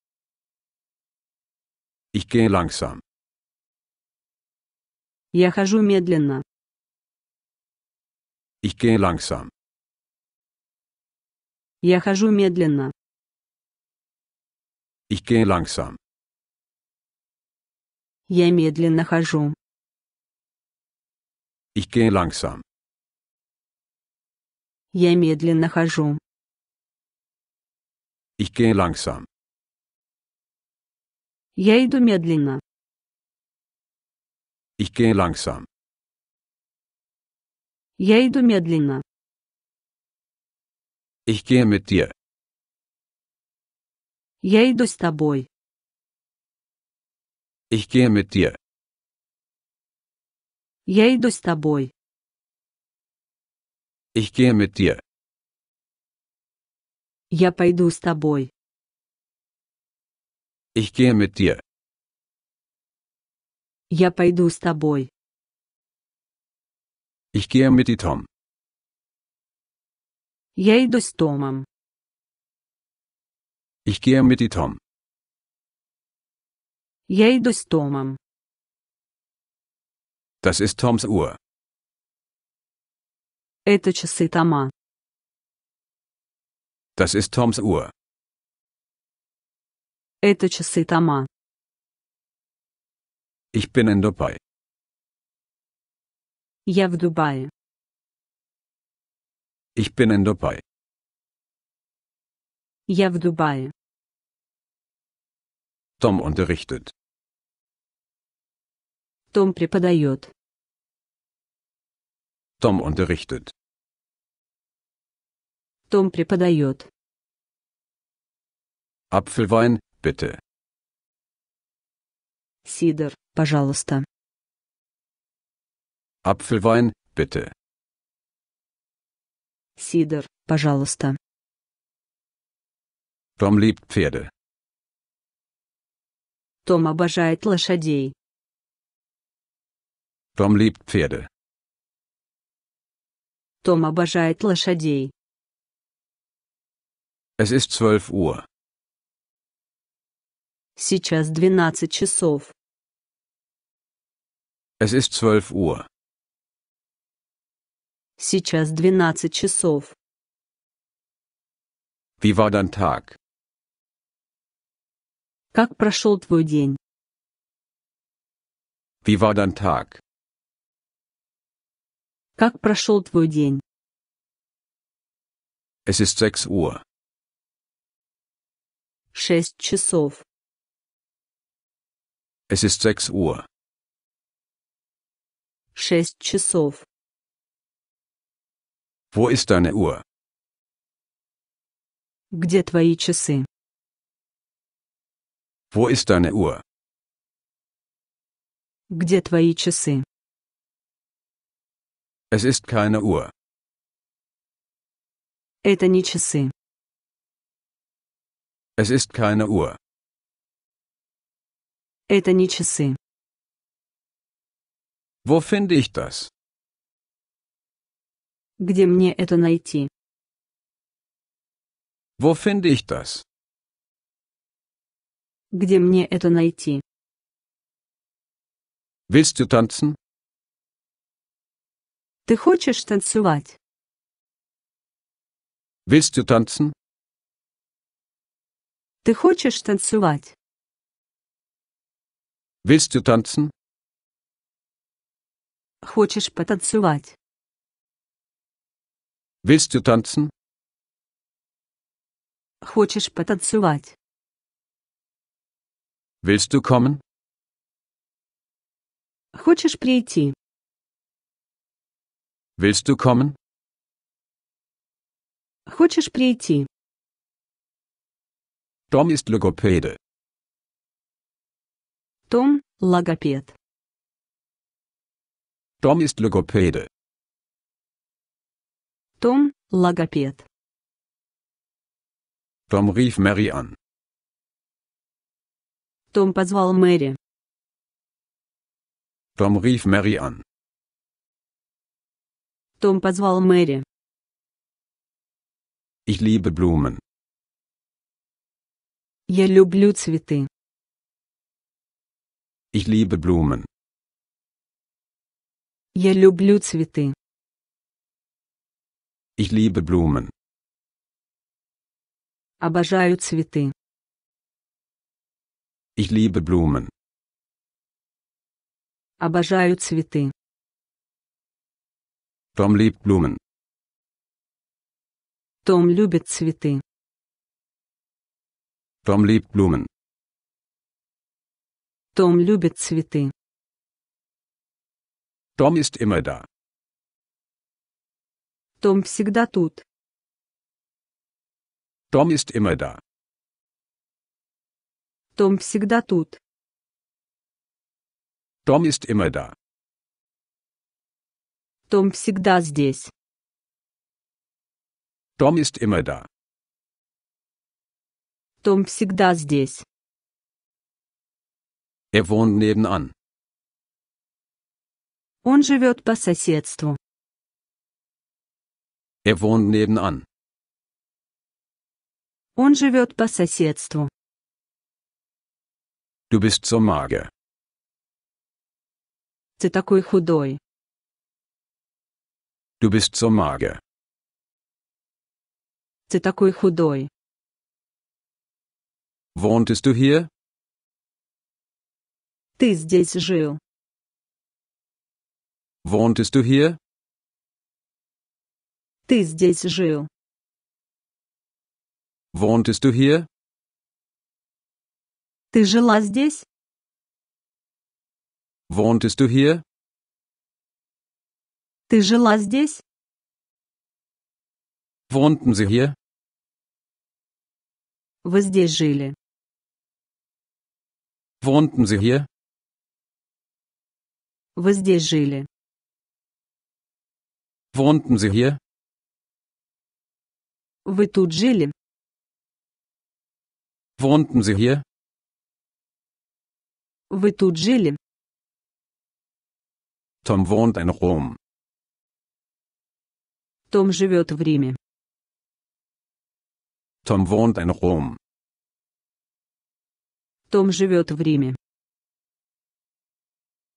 Ich gehe langsam. Я хожу медленно. Ich gehe langsam. Я хожу медленно. Ich gehe langsam. Я медленно хожу. Ich gehe langsam. Я медленно хожу. Ich gehe langsam. Я иду медленно. Ich gehe langsam. Я иду медленно. Ich gehe mit dir. Я иду с тобой. Ich gehe mit dir. Я иду с тобой. Ich gehe mit dir. Я пойду с тобой. Ich gehe mit dir. Я пойду с тобой. Ich gehe mit dir, Tom. Я йду з Томом. Ich gehe mit die Tom. Я йду з Томом. Das ist Toms Uhr. Это часы Тома. Das ist Toms Uhr. Это часы Тома. Ich bin in Dubai. Я в Дубае. Ich bin in Dubai. Я в Дубае. Tom unterrichtet. Том преподает. Tom unterrichtet. Том преподает. Apfelwein, bitte. Сидор, пожалуйста. Apfelwein, bitte. Сидор, пожалуйста. Том любит Pferde. Том обожает лошадей. Том любит Pferde. Том обожает лошадей. Es ist 12 Uhr. Сейчас 12 часов. Es ist 12 Uhr. Сейчас 12 часов. Wie war dein Tag? Как прошел твой день? Wie war dein Tag? Как прошел твой день? Es ist 6 Uhr. 6 часов. Es ist 6 Uhr. 6 часов. Wo ist deine Uhr? Где твои часы? Wo ist deine Uhr? Где твои часы? Es ist keine Uhr. Это не часы. Es ist keine Uhr. Это не часы. Wo finde ich das? Где мне это найти? Wo finde ich das? Где мне это найти? Willst du tanzen? Ты хочешь танцевать? Willst du tanzen? Ты хочешь танцевать? Willst du tanzen? Хочешь потанцевать? Willst du tanzen? Хочешь потанцевать? Willst du kommen? Хочешь прийти? Willst du kommen? Хочешь прийти? Tom ist Logopäde. Том – логопед. Tom ist Logopäde. Том, логопед. Том риф Мэри. an. Том позвал Мэри. Том риф Мэри. an. Том позвал Мэри. Ich liebe Blumen. Я люблю цветы. Ich liebe Blumen. Я люблю цветы. Ich liebe Blumen. Обожаю цветы. Ich liebe Blumen. Обожаю цветы. Tom liebt Blumen. Том любит цветы. Tom liebt Blumen. Том любит цветы. Tom ist immer da. Том всегда тут. Том ist immer da. Том всегда тут. Том ist immer da. Том всегда здесь. Том ist immer da. Том всегда здесь. Er wohnt nebenan. Он живет по соседству. Er wohnt nebenan. Он живет по соседству. Du bist so mager. Ты такой худой. Du bist so mager. Ты такой худой. Wohntest du hier? Ты здесь жил. Wohntest du hier? Ты здесь жил. Wohntest du hier? Ты жила здесь? Wohntest du hier? Ты жила здесь? Wohnten Sie hier? Вы здесь жили? Wohnten Sie hier? Вы здесь жили? Wohnten Sie hier? Вы тут жили? Wohnten Sie hier? Вы тут жили? Том wohnt in Rom. Том живет в Риме. Tom wohnt in Rom. Том живет в Риме.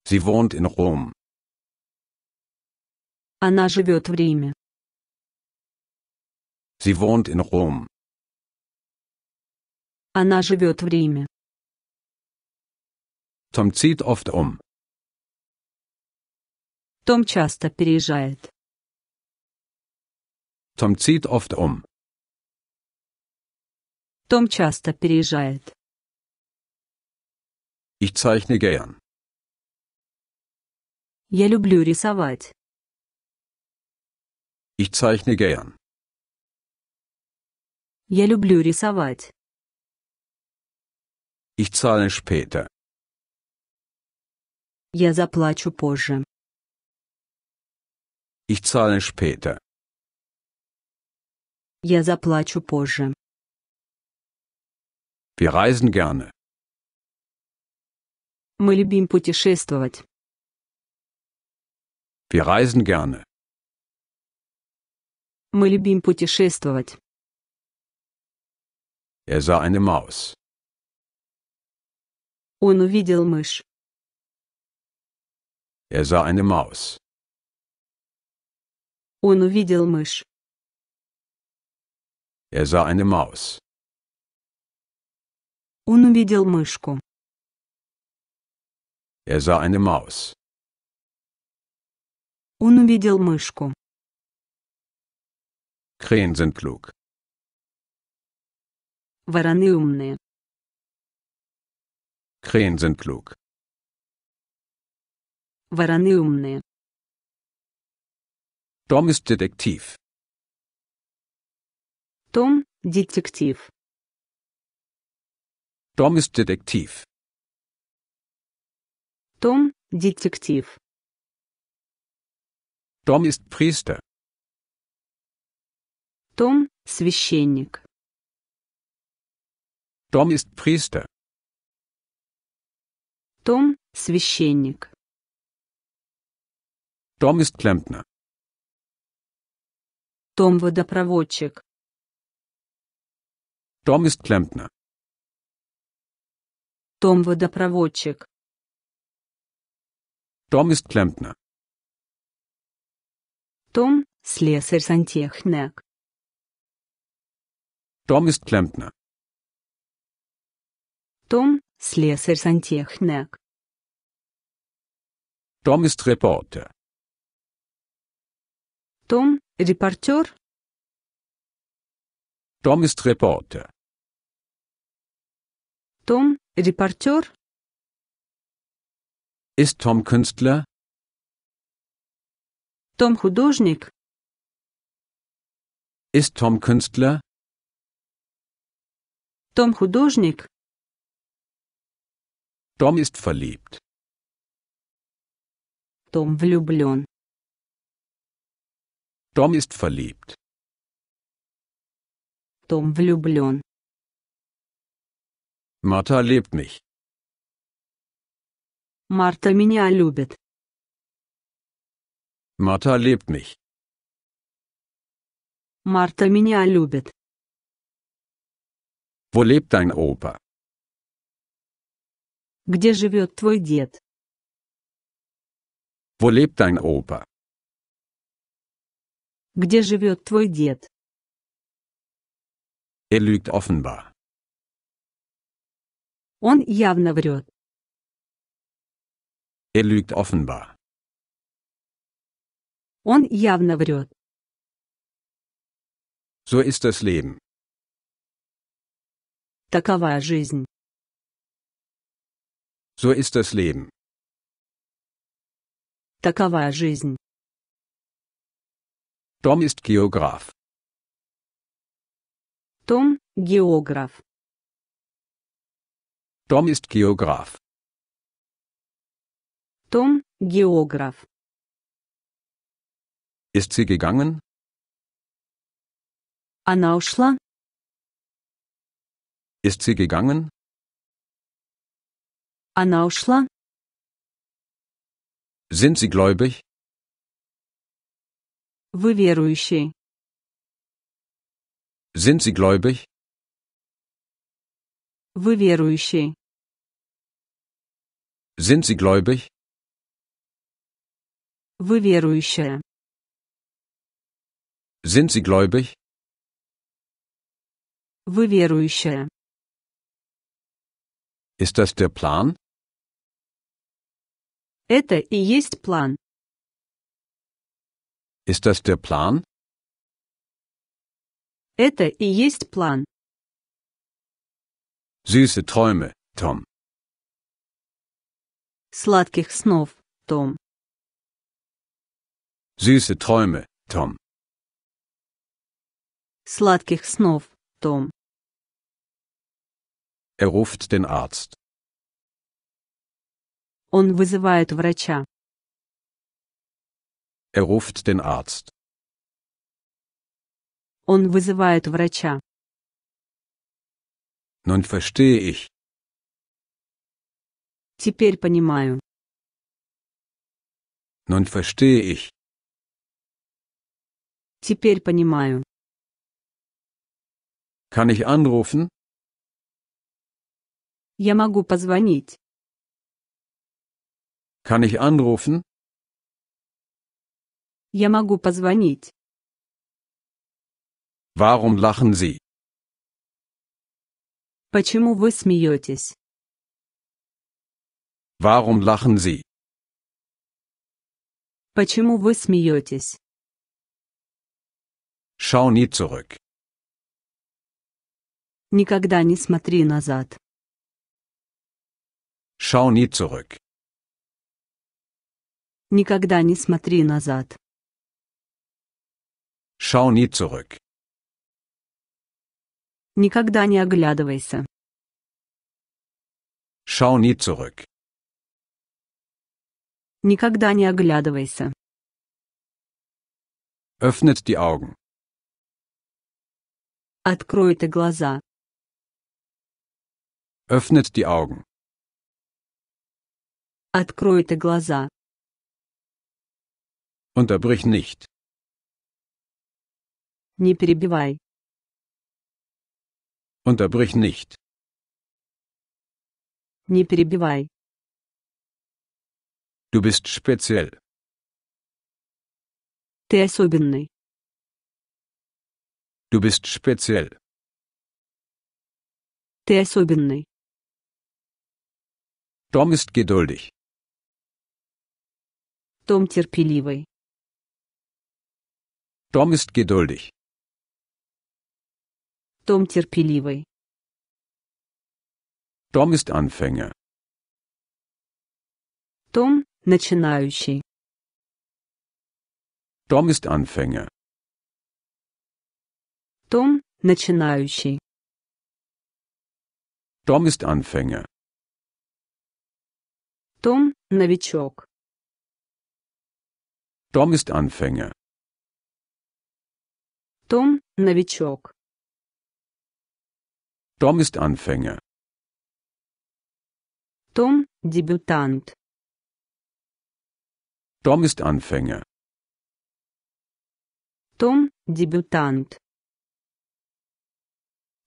Sie wohnt in Rom. Она живет в Риме. Sie wohnt in Rom. Она живет в Риме. Tom zieht oft um. Том часто переезжает. Tom zieht oft um. Том часто переезжает. Ich zeichne gern. Я люблю рисовать. Ich zeichne gern. Я люблю рисовать. Ich zahle später. Я заплачу позже. Ich zahle später. Я заплачу позже. Wir reisen gerne. Мы любим путешествовать. Wir reisen gerne. Мы любим путешествовать. Er sah eine Maus. Он увидел мышь. Er sah eine Maus. Он увидел мышь. Er sah eine Maus. Он увидел мышку. Er sah eine Maus. Он увидел мышку. Krähen sind klug. Вараны умные. Krähen sind klug. Вороны умные. Том ist детектив. Том – детектив. Том ist детектив. Том – детектив. Том ist Priester. Том – священник. Том ist Priester. Том – священник. Том ist Klempner. Том – водопроводчик. Том ist Klempner. Том – водопроводчик. Том ist Klempner. Том – слесарь-сантехник. Том ist Klempner. Том – слесарь-сантехник. Том ist Reporter. Том – Репортер. Tom ist Reporter. Tom – Репортер. Ist Tom Künstler? Том – художник. Ist Tom Künstler? Том – художник. Tom ist verliebt. Том влюблен. Tom ist verliebt. Том влюблен. Martha liebt mich. Martha меня любит. Martha liebt mich. Martha меня любит. Wo lebt dein Opa? Где живет твой дед? Wo lebt dein Opa? Где живет твой дед? Er lügt offenbar. Он явно врет. Er lügt offenbar. Он явно врет. So ist das Leben. Такова жизнь. So ist das Leben. Такова жизнь. Tom ist Geograf. Tom, Geograf. Tom ist Geograf. Tom, Geograf. Ist sie gegangen? Она ушла? Ist sie gegangen? Она ушла? Sind Sie gläubig? Вы верующий? Sind Sie gläubig? Вы верующий? Sind Sie gläubig? Вы верующая? Sind Sie gläubig? Вы верующая? Ist das der Plan? Это и есть план. Ist das der Plan? Это и есть план. Süße Träume, Tom. Сладких снов, Том. Süße Träume, Tom. Сладких снов, Том. Er ruft den Arzt. Он вызывает врача. Er ruft den Arzt. Он вызывает врача. Nun verstehe ich. Теперь понимаю. Nun verstehe ich. Теперь понимаю. Kann ich anrufen? Я могу позвонить. Kann ich anrufen? Я могу позвонить. Warum lachen Sie? Почему вы смеетесь? Warum lachen Sie? Почему вы смеетесь? Schau nie zurück. Никогда не смотри назад. Schau nie zurück. Никогда не смотри назад. Schau nie zurück. Никогда не оглядывайся. Schau nie zurück. Никогда не оглядывайся. Öffnet die Augen. Откройте глаза. Öffnet die Augen. Откройте глаза. Unterbrich nicht. Не перебивай. Unterbrich nicht. Не перебивай. Du bist speziell. Ты особенный. Du bist speziell. Ты особенный. Tom ist geduldig. Том терпеливый. Tom ist geduldig. Том терпеливый. Tom ist Anfänger. Том начинающий. Tom ist Anfänger. Том начинающий. Tom ist Anfänger. Том новичок. Tom ist Anfänger. Том – новичок. Tom ist Anfänger. Том – дебютант. Tom ist Anfänger. Том – дебютант.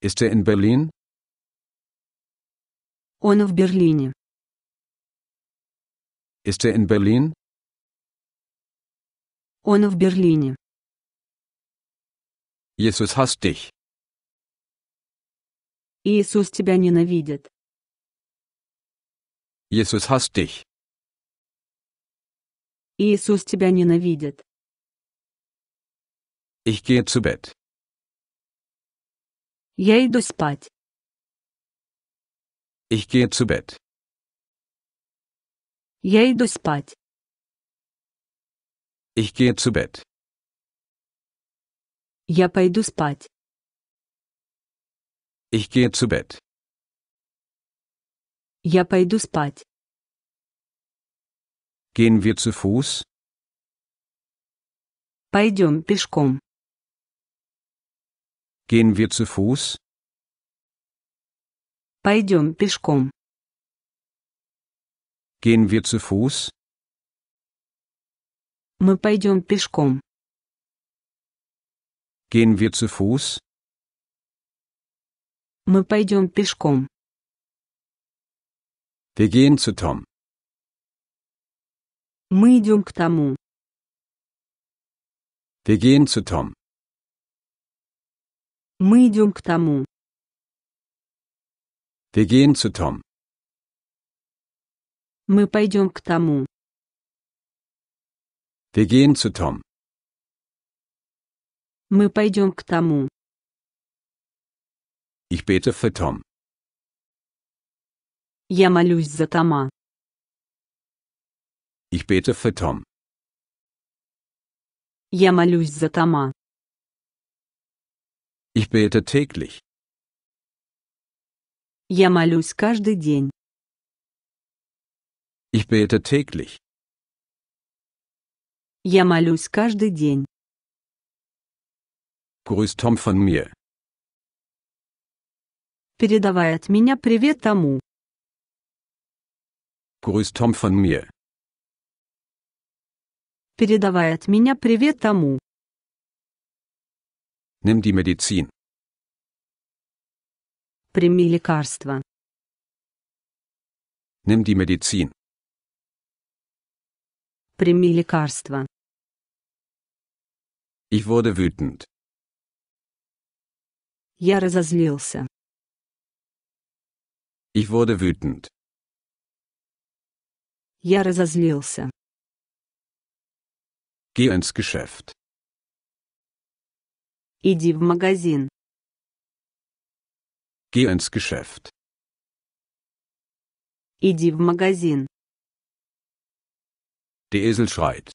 Ist er in Berlin? Он в Берлине. Ist er in Berlin? Он в Берлине. Jesus hasst dich. Иисус тебя ненавидит. Jesus hasst dich. Иисус тебя ненавидит. Ich gehe zu Bett. Я иду спать. Ich gehe zu Bett. Я иду спать. Ich gehe zu Bett. Я пойду спать. Ich gehe zu Bett. Я пойду спать. Gehen wir zu Fuß? Пойдем пешком. Gehen wir zu Fuß? Пойдем пешком. Gehen wir zu Fuß? Мы пойдем пешком. Gehen wir zu Fuß? Мы пойдем пешком. Wir gehen zu Tom. Мы идем к тому. Wir gehen zu Tom. Мы идем к тому. Wir gehen zu Tom. Мы пойдем к тому. Wir gehen zu Tom. Мы пойдем к тому. Ich bete für Tom. Я молюсь за Тома. Ich bete für Tom. Я молюсь за Тома. Ich bete täglich. Я молюсь каждый день. Ich bete täglich. Я молюсь каждый день. Grüß Tom von mir. Передавай от меня привет тому. Grüß Tom von mir. Передавай от меня привет тому. Nimm die Medizin. Прими лекарство. Nimm die Medizin. Прими лекарство. Ich wurde wütend. Я разозлился. Ich wurde wütend. Я разозлился. Geh ins Geschäft. Иди в магазин. Geh ins Geschäft. Иди в магазин. Der Esel schreit.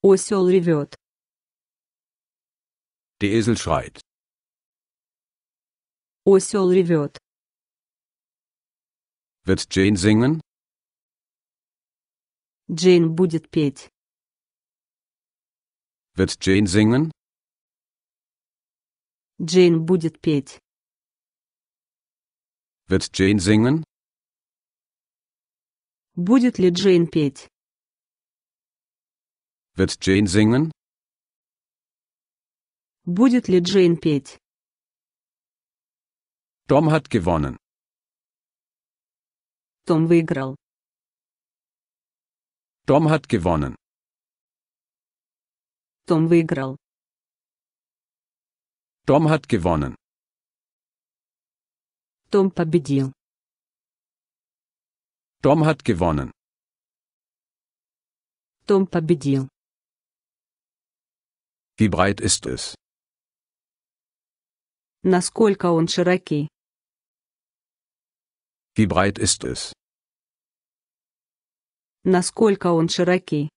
Осел ревет. Der Esel schreit. Осел ревет. Wird Jane singen? Джейн будет петь. Wird Jane singen? Джейн будет петь. Wird Jane singen? Будет ли Jane петь? Wird Jane singen? Будет ли Джейн петь? Tom hat gewonnen. Том выиграл. Tom hat gewonnen. Том выиграл. Tom hat gewonnen. Том победил. Tom hat gewonnen. Том победил. Wie breit ist es? Насколько он широкий? Wie breit ist es? Насколько он широкий?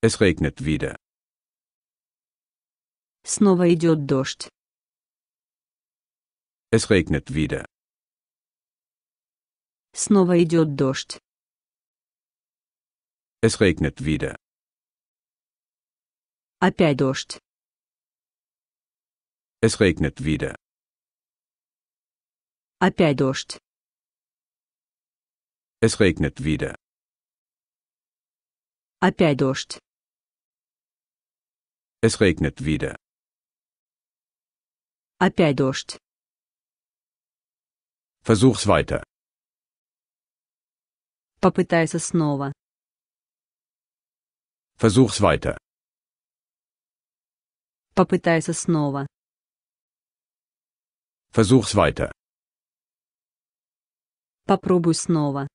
Es regnet wieder. Снова идет дождь. Es regnet wieder. Снова идет дождь. Es regnet wieder. Опять дождь. Es regnet wieder. Опять дождь. Es regnet wieder. Опять дождь. Es regnet wieder. Опять дождь. Versuch's weiter. Попытайся снова. Versuch's weiter. Попытайся снова. Versuch's weiter. Попробуй снова.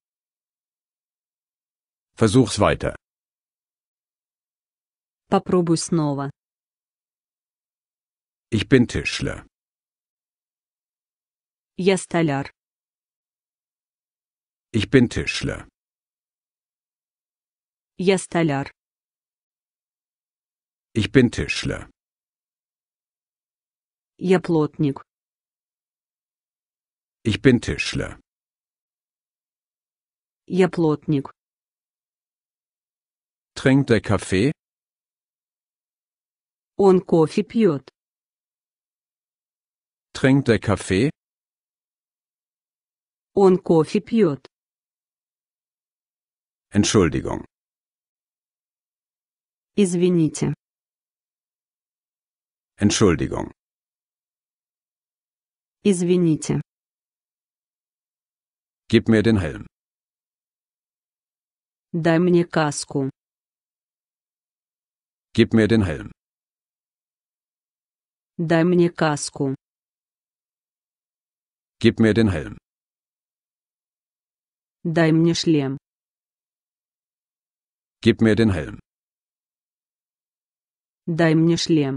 Versuch's weiter. Попробуй снова. Ich bin Tischler. Я столяр. Ich bin Tischler. Я столяр. Ich bin Tischler. Я плотник. Ich bin Tischler. Я плотник. Trinkt der Kaffee? Он кофе пьет. Trinkt der Kaffee? Он кофе пьет. Entschuldigung. Извините. Entschuldigung. Извините. Gib mir den Helm. Дай мне каску. Gib mir den Helm. Дай мне каску. Gib mir den Helm. Дай мне шлем. Gib mir den Helm. Дай мне шлем.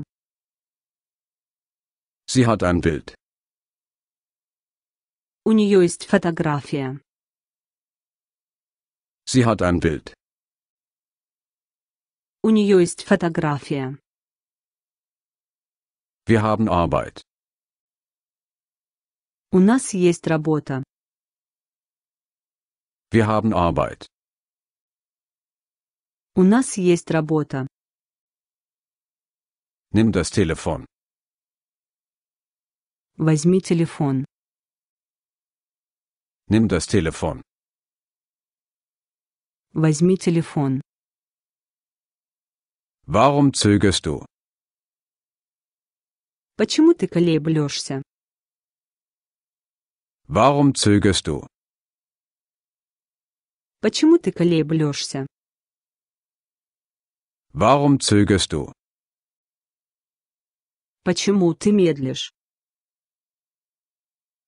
Sie hat ein Bild. У нее есть фотография. Sie hat ein Bild. У нее есть фотография. Wir haben Arbeit. У нас есть работа. Wir haben Arbeit. У нас есть работа. Nimm das Telefon. Возьми телефон. Nimm das Telefon. Возьми телефон. Warum zögerst du? Почему ты колеблешься? Warum zögerst du? Почему ты колеблешься? Warum zögerst du? Почему ты медлишь?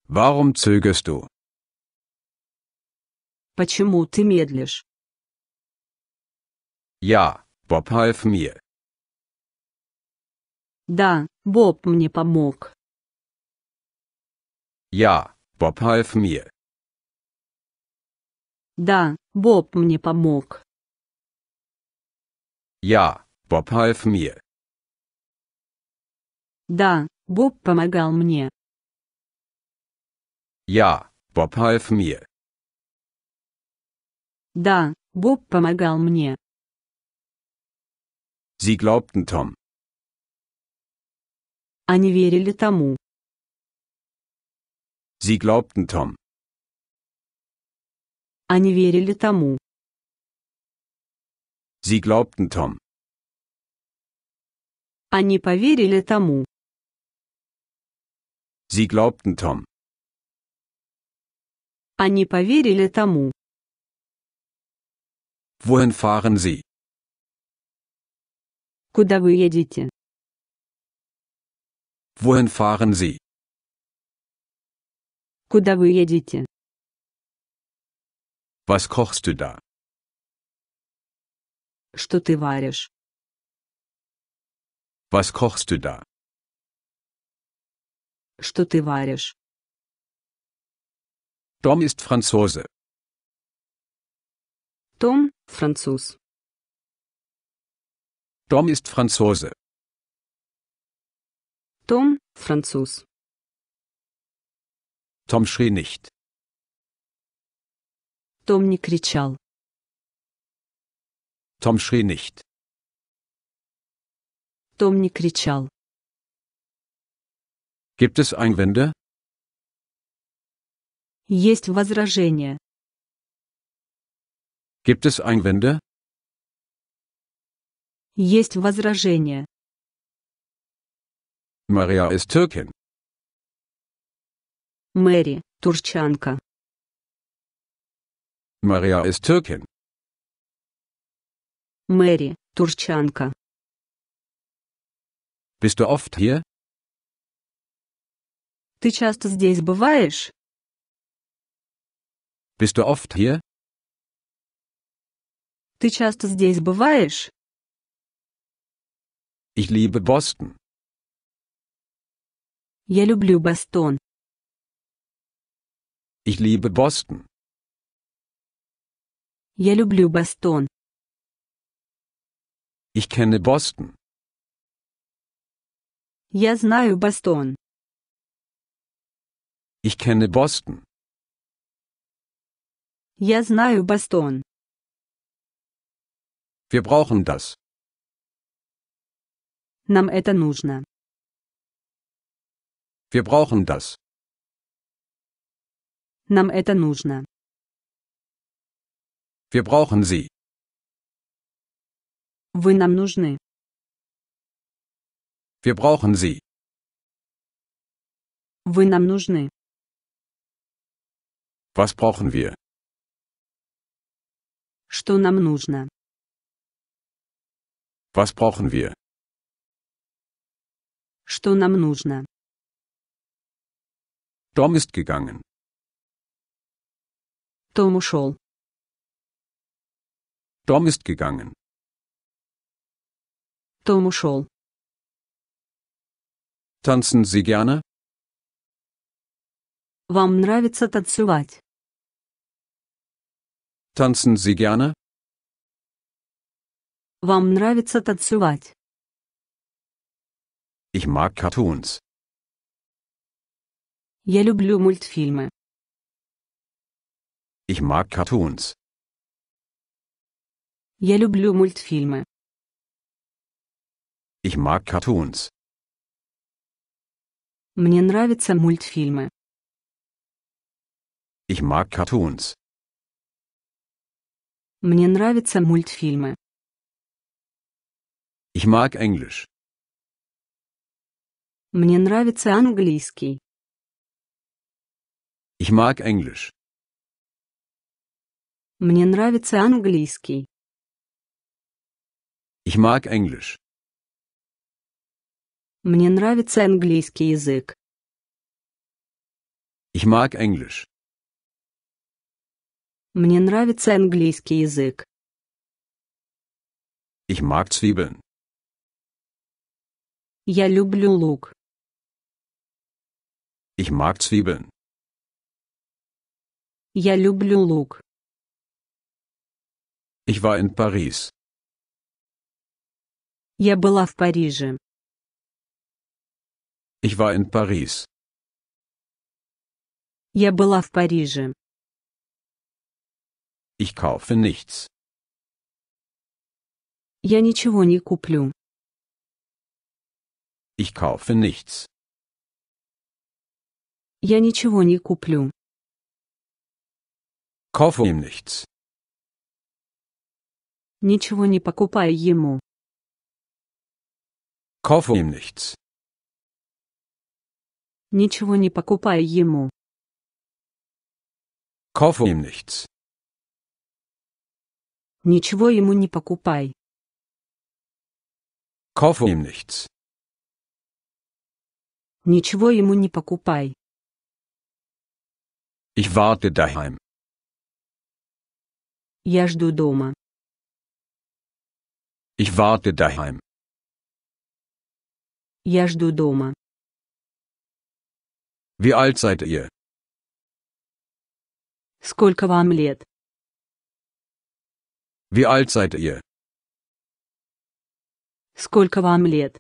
Warum zögerst du? Почему ты медлишь? Я, Боб, half мне. Да, Боб мне помог. Я, Боб, half мне. Да, Боб мне помог. Я, Боб, half мне. Да, Боб помогал мне. Я, Боб, half мне. Да, Боб помогал мне. Sie glaubten Tom. Они верили тому. Sie glaubten Tom. Они верили тому. Sie glaubten Tom. Они поверили тому. Sie glaubten Tom. Они поверили тому. Wohin fahren Sie? Куда вы едете? Wohin fahren Sie? Куда вы едете? Was kochst du da? Что ты варишь? Was kochst du da? Что ты варишь? Dom ist Franzose. Том – француз. Том ist французе. Том – француз. Том schrie nicht. Том не кричал. Tom schrie nicht. Том не кричал. Gibt es Einwände? Есть возражения. Gibt es Einwände? Есть возражения. Maria ist Türkin. Мэри – турчанка. Maria ist Türkin. Мэри – турчанка. Bist du oft hier? Ты часто здесь бываешь? Bist du oft hier? Ты часто здесь бываешь? Ich liebe Boston. Я люблю Бостон. Ich liebe Boston. Я люблю Бостон. Ich kenne Boston. Я знаю Бостон. Ich kenne Boston. Я знаю Бостон. Wir brauchen das. Нам это нужно. Wir brauchen das. Нам это нужно. Wir brauchen sie. Вы нам нужны. Wir brauchen sie. Вы нам нужны. Was brauchen wir? Что нам нужно? Was brauchen wir? Что нам нужно? Tom ist gegangen. Том ушел. Tom ist gegangen. Том ушел. Tanzen Sie gerne? Вам нравится танцевать? Tanzen Sie gerne? Вам нравится танцевать? Ich mag Cartoons. Я люблю мультфильмы. Ich mag Cartoons. Я люблю мультфильмы. Ich mag Cartoons. Мне нравятся мультфильмы. Ich mag Cartoons. Мне нравятся мультфильмы. Ich mag Englisch. Мне нравится английский. Ich mag Englisch. Мне нравится английский. Ich mag Englisch. Мне нравится английский язык. Ich mag Englisch. Мне нравится английский язык. Ich mag Zwiebeln. Я люблю лук. Ich mag Zwiebeln. Я люблю лук. Ich war in Paris. Я была в Париже. Ich war in Paris. Я была в Париже. Ich kaufe nichts. Я ничего не куплю. Ich kaufe nichts. Я ничего не куплю. Kaufe ihm nichts. Ничего не покупай ему. Kaufe ihm nichts. Ничего не покупай ему. Kaufe ihm nichts. Ничего ему не покупай. Kaufe ihm nichts. Ничего ему не покупай. Ich warte daheim. Я жду дома. Ich warte daheim. Я жду дома. Wie alt seid ihr? Сколько вам лет? Wie alt seid ihr? Сколько вам лет?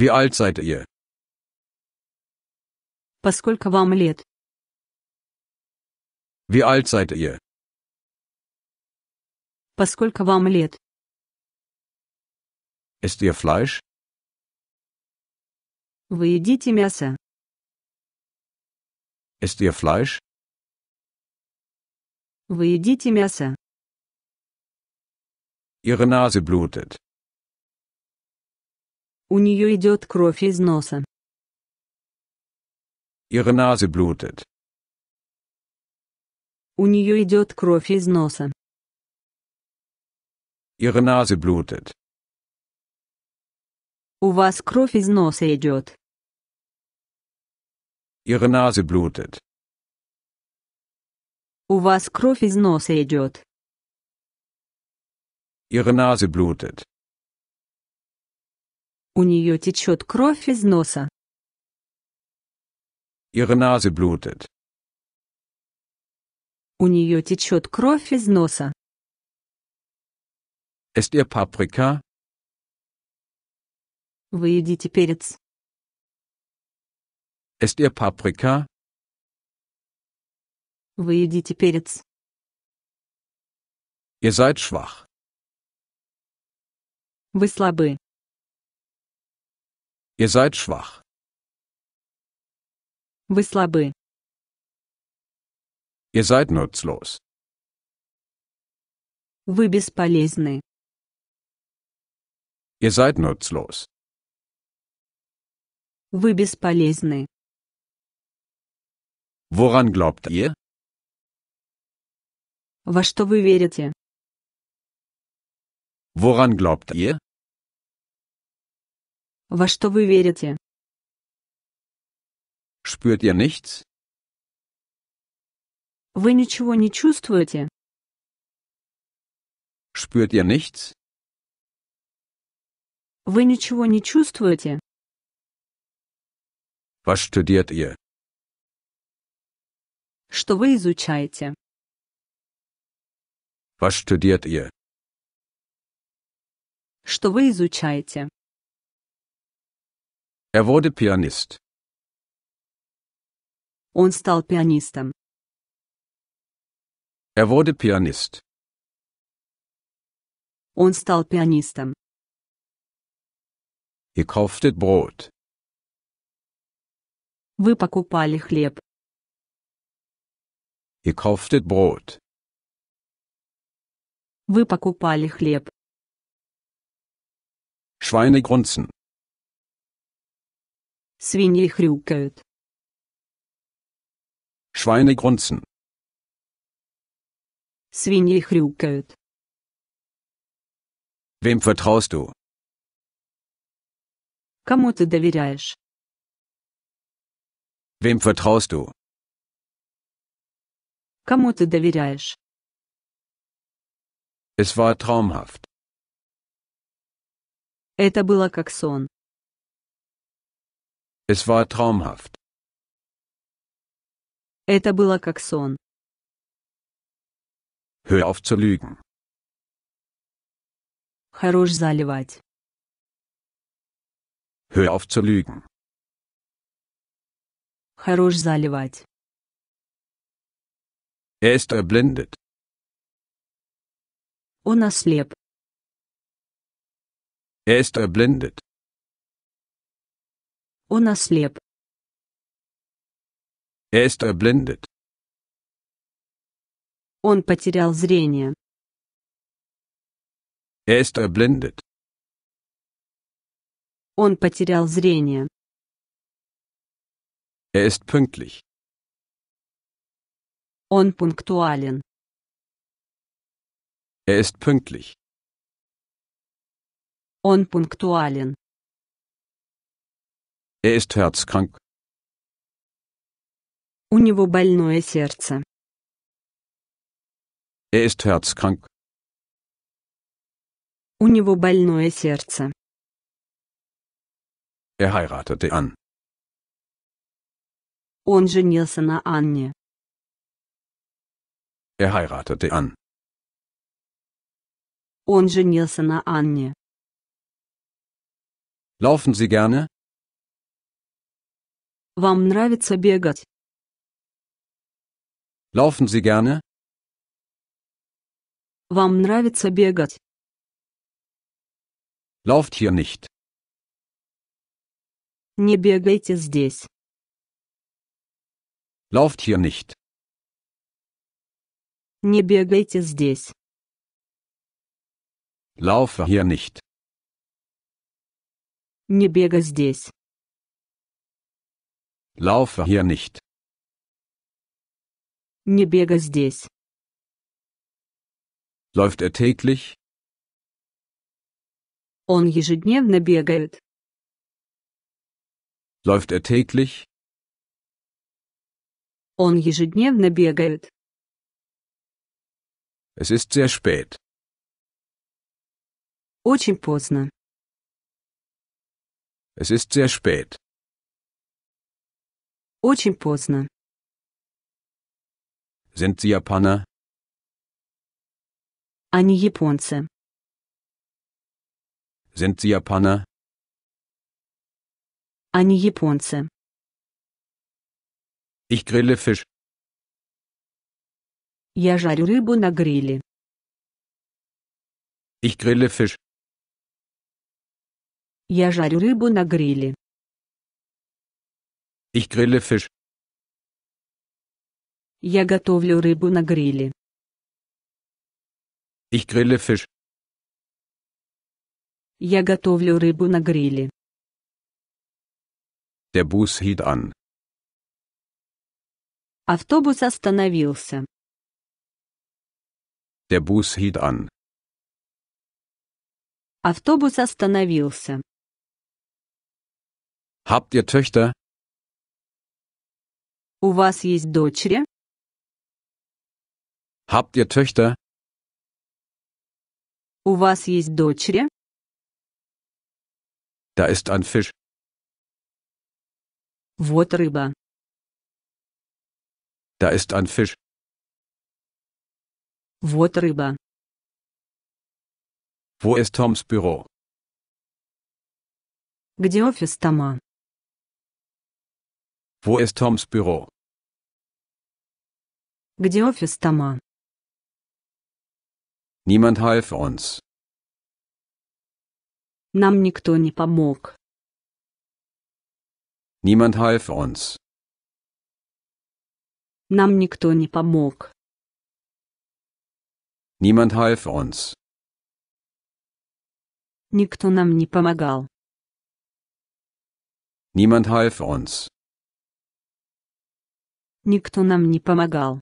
Wie alt seid ihr? Поскольку вам лет? Wie alt seid ihr? Поскольку вам лет? Ist ihr Fleisch? Вы едите мясо? Ist ihr Fleisch? Вы едите мясо? Ihre Nase blutet. У нее идет кровь из носа. Ihre Nase blutet. У нее идет кровь из носа. Ihre Nase blutet. У вас кровь из носа идет. Ihre Nase blutet. У вас кровь из носа идет. Ihre Nase blutet. У нее течет кровь из носа. Ihre Nase blutet. У нее течет кровь из носа. Esst ihr Paprika? Вы едите перец. Esst ihr Paprika? Вы едите перец. Ihr seid schwach. Вы слабы. Ihr seid schwach. Вы слабы. Ihr seid nutzlos. Вы бесполезны. Ihr seid nutzlos. Вы бесполезны. Woran glaubt ihr? Во что вы верите? Woran glaubt ihr? Во что вы верите? Spürt ihr nichts? Вы ничего не чувствуете? Spürt ihr nichts? Вы ничего не чувствуете? Was studiert ihr? Что вы изучаете? Was studiert ihr? Что вы изучаете? Er wurde Pianist. Он стал пианистом. Er wurde Pianist. Он стал пианистом. Ihr kauftet Brot. Вы покупали хлеб. Ihr kauftet Brot. Вы покупали хлеб. Schweine grunzen. Свиньи хрюкают. Schweine grunzen. Свиньи хрюкают. Вем vertraust du? Кому ты доверяешь? Вем vertraust du? Кому ты доверяешь? Es war traumhaft. Это было как сон. Es war traumhaft. Это было как сон. Hör auf zu lügen. Хорош заливать. Hör auf zu lügen. Хорош заливать. Er ist erblindet. Он ослеп. Er ist erblindet. Он ослеп. Er ist Он потерял зрение. Er ist Он потерял зрение. Er ist pünktlich. Он пунктуален. Er ist pünktlich. Он пунктуален. Er ist herzkrank. У него больное сердце. Er ist herzkrank. У него больное сердце. Er heiratete an. Он женился на Анне. Er heiratete an. Он женился на Анне. Laufen Sie gerne? Вам нравится бегать? Laufen Sie gerne? Вам нравится бегать? Lauft hier nicht. Не бегайте здесь. Lauft hier nicht. Не бегайте здесь. Laufe hier nicht. Не бегай здесь. Laufe hier nicht. Не бегай здесь. Läuft er täglich? Он ежедневно бегает. Läuft er täglich? Он ежедневно бегает. Es ist sehr spät. Очень поздно. Es ist sehr spät. Очень поздно. Sind Sie Japaner? Они японцы. Sind Sie Japaner? Они японцы. Ich grille Fisch. Я жарю рыбу на гриле. Ich grille Fisch. Я жарю рыбу на гриле. Ich grille Fisch. Я готовлю рыбу на гриле. Ich grille Fisch. Я готовлю рыбу на гриле. Der Bus hielt an. Автобус остановился. Der Bus hielt an. Автобус остановился. Habt ihr Töchter? У вас есть дочери? Habt ihr Töchter? У вас есть дочери? Da ist ein Fisch. Вот рыба. Da ist ein Fisch. Вот рыба. Wo ist Toms Büro? Где офис Тома? Wo ist Toms Büro? Где офис Тома? Niemand half uns. Нам никто не помог. Niemand half uns. Нам никто не помог. Niemand half uns. Никто нам не помогал. Niemand half uns. Никто нам не помогал.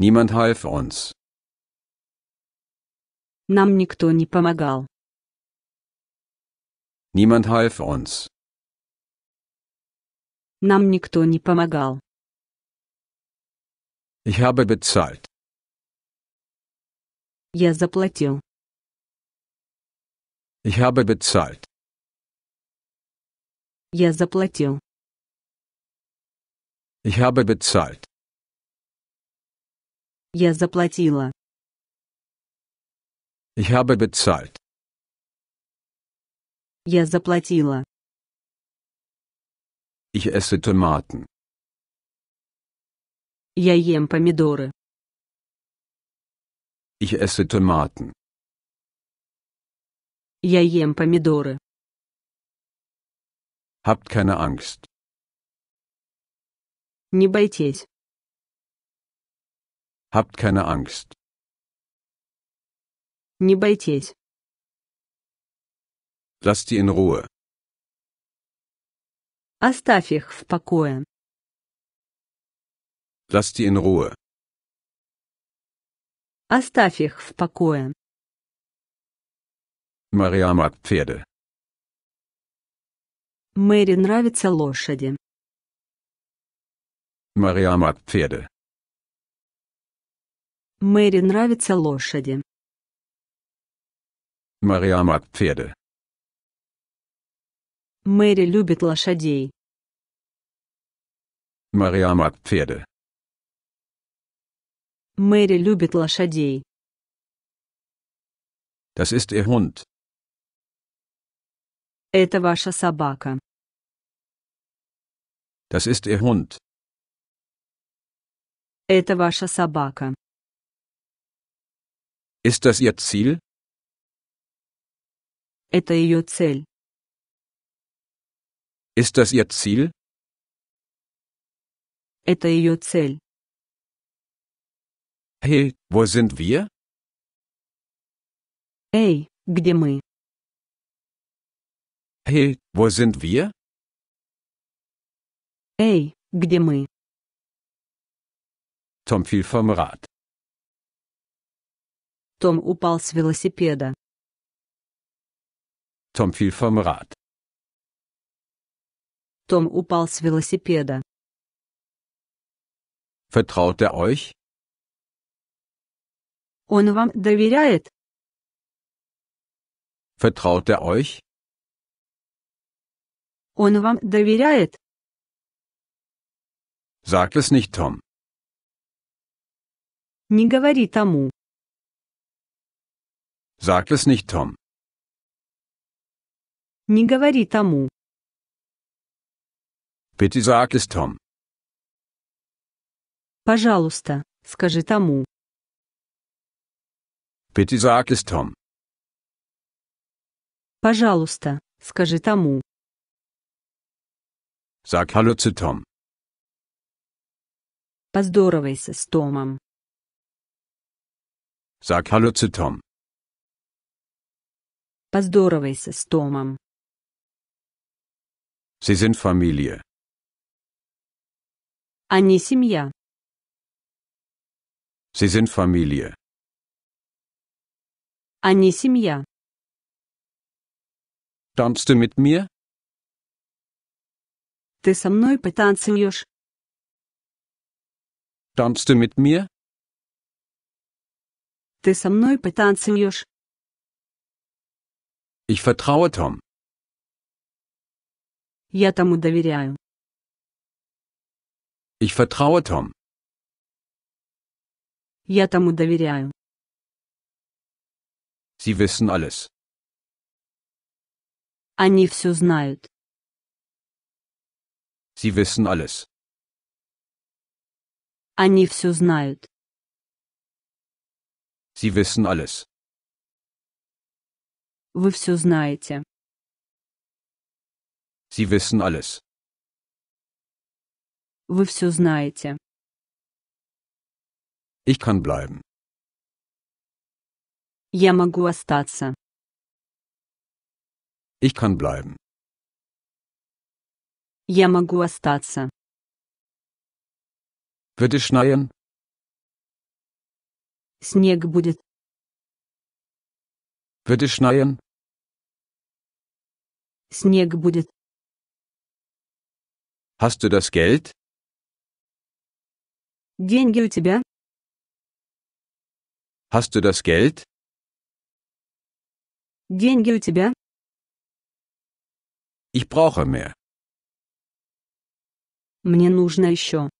Niemand half uns. Нам никто не помогал. Niemand half uns. Нам никто не помогал. Ich habe bezahlt. Я заплатил. Ich habe bezahlt. Я заплатил. Ich habe bezahlt. Я заплатила. Ich habe bezahlt. Я заплатила. Ich esse Tomaten. Я ем помидоры. Ich esse Tomaten. Я ем помидоры. Habt keine Angst. Не бойтесь. Habt keine Angst. Не бойтесь. Lasst die in Ruhe. Оставь их в покое. Lasst die in Ruhe. Оставь их в покое. Мария hat Pferde. Мэри нравятся лошади. Мариам от Пфеде. Мэри нравятся лошади. Мариам от Пфеде. Мэри любит лошадей. Мариам от Пфеде. Мэри любит лошадей. Das ist ihr Hund. Это ваша собака. Das ist ihr Hund. Это ваша собака. Ist das Ihr Ziel? Это ее цель. Ist das Ihr Ziel? Это ее цель. Hey, wo sind wir? Эй, где мы? Hey, wo sind wir? Эй, где мы? Tom fiel vom Rad. Том упал с велосипеда. Том fiel vom Rad. Том упал с велосипеда. Vertraut er euch? Он вам доверяет? Vertraut er euch? Он вам доверяет? Sag es nicht, Tom. Не говори тому. Sag es nicht Tom. Не говори тому. Bitte sag es Tom. Пожалуйста, скажи тому. Bitte sag es Tom. Пожалуйста, скажи тому. Sag Hallo zu Tom. Поздоровайся с Томом. Sag Hallo zu Tom. Поздоровайся с Томом. Sie sind Familie. Они семья. Sie sind Familie. Они семья. Tanzt mit mir? Ты со мной потанцуешь? Tanzt mit mir? Ты со мной потанцуешь? Ich vertraue Tom. Я тому доверяю. Ich vertraue Tom. Я тому доверяю. Sie wissen alles. Они все знают. Sie wissen alles. Они все знают. Sie wissen alles. Вы все знаете. Sie wissen alles. Вы все знаете. Ich kann bleiben. Я могу остаться. Ich kann bleiben. Я могу остаться. Wird es schneien? Снег будет. Wird es schneien? Снег будет. Hast du das Geld? Деньги у тебя? Hast du das Geld? Деньги у тебя? Ich brauche mehr. Мне нужно еще.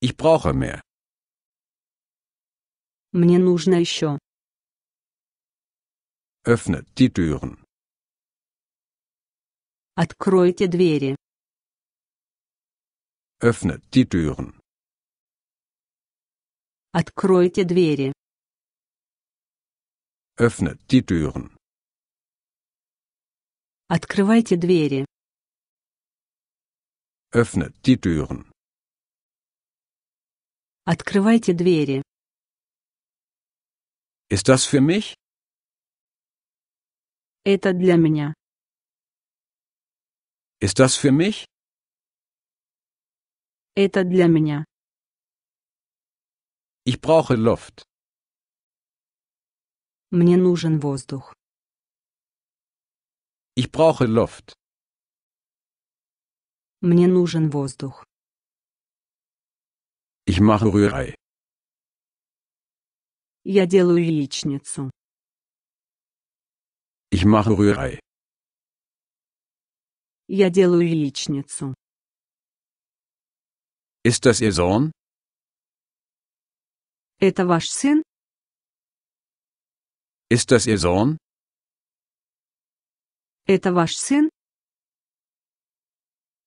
Ich brauche mehr. Мне нужно еще. Öffnet die Türen. Откройте двери. Öffnet die Türen. Откройте двери. Öffnet die Türen. Открывайте двери. Öffnet die Türen. Открывайте двери. Ist das für mich? Это для меня. Ist das für mich? Это для меня. Ich brauche Luft. Мне нужен воздух. Ich brauche Luft. Мне нужен воздух. Ich mache Rührei. Я делаю яичницу. Ich mache Rührei. Я делаю яичницу. Ist das Ihr Sohn? Это ваш сын? Ist das Ihr Sohn? Это ваш сын?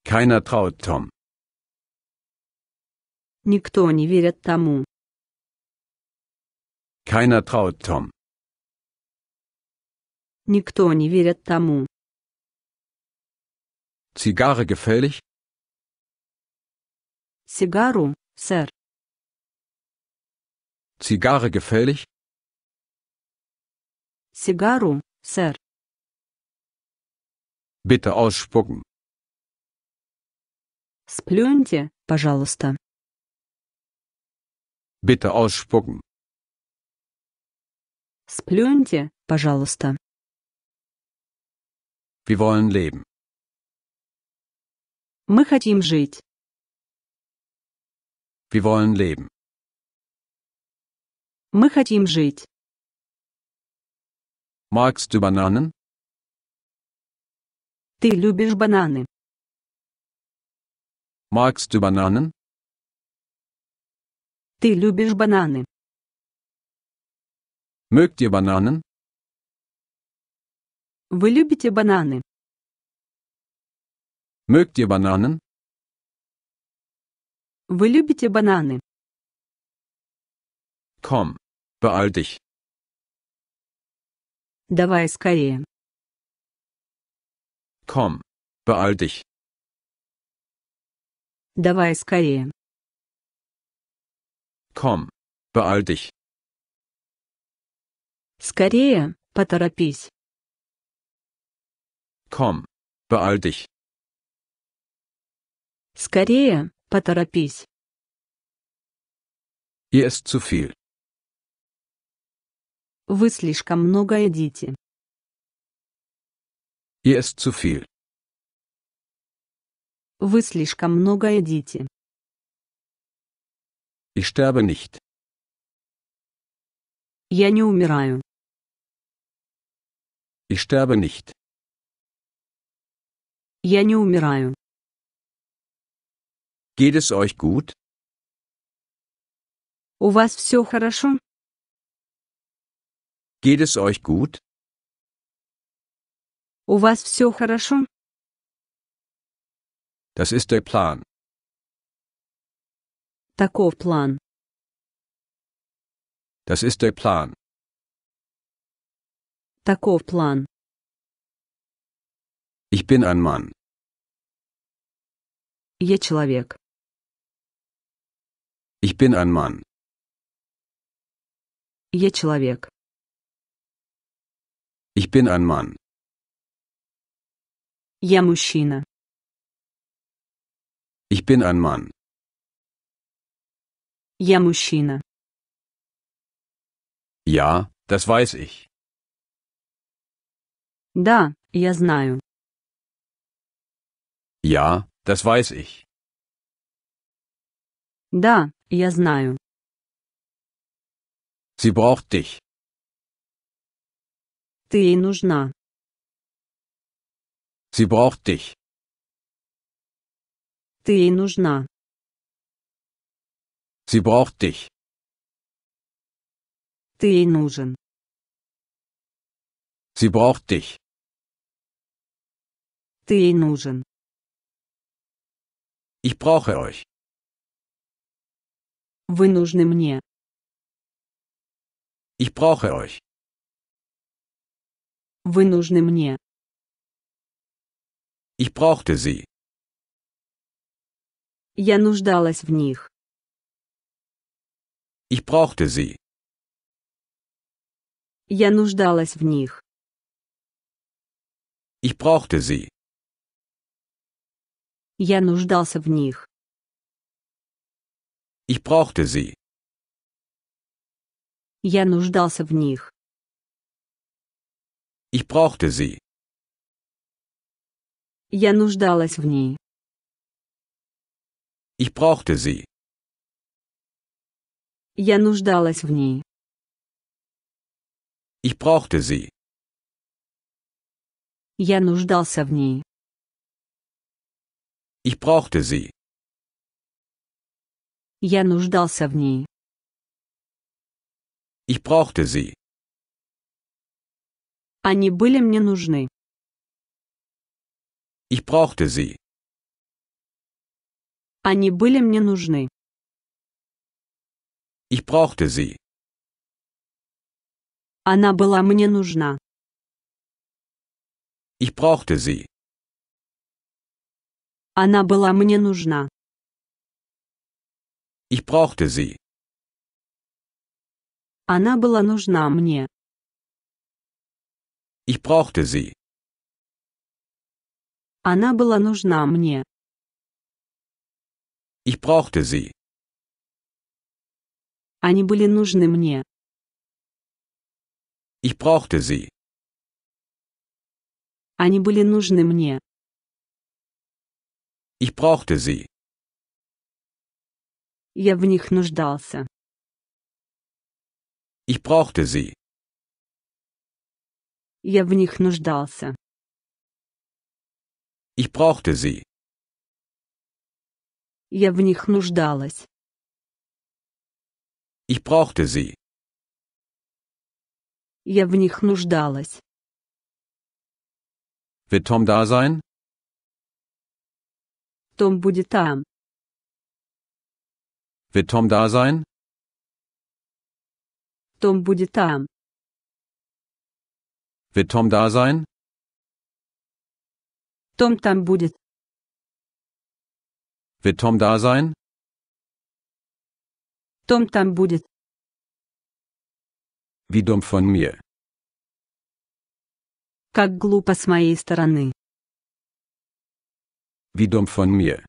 Keiner traut Tom. Никто не верит тому. Keiner traut Tom. Никто не верит тому. Zigarre gefällig? Сигару, Sir. Zigarre gefällig? Сигару, Sir. Bitte ausspucken. Сплюньте, пожалуйста. Bitte ausspucken. Сплюньте, пожалуйста. Wir wollen leben. Мы хотим жить. Wir wollen leben. Мы хотим жить. Magst du Bananen? Ты любишь бананы. Magst du Bananen? Ты любишь бананы. Mögt ihr Bananen? Вы любите бананы? Mögt ihr Bananen? Вы любите бананы? Komm, beeil dich. Давай скорее. Komm, beeil dich. Давай скорее. Komm, beeil dich. Скорее, поторопись. Komm, beeil dich. Скорее, поторопись. Ihr esst zu viel. Вы слишком много едите. Ihr esst zu viel. Вы слишком много едите. Ich sterbe nicht. Я не умираю. Ich sterbe nicht. Я не умираю. Geht es euch gut? У вас все хорошо? Geht es euch gut? У вас все хорошо? Das ist der Plan. Таков план. Das ist der Plan. Таков план. Ich bin ein Mann. Я человек. Ich bin ein Mann. Я человек. Ich bin ein Mann. Я мужчина. Ich bin ein Mann. Я мужчина. Ja, das weiß ich. Да, я знаю. Ja, das weiß ich. Да, я знаю. Sie braucht dich. Ты ей нужна. Sie braucht dich. Ты ей нужна. Sie braucht dich. Ты ей нужен. Sie braucht dich. Ты ей нужен. Ich brauche euch. Вы нужны мне. Ich brauche euch. Вы нужны мне. Ich brauchte sie. Я нуждалась в них. Ich brauchte sie. Я нуждалась в них. Ich brauchte sie. Я нуждался в них. Ich brauchte sie. Я нуждался в них. Ich brauchte sie. Я нуждалась в ней. Ich brauchte sie. Я нуждалась в ней. Ich brauchte sie. Я нуждался в ней. Ich brauchte sie. Я нуждался в ней. Ich brauchte sie. Они были мне нужны. Ich brauchte sie. Они были мне нужны. Ich brauchte sie. Она была мне нужна. Ich brauchte sie. Она была мне нужна. Ich brauchte sie. Она была нужна мне. Ich brauchte sie. Она была нужна мне. Ich brauchte sie. Они были нужны мне. Ich brauchte sie. Они были нужны мне. Ich brauchte sie. Я в них нуждался. Ich brauchte sie. Я в них нуждался. Ich brauchte sie. Я в них нуждалась. Ich brauchte sie. Я в них нуждалась. Wird Tom da sein? Том будет там. Wird Tom da sein? Том будет там. Wird Tom da sein? Том там будет. Wird Tom da sein? Том там будет. Wie dumm von mir. Как глупо с моей стороны. Wie dumm von mir.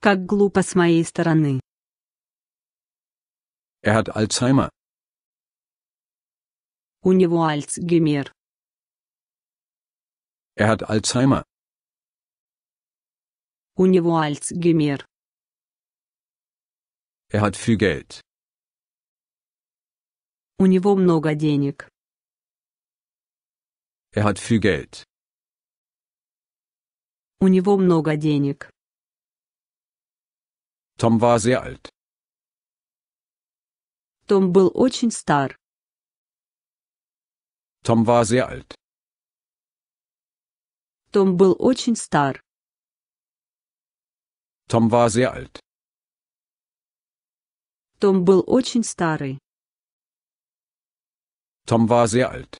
Как глупо с моей стороны. Er hat Alzheimer. У него Альцгеймер. Er hat Alzheimer. У него Альцгеймер. Er hat viel Geld. У него много денег. Er hat viel Geld. У него много денег. Tom war sehr alt. Том был очень стар. Tom war sehr alt. Том был очень стар. Tom war sehr alt. Том был очень старый. Tom war sehr alt.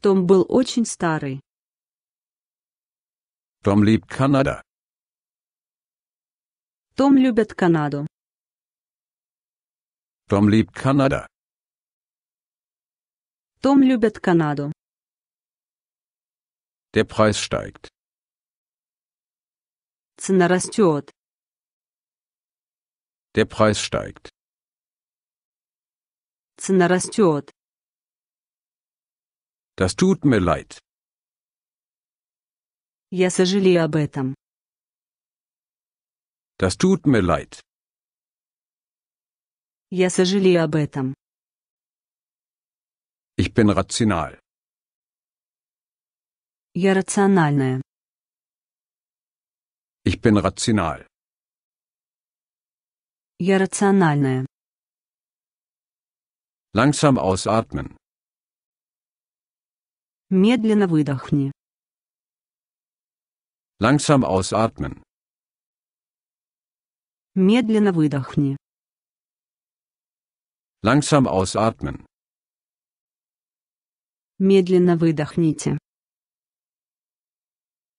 Том был очень старый. Tom liebt Kanada. Tom liebt Kanada. Tom liebt Kanada. Tom liebt Kanada. Der Preis steigt. Цена растет. Der Preis steigt. Цена растет. Das tut mir leid. Я сожалею об этом. Das tut mir leid. Я сожалею об этом. Ich bin rational. Я рациональная. Ich bin rational. Я рациональная. Langsam ausatmen. Медленно выдохни. Langsam ausatmen. Медленно выдохни. Langsam ausatmen. Медленно выдохните.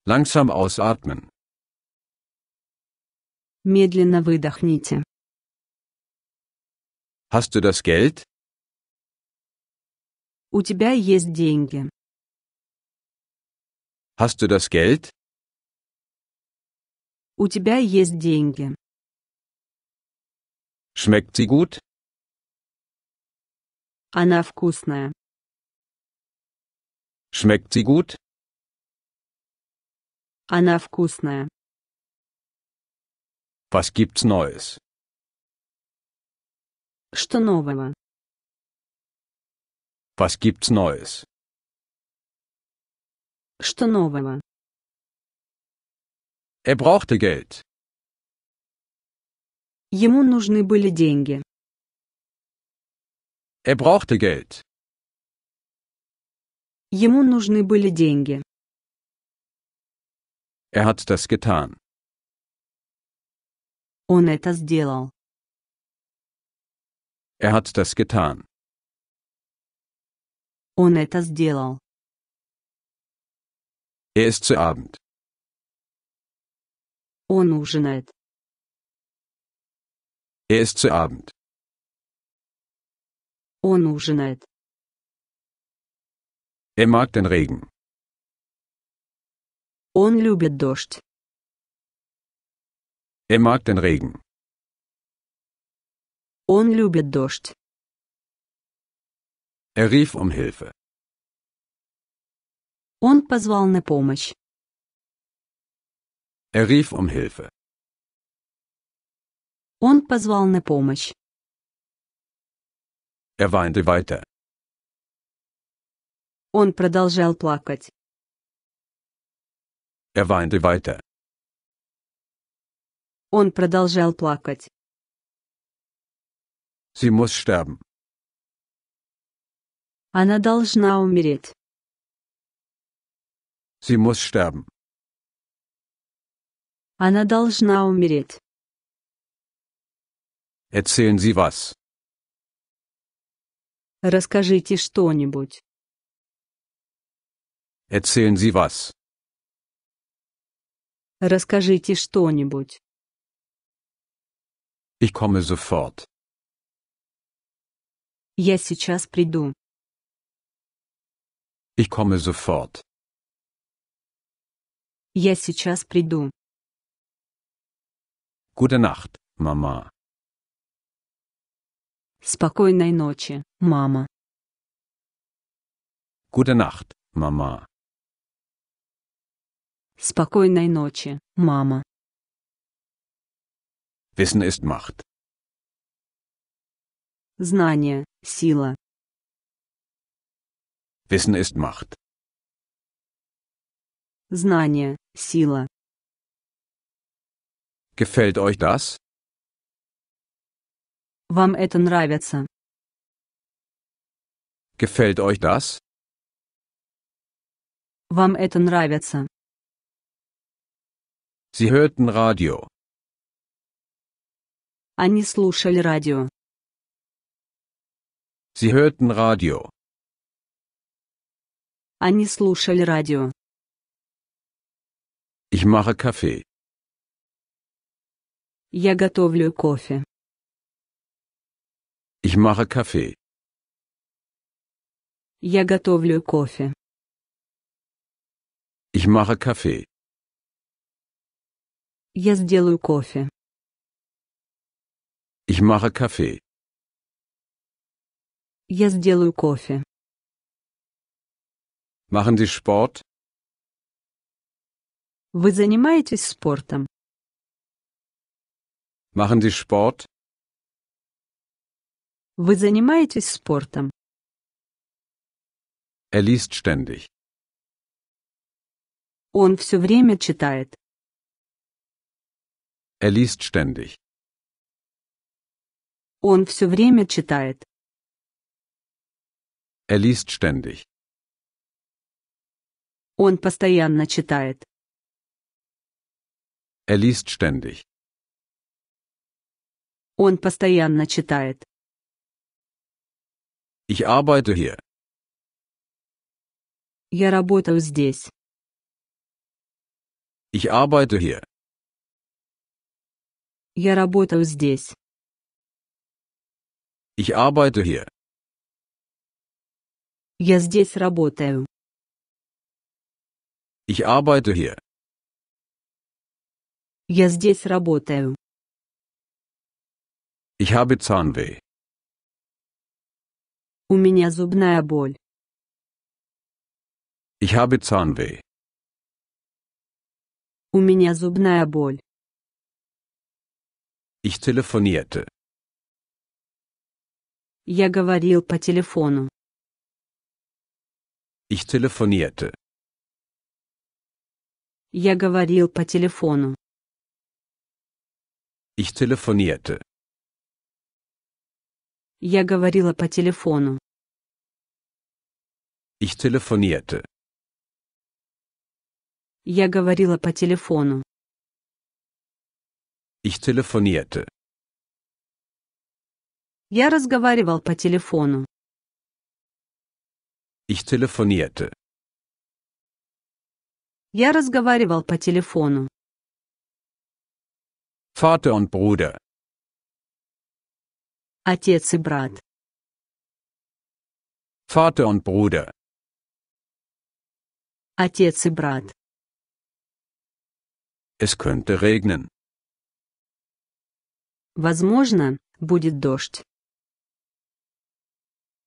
Langsam ausatmen. Медленно выдохните. Hast du das Geld? У тебя есть деньги. Hast du das Geld? У тебя есть деньги. Schmeckt sie gut? Она вкусная. Schmeckt sie gut? Она вкусная. Was gibt's Neues? Что нового? Was gibt's Neues? Что нового? Er brauchte Geld. Ему нужны были деньги. Er brauchte Geld. Ему нужны были деньги. Er hat das getan. Он это сделал. Er hat das getan. Он это сделал. Er ist zu Abend. Он ужинает. Er ist zu Abend. Он ужинает. Er mag den Regen. Он любит дождь. Er mag den Regen. Он любит дождь. Er rief um Hilfe. Он позвал на помощь. Er rief um Hilfe. Он позвал на помощь. Er weinte weiter. Он продолжал плакать. Er weinte weiter. Он продолжал плакать. Sie muss sterben. Она должна умереть. Sie muss sterben. Она должна умереть. Erzählen Sie was. Расскажите что-нибудь. Erzählen Sie was. Расскажите что-нибудь. Ich komme sofort. Я сейчас приду. Ich komme sofort. Я сейчас приду. Gute Nacht, Mama. Спокойной ночи, мама. Gute Nacht, Mama. Спокойной ночи, мама. Wissen ist Macht. Знание – сила. Wissen ist Macht. Знание – сила. Gefällt euch das? Вам это нравится? Gefällt euch das? Вам это нравится? Sie hörten Radio. Они слушали радио. Sie hörten Radio. Они слушали радио. Ich mache Kaffee. Я готовлю кофе. Ich mache Kaffee. Я готовлю кофе. Ich mache Kaffee. Я сделаю кофе. Ich mache Kaffee. Я сделаю кофе. Machen Sie Sport? Вы занимаетесь спортом? Machen Sie Sport? Вы занимаетесь спортом? Er liest ständig. Он все время читает. Er liest ständig. Он все время читает. Er liest ständig. Он постоянно читает. Er liest ständig. Он постоянно читает. Ich arbeite hier. Я работаю здесь. Ich arbeite hier. Я работаю здесь. Ich arbeite hier. Я здесь работаю. Ich arbeite hier. Я здесь работаю. Ich habe Zahnweh. У меня зубная боль. Ich habe Zahnweh. У меня зубная боль. Ich telefonierte. Я говорил по телефону. Ich telefonierte. Я говорил по телефону. Ich telefonierte. Я говорила по телефону. Ich telefonierte. Я говорила по телефону. Ich telefonierte. Я разговаривал по телефону. Ich telefonierte. Я разговаривал по телефону. Vater und Bruder. Отец и брат. Vater und Bruder. Отец и брат. Es könnte regnen. Возможно, будет дождь.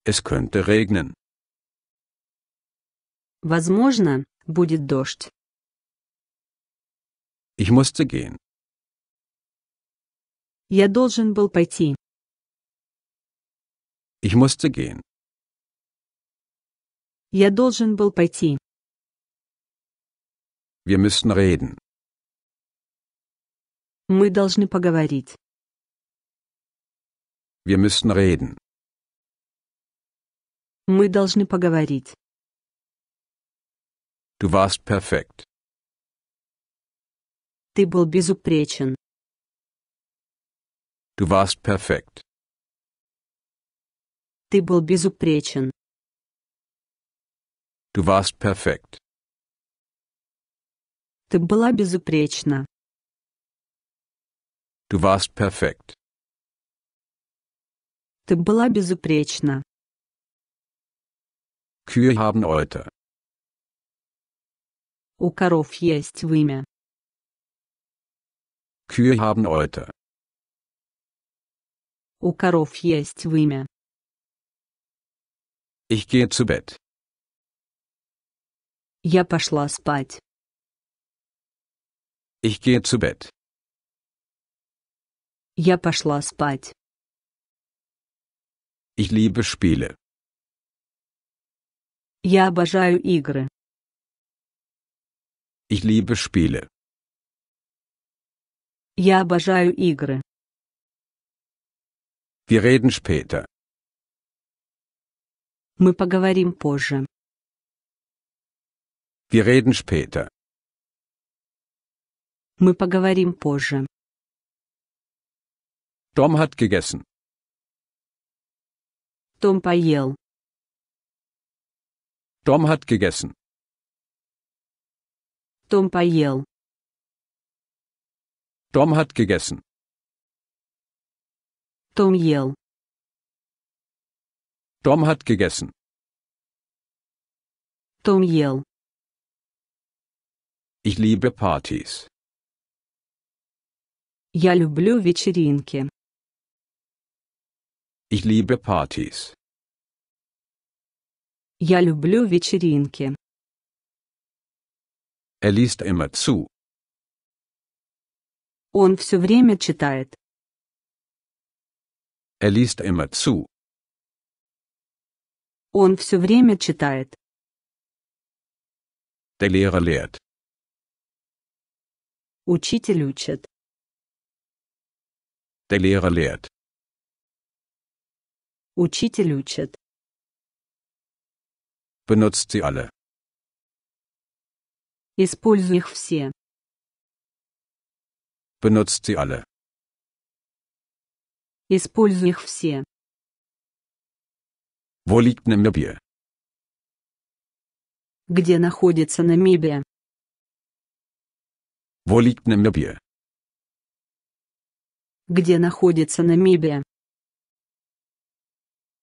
Es könnte regnen. Возможно, будет дождь. Ich musste gehen. Я должен был пойти. Ich musste gehen. Я должен был пойти. Wir müssen reden. Мы должны поговорить. Wir müssen reden. Мы должны поговорить. Du warst perfekt. Ты был безупречен. Du warst perfekt. Ты был безупречен. Du warst perfekt. Ты была безупречна. Du warst perfekt. Ты была безупречна. Kühe haben Euter. У коров есть вымя. Kühe haben Euter. У коров есть вымя. Ich gehe zu Bett. Я пошла спать. Ich gehe zu Bett. Я пошла спать. Ich liebe Spiele. Я обожаю игры. Ich liebe Spiele. Я обожаю игры. Wir reden später. Мы поговорим позже. Wir reden später. Мы поговорим позже. Tom hat gegessen. Том поел. Tom hat gegessen. Том поел. Tom hat gegessen. Том ел. Tom hat gegessen. Tom jeu. Ich liebe Partys. Я люблю вечеринки. Ich liebe Partys. Я люблю вечеринки. Er liest immer zu. Он все время читает. Er liest immer zu. Он все время читает. Der Lehrer lehrt. Учитель учит. Der Lehrer lehrt. Учитель учит. Benutzt sie alle. Используй их все. Benutzt sie alle. Используй их все. Wo liegt Namibia? Где находится Намибия? Wo liegt Namibia? Где находится Намибия?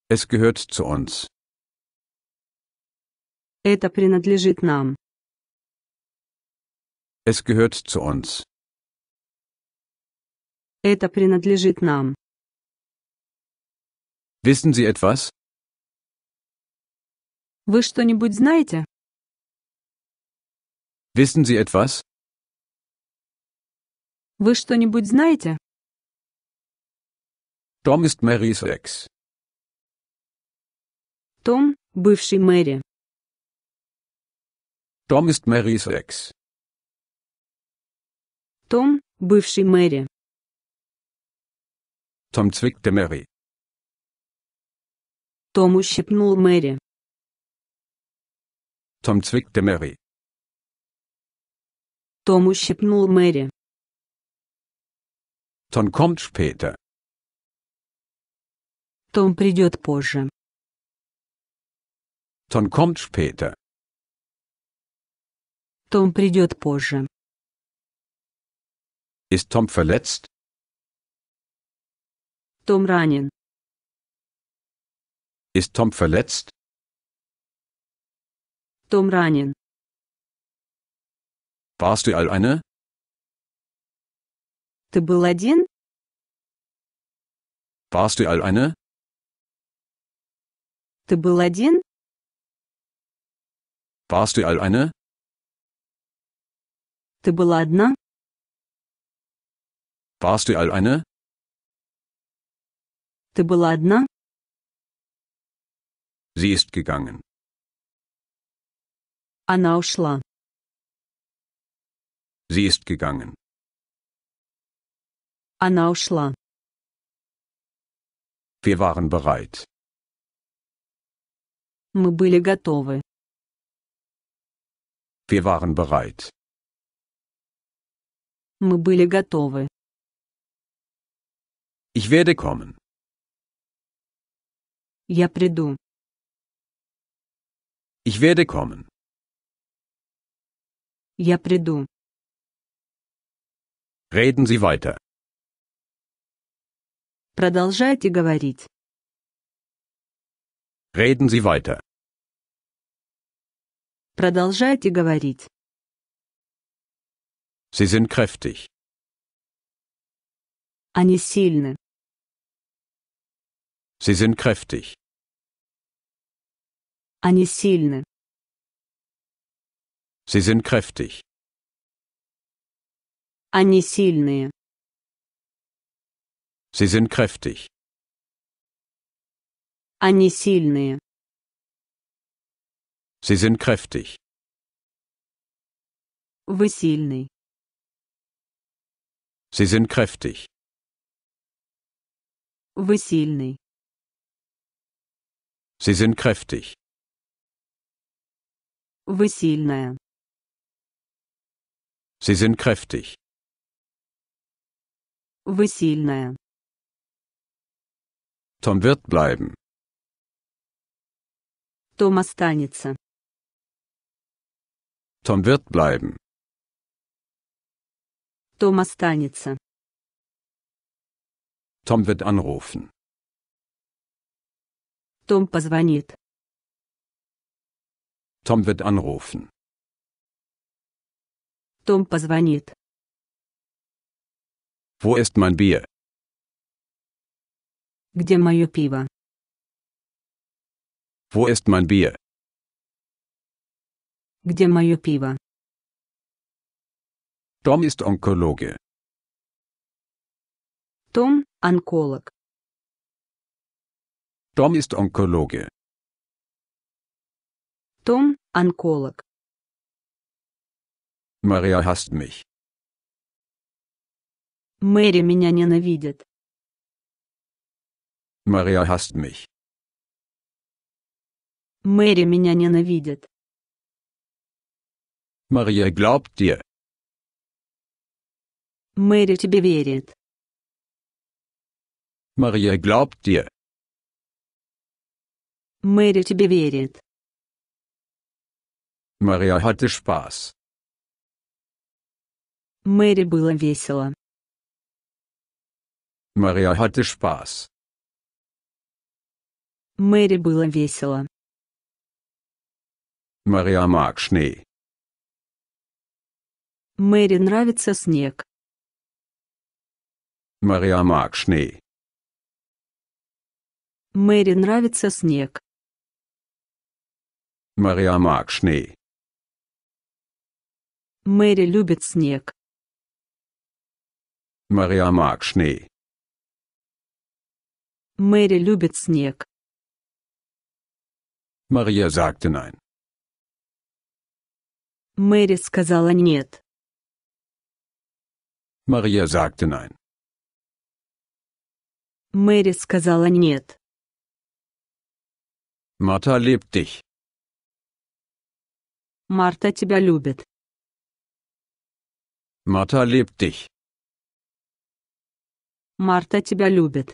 Es gehört zu uns. Это принадлежит нам. Es gehört zu uns. Это принадлежит нам. Wissen Sie etwas? Вы что-нибудь знаете? Wissen Sie etwas? Вы что-нибудь знаете? Том — ist Marys Ex. Том, бывший Мэри. Том — ist Marys Ex. Том, бывший Мэри. Том zwickte Мэри. Том ущипнул Мэри. Том цвикте Мэри. Том ущипнул Мэри. Том kommt später. Том придет позже. Том kommt später. Том придет позже. Ist Tom verletzt? Том ранен. Ist Tom verletzt? Tom ranjen. Warst du alleine? Ты был один? Warst du alleine? Ты был один? Warst du alleine? Ты была одна? Warst du alleine? Ты была одна? Sie ist gegangen. Она ушла. Sie ist gegangen. Она ушла. Wir waren bereit. Мы были готовы. Wir waren bereit. Мы были готовы. Ich werde kommen. Я приду. Ich werde kommen. Я приду. Reden Sie weiter. Продолжайте говорить. Reden Sie weiter. Продолжайте говорить. Sie sind kräftig. Они сильны. Sie sind kräftig. Они сильны. Sie sind kräftig. Они сильные. Sie sind kräftig. Они сильные. Sie sind kräftig. Вы сильный. Sie sind kräftig. Вы сильный. Sie sind kräftig. Вы сильная. Sie sind kräftig. Вы сильная. Tom wird bleiben. Том останется. Tom wird bleiben. Том останется. Tom wird anrufen. Том позвонит. Tom wird anrufen. Том позвонит. Wo ist mein Bier? Где мое пиво? Wo ist mein Bier? Где мое пиво? Tom ist Onkologe. Том – онколог. Tom ist Onkologe. Том – онколог. Maria hasst mich. Мэри меня ненавидит. Maria hasst mich. Мэри меня ненавидит. Maria glaubt dir. Мэри тебе верит. Maria glaubt dir. Мэри тебе верит. Maria hatte Spaß. Мэри было весело. Мария hatte Spaß. Мэри было весело. Мария mag Schnee. Мэри нравится снег. Мария mag Schnee. Мэри нравится снег. Мария mag Schnee. Мэри любит снег. Maria mag Schnee. Мэри любит снег. Maria sagte nein. Мэри сказала нет. Maria sagte nein. Мэри сказала нет. Martha liebt dich. Martha тебя любит. Martha liebt dich. Марта тебя любит.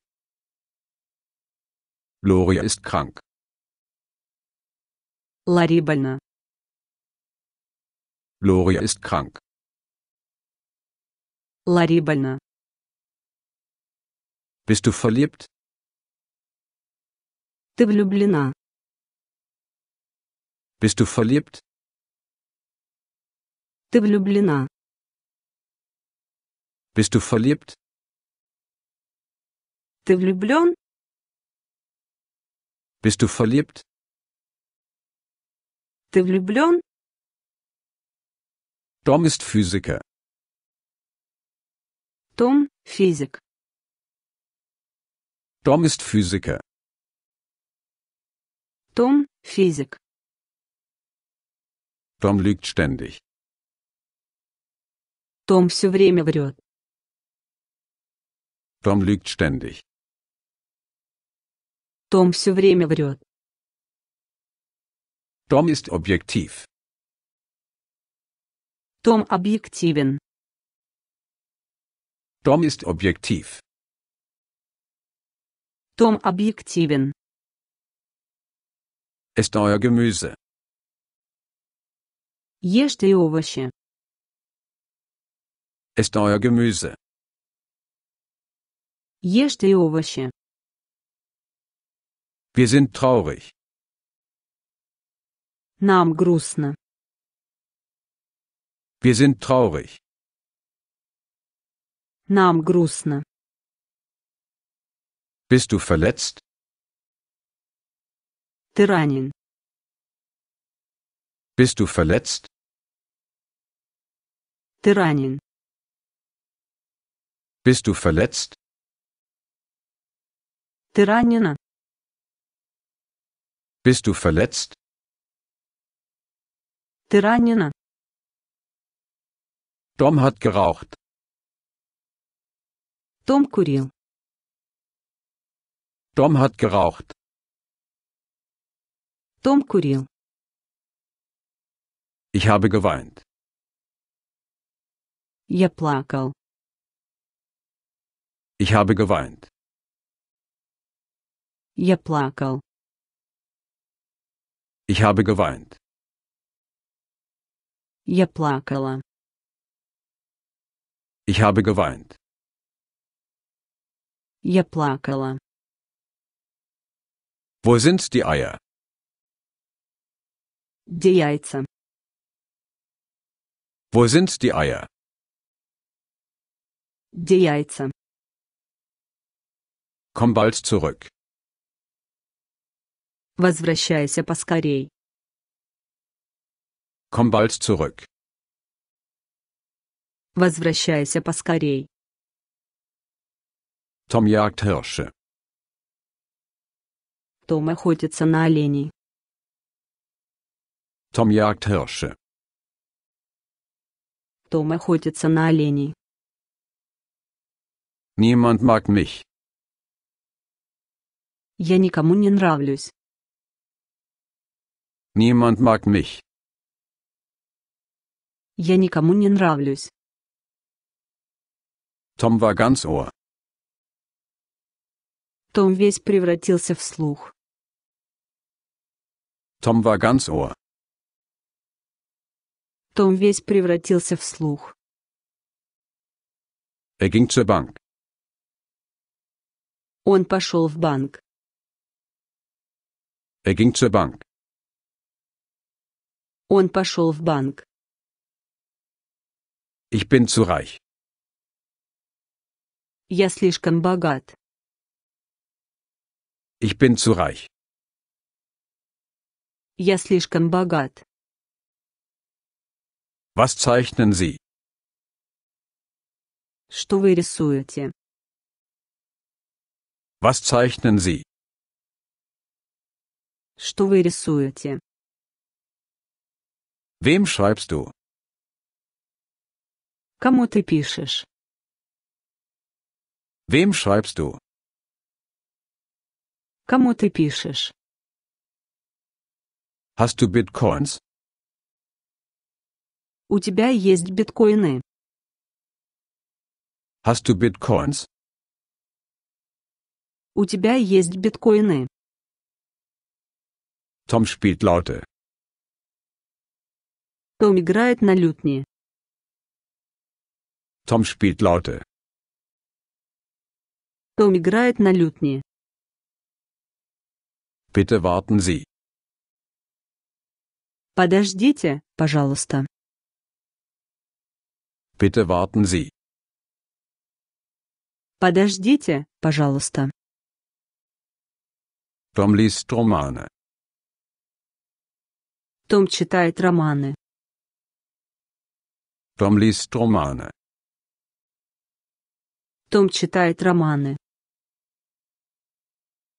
Gloria ist krank. Ларри больна. Gloria ist krank. Ларри больна. Bist du verliebt? Ты влюблена. Bist du verliebt? Ты влюблена. Bist du verliebt? Ты влюблен? Bist du verliebt? Ты влюблен? Tom ist Physiker. Том – физик. Tom ist Physiker. Том – физик. Tom lügt ständig. Том все время врет. Tom lügt ständig. Том все время врет. Том ist объектив. Том объективен. Том ist объектив. Том объективен. Esst euer Gemüse. Ешьте овощи. Esst euer Gemüse. Ешьте овощи. Wir sind traurig. Нам грустно. Wir sind traurig. Нам грустно. Bist du verletzt? Ты ранен. Bist du verletzt? Ты ранен. Bist du verletzt? Ты ранена. Bist du verletzt? Ты ранена? Tom hat geraucht. Том курил. Tom hat geraucht. Том курил. Ich habe geweint. Я e плакал. Ich habe geweint. Я e плакал. Ich habe geweint. Я плакала. Ich habe geweint. Я плакала. Wo sind die Eier? Die Яйца. Wo sind die Eier? Die Яйца. Komm bald zurück. Возвращайся поскорей. Komm bald zurück. Возвращайся поскорей. Tom jagt Hirsche. Том охотится на оленей. Tom jagt Hirsche. Том охотится на оленей. Niemand mag mich. Я никому не нравлюсь. Niemand mag mich. Я никому не нравлюсь. Tom war ganz Ohr. Том весь превратился в слух. Tom war ganz Ohr. Том весь превратился в слух. Er ging zur Bank. Он пошел в банк. Er ging zur Bank. Он пошел в банк. Ich bin zu reich. Я слишком богат. Ich bin zu reich. Я слишком богат. Was zeichnen Sie? Что вы рисуете? Was zeichnen Sie? Что вы рисуете? Wem schreibst du? Кому ты пишешь? Wem schreibst du? Кому ты пишешь? Hast du Bitcoins? У тебя есть биткоины? Hast du Bitcoins? У тебя есть биткоины? Tom spielt Laute. Том играет на лютне. Том spielt лауте. Том играет на лютне. Bitte warten Sie. Подождите, пожалуйста. Bitte warten Sie. Подождите, пожалуйста. Том liest романы. Том читает романы. Том лист романа. Том читает романы.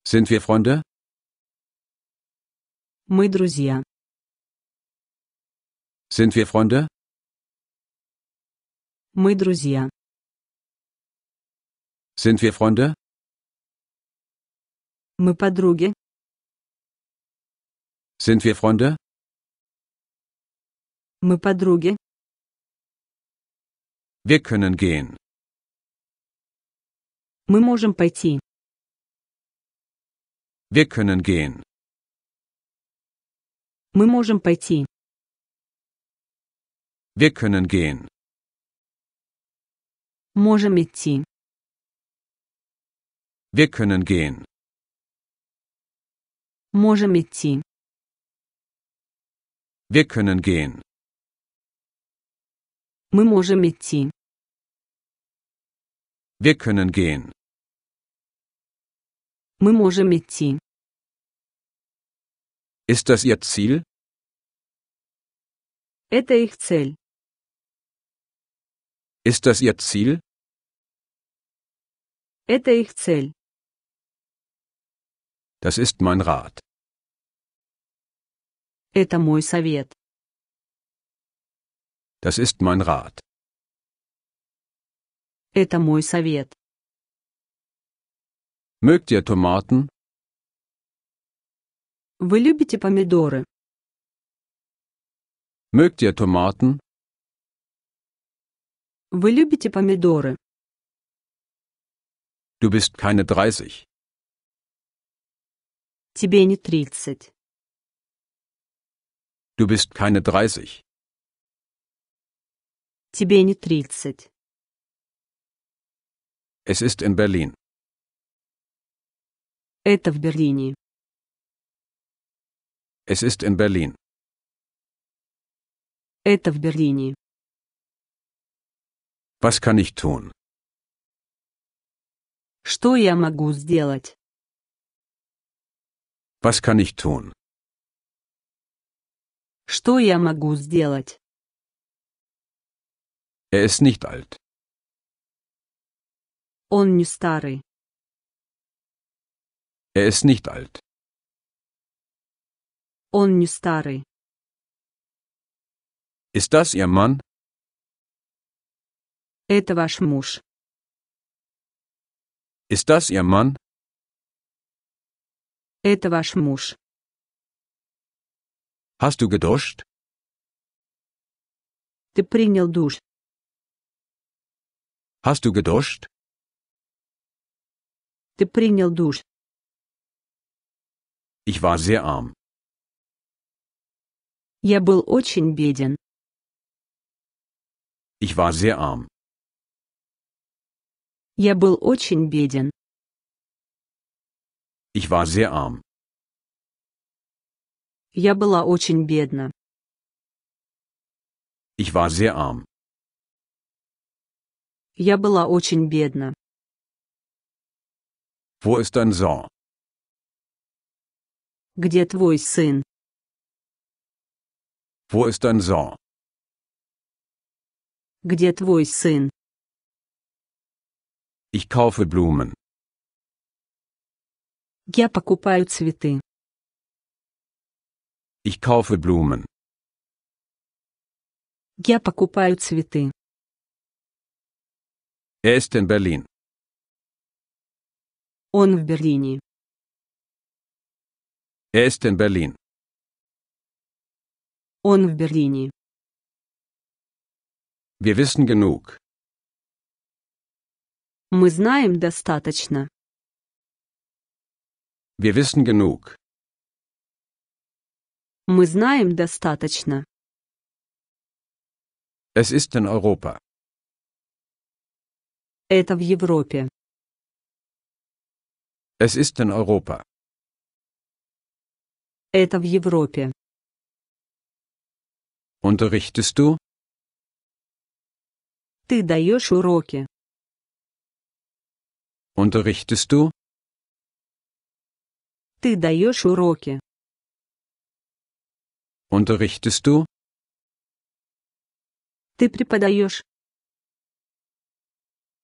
Sind wir Freunde? Мы друзья. Sind wir Freunde? Мы друзья. Sind wir Freunde? Мы подруги. Sind wir Freunde? Мы подруги. Wir können gehen. Мы можем пойти. Wir können gehen. Мы можем пойти. Wir können gehen. Можем идти. Wir können gehen. Можем идти. Wir können gehen. Мы можем идти. Wir können gehen. Мы можем идти. Ist das Ihr Ziel? Это их цель. Ist das Ihr Ziel? Это их цель. Das ist mein Rat. Это мой совет. Das ist mein Rat. Это мой совет. Mögt ihr Tomaten? Вы любите помидоры? Mögt ihr Tomaten? Вы любите помидоры? Du bist keine 30. Тебе не тридцать. Du bist keine 30. Тебе не тридцать. Es ist in Berlin. Это в Берлине. Es ist in Berlin. Это в Берлине. Was kann ich tun? Что я могу сделать? Was kann ich tun? Что я могу сделать? Er ist nicht alt. Он не старый. Er ist nicht alt. Он не старый. Ist das Ihr Mann? Это ваш муж. Ist das Ihr Mann? Это ваш муж. Hast du geduscht? Ты принял душ. Hast du geduscht? Ты принял душ. Ich war sehr arm. Я был очень беден. Ich war sehr arm. Я был очень беден. Ich war sehr arm. Я была очень бедна. Ich war sehr arm. Я была очень бедна. Wo ist dein Sohn? Где твой сын? Wo ist dein Sohn? Где твой сын? Ich kaufe Blumen. Я покупаю цветы. Ich kaufe Blumen. Я покупаю цветы. Er ist in Berlin. Он в Берлине. Er ist in Berlin. Он в Берлине. Wir wissen genug. Мы знаем достаточно. Wir wissen genug. Мы знаем достаточно. Es ist in Europa. Это в Европе. Es ist in Europa. Это в Европе. Unterrichtest du? Ты даешь уроки. Unterrichtest du? Ты даешь уроки. Unterrichtest du? Ты преподаешь.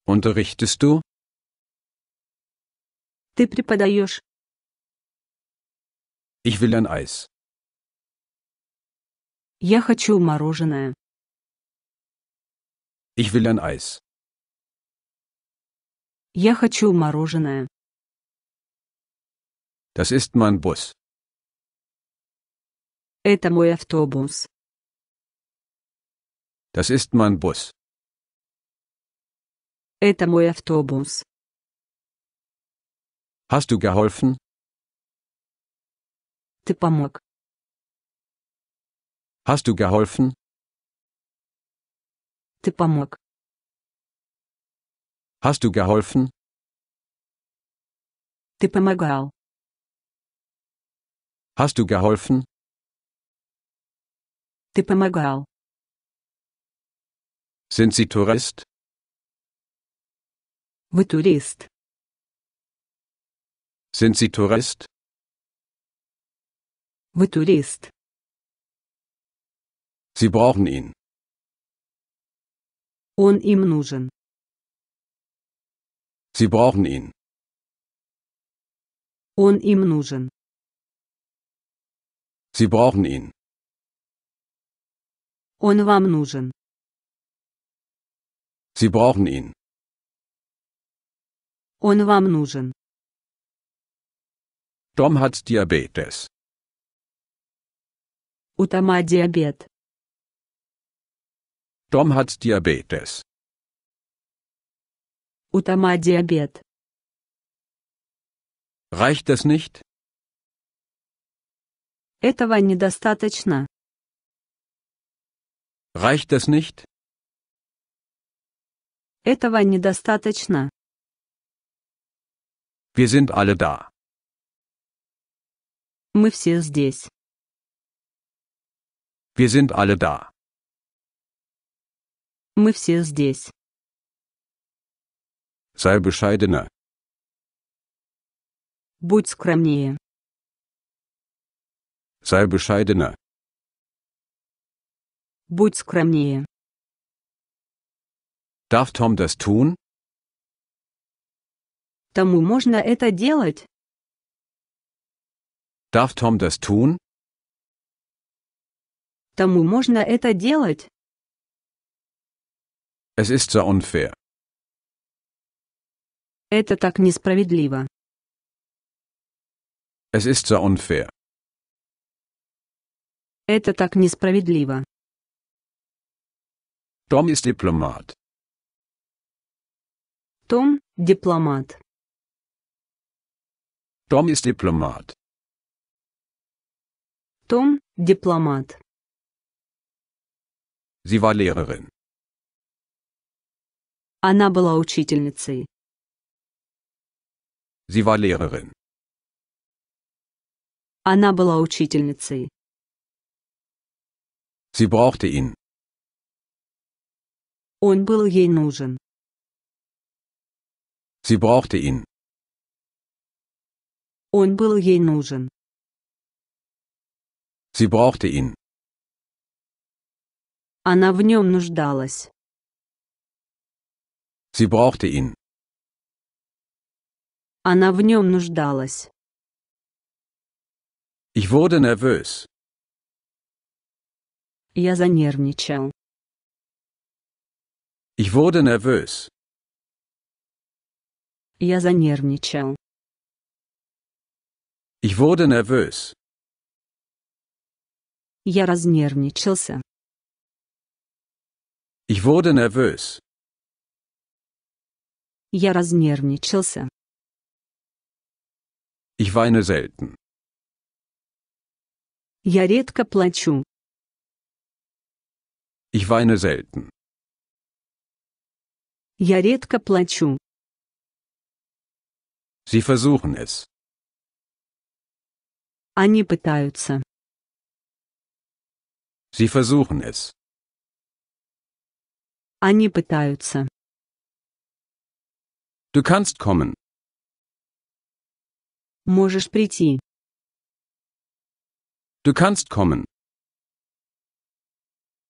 Unterrichtest du? Ты преподаешь. Ich will ein Eis. Я хочу мороженое. Ich will ein Eis. Я хочу мороженое. Das ist mein Bus. Это мой автобус. Das ist mein Bus. Это мой автобус. Hast du geholfen? Ты помог. Hast du geholfen? Ты помог. Hast du geholfen? Ты помогал. Hast du geholfen? Ты помогал. Sind Sie Tourist? Вы турист? Sind Sie Tourist? Вы турист? Sie brauchen ihn. Он им нужен. Sie brauchen ihn. Он им нужен. Sie brauchen ihn. Он вам нужен. Sie brauchen ihn. Он вам нужен. Том hat Diabetes. У Тома диабет. Том hat Diabetes. У Тома диабет. Reicht das nicht? Этого недостаточно. Reicht das nicht? Этого недостаточно. Wir sind alle da. Мы все здесь. Wir sind alle da. Мы все здесь. Sei bescheidener. Будь скромнее. Sei bescheidener. Будь скромнее. Darf Tom das tun? Тому можно это делать? Darf Tom das tun? Тому можно это делать? Es ist so unfair. Это так несправедливо. Es ist so unfair. Это так несправедливо. Том ist Diplomat. Том – дипломат. Tom ist Diplomat. Tom – Diplomat. Sie war Lehrerin. Она была учительницей. Sie war Lehrerin. Она была учительницей. Sie brauchte ihn. Он был ей нужен. Sie brauchte ihn. Он был ей нужен. Sie brauchte ihn. Она в нем нуждалась. Sie brauchte ihn. Она в нем нуждалась. Ich wurde nervös. Я занервничал. Ich wurde nervös. Я занервничал. Ich wurde nervös. Я разнервничался. Ich wurde nervös. Я разнервничался. Ich weine selten. Я редко плачу. Ich weine selten. Я редко плачу. Sie versuchen es. Они пытаются. Sie versuchen es. Они пытаются. Du kannst kommen. Можешь прийти. Du kannst kommen.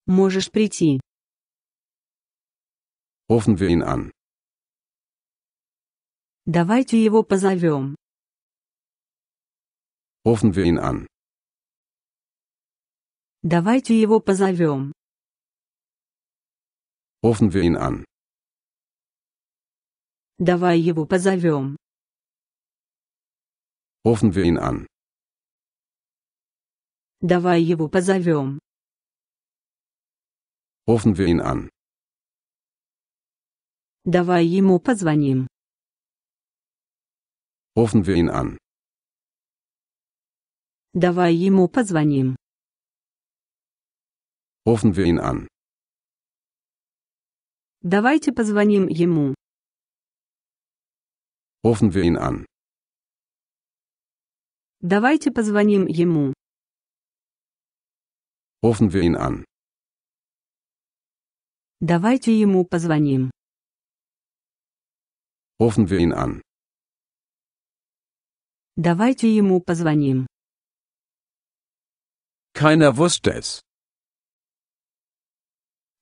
Можешь прийти. Rufen wir ihn an. Давайте его позовем. Rufen wir ihn an. Давайте его позовем. Rufen wir ihn an. Давай его позовем. Rufen wir ihn an. Давай его позовем. Rufen wir ihn an. Давай ему позвоним. Rufen wir ihn an. Давай ему позвоним. Rufen wir ihn an. Давайте позвоним ему. Rufen wir ihn an. Давайте позвоним ему. Rufen wir ihn an. Давайте ему позвоним. Rufen wir ihn an. Давайте ему позвоним. Keiner wusste es.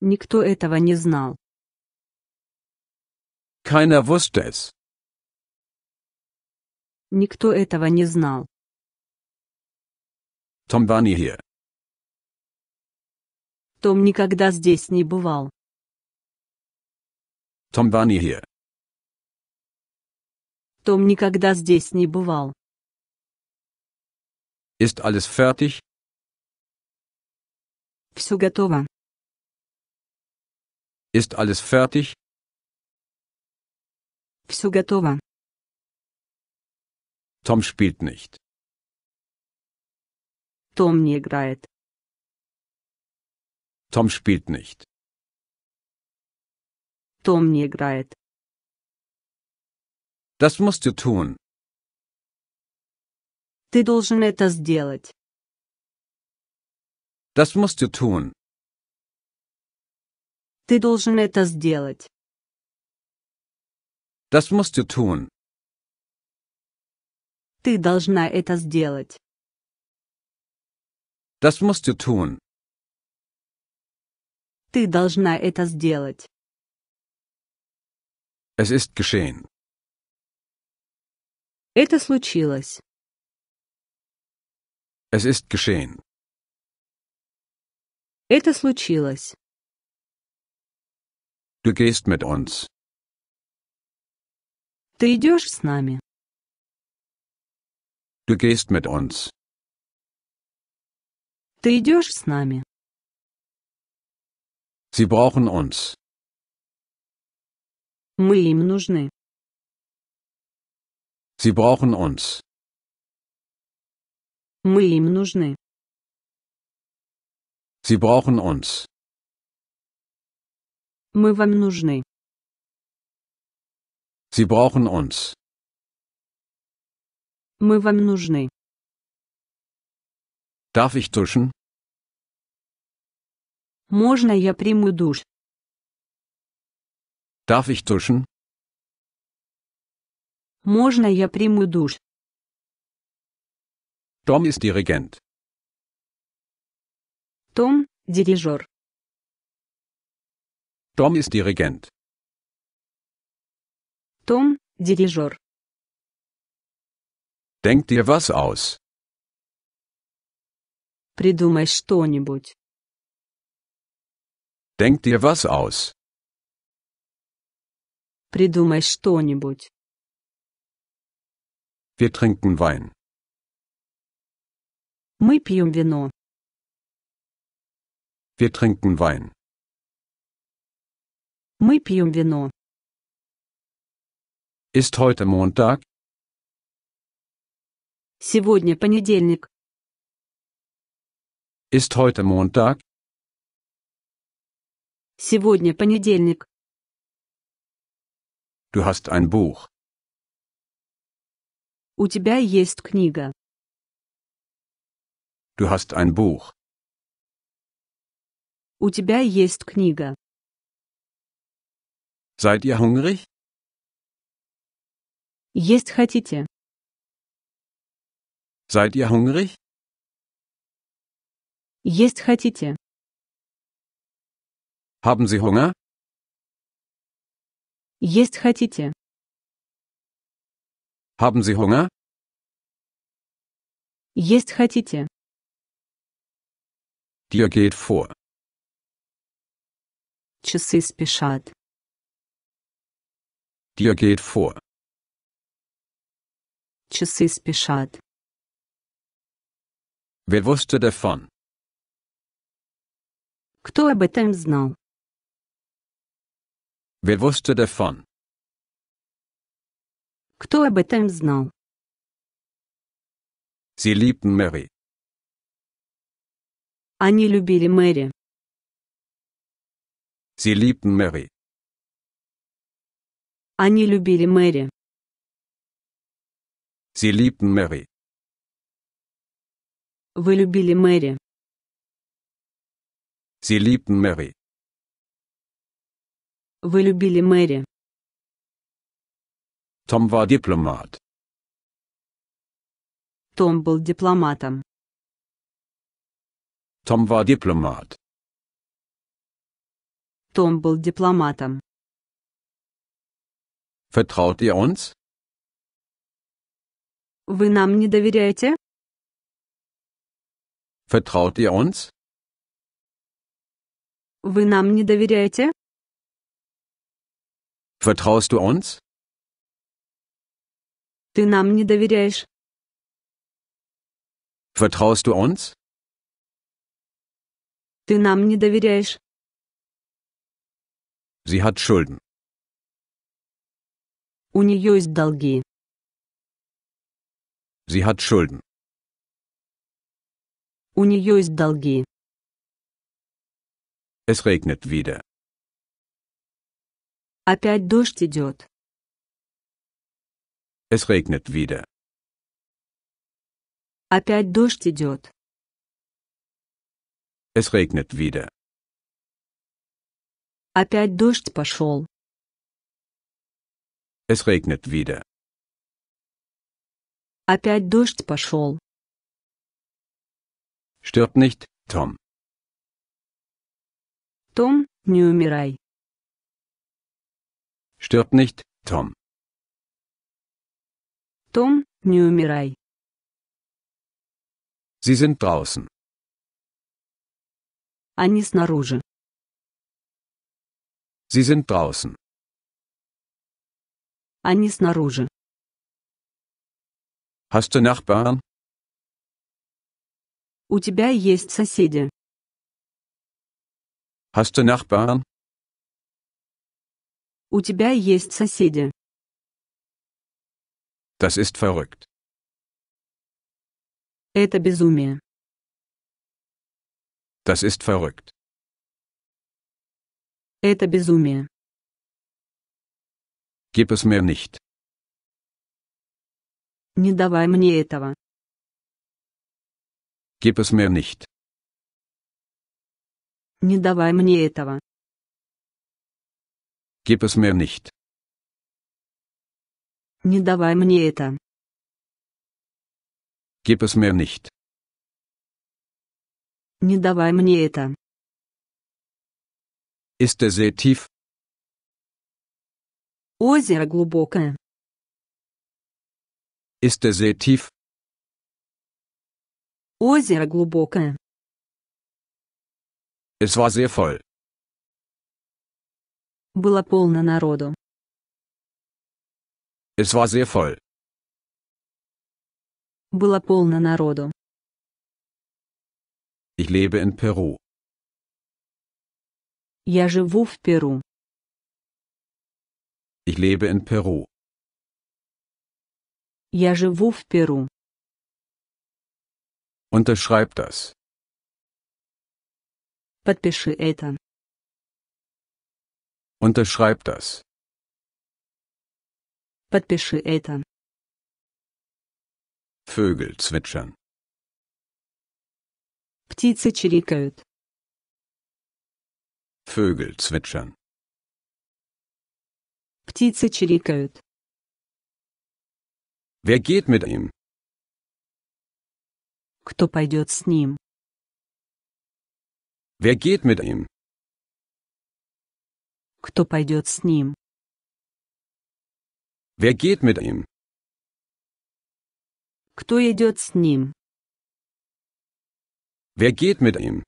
Никто этого не знал. Keiner wusste es. Никто этого не знал. Tom war nie hier. Том никогда здесь не бывал. Tom war nie hier. Том никогда здесь не бывал. Ist alles fertig? Все готово. Ist alles fertig? Все готово. Tom spielt nicht. Том не играет. Tom spielt nicht. Том не играет. Das musst du tun. Ты должен это сделать. Das musst du tun. Ты должен это сделать. Das musst du tun. Ты должна это сделать. Das musst du tun. Ты должна это сделать. Es ist geschehen. Это случилось. Es ist geschehen. Это случилось. Du gehst mit uns. Ты идешь с нами. Du gehst mit uns. Ты идешь с нами. Sie brauchen uns. Мы им нужны. Sie brauchen uns. Мы им нужны. Sie brauchen uns. Мы вам нужны. Sie brauchen uns. Мы вам нужны. Darf ich duschen? Можно я приму душ? Darf ich duschen? Можно я приму душ? Dom ist Dirigent. Том – дирижер. Том ist Dirigent. Том – дирижер. Denk dir was aus. Придумай что-нибудь. Denk dir was aus. Придумай что-нибудь. Wir trinken Wein. Мы пьем вино. Wir trinken Wein. Мы пьем вино. Ist heute Montag? Сегодня понедельник. Ist heute Montag? Сегодня понедельник. Du hast ein Buch. У тебя есть книга. Du hast ein Buch. У тебя есть книга. Seid ihr hungrig? Есть хотите? Seid ihr hungrig? Есть хотите? Haben Sie Hunger? Есть хотите? Haben Sie Hunger? Есть хотите? Dir geht vor. Часы спешат. Dir geht vor. Часы спешат. Wer wusste davon? Кто об этом знал? Wer wusste davon? Кто об этом знал? Sie liebten Mary. Они любили Мэри. Филипп Мэри. Они любили Мэри. Филипп Мэри. Вы любили Мэри. Филипп Мэри. Вы любили Мэри. Том war Diplomat. Том был дипломатом. Том war Diplomat. Том был дипломатом. Vertraut ihr uns? Вы нам не доверяете? Vertraut ihr uns? Вы нам не доверяете? Vertraust du uns? Ты нам не доверяешь. Vertraust du uns? Ты нам не доверяешь. Sie hat Schulden. У нее есть долги. Sie hat Schulden. У нее есть долги. Es regnet wieder. Опять дождь идет. Es regnet wieder. Опять дождь идет. Es regnet wieder. Опять дождь пошел. Es regnet wieder. Опять дождь пошел. Stirb nicht, Tom. Том, не умирай. Stirb nicht, Tom. Том, не умирай. Sie sind draußen. Они снаружи. Sie sind draußen. Они снаружи. Hast du Nachbarn? У тебя есть соседи. Hast du Nachbarn? У тебя есть соседи. Das ist verrückt. Это безумие. Das ist verrückt. Это безумие. Gib es mir nicht. Не давай мне этого. Gib es mir nicht. Не давай мне этого. Gib es mir nicht. Не давай мне это. Gib es mir nicht. Не давай мне это. Ist der See tief? Озеро глубокое. Ist der See tief? Озеро глубокое. Es war sehr voll. Было полно народу. Es war sehr voll. Было полно народу. Ich lebe in Peru. Я живу в Перу. Ich lebe in Peru. Я живу в Перу. Unterschreib das. Подпиши это. Unterschreib das. Подпиши это. Vögel zwitschern. Птицы чирикают. Vögel zwitschern. Птицы чирикают. Wer geht mit ihm? Кто пойдет с ним? Wer geht mit ihm? Кто пойдет с ним? Wer geht mit ihm? Кто идет с ним? Wer geht mit ihm?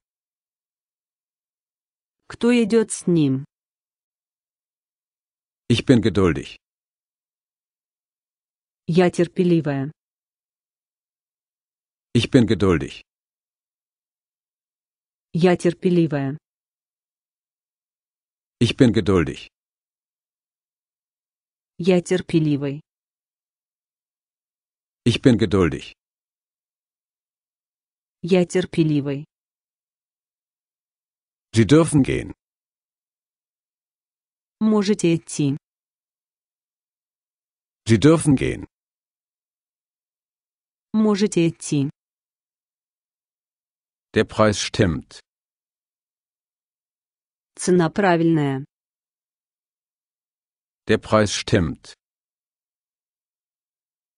Кто идет с ним? Ich bin geduldig. Я терпеливая. Ich bin geduldig. Я терпеливая. Ich bin geduldig. Я терпеливый. Ich bin geduldig. Я терпеливый. Sie dürfen gehen. Можете идти. Sie dürfen gehen. Можете идти. Der Preis stimmt. Цена правильная. Der Preis stimmt.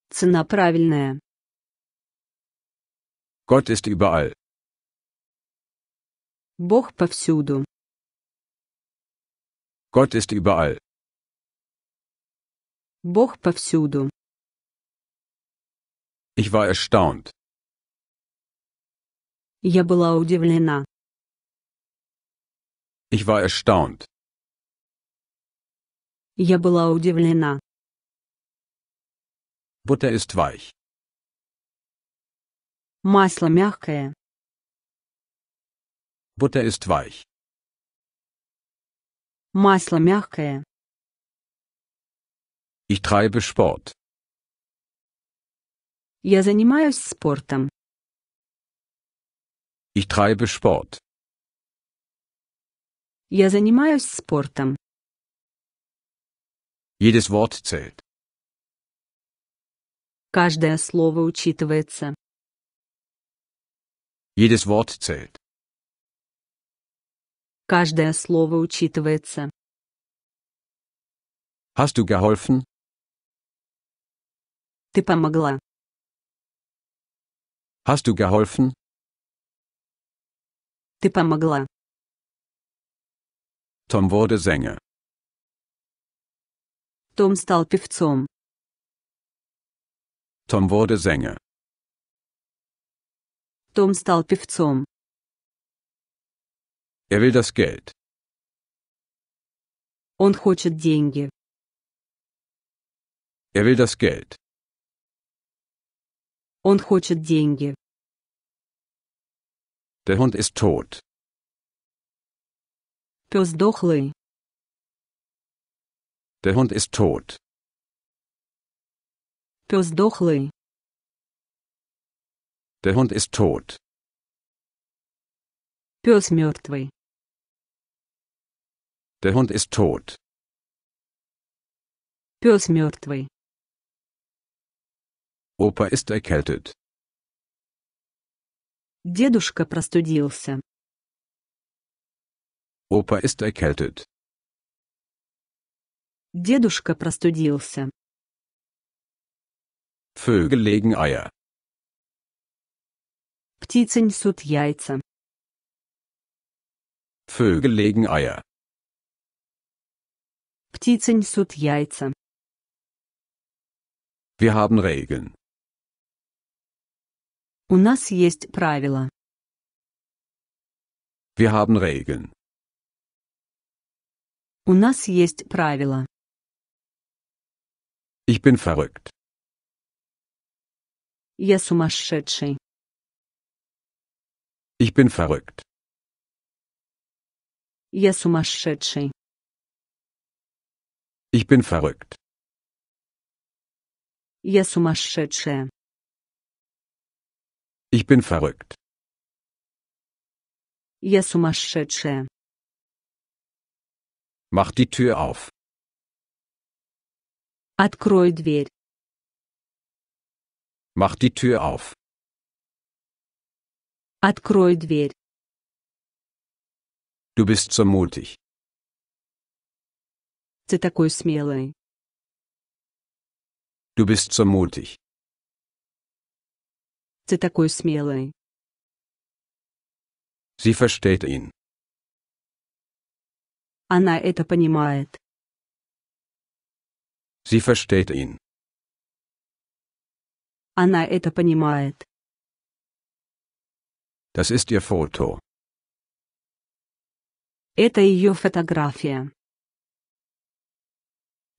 Цена правильная. Gott ist überall. Бог повсюду. Gott ist überall. Бог повсюду. Ich war erstaunt. Я была удивлена. Ich war erstaunt. Я была удивлена. Butter ist weich. Масло мягкое. Butter ist weich. Масло мягкое. Ich treibe Sport. Я занимаюсь спортом. Ich treibe Sport. Я занимаюсь спортом. Jedes Wort zählt. Каждое слово учитывается. Jedes Wort zählt. Каждое слово учитывается. Hast du geholfen? Ты помогла. Hast du geholfen? Ты помогла. Tom wurde Sänger. Том стал певцом. Tom wurde Sänger. Том стал певцом. Er will das Geld. Он хочет деньги. Er will das Geld. Он хочет деньги. Der Hund ist tot. Пес дохлый. Der Hund ist tot. Пес дохлый. Der Hund ist tot. Пес мертвый. Der Hund ist tot. Пес мертвый. Opa ist erkältet. Дедушка простудился. Opa ist erkältet. Дедушка простудился. Vögel legen Eier. Птицы несут яйца. Vögel legen Eier. Птицы несут яйца. Wir haben Regeln. У нас есть правила. Wir haben Regeln. У нас есть правила. Ich bin verrückt. Я сумасшедший. Ich bin verrückt. Я сумасшедший. Ich bin verrückt. Я сумасшедшая. Ich bin verrückt. Я сумасшедшая. Mach die Tür auf. Открой дверь. Mach die Tür auf. Открой дверь. Du bist so mutig. Ты такой смелый. Du bist so mutig. Ты такой смелый. Sie versteht ihn. Она это понимает. Sie versteht ihn. Она это понимает. Das ist ihr Foto. Это ее фотография.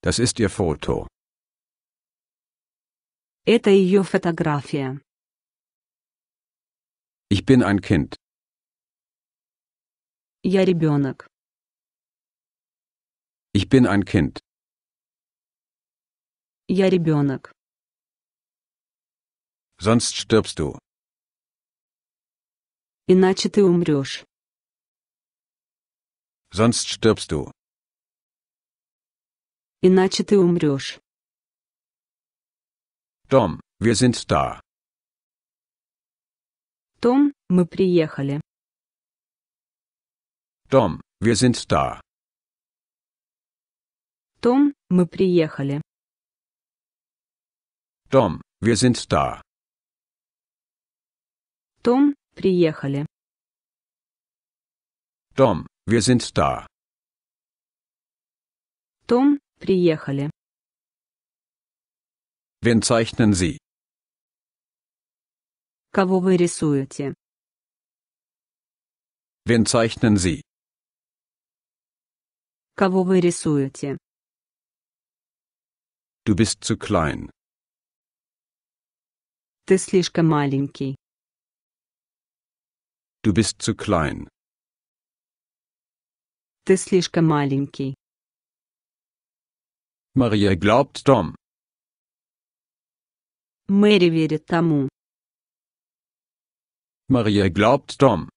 Das ist ihr Foto. Это ее фотография. Ich bin ein Kind. Я ребенок. Ich bin ein Kind. Я ребенок. Sonst stirbst du. Иначе ты умрешь. Sonst stirbst du. иначе ты умрешь. Том, wir sind da. Том, мы приехали. Том, wir sind da. Том, мы приехали. Том, wir sind da. Том, приехали. Том, wir sind da. Том, Приехали. Wen zeichnen Sie? Кого вы рисуете? Wen zeichnen Sie? Кого вы рисуете? Du bist zu klein. Ты слишком маленький. Du bist zu klein. Ты слишком маленький. Maria glaubt Tom. Мэри верит тому. Maria glaubt Tom.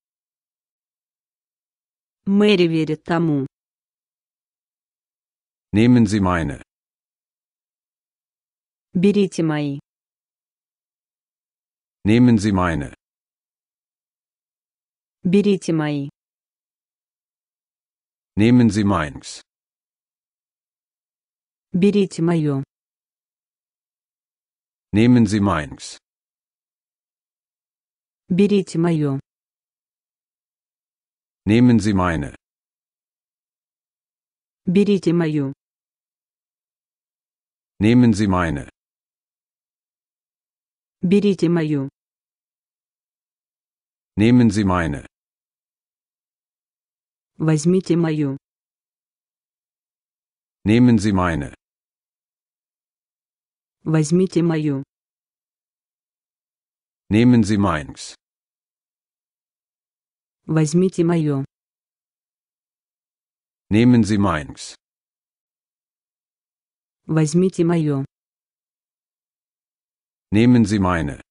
Мэри верит тому. Nehmen Sie meine. Берите мои. Nehmen Sie meine. Берите мои. Nehmen Sie meins. Берите мое. Nehmen Sie meins. Берите мое. Nehmen Sie meine. Берите мою. Nehmen Sie meine. Берите мою. Nehmen Sie meine. Возьмите мою. Nehmen Sie meine. Возьмите мою. Nehmen Sie meins. Возьмите мое. Nehmen Sie meins. Возьмите мое. Nehmen Sie meine.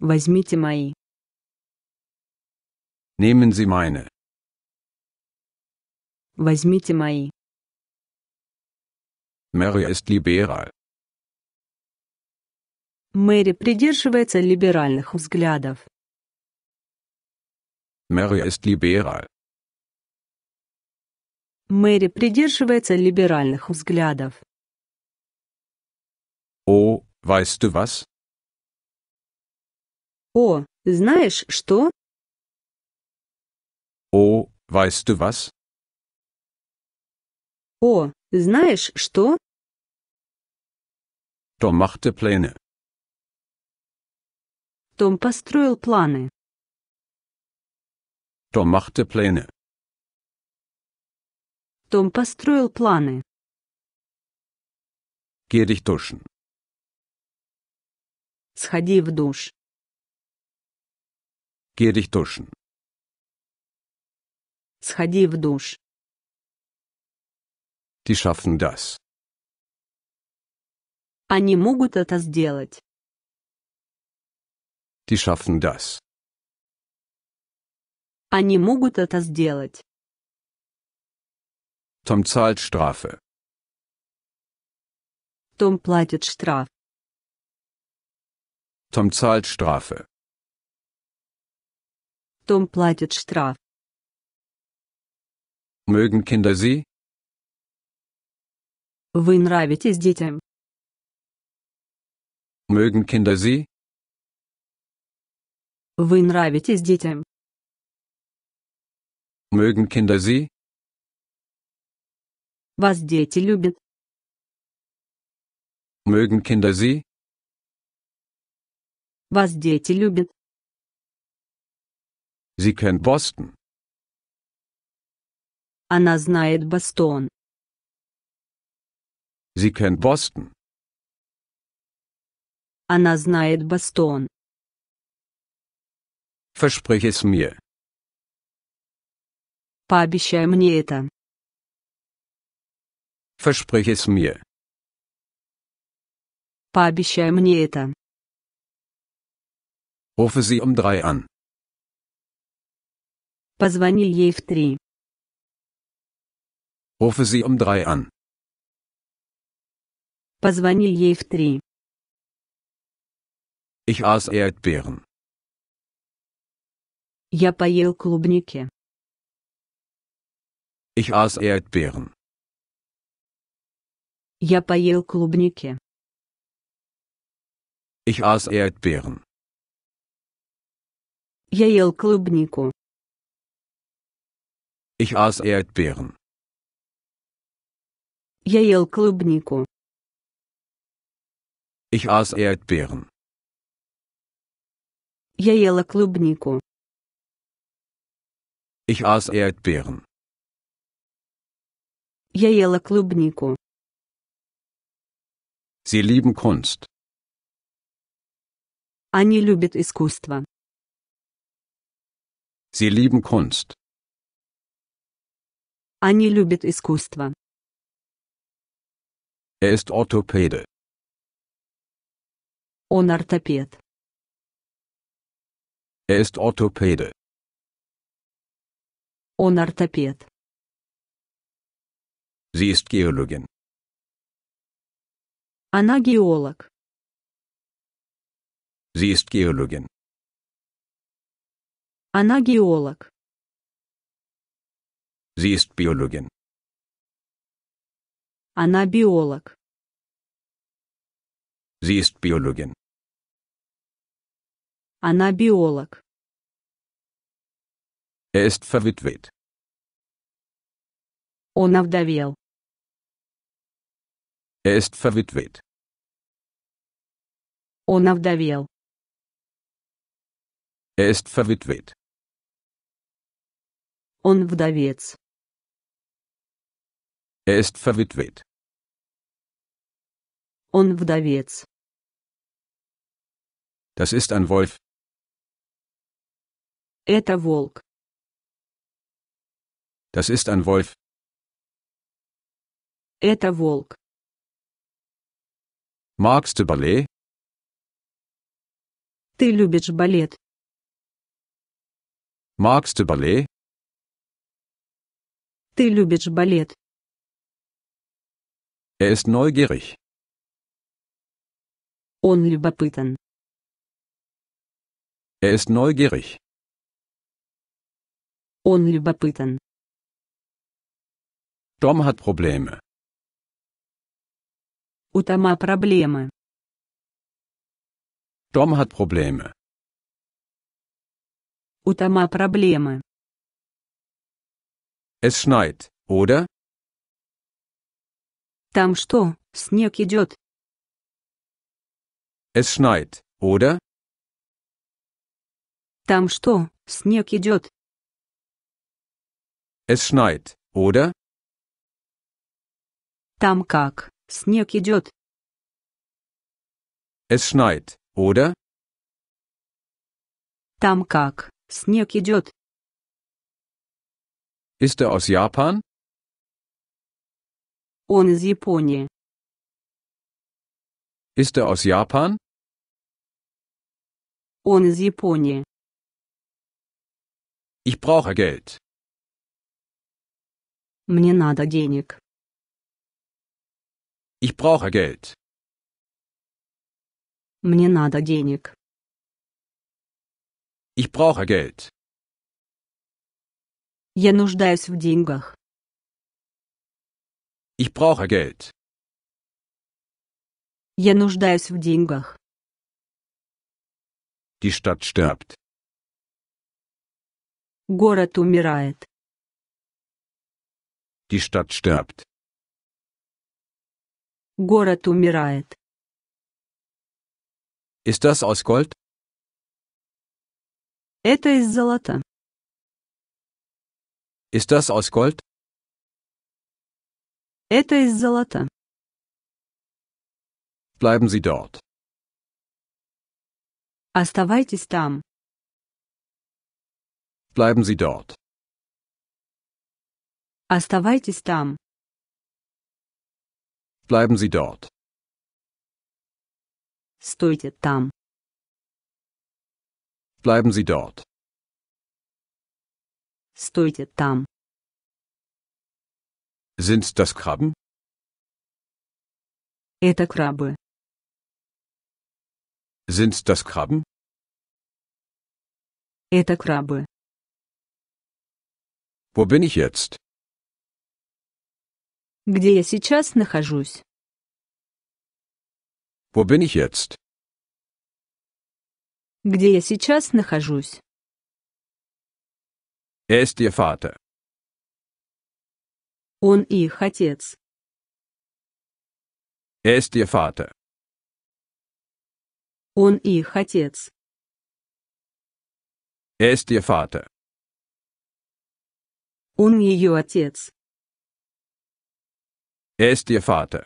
Возьмите мои. Nehmen Sie meine. Возьмите мои. Мэри ist liberal. Мэри придерживается либеральных взглядов. Мэри ist liberal. Мэри придерживается либеральных взглядов. О, weißt du was? О, знаешь что? О, weißt du was? О, знаешь что? Том machte Pläne. Том построил планы. Том machte Pläne. Том построил планы. Geh dich duschen. Сходи в душ. Geh dich duschen. Сходи в душ. Die schaffen das. Они могут это сделать. Die schaffen das. Они могут это сделать. Tom zahlt Strafe. Том платит штраф. Tom zahlt Strafe. Том платит штраф. Mögen Kinder sie? Вы нравитесь детям? Mögen Kinder Sie? Вы нравитесь детям? Mögen Kinder Sie? Вас дети любят? Mögen Kinder Sie? Вас дети любят? Sie kennt Boston. Она знает Бостон. Sie kennt Boston. Она знает Бостон. Versprich es mir. Пообещай мне это. Versprich es mir. Пообещай мне это. Rufe sie um drei an. Позвони ей в три. Rufe sie um drei an. Позвони ей в три. Ich aß Erdbeeren. Я поел клубники. Ich aß Erdbeeren. Я поел клубники. Ich aß Erdbeeren. Я ел клубнику. Ich aß Erdbeeren. Я ел клубнику. Ich aß Erdbeeren. Я ела клубнику. Ich aß Erdbeeren. Я ела клубнику. Sie lieben Kunst. Они любят искусство. Sie lieben Kunst. Они любят искусство. Er ist Orthopäde. Он ортопед. Er ist Orthopäde. Он ортопед. Sie ist Geologin. Она геолог. Sie ist Geologin. Она геолог. Sie ist Biologin. Она биолог. Sie ist Biologin. Она биолог. Er ist verwitwet. Он овдовел. Er ist verwitwet. Он овдовел. Er ist verwitwet. Он вдовец. Er ist verwitwet. Он вдовец. Das ist ein Wolf. Это волк. Das ist ein Wolf. Это волк. Magst du Ballet? Ты любишь балет. Magst du Ballet? Ты любишь балет. Er ist neugierig. Он любопытен. Er ist neugierig. Он любопытен. Том hat Probleme. У Тома проблемы. Том hat Probleme. У Тома проблемы. Es schneit, oder? Там что, снег идет? Es schneit, oder? Там что, снег идет? Es schneit, oder? Там как? Снег идет. Es schneit, oder? Там как? Снег идет. Ist er aus Japan? Он из Японии. Ist er aus Japan? Он из Японии. Ich brauche Geld. Мне надо денег. Ich brauche Geld. Мне надо денег. Ich brauche Geld. Я нуждаюсь в деньгах. Ich brauche Geld. Я нуждаюсь в деньгах. Die Stadt stirbt. Город умирает. Die Stadt stirbt. Город умирает. Ist das aus Gold? Это из золота. Ist das aus Gold? Это из золота. Bleiben Sie dort. Оставайтесь там. Bleiben Sie dort. Оставайтесь там. Bleiben Sie dort. Стойте там. Bleiben Sie dort. Стойте там. Sind das Krabben? Это крабы. Sind das Krabben? Это крабы. Wo bin ich jetzt? Где я сейчас нахожусь? Wo bin ich jetzt? Где я сейчас нахожусь? Er ist ihr Vater. Он их отец. Er ist ihr Vater. Он их отец. Er ist ihr Vater. Он ее отец. Er ist Ihr Vater.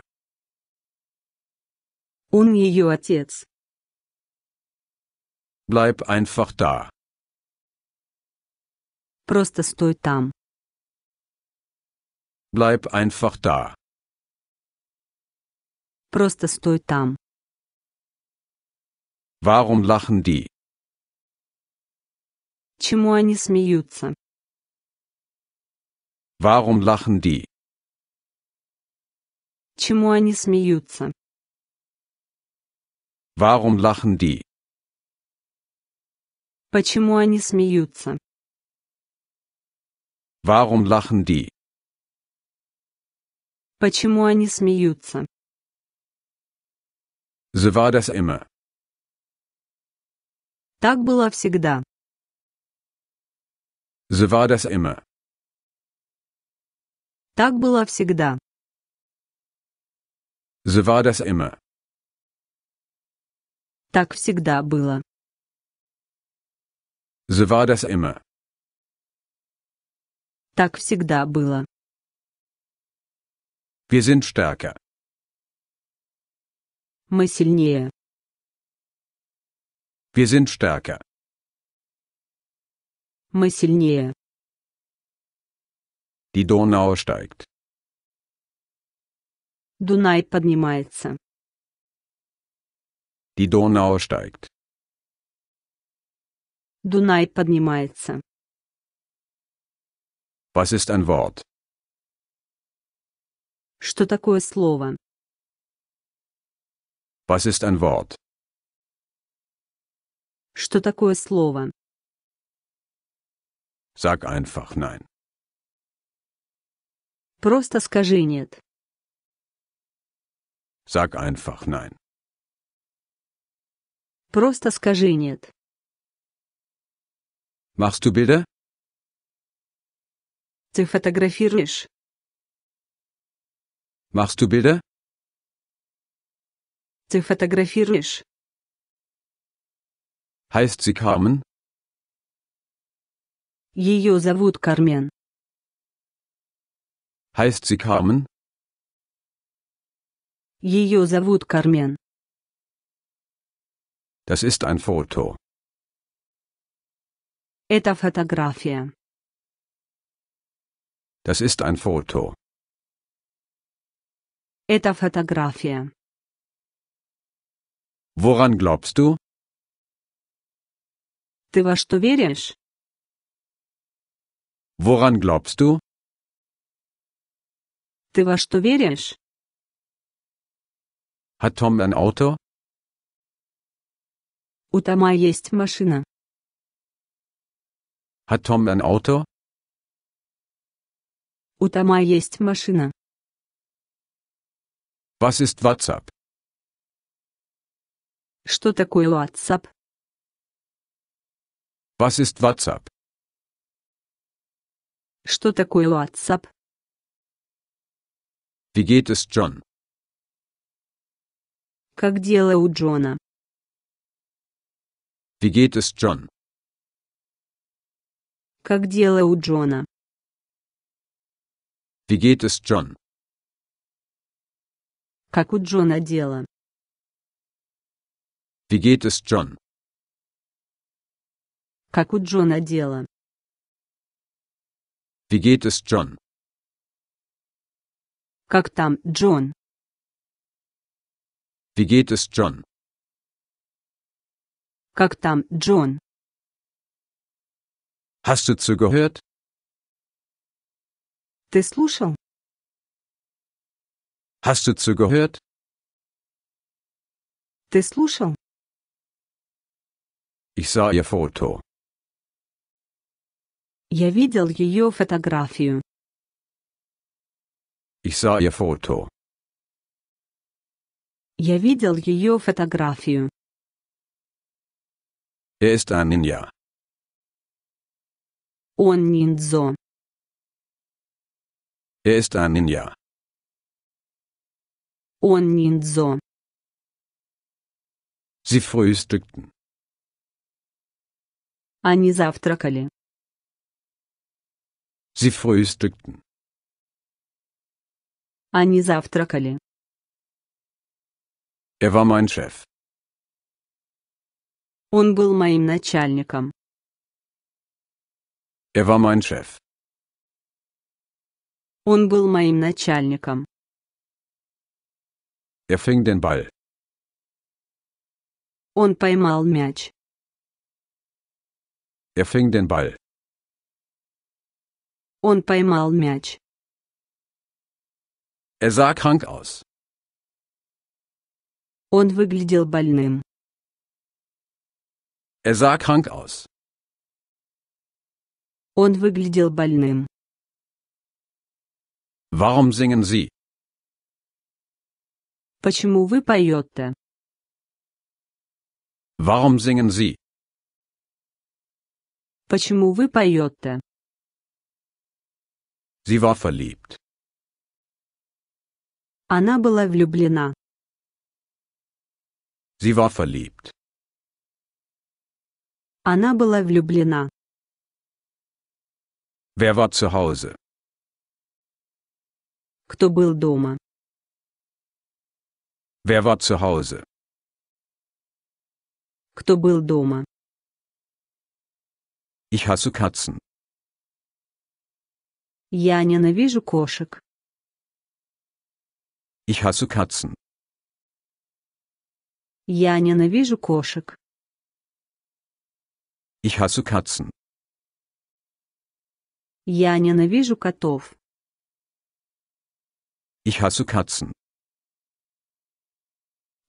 Он ее отец. Bleib einfach da. Просто стой там. Bleib einfach da. Просто стой там. Warum lachen die? Чему они смеются? Warum lachen die? Чему они смеются? Warum lachen die? Почему они смеются? Warum lachen die? Почему они смеются? So war das immer. Так было всегда. So war das immer. Так было всегда. So war das immer. Так всегда было. So war das immer. Так всегда было. Wir sind stärker. Мы сильнее. Wir sind stärker. Мы сильнее. Die Donau steigt. Дунай поднимается. Die Donau steigt. Дунай поднимается. Was ist ein Wort? Что такое слово? Was ist ein Wort? Что такое слово? Sag einfach nein. Просто скажи нет. Sag einfach nein. Просто скажи нет. Machst du Bilder? Ты фотографируешь? Machst du Bilder? Ты фотографируешь? Heißt sie Carmen? Ее зовут Кармен. Heißt sie Carmen? Ее зовут Кармен. Das ist ein Foto. Это фотография. Das ist ein Foto. Это фотография. Woran glaubst du? Ты во что веришь? Woran glaubst du? Ты во что веришь? Hat Tom ein Auto? У Тома есть машина. Hat Tom ein Auto? У Тома есть машина. Was ist WhatsApp? Что такое WhatsApp? Was ist WhatsApp? Что такое WhatsApp? Wie geht es John? Как дела у Джона? Wie geht es John? Как дела у Джона? Wie geht es John? Как у Джона дела? Wie geht es John? Как у Джона дела? Wie geht es John? Как там, Джон? Wie geht es John? Как там, Джон? Hast du zugehört? Ты слушал? Hast du zugehört? Ты слушал? Ich sah ihr Foto. Я видел ее фотографию. Ich sah ihr Foto. Я видел ее фотографию. Esta ninja. Он ниндзо. Esta ninja. Он ниндзо. Sie frühstückten. Они завтракали. Sie frühstückten. Они завтракали. Er war mein Chef. Он был моим начальником. Er war mein Chef. Он был моим начальником. Er fing den Ball. Он поймал мяч. Er fing den Ball. Он поймал мяч. Er sah krank aus. Он выглядел больным. Er sah krank aus. Он выглядел больным. Warum singen Sie? Почему вы поете? Warum singen Sie? Почему вы поете? Sie war verliebt. Она была влюблена. Sie war verliebt. Она была влюблена. Wer war zu Hause? Кто был дома? Wer war zu Hause? Кто был дома? Ich hasse Katzen. Я ненавижу кошек. Ich hasse Katzen. Я ненавижу кошек. Ich hasse Katzen. Я ненавижу котов. Ich hasse Katzen.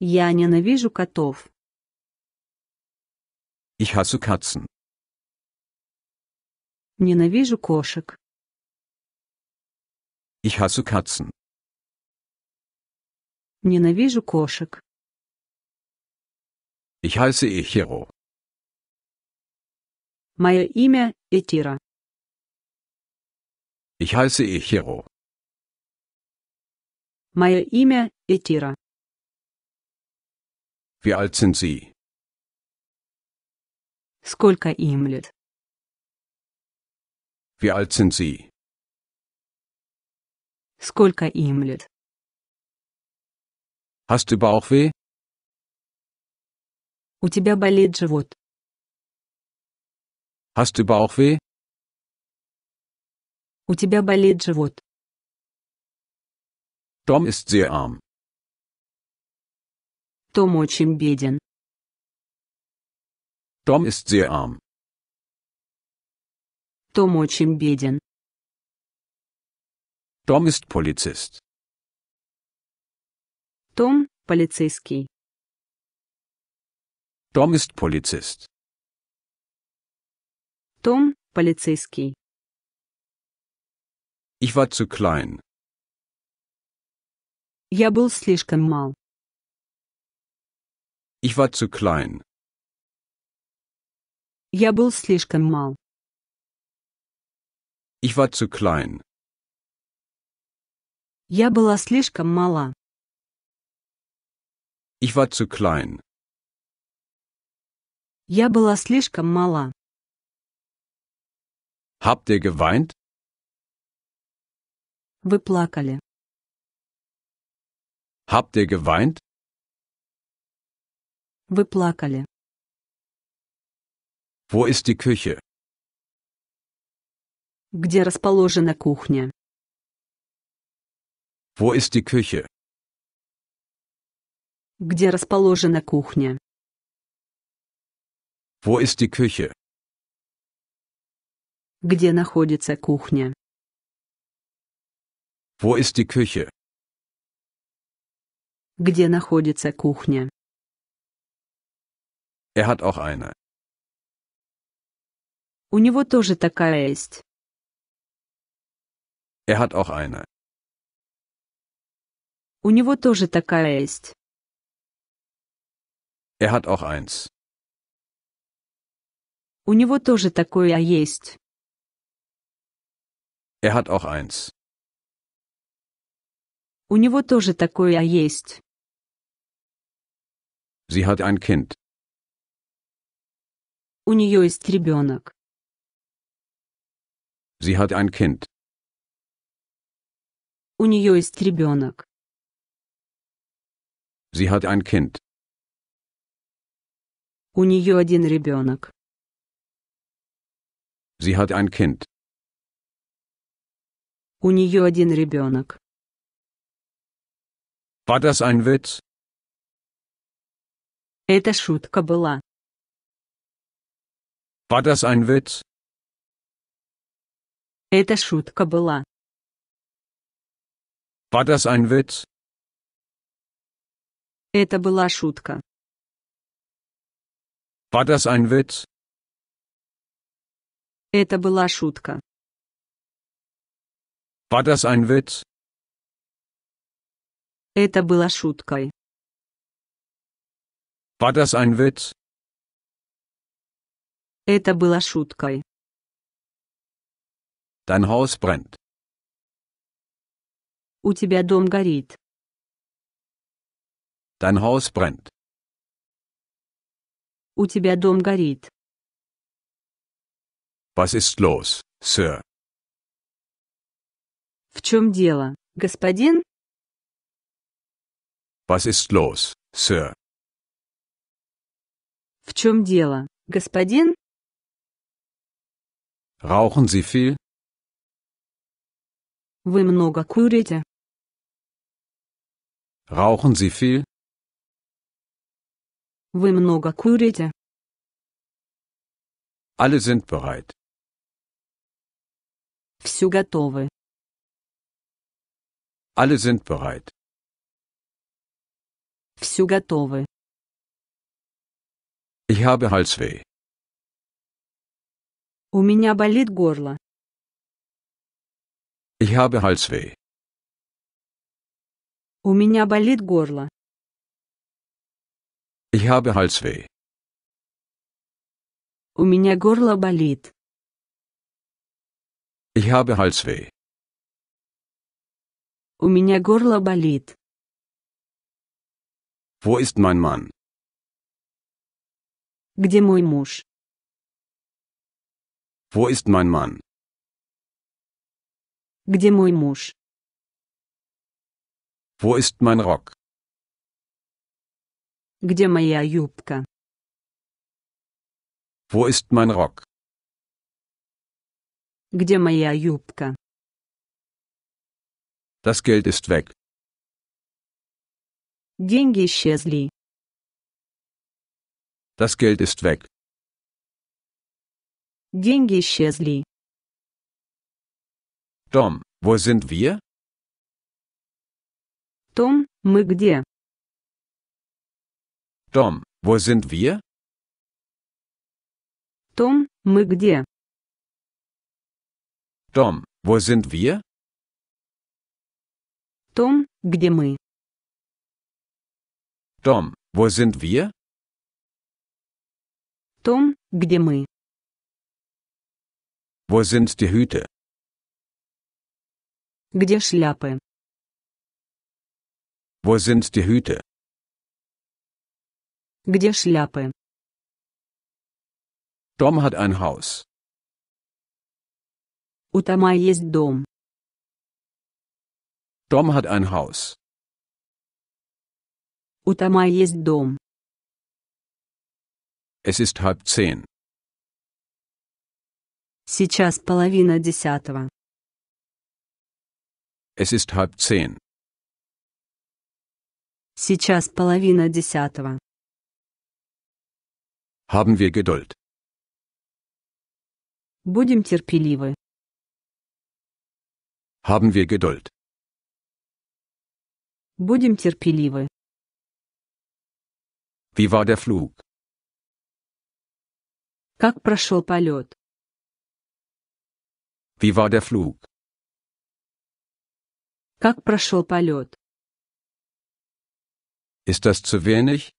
Я ненавижу котов. Ich hasse Katzen. Ненавижу кошек. Ich hasse Katzen. Ненавижу кошек. Ich heiße Ichiro. Мое имя Итира. Ich heiße Ichiro. Мое имя Итира. Wie alt sind Sie? Сколько им лет? Wie alt sind Sie? Сколько им лет? Hast du Bauchweh? У тебя болит живот. Hast du Bauchweh? У тебя болит живот. Tom ist sehr arm. Том очень беден. Tom ist sehr arm. Том очень беден. Tom ist Polizist. Том – полицейский. Tom ist Polizist. Tom, полицейский. Ich war zu klein. Я был слишком мал. Ich war zu klein. Я был слишком мал. Ich war zu klein. Я была слишком мала. Ich war zu klein. Я была слишком мала. Habt ihr geweint? Вы плакали. Habt ihr geweint? Вы плакали. Wo ist die Küche? Где расположена кухня? Wo ist die Küche? Где расположена кухня? Wo ist die Küche? Где находится кухня? Wo ist die Küche? Где находится кухня? Er hat auch eine. У него тоже такая есть. Er hat auch eine. У него тоже такая есть. Er hat auch eins. У него тоже такое есть. Er hat auch eins. У него тоже такое есть. Sie hat ein Kind. У нее есть ребенок. Sie hat ein Kind. У нее есть ребенок. Sie hat ein Kind. У нее один ребенок. Sie hat ein Kind. У нее один ребенок. War das ein Witz? Это шутка была. War das ein Witz? Это шутка была. War das ein Witz? Это была шутка. War das ein Witz? Это была шутка. War das ein Witz? Это была шуткой. War das ein Witz? Это была шуткой. Dein Haus brennt. У тебя дом горит. Dein Haus brennt. У тебя дом горит. Was ist los, Sir? В чем дело, господин? Was ist los, Sir? В чем дело, господин? Rauchen Sie viel? Вы много курите? Rauchen Sie viel? Вы много курите? Alle sind bereit. Все готовы. Alle sind bereit. Все готовы. Ich habe Halsweh. У меня болит горло. Ich habe Halsweh. У меня болит горло. Ich habe Halsweh. У меня горло болит. Ich habe Halsweh. У меня горло болит. Wo ist mein Mann? Где мой муж? Wo ist mein Mann? Где мой муж? Wo ist mein Rock? Где моя юбка? Wo ist mein Rock? Где моя юбка? Das Geld ist weg. Деньги исчезли. Das Geld ist weg. Деньги исчезли. Tom, wo sind wir? Том, мы где? Tom, wo sind wir? Том, мы где? Том, wo sind wir? Tom, где мы? Том, wo sind wir? Tom, где мы? Wo sind die Hüte? Где шляпы? Wo sind die Hüte? Где шляпы? Tom hat ein Haus. У Тома есть дом. Tom hat ein Haus. У Тома есть дом. Es ist halb zehn. Сейчас половина десятого. Es ist halb zehn. Сейчас половина десятого. Haben wir Geduld. Будем терпеливы. Haben wir Geduld. Будем терпеливы. Wie war der Flug? Как прошел полет? Wie war der Flug? Как прошел полет? Ist das zu wenig?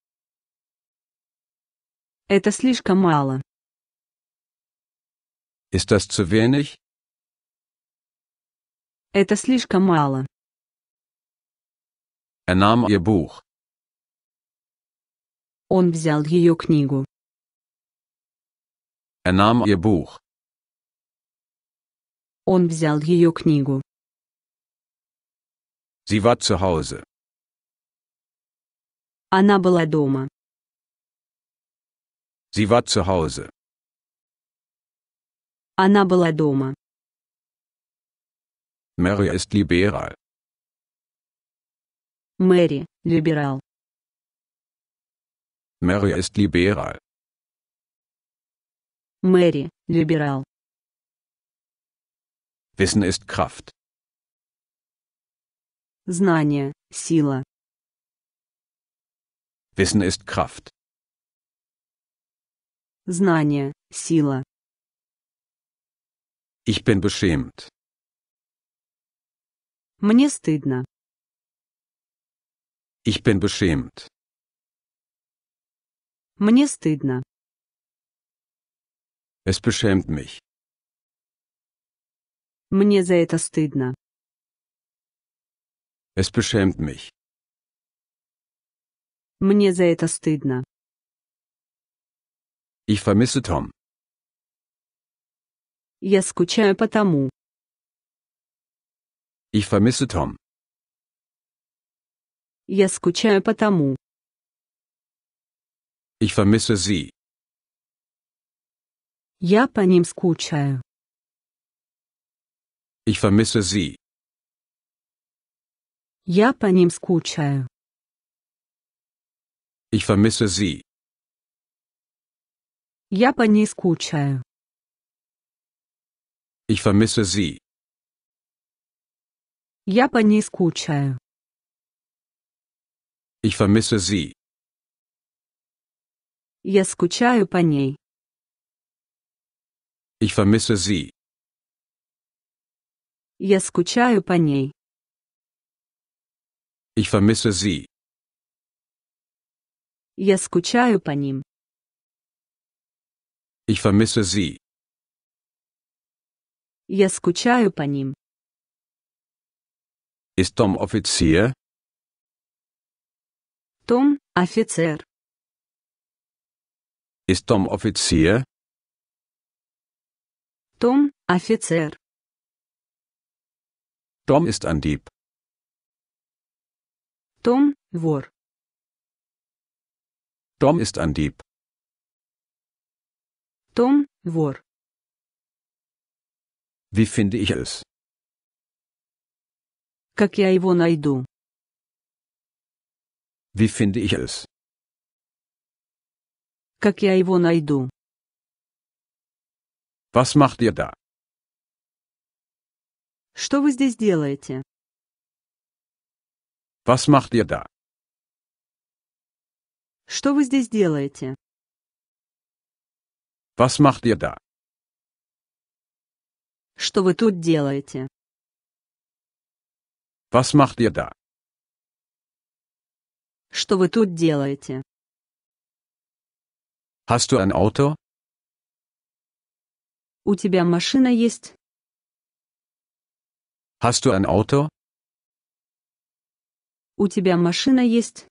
Это слишком мало. Ist das zu wenig? Это слишком мало. Er nahm ihr Buch. Он взял ее книгу. Er nahm ihr Buch. Он взял ее книгу. Sie war zu Hause. Она была дома. Sie war zu Hause. Она была дома. Mary ist liberal. Мэри – liberal. Mary ist liberal. Мэри – liberal. Wissen ist Kraft. Знание – сила. Wissen ist Kraft. Знание – сила. Ich bin beschämt. Мне стыдно. Ich bin beschämt. Мне стыдно. Es beschämt mich. Мне за это стыдно. Es beschämt mich. Мне за это стыдно. Ich vermisse Tom. Я скучаю по тому. Ich vermisse Tom. Я скучаю по тому. Ich vermisse sie. Я по ним скучаю. Ich vermisse sie. Я по ним скучаю. Ich vermisse sie. Я по ней скучаю. Ich vermisse sie. Я по ней скучаю. Ich vermisse sie. Я скучаю по ней. Ich vermisse sie. Я скучаю по ней. Ich vermisse sie. Я скучаю по ним. Ich vermisse sie. Я скучаю по ним. Ist Tom Offizier? Tom Offizier. Ist Tom Offizier? Tom Offizier. Tom ist ein Dieb. Tom Wor. Tom ist ein Dieb. Tom Wor. Wie finde ich es? Как я его найду? Wie finde ich es? Как я его найду? Was macht ihr da? Что вы здесь делаете? Was macht ihr da? Что вы здесь делаете? Was macht ihr da? Что вы тут делаете? Was macht ihr da? Что вы тут делаете? Hast du ein Auto? У тебя машина есть? Hast du ein Auto? У тебя машина есть?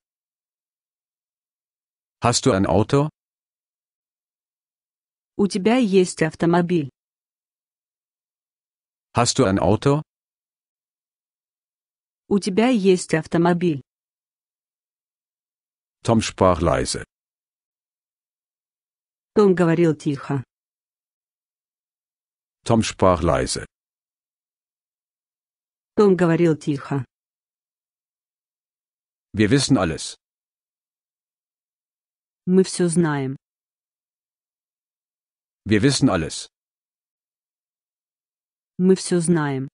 Hast du ein Auto? У тебя есть автомобиль? Hast du ein Auto? У тебя есть автомобиль. Tom sprach leise. Том говорил тихо. Tom sprach leise. Том говорил тихо. Wir wissen alles. Мы все знаем. Wir wissen alles. Мы все знаем.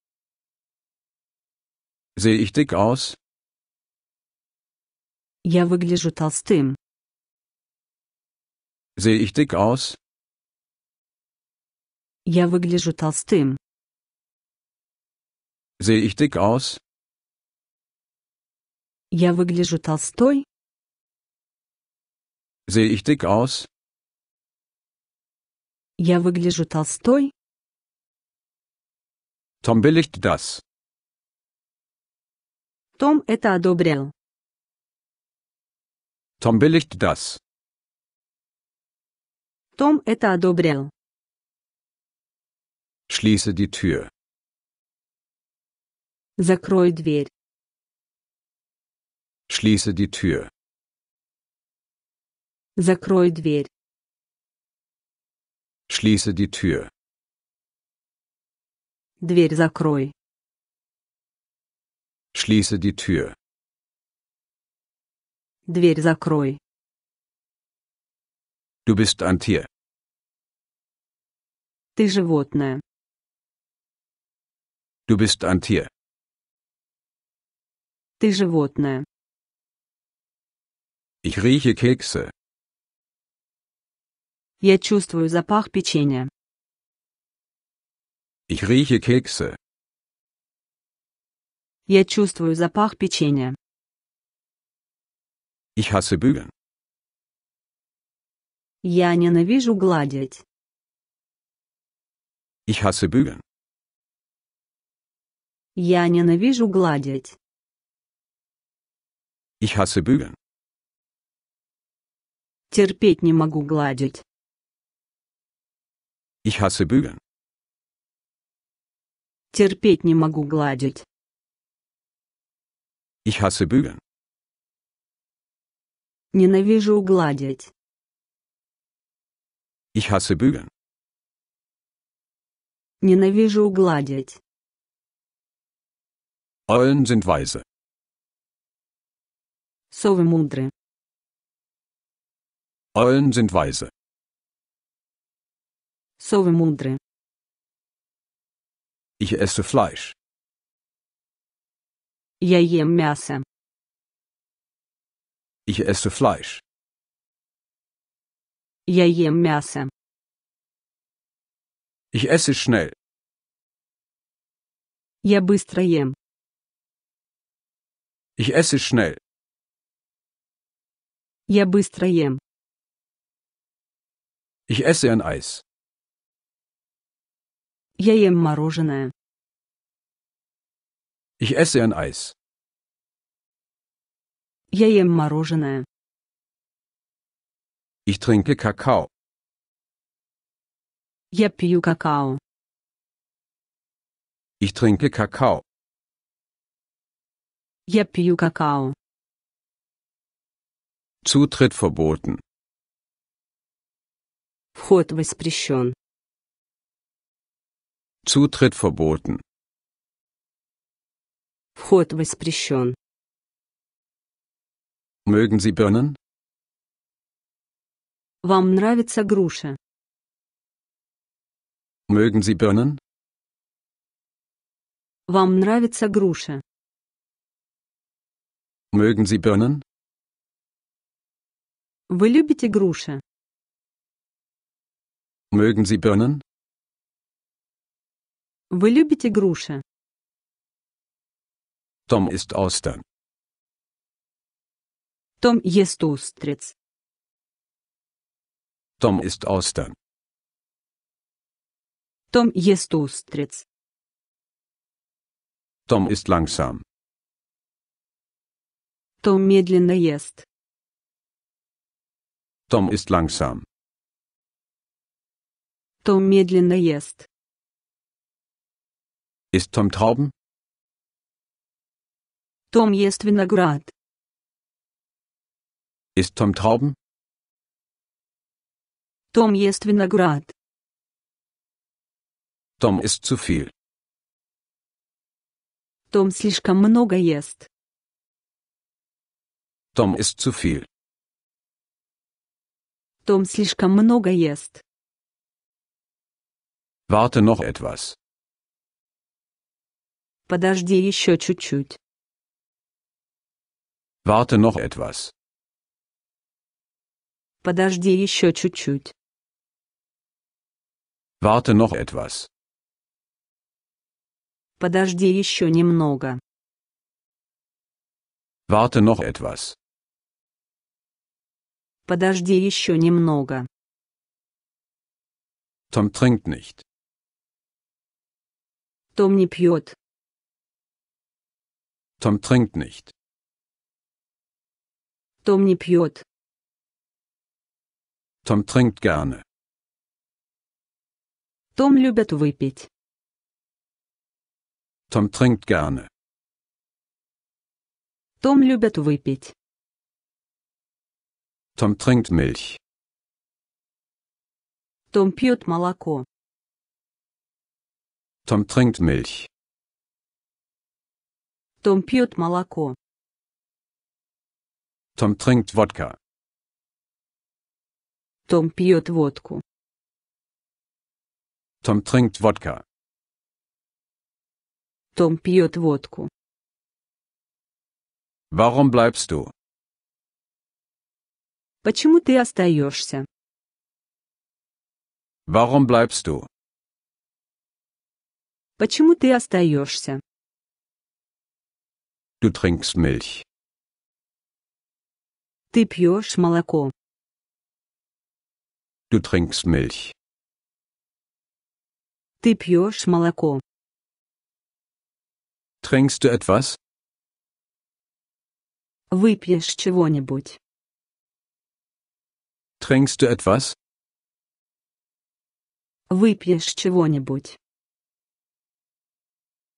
Sehe ich dick aus? Я выгляжу толстым. Sehe ich dick aus? Я выгляжу толстым. Sehe ich dick aus? Я выгляжу толстой. Sehe ich dick aus? Я выгляжу толстой. Tom billigt das. Том это одобрял. Том billigt das. Том это одобрял. Schließe die Tür. Закрой дверь. Schließe die Tür. Закрой дверь. Schließe die Tür. Дверь закрой. Schließe die Tür. Дверь закрой. Du bist ein Tier. Ты животное. Du bist ein Tier. Ты животное. Ich rieche Kekse. Я чувствую запах печенья. Ich rieche Kekse. Я чувствую запах печенья. Ich hasse bügeln. Я ненавижу гладить. Ich hasse bügeln. Я ненавижу гладить. Ich hasse bügeln. Терпеть не могу гладить. Ich hasse bügeln. Терпеть не могу гладить. Ich hasse bügeln. Ненавижу гладить. Ich hasse bügeln. Ненавижу гладить. Eulen sind weise. Совы мудры. Eulen sind weise. Совы мудры. Ich esse Fleisch. Я ем мясо. Ich esse Fleisch. Я ем мясо. Ich esse schnell. Я быстро ем. Ich esse schnell. Я быстро ем. Ich esse ein Eis. Я ем мороженое. Ich esse ein Eis. Я ем мороженое. Ich trinke Kakao. Я пью какао. Ich trinke Kakao. Я пью какао. Zutritt verboten. Вход воспрещен. Zutritt verboten. Вход воспрещен. Mögen Sie Birnen? Вам нравится груша? Mögen Sie Birnen? Вам нравится груша? Mögen Sie Birnen? Вы любите груши? Mögen Sie Birnen? Вы любите груши? Tom ist Austern. Tom jest Ustриц. Tom ist Austern. Tom ist Ustриц. Tom ist langsam. Том медленно ест. Tom ist langsam. Том медленно ест. Ist Tom Trauben? Том ест виноград. Ist Tom Trauben? Том ест виноград. Том isst zu viel. Том слишком много ест. Том isst zu viel. Том слишком много ест. Warte noch etwas. Подожди еще чуть-чуть. Warte noch etwas. Подожди еще чуть-чуть. Warte noch etwas. Подожди еще немного. Warte noch etwas. Подожди еще немного. Tom trinkt nicht. Том не пьет. Tom trinkt nicht. Том не пьет. Том trinkt gerne. Том любит выпить. Том trinkt gerne. Том любит выпить. Том trinkt Milch. Том пьет молоко. Том trinkt Milch. Том пьет молоко. Том trinkt Wodka. Том пьет водку. Tom trinkt Wodka. Том пьет водку. Warum bleibst du? Почему ты остаешься? Warum bleibst du? Почему ты остаешься? Du trinkst Milch. Ты пьешь молоко. Du trinkst Milch. Ты пьешь молоко. Trinkst du etwas? Выпьешь чего-нибудь. Trinkst du etwas? Выпьешь чего-нибудь.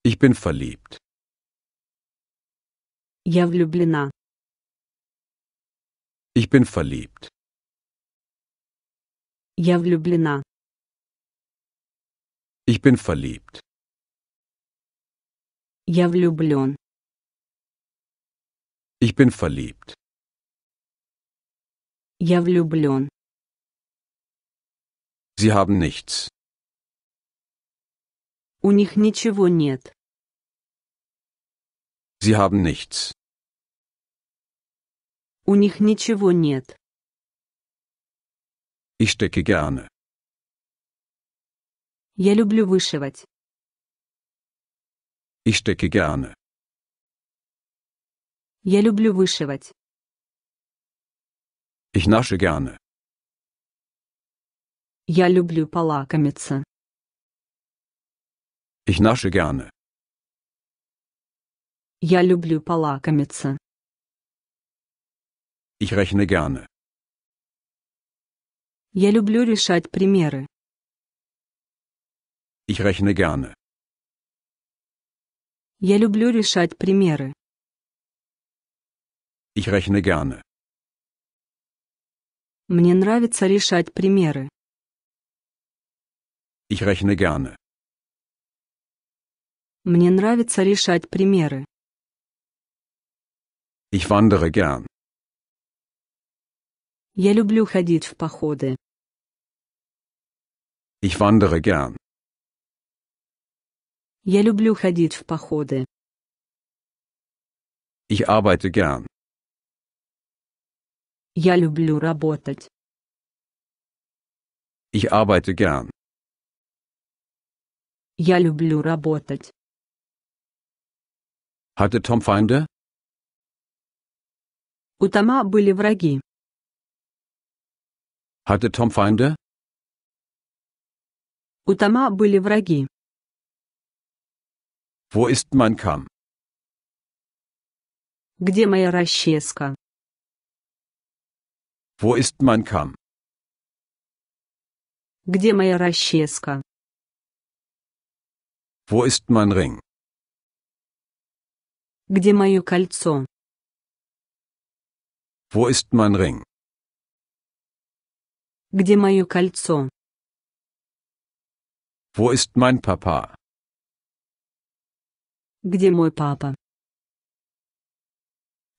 Ich bin verliebt. Я влюблена. Ich bin verliebt. Я влюблена. Ich bin verliebt. Я влюблен. Ich bin verliebt. Я влюблен. Sie haben nichts. У них ничего нет. Sie haben nichts. У них ничего нет. Ich stecke gerne. Я люблю вышивать. Ich stecke gerne. Я люблю вышивать. Ich nasche gerne. Я люблю полакомиться. Ich nasche gerne. Я люблю полакомиться. Ich rechne gerne. Я люблю решать примеры. Ich rechne gerne. Я люблю решать примеры. Ich rechne gerne. Мне нравится решать примеры. Ich rechne gerne. Мне нравится решать примеры. Ich wandere gern. Я люблю ходить в походы. Ich wandere gern. Я люблю ходить в походы. Ich arbeite gern. Я люблю работать. Ich arbeite gern. Я люблю работать. Hatte Tom Feinde? У Тома были враги. Hatte Tom Feinde? У Тома были враги. Wo ist mein Kamm? Где моя расческа? Wo ist mein Kamm? Где моя расческа? Wo ist mein Ring? Где мое кольцо? Wo ist mein Ring? Где мое кольцо? Wo ist mein Papa? Где мой папа?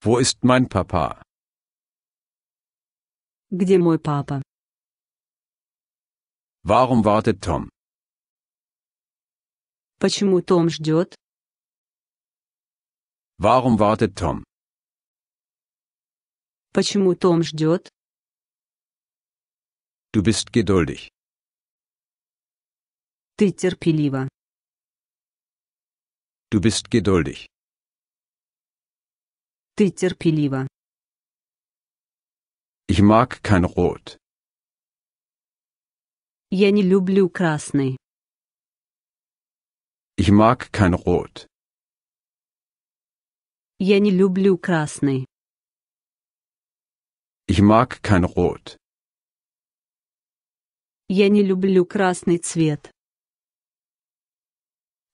Wo ist mein Papa? Где мой папа? Warum wartet Tom? Почему Том ждет? Warum wartet Tom? Почему Том ждет? Du bist geduldig. Ты терпелива. Du bist geduldig. Ты терпелива. Ich mag kein Rot. Я не люблю красный. Ich mag kein Rot. Я не люблю красный. Ich mag kein Rot. Я не люблю красный цвет.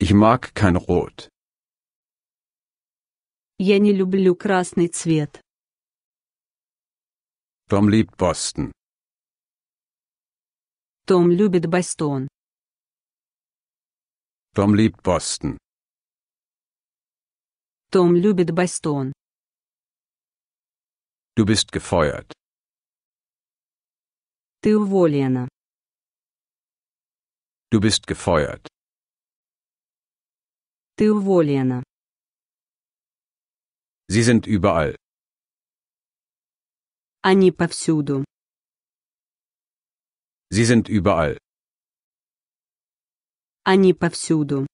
Ich mag kein Rot. Я не люблю красный цвет. Tom liebt Boston. Том любит Бостон. Tom liebt Boston. Том любит Бостон. Du bist gefeuert. Ты уволена. Du bist gefeuert. Ты уволена. Sie sind überall. Они повсюду. Sie sind überall. Они повсюду.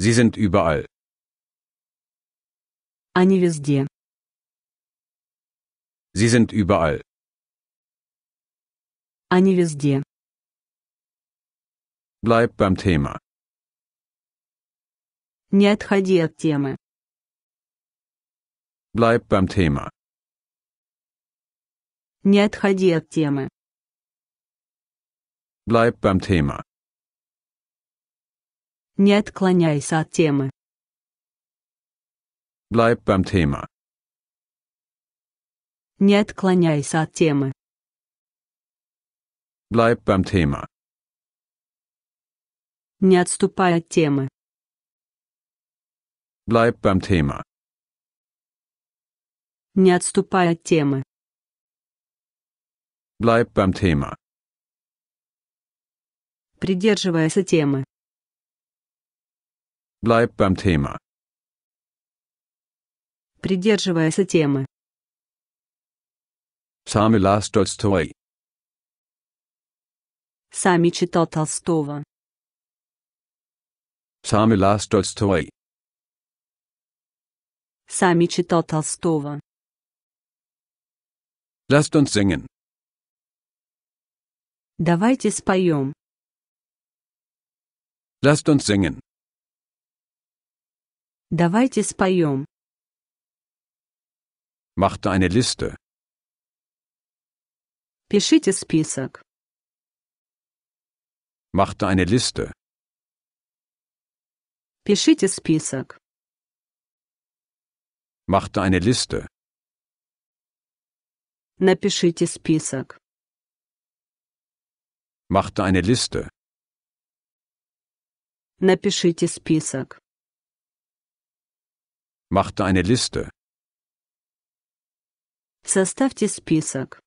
Sie sind überall. Они везде. Sie sind überall. Они везде. Bleib beim Thema. Не отходи от темы. Bleib beim Thema. Не отходи от темы. Bleib beim Thema. Не отклоняйся от темы. Bleib beim Thema. Не отклоняйся от темы. Bleib beim Thema не отступая от темы. Bleib beim Thema. Не отступая от темы. Bleib beim Thema. Придерживаясь темы. Bleib beim Thema. Придерживаясь темы. Сами Лас Толстой. Сами читал Толстого. Сам и лас Толстой. Сами читал Толстого. Lasst uns singen. Давайте споем. Lasst uns singen. Давайте споем. Machte eine Liste. Пишите список. Machte eine Liste. Пишите список. Macht eine Liste. Напишите список. Macht eine Liste. Напишите список. Macht eine Liste. Составьте список.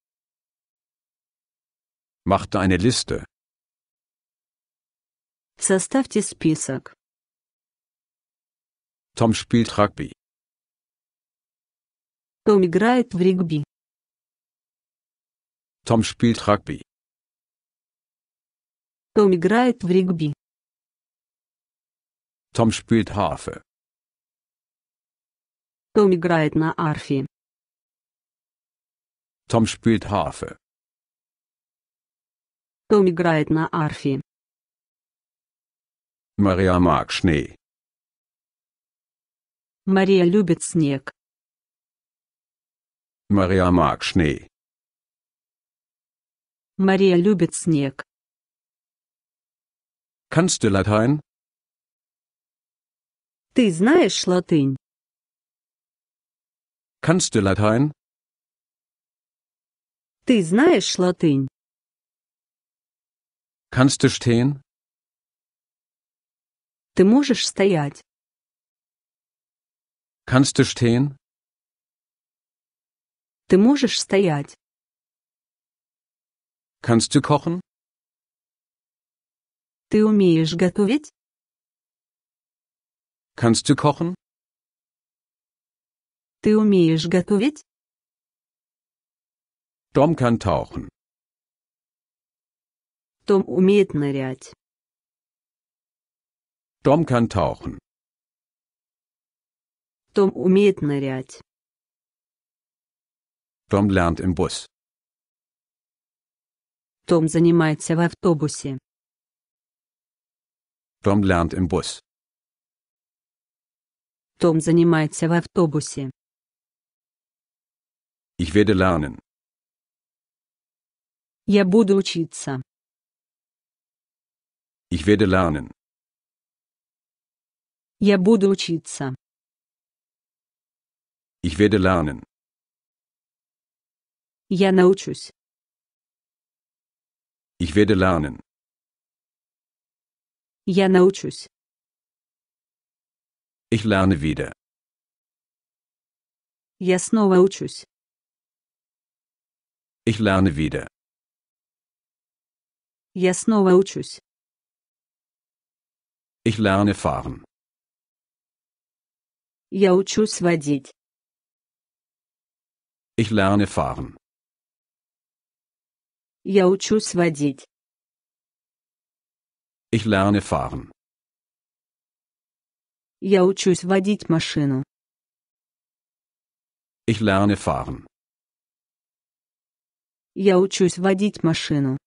Macht eine Liste. Составьте список. Tom spielt Rugby. Том играет в регби. Tom spielt Rugby. Том играет в регби. Tom spielt Harfe. Том играет на арфе. Tom spielt Harfe. Том играет на арфе. Maria mag Schnee. Мария любит снег. Мария mag Schnee. Мария любит снег. Kannst du Latein? Ты знаешь латынь? Kannst du Latein? Ты знаешь латынь? Kannst du stehen? Ты можешь стоять? Kannst du stehen? Ты можешь стоять? Kannst du kochen? Ты умеешь готовить? Kannst du kochen? Ты умеешь готовить? Tom kann tauchen. Том умеет нырять. Tom kann tauchen. Том умеет нырять. Том lernt im Bus. Том занимается в автобусе. Том lernt im Bus. Том занимается в автобусе. Ich werde lernen. Я буду учиться. Ich werde lernen. Я буду учиться. Ich werde lernen. Я научусь. Ich werde lernen. Я научусь. Ich lerne wieder. Я снова учусь. Ich lerne wieder. Я снова учусь. Ich lerne fahren. Я учусь водить. Ich lerne fahren. Я учусь водить. Ich lerne fahren. Я учусь водить машину. Ich lerne fahren. Я учусь водить машину.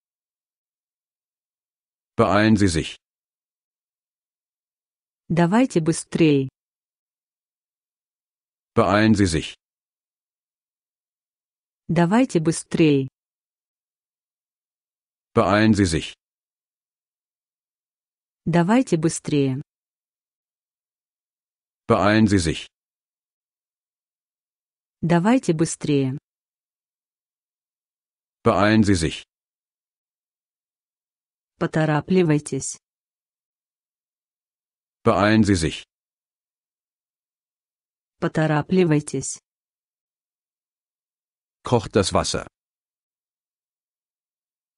Beeilen Sie sich. Давайте быстрей. Beeilen Sie sich. Давайте быстрее. Beeilen Sie sich. Давайте быстрее. Beeilen Sie sich. Давайте быстрее. Beeilen Sie sich. Поторапливайтесь. Beeilen Sie sich. Поторапливайтесь. kocht das Wasser.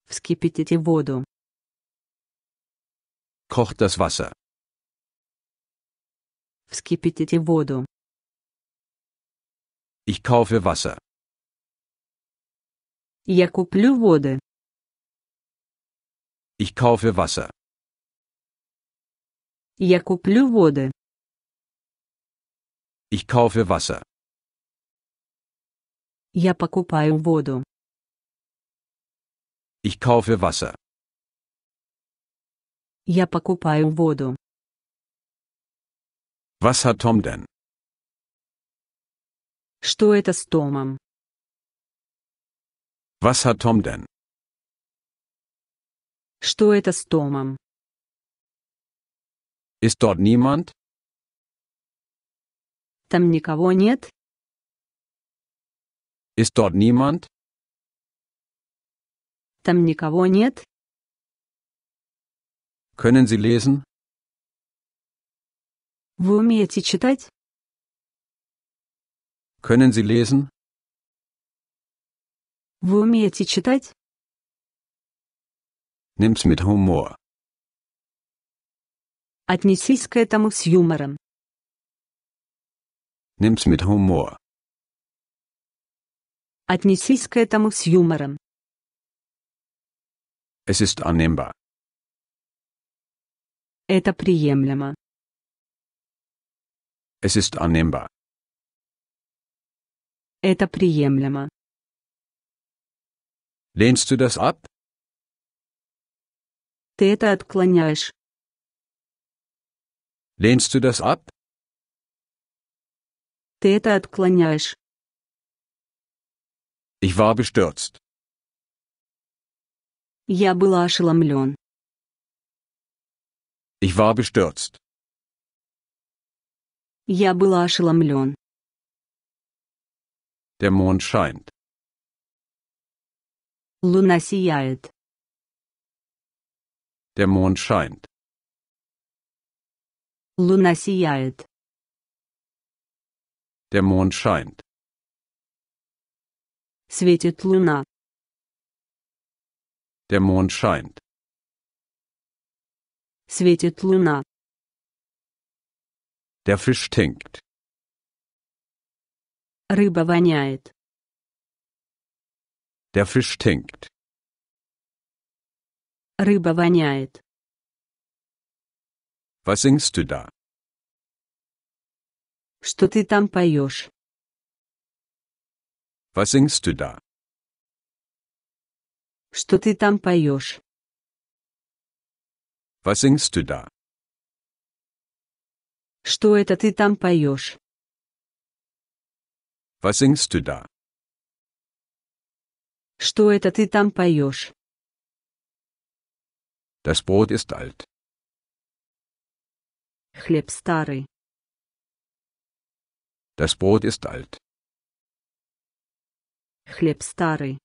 Вскипятите воду. Kocht das Wasser. Вскипятите воду. Ich kaufe Wasser. Я куплю воды. Ich kaufe Wasser. Я куплю воды. Ich kaufe Wasser. Я покупаю воду. Ich kaufe Wasser. Я покупаю воду. Was hat Tom denn? Что это с Томом? Was hat Tom denn? Что это с Томом? Ist dort niemand? Там никого нет? Ist dort niemand? Там никого нет? Können Sie lesen? Вы умеете читать? Können Sie lesen? Вы умеете читать? Nimm's mit Humor. Отнесись к этому с юмором. Nimm's mit Humor. Отнесись к этому с юмором. Es ist annehmbar. Это приемлемо. Es ist annehmbar. Это приемлемо. Lehnst du das ab? Ты это отклоняешь. Lehnst du das ab? Ты это отклоняешь. Ich war bestürzt. Я была ошеломлен. Ich war bestürzt. Я была ошеломлен. Der Mond scheint. Луна сияет. Der Mond scheint. Луна сияет. Der Mond scheint. светит луна. Der Mond scheint. Светит луна. Der Fisch stinkt. Рыба воняет. Der Fisch stinkt. Рыба воняет. Was singst du da? Что ты там поешь? Was singst du da? Что ты там поешь? Was singst du da? Что это ты там поешь? Was singst du da? Что это ты там поешь? Das Brot ist alt. Хлеб старый. Das Brot ist alt. Хлеб старый.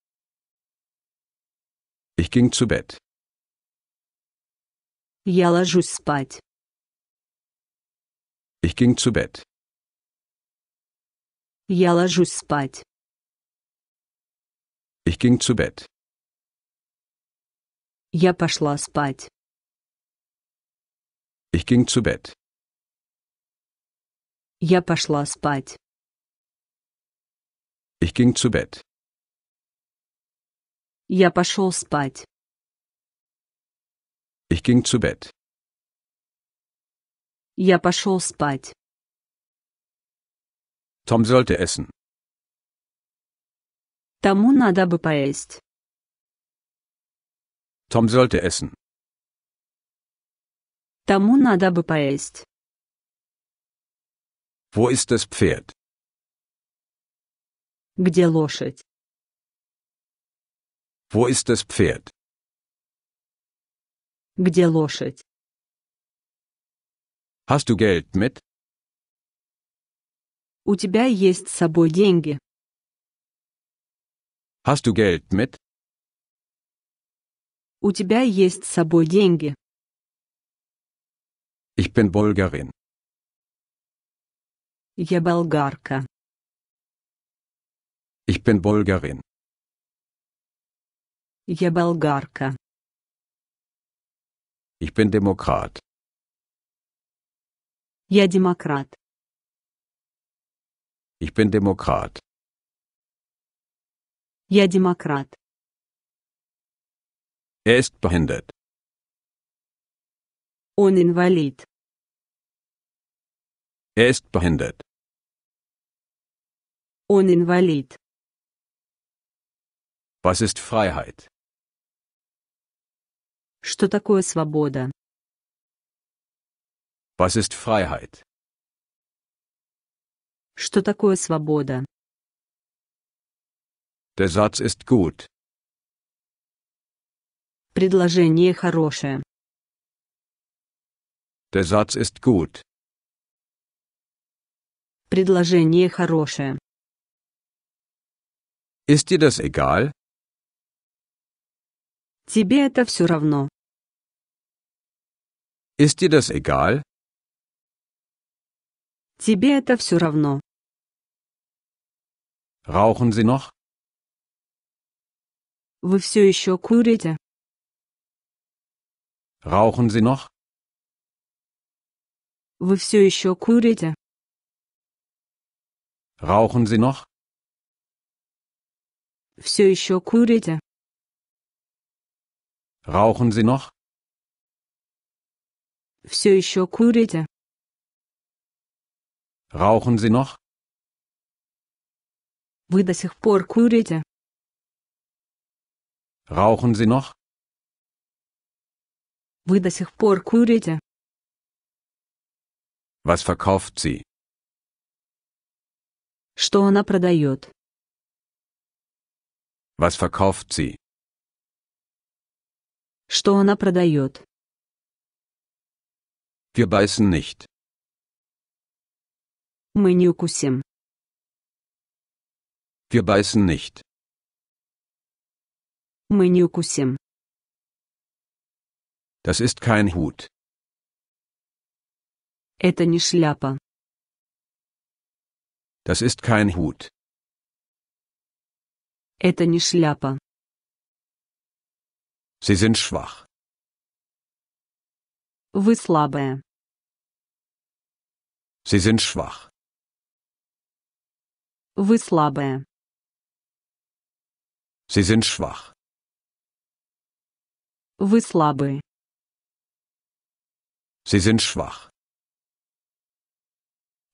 Ich ging zu Bett. Я ложусь спать. Ich ging zu Bett. Я ложусь спать. Ich ging zu Bett. Я пошла спать. Ich ging zu Bett. Я пошла спать. Ich ging zu Bett. Я пошел спать. Ich ging zu Bett. Я пошел спать. Том sollte essen. Тому надо бы поесть. Tom sollte essen. Тому надо бы поесть. Wo ist das Pferd? Где лошадь? Wo ist das Pferd? Где лошадь? Hast du Geld mit? У тебя есть с собой деньги? Hast du Geld mit? У тебя есть с собой деньги? Ich bin Bulgarin. Я болгарка. Ich bin Bulgarin. Я болгарка. Ich bin Demokrat. Я демократ. Ich bin Demokrat. Я демократ. Er ist behindert. Он инвалид. Er ist behindert. Он инвалид. Was ist Freiheit? Что такое свобода? Was ist Freiheit? Что такое свобода? Der Satz ist gut. Предложение хорошее. Der Satz ist gut. Предложение хорошее. Ist dir das egal? Тебе это все равно. Ist dir das egal? Тебе это все равно. Rauchen Sie noch? Вы все еще курите? Rauchen Sie noch? Вы все еще курите? Rauchen Sie noch? Все еще курите? Rauchen Sie noch? Все еще курите? Rauchen Sie noch? Вы до сих пор курите? Rauchen Sie noch? Вы до сих пор курите? Was verkauft sie? Что она продает? Was verkauft sie? что она продает. Wir beißen nicht. Мы не укусим. Wir beißen nicht. Мы не укусим. Das ist kein Hut. Это не шляпа. Das ist kein Hut. Это не шляпа. Sie sind schwach. Вы слабая. Sie sind schwach. Вы слабая. Sie sind schwach. Вы слабые. Sie sind schwach.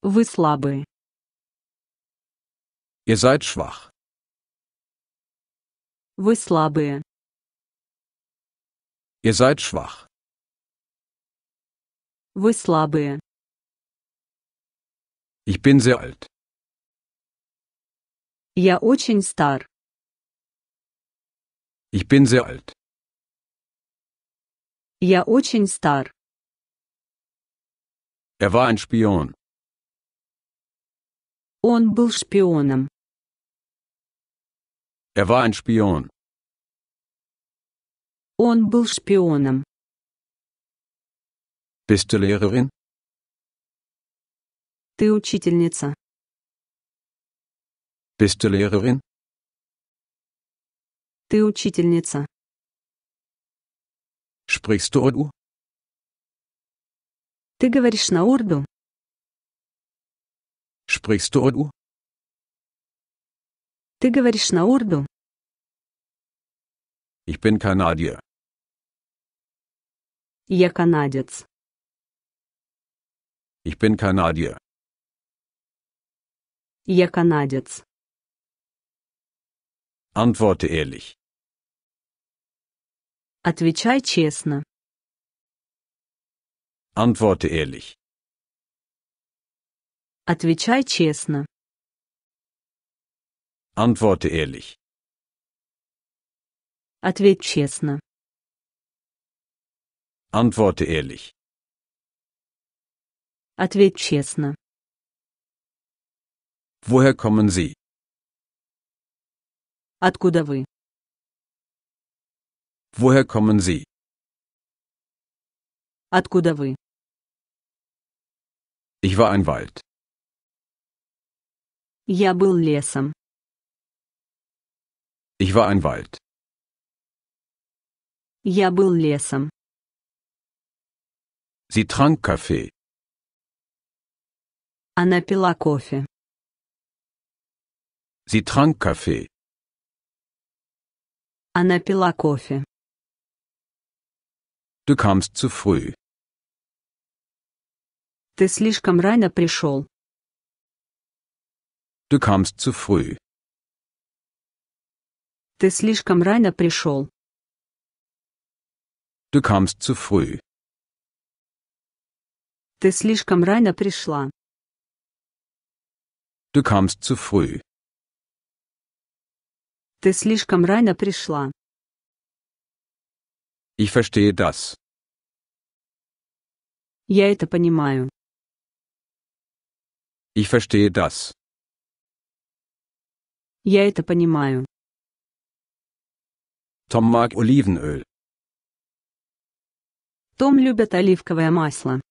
Вы слабые. Ihr seid schwach. Вы слабые. Ihr seid schwach. Вы слабые. Ich bin sehr alt. Я очень стар. Ich bin sehr alt. Я очень стар. Er war ein Spion. Он был шпионом. Er war ein Spion. Он был шпионом. Bist du Lehrerin? Ты учительница. Bist du Lehrerin? Ты учительница. Sprichst du Urdu? Ты говоришь на урду? Sprichst du Urdu? Ты говоришь на урду? Ich bin Kanadier. Я канадец. Ich bin Kanadier. Я канадец. Antworte ehrlich. Отвечай честно. Antworte ehrlich. Отвечай честно. Antworte ehrlich. Ответь честно. Antworte ehrlich. Ответь честно. Woher kommen Sie? Откуда вы? Woher kommen Sie? Откуда вы? Ich war ein Wald. Я был лесом. Ich war ein Wald. Я был лесом. Sie trank Kaffee. Она пила кофе. Sie trank Kaffee. Она пила кофе. Du kamst zu früh. Ты слишком рано пришел. Du kamst zu früh. Ты слишком рано пришел. Du kamst zu früh. Ты слишком рано пришла. Du kamst zu früh. Ты слишком рано пришла. Ich verstehe das. Я это понимаю. Ich verstehe das. Я это понимаю. Tom mag Olivenöl. Том любит оливковое масло.